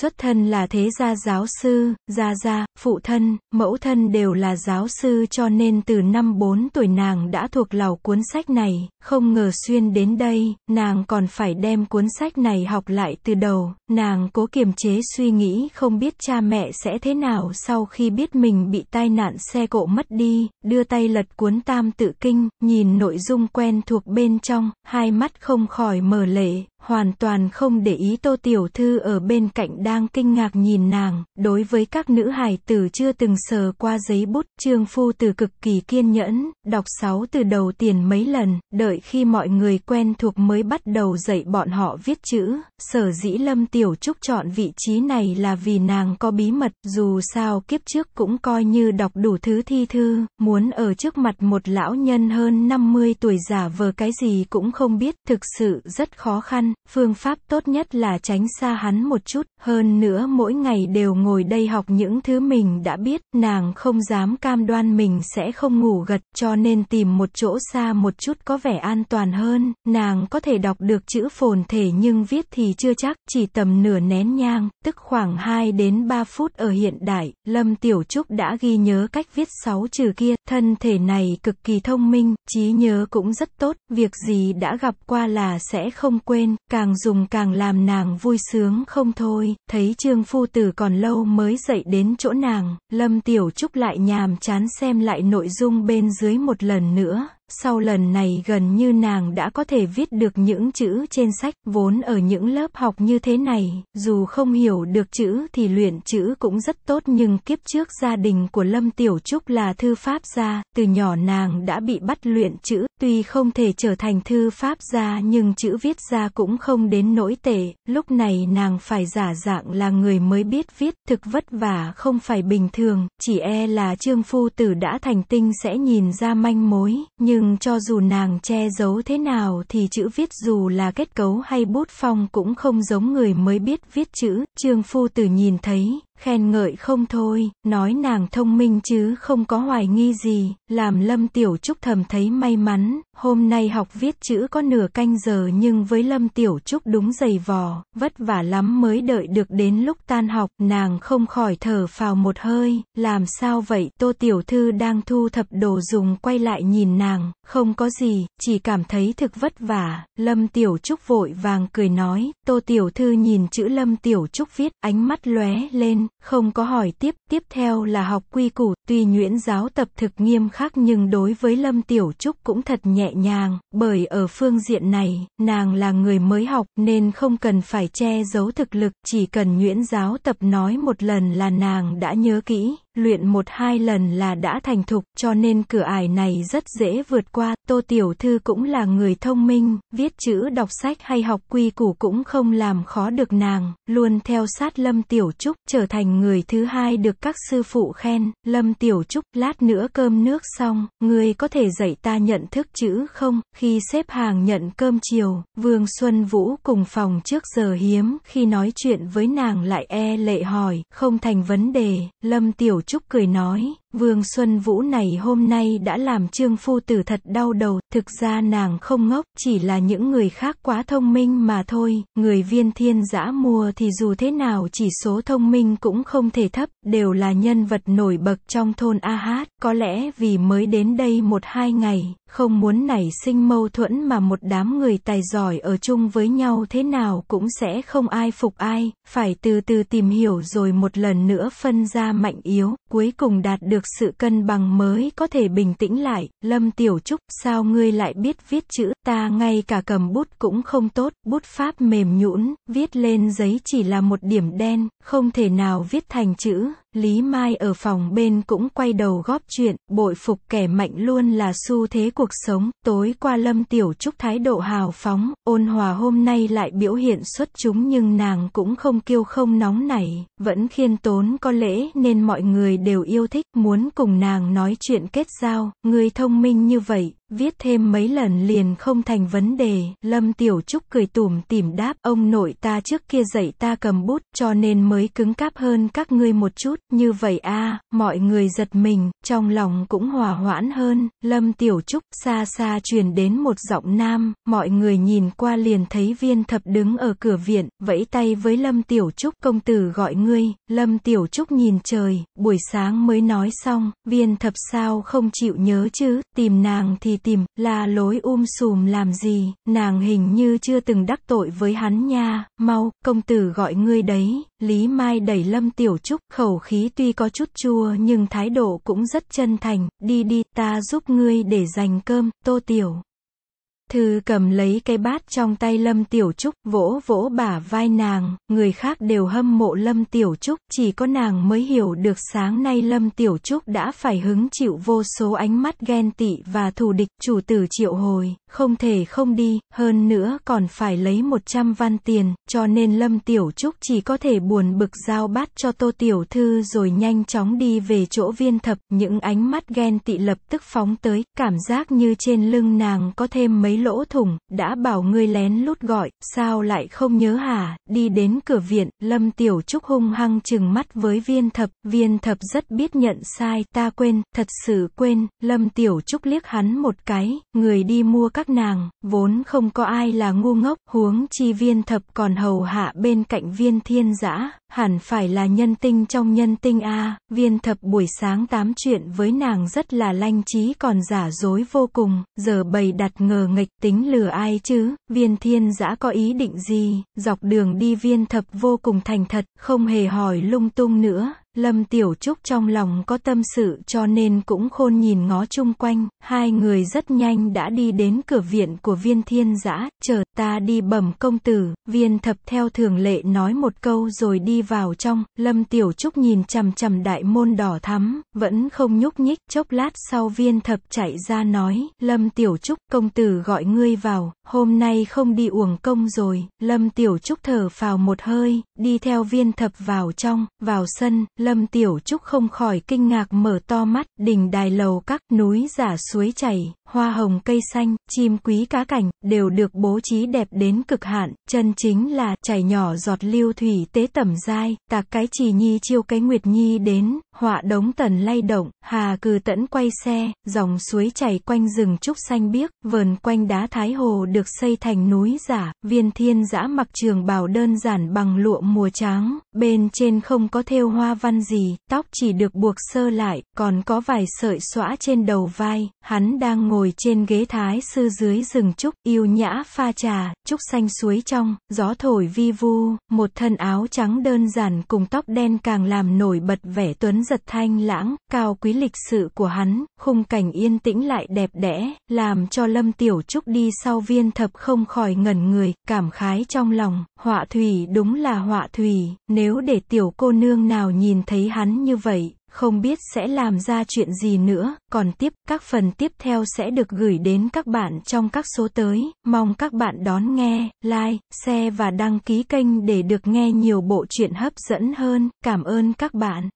Xuất thân là thế gia giáo sư, gia gia, phụ thân, mẫu thân đều là giáo sư cho nên từ năm 4 tuổi nàng đã thuộc lào cuốn sách này, không ngờ xuyên đến đây, nàng còn phải đem cuốn sách này học lại từ đầu, Nàng cố kiềm chế suy nghĩ không biết cha mẹ sẽ thế nào sau khi biết mình bị tai nạn xe cộ mất đi, đưa tay lật cuốn tam tự kinh, nhìn nội dung quen thuộc bên trong, hai mắt không khỏi mở lệ, hoàn toàn không để ý tô tiểu thư ở bên cạnh đang kinh ngạc nhìn nàng, đối với các nữ hài tử chưa từng sờ qua giấy bút, trương phu từ cực kỳ kiên nhẫn, đọc sáu từ đầu tiền mấy lần, đợi khi mọi người quen thuộc mới bắt đầu dạy bọn họ viết chữ, sở dĩ lâm tiểu Tiểu Trúc chọn vị trí này là vì nàng có bí mật, dù sao kiếp trước cũng coi như đọc đủ thứ thi thư, muốn ở trước mặt một lão nhân hơn 50 tuổi giả vờ cái gì cũng không biết, thực sự rất khó khăn, phương pháp tốt nhất là tránh xa hắn một chút, hơn nữa mỗi ngày đều ngồi đây học những thứ mình đã biết, nàng không dám cam đoan mình sẽ không ngủ gật, cho nên tìm một chỗ xa một chút có vẻ an toàn hơn, nàng có thể đọc được chữ phồn thể nhưng viết thì chưa chắc, chỉ tập tầm nửa nén nhang, tức khoảng 2 đến 3 phút ở hiện đại, Lâm Tiểu Trúc đã ghi nhớ cách viết 6 trừ kia, thân thể này cực kỳ thông minh, trí nhớ cũng rất tốt, việc gì đã gặp qua là sẽ không quên, càng dùng càng làm nàng vui sướng không thôi, thấy Trương Phu Tử còn lâu mới dậy đến chỗ nàng, Lâm Tiểu Trúc lại nhàm chán xem lại nội dung bên dưới một lần nữa, sau lần này gần như nàng đã có thể viết được những chữ trên sách, vốn ở những lớp học như thế này, dù không hiểu được chữ thì luyện chữ cũng rất tốt nhưng kiếp trước gia đình của Lâm Tiểu Trúc là thư pháp gia, từ nhỏ nàng đã bị bắt luyện chữ, tuy không thể trở thành thư pháp gia nhưng chữ viết ra cũng không đến nỗi tệ, lúc này nàng phải giả dạng là người mới biết viết, thực vất vả không phải bình thường, chỉ e là trương phu tử đã thành tinh sẽ nhìn ra manh mối, như nhưng cho dù nàng che giấu thế nào thì chữ viết dù là kết cấu hay bút phong cũng không giống người mới biết viết chữ. Trương Phu Tử nhìn thấy, khen ngợi không thôi, nói nàng thông minh chứ không có hoài nghi gì, làm Lâm Tiểu Trúc thầm thấy may mắn, Hôm nay học viết chữ có nửa canh giờ nhưng với Lâm Tiểu Trúc đúng giày vò, vất vả lắm mới đợi được đến lúc tan học, nàng không khỏi thở phào một hơi, làm sao vậy, Tô Tiểu Thư đang thu thập đồ dùng quay lại nhìn nàng, không có gì, chỉ cảm thấy thực vất vả, Lâm Tiểu Trúc vội vàng cười nói, Tô Tiểu Thư nhìn chữ Lâm Tiểu Trúc viết, ánh mắt lóe lên, không có hỏi tiếp, tiếp theo là học quy củ, tuy nhuyễn giáo tập thực nghiêm khắc nhưng đối với Lâm Tiểu Trúc cũng thật nhẹ nhẹ nhàng, bởi ở phương diện này, nàng là người mới học nên không cần phải che giấu thực lực, chỉ cần nguyễn giáo tập nói một lần là nàng đã nhớ kỹ luyện một hai lần là đã thành thục, cho nên cửa ải này rất dễ vượt qua. Tô Tiểu Thư cũng là người thông minh, viết chữ đọc sách hay học quy củ cũng không làm khó được nàng, luôn theo sát Lâm Tiểu Trúc, trở thành người thứ hai được các sư phụ khen. Lâm Tiểu Trúc, lát nữa cơm nước xong, người có thể dạy ta nhận thức chữ không? Khi xếp hàng nhận cơm chiều, Vương Xuân Vũ cùng phòng trước giờ hiếm, khi nói chuyện với nàng lại e lệ hỏi, không thành vấn đề, Lâm Tiểu Trúc cười nói. Vương Xuân Vũ này hôm nay đã làm trương phu tử thật đau đầu, thực ra nàng không ngốc, chỉ là những người khác quá thông minh mà thôi, người viên thiên giã mua thì dù thế nào chỉ số thông minh cũng không thể thấp, đều là nhân vật nổi bậc trong thôn A Hát, có lẽ vì mới đến đây một hai ngày, không muốn nảy sinh mâu thuẫn mà một đám người tài giỏi ở chung với nhau thế nào cũng sẽ không ai phục ai, phải từ từ tìm hiểu rồi một lần nữa phân ra mạnh yếu, cuối cùng đạt được được sự cân bằng mới có thể bình tĩnh lại, Lâm Tiểu Trúc, sao ngươi lại biết viết chữ, ta ngay cả cầm bút cũng không tốt, bút pháp mềm nhũn, viết lên giấy chỉ là một điểm đen, không thể nào viết thành chữ, Lý Mai ở phòng bên cũng quay đầu góp chuyện, bội phục kẻ mạnh luôn là xu thế cuộc sống, tối qua Lâm Tiểu Trúc thái độ hào phóng, ôn hòa hôm nay lại biểu hiện xuất chúng nhưng nàng cũng không kiêu không nóng nảy, vẫn khiên tốn có lễ nên mọi người đều yêu thích, muốn cùng nàng nói chuyện kết giao, người thông minh như vậy, viết thêm mấy lần liền không thành vấn đề, Lâm Tiểu Trúc cười tủm tìm đáp, ông nội ta trước kia dạy ta cầm bút, cho nên mới cứng cáp hơn các ngươi một chút, như vậy a, mọi người giật mình, trong lòng cũng hòa hoãn hơn, Lâm Tiểu Trúc xa xa truyền đến một giọng nam, mọi người nhìn qua liền thấy viên thập đứng ở cửa viện, vẫy tay với Lâm Tiểu Trúc, công tử gọi ngươi, Lâm Tiểu Trúc nhìn trời, buổi sáng mới nói xong, viên thập sao không chịu nhớ chứ, tìm nàng thì tìm, la lối um sùm làm gì, nàng hình như chưa từng đắc tội với hắn nha, mau, công tử gọi ngươi đấy, Lý Mai đẩy Lâm Tiểu Trúc, khẩu khí tuy có chút chua nhưng thái độ cũng rất chân thành, đi đi, ta giúp ngươi để dành cơm, tô tiểu. Thư cầm lấy cái bát trong tay Lâm Tiểu Trúc, vỗ vỗ bả vai nàng, người khác đều hâm mộ Lâm Tiểu Trúc, chỉ có nàng mới hiểu được sáng nay Lâm Tiểu Trúc đã phải hứng chịu vô số ánh mắt ghen tị và thù địch, chủ tử triệu hồi, không thể không đi, hơn nữa còn phải lấy 100 văn tiền, cho nên Lâm Tiểu Trúc chỉ có thể buồn bực giao bát cho Tô Tiểu Thư rồi nhanh chóng đi về chỗ viên thập, những ánh mắt ghen tị lập tức phóng tới, cảm giác như trên lưng nàng có thêm mấy thấy lỗ thủng, đã bảo ngươi lén lút gọi, sao lại không nhớ hả, đi đến cửa viện, Lâm Tiểu Trúc hung hăng chừng mắt với viên thập, viên thập rất biết nhận sai, ta quên, thật sự quên, Lâm Tiểu Trúc liếc hắn một cái, người đi mua các nàng, vốn không có ai là ngu ngốc, huống chi viên thập còn hầu hạ bên cạnh viên thiên giã, hẳn phải là nhân tinh trong nhân tinh a viên thập buổi sáng tám chuyện với nàng rất là lanh trí còn giả dối vô cùng, giờ bày đặt ngờ nghịch nghịch tính lừa ai chứ, viên thiên giã có ý định gì, dọc đường đi viên thập vô cùng thành thật, không hề hỏi lung tung nữa, Lâm Tiểu Trúc trong lòng có tâm sự cho nên cũng khôn nhìn ngó chung quanh, hai người rất nhanh đã đi đến cửa viện của viên thiên giã, chờ ta đi bẩm công tử, viên thập theo thường lệ nói một câu rồi đi vào trong, Lâm Tiểu Trúc nhìn chằm chằm đại môn đỏ thắm, vẫn không nhúc nhích, chốc lát sau viên thập chạy ra nói, Lâm Tiểu Trúc, công tử gọi ngươi vào, hôm nay không đi uổng công rồi, Lâm Tiểu Trúc thở phào một hơi, đi theo viên thập vào trong, vào sân, Lâm Tiểu Trúc không khỏi kinh ngạc mở to mắt, đỉnh đài lầu các núi giả suối chảy, hoa hồng cây xanh, chim quý cá cảnh, đều được bố trí đẹp đến cực hạn, chân chính là chảy nhỏ giọt lưu thủy tế tẩm dai, tạc cái trì nhi chiêu cái nguyệt nhi đến, họa đống tần lay động, hà cừ tẫn quay xe, dòng suối chảy quanh rừng trúc xanh biếc, vờn quanh đá thái hồ được xây thành núi giả, viên thiên giã mặc trường bào đơn giản bằng lụa mùa trắng, bên trên không có thêu hoa văn gì, tóc chỉ được buộc sơ lại, còn có vài sợi xõa trên đầu vai, hắn đang ngồi ngồi trên ghế thái sư dưới rừng trúc, yêu nhã pha trà, trúc xanh suối trong, gió thổi vi vu, một thân áo trắng đơn giản cùng tóc đen càng làm nổi bật vẻ tuấn giật thanh lãng, cao quý lịch sự của hắn, khung cảnh yên tĩnh lại đẹp đẽ, làm cho Lâm Tiểu Trúc đi sau viên thập không khỏi ngẩn người, cảm khái trong lòng, họa thủy đúng là họa thủy, nếu để tiểu cô nương nào nhìn thấy hắn như vậy, không biết sẽ làm ra chuyện gì nữa, còn tiếp, các phần tiếp theo sẽ được gửi đến các bạn trong các số tới, mong các bạn đón nghe, like, share và đăng ký kênh để được nghe nhiều bộ truyện hấp dẫn hơn, cảm ơn các bạn.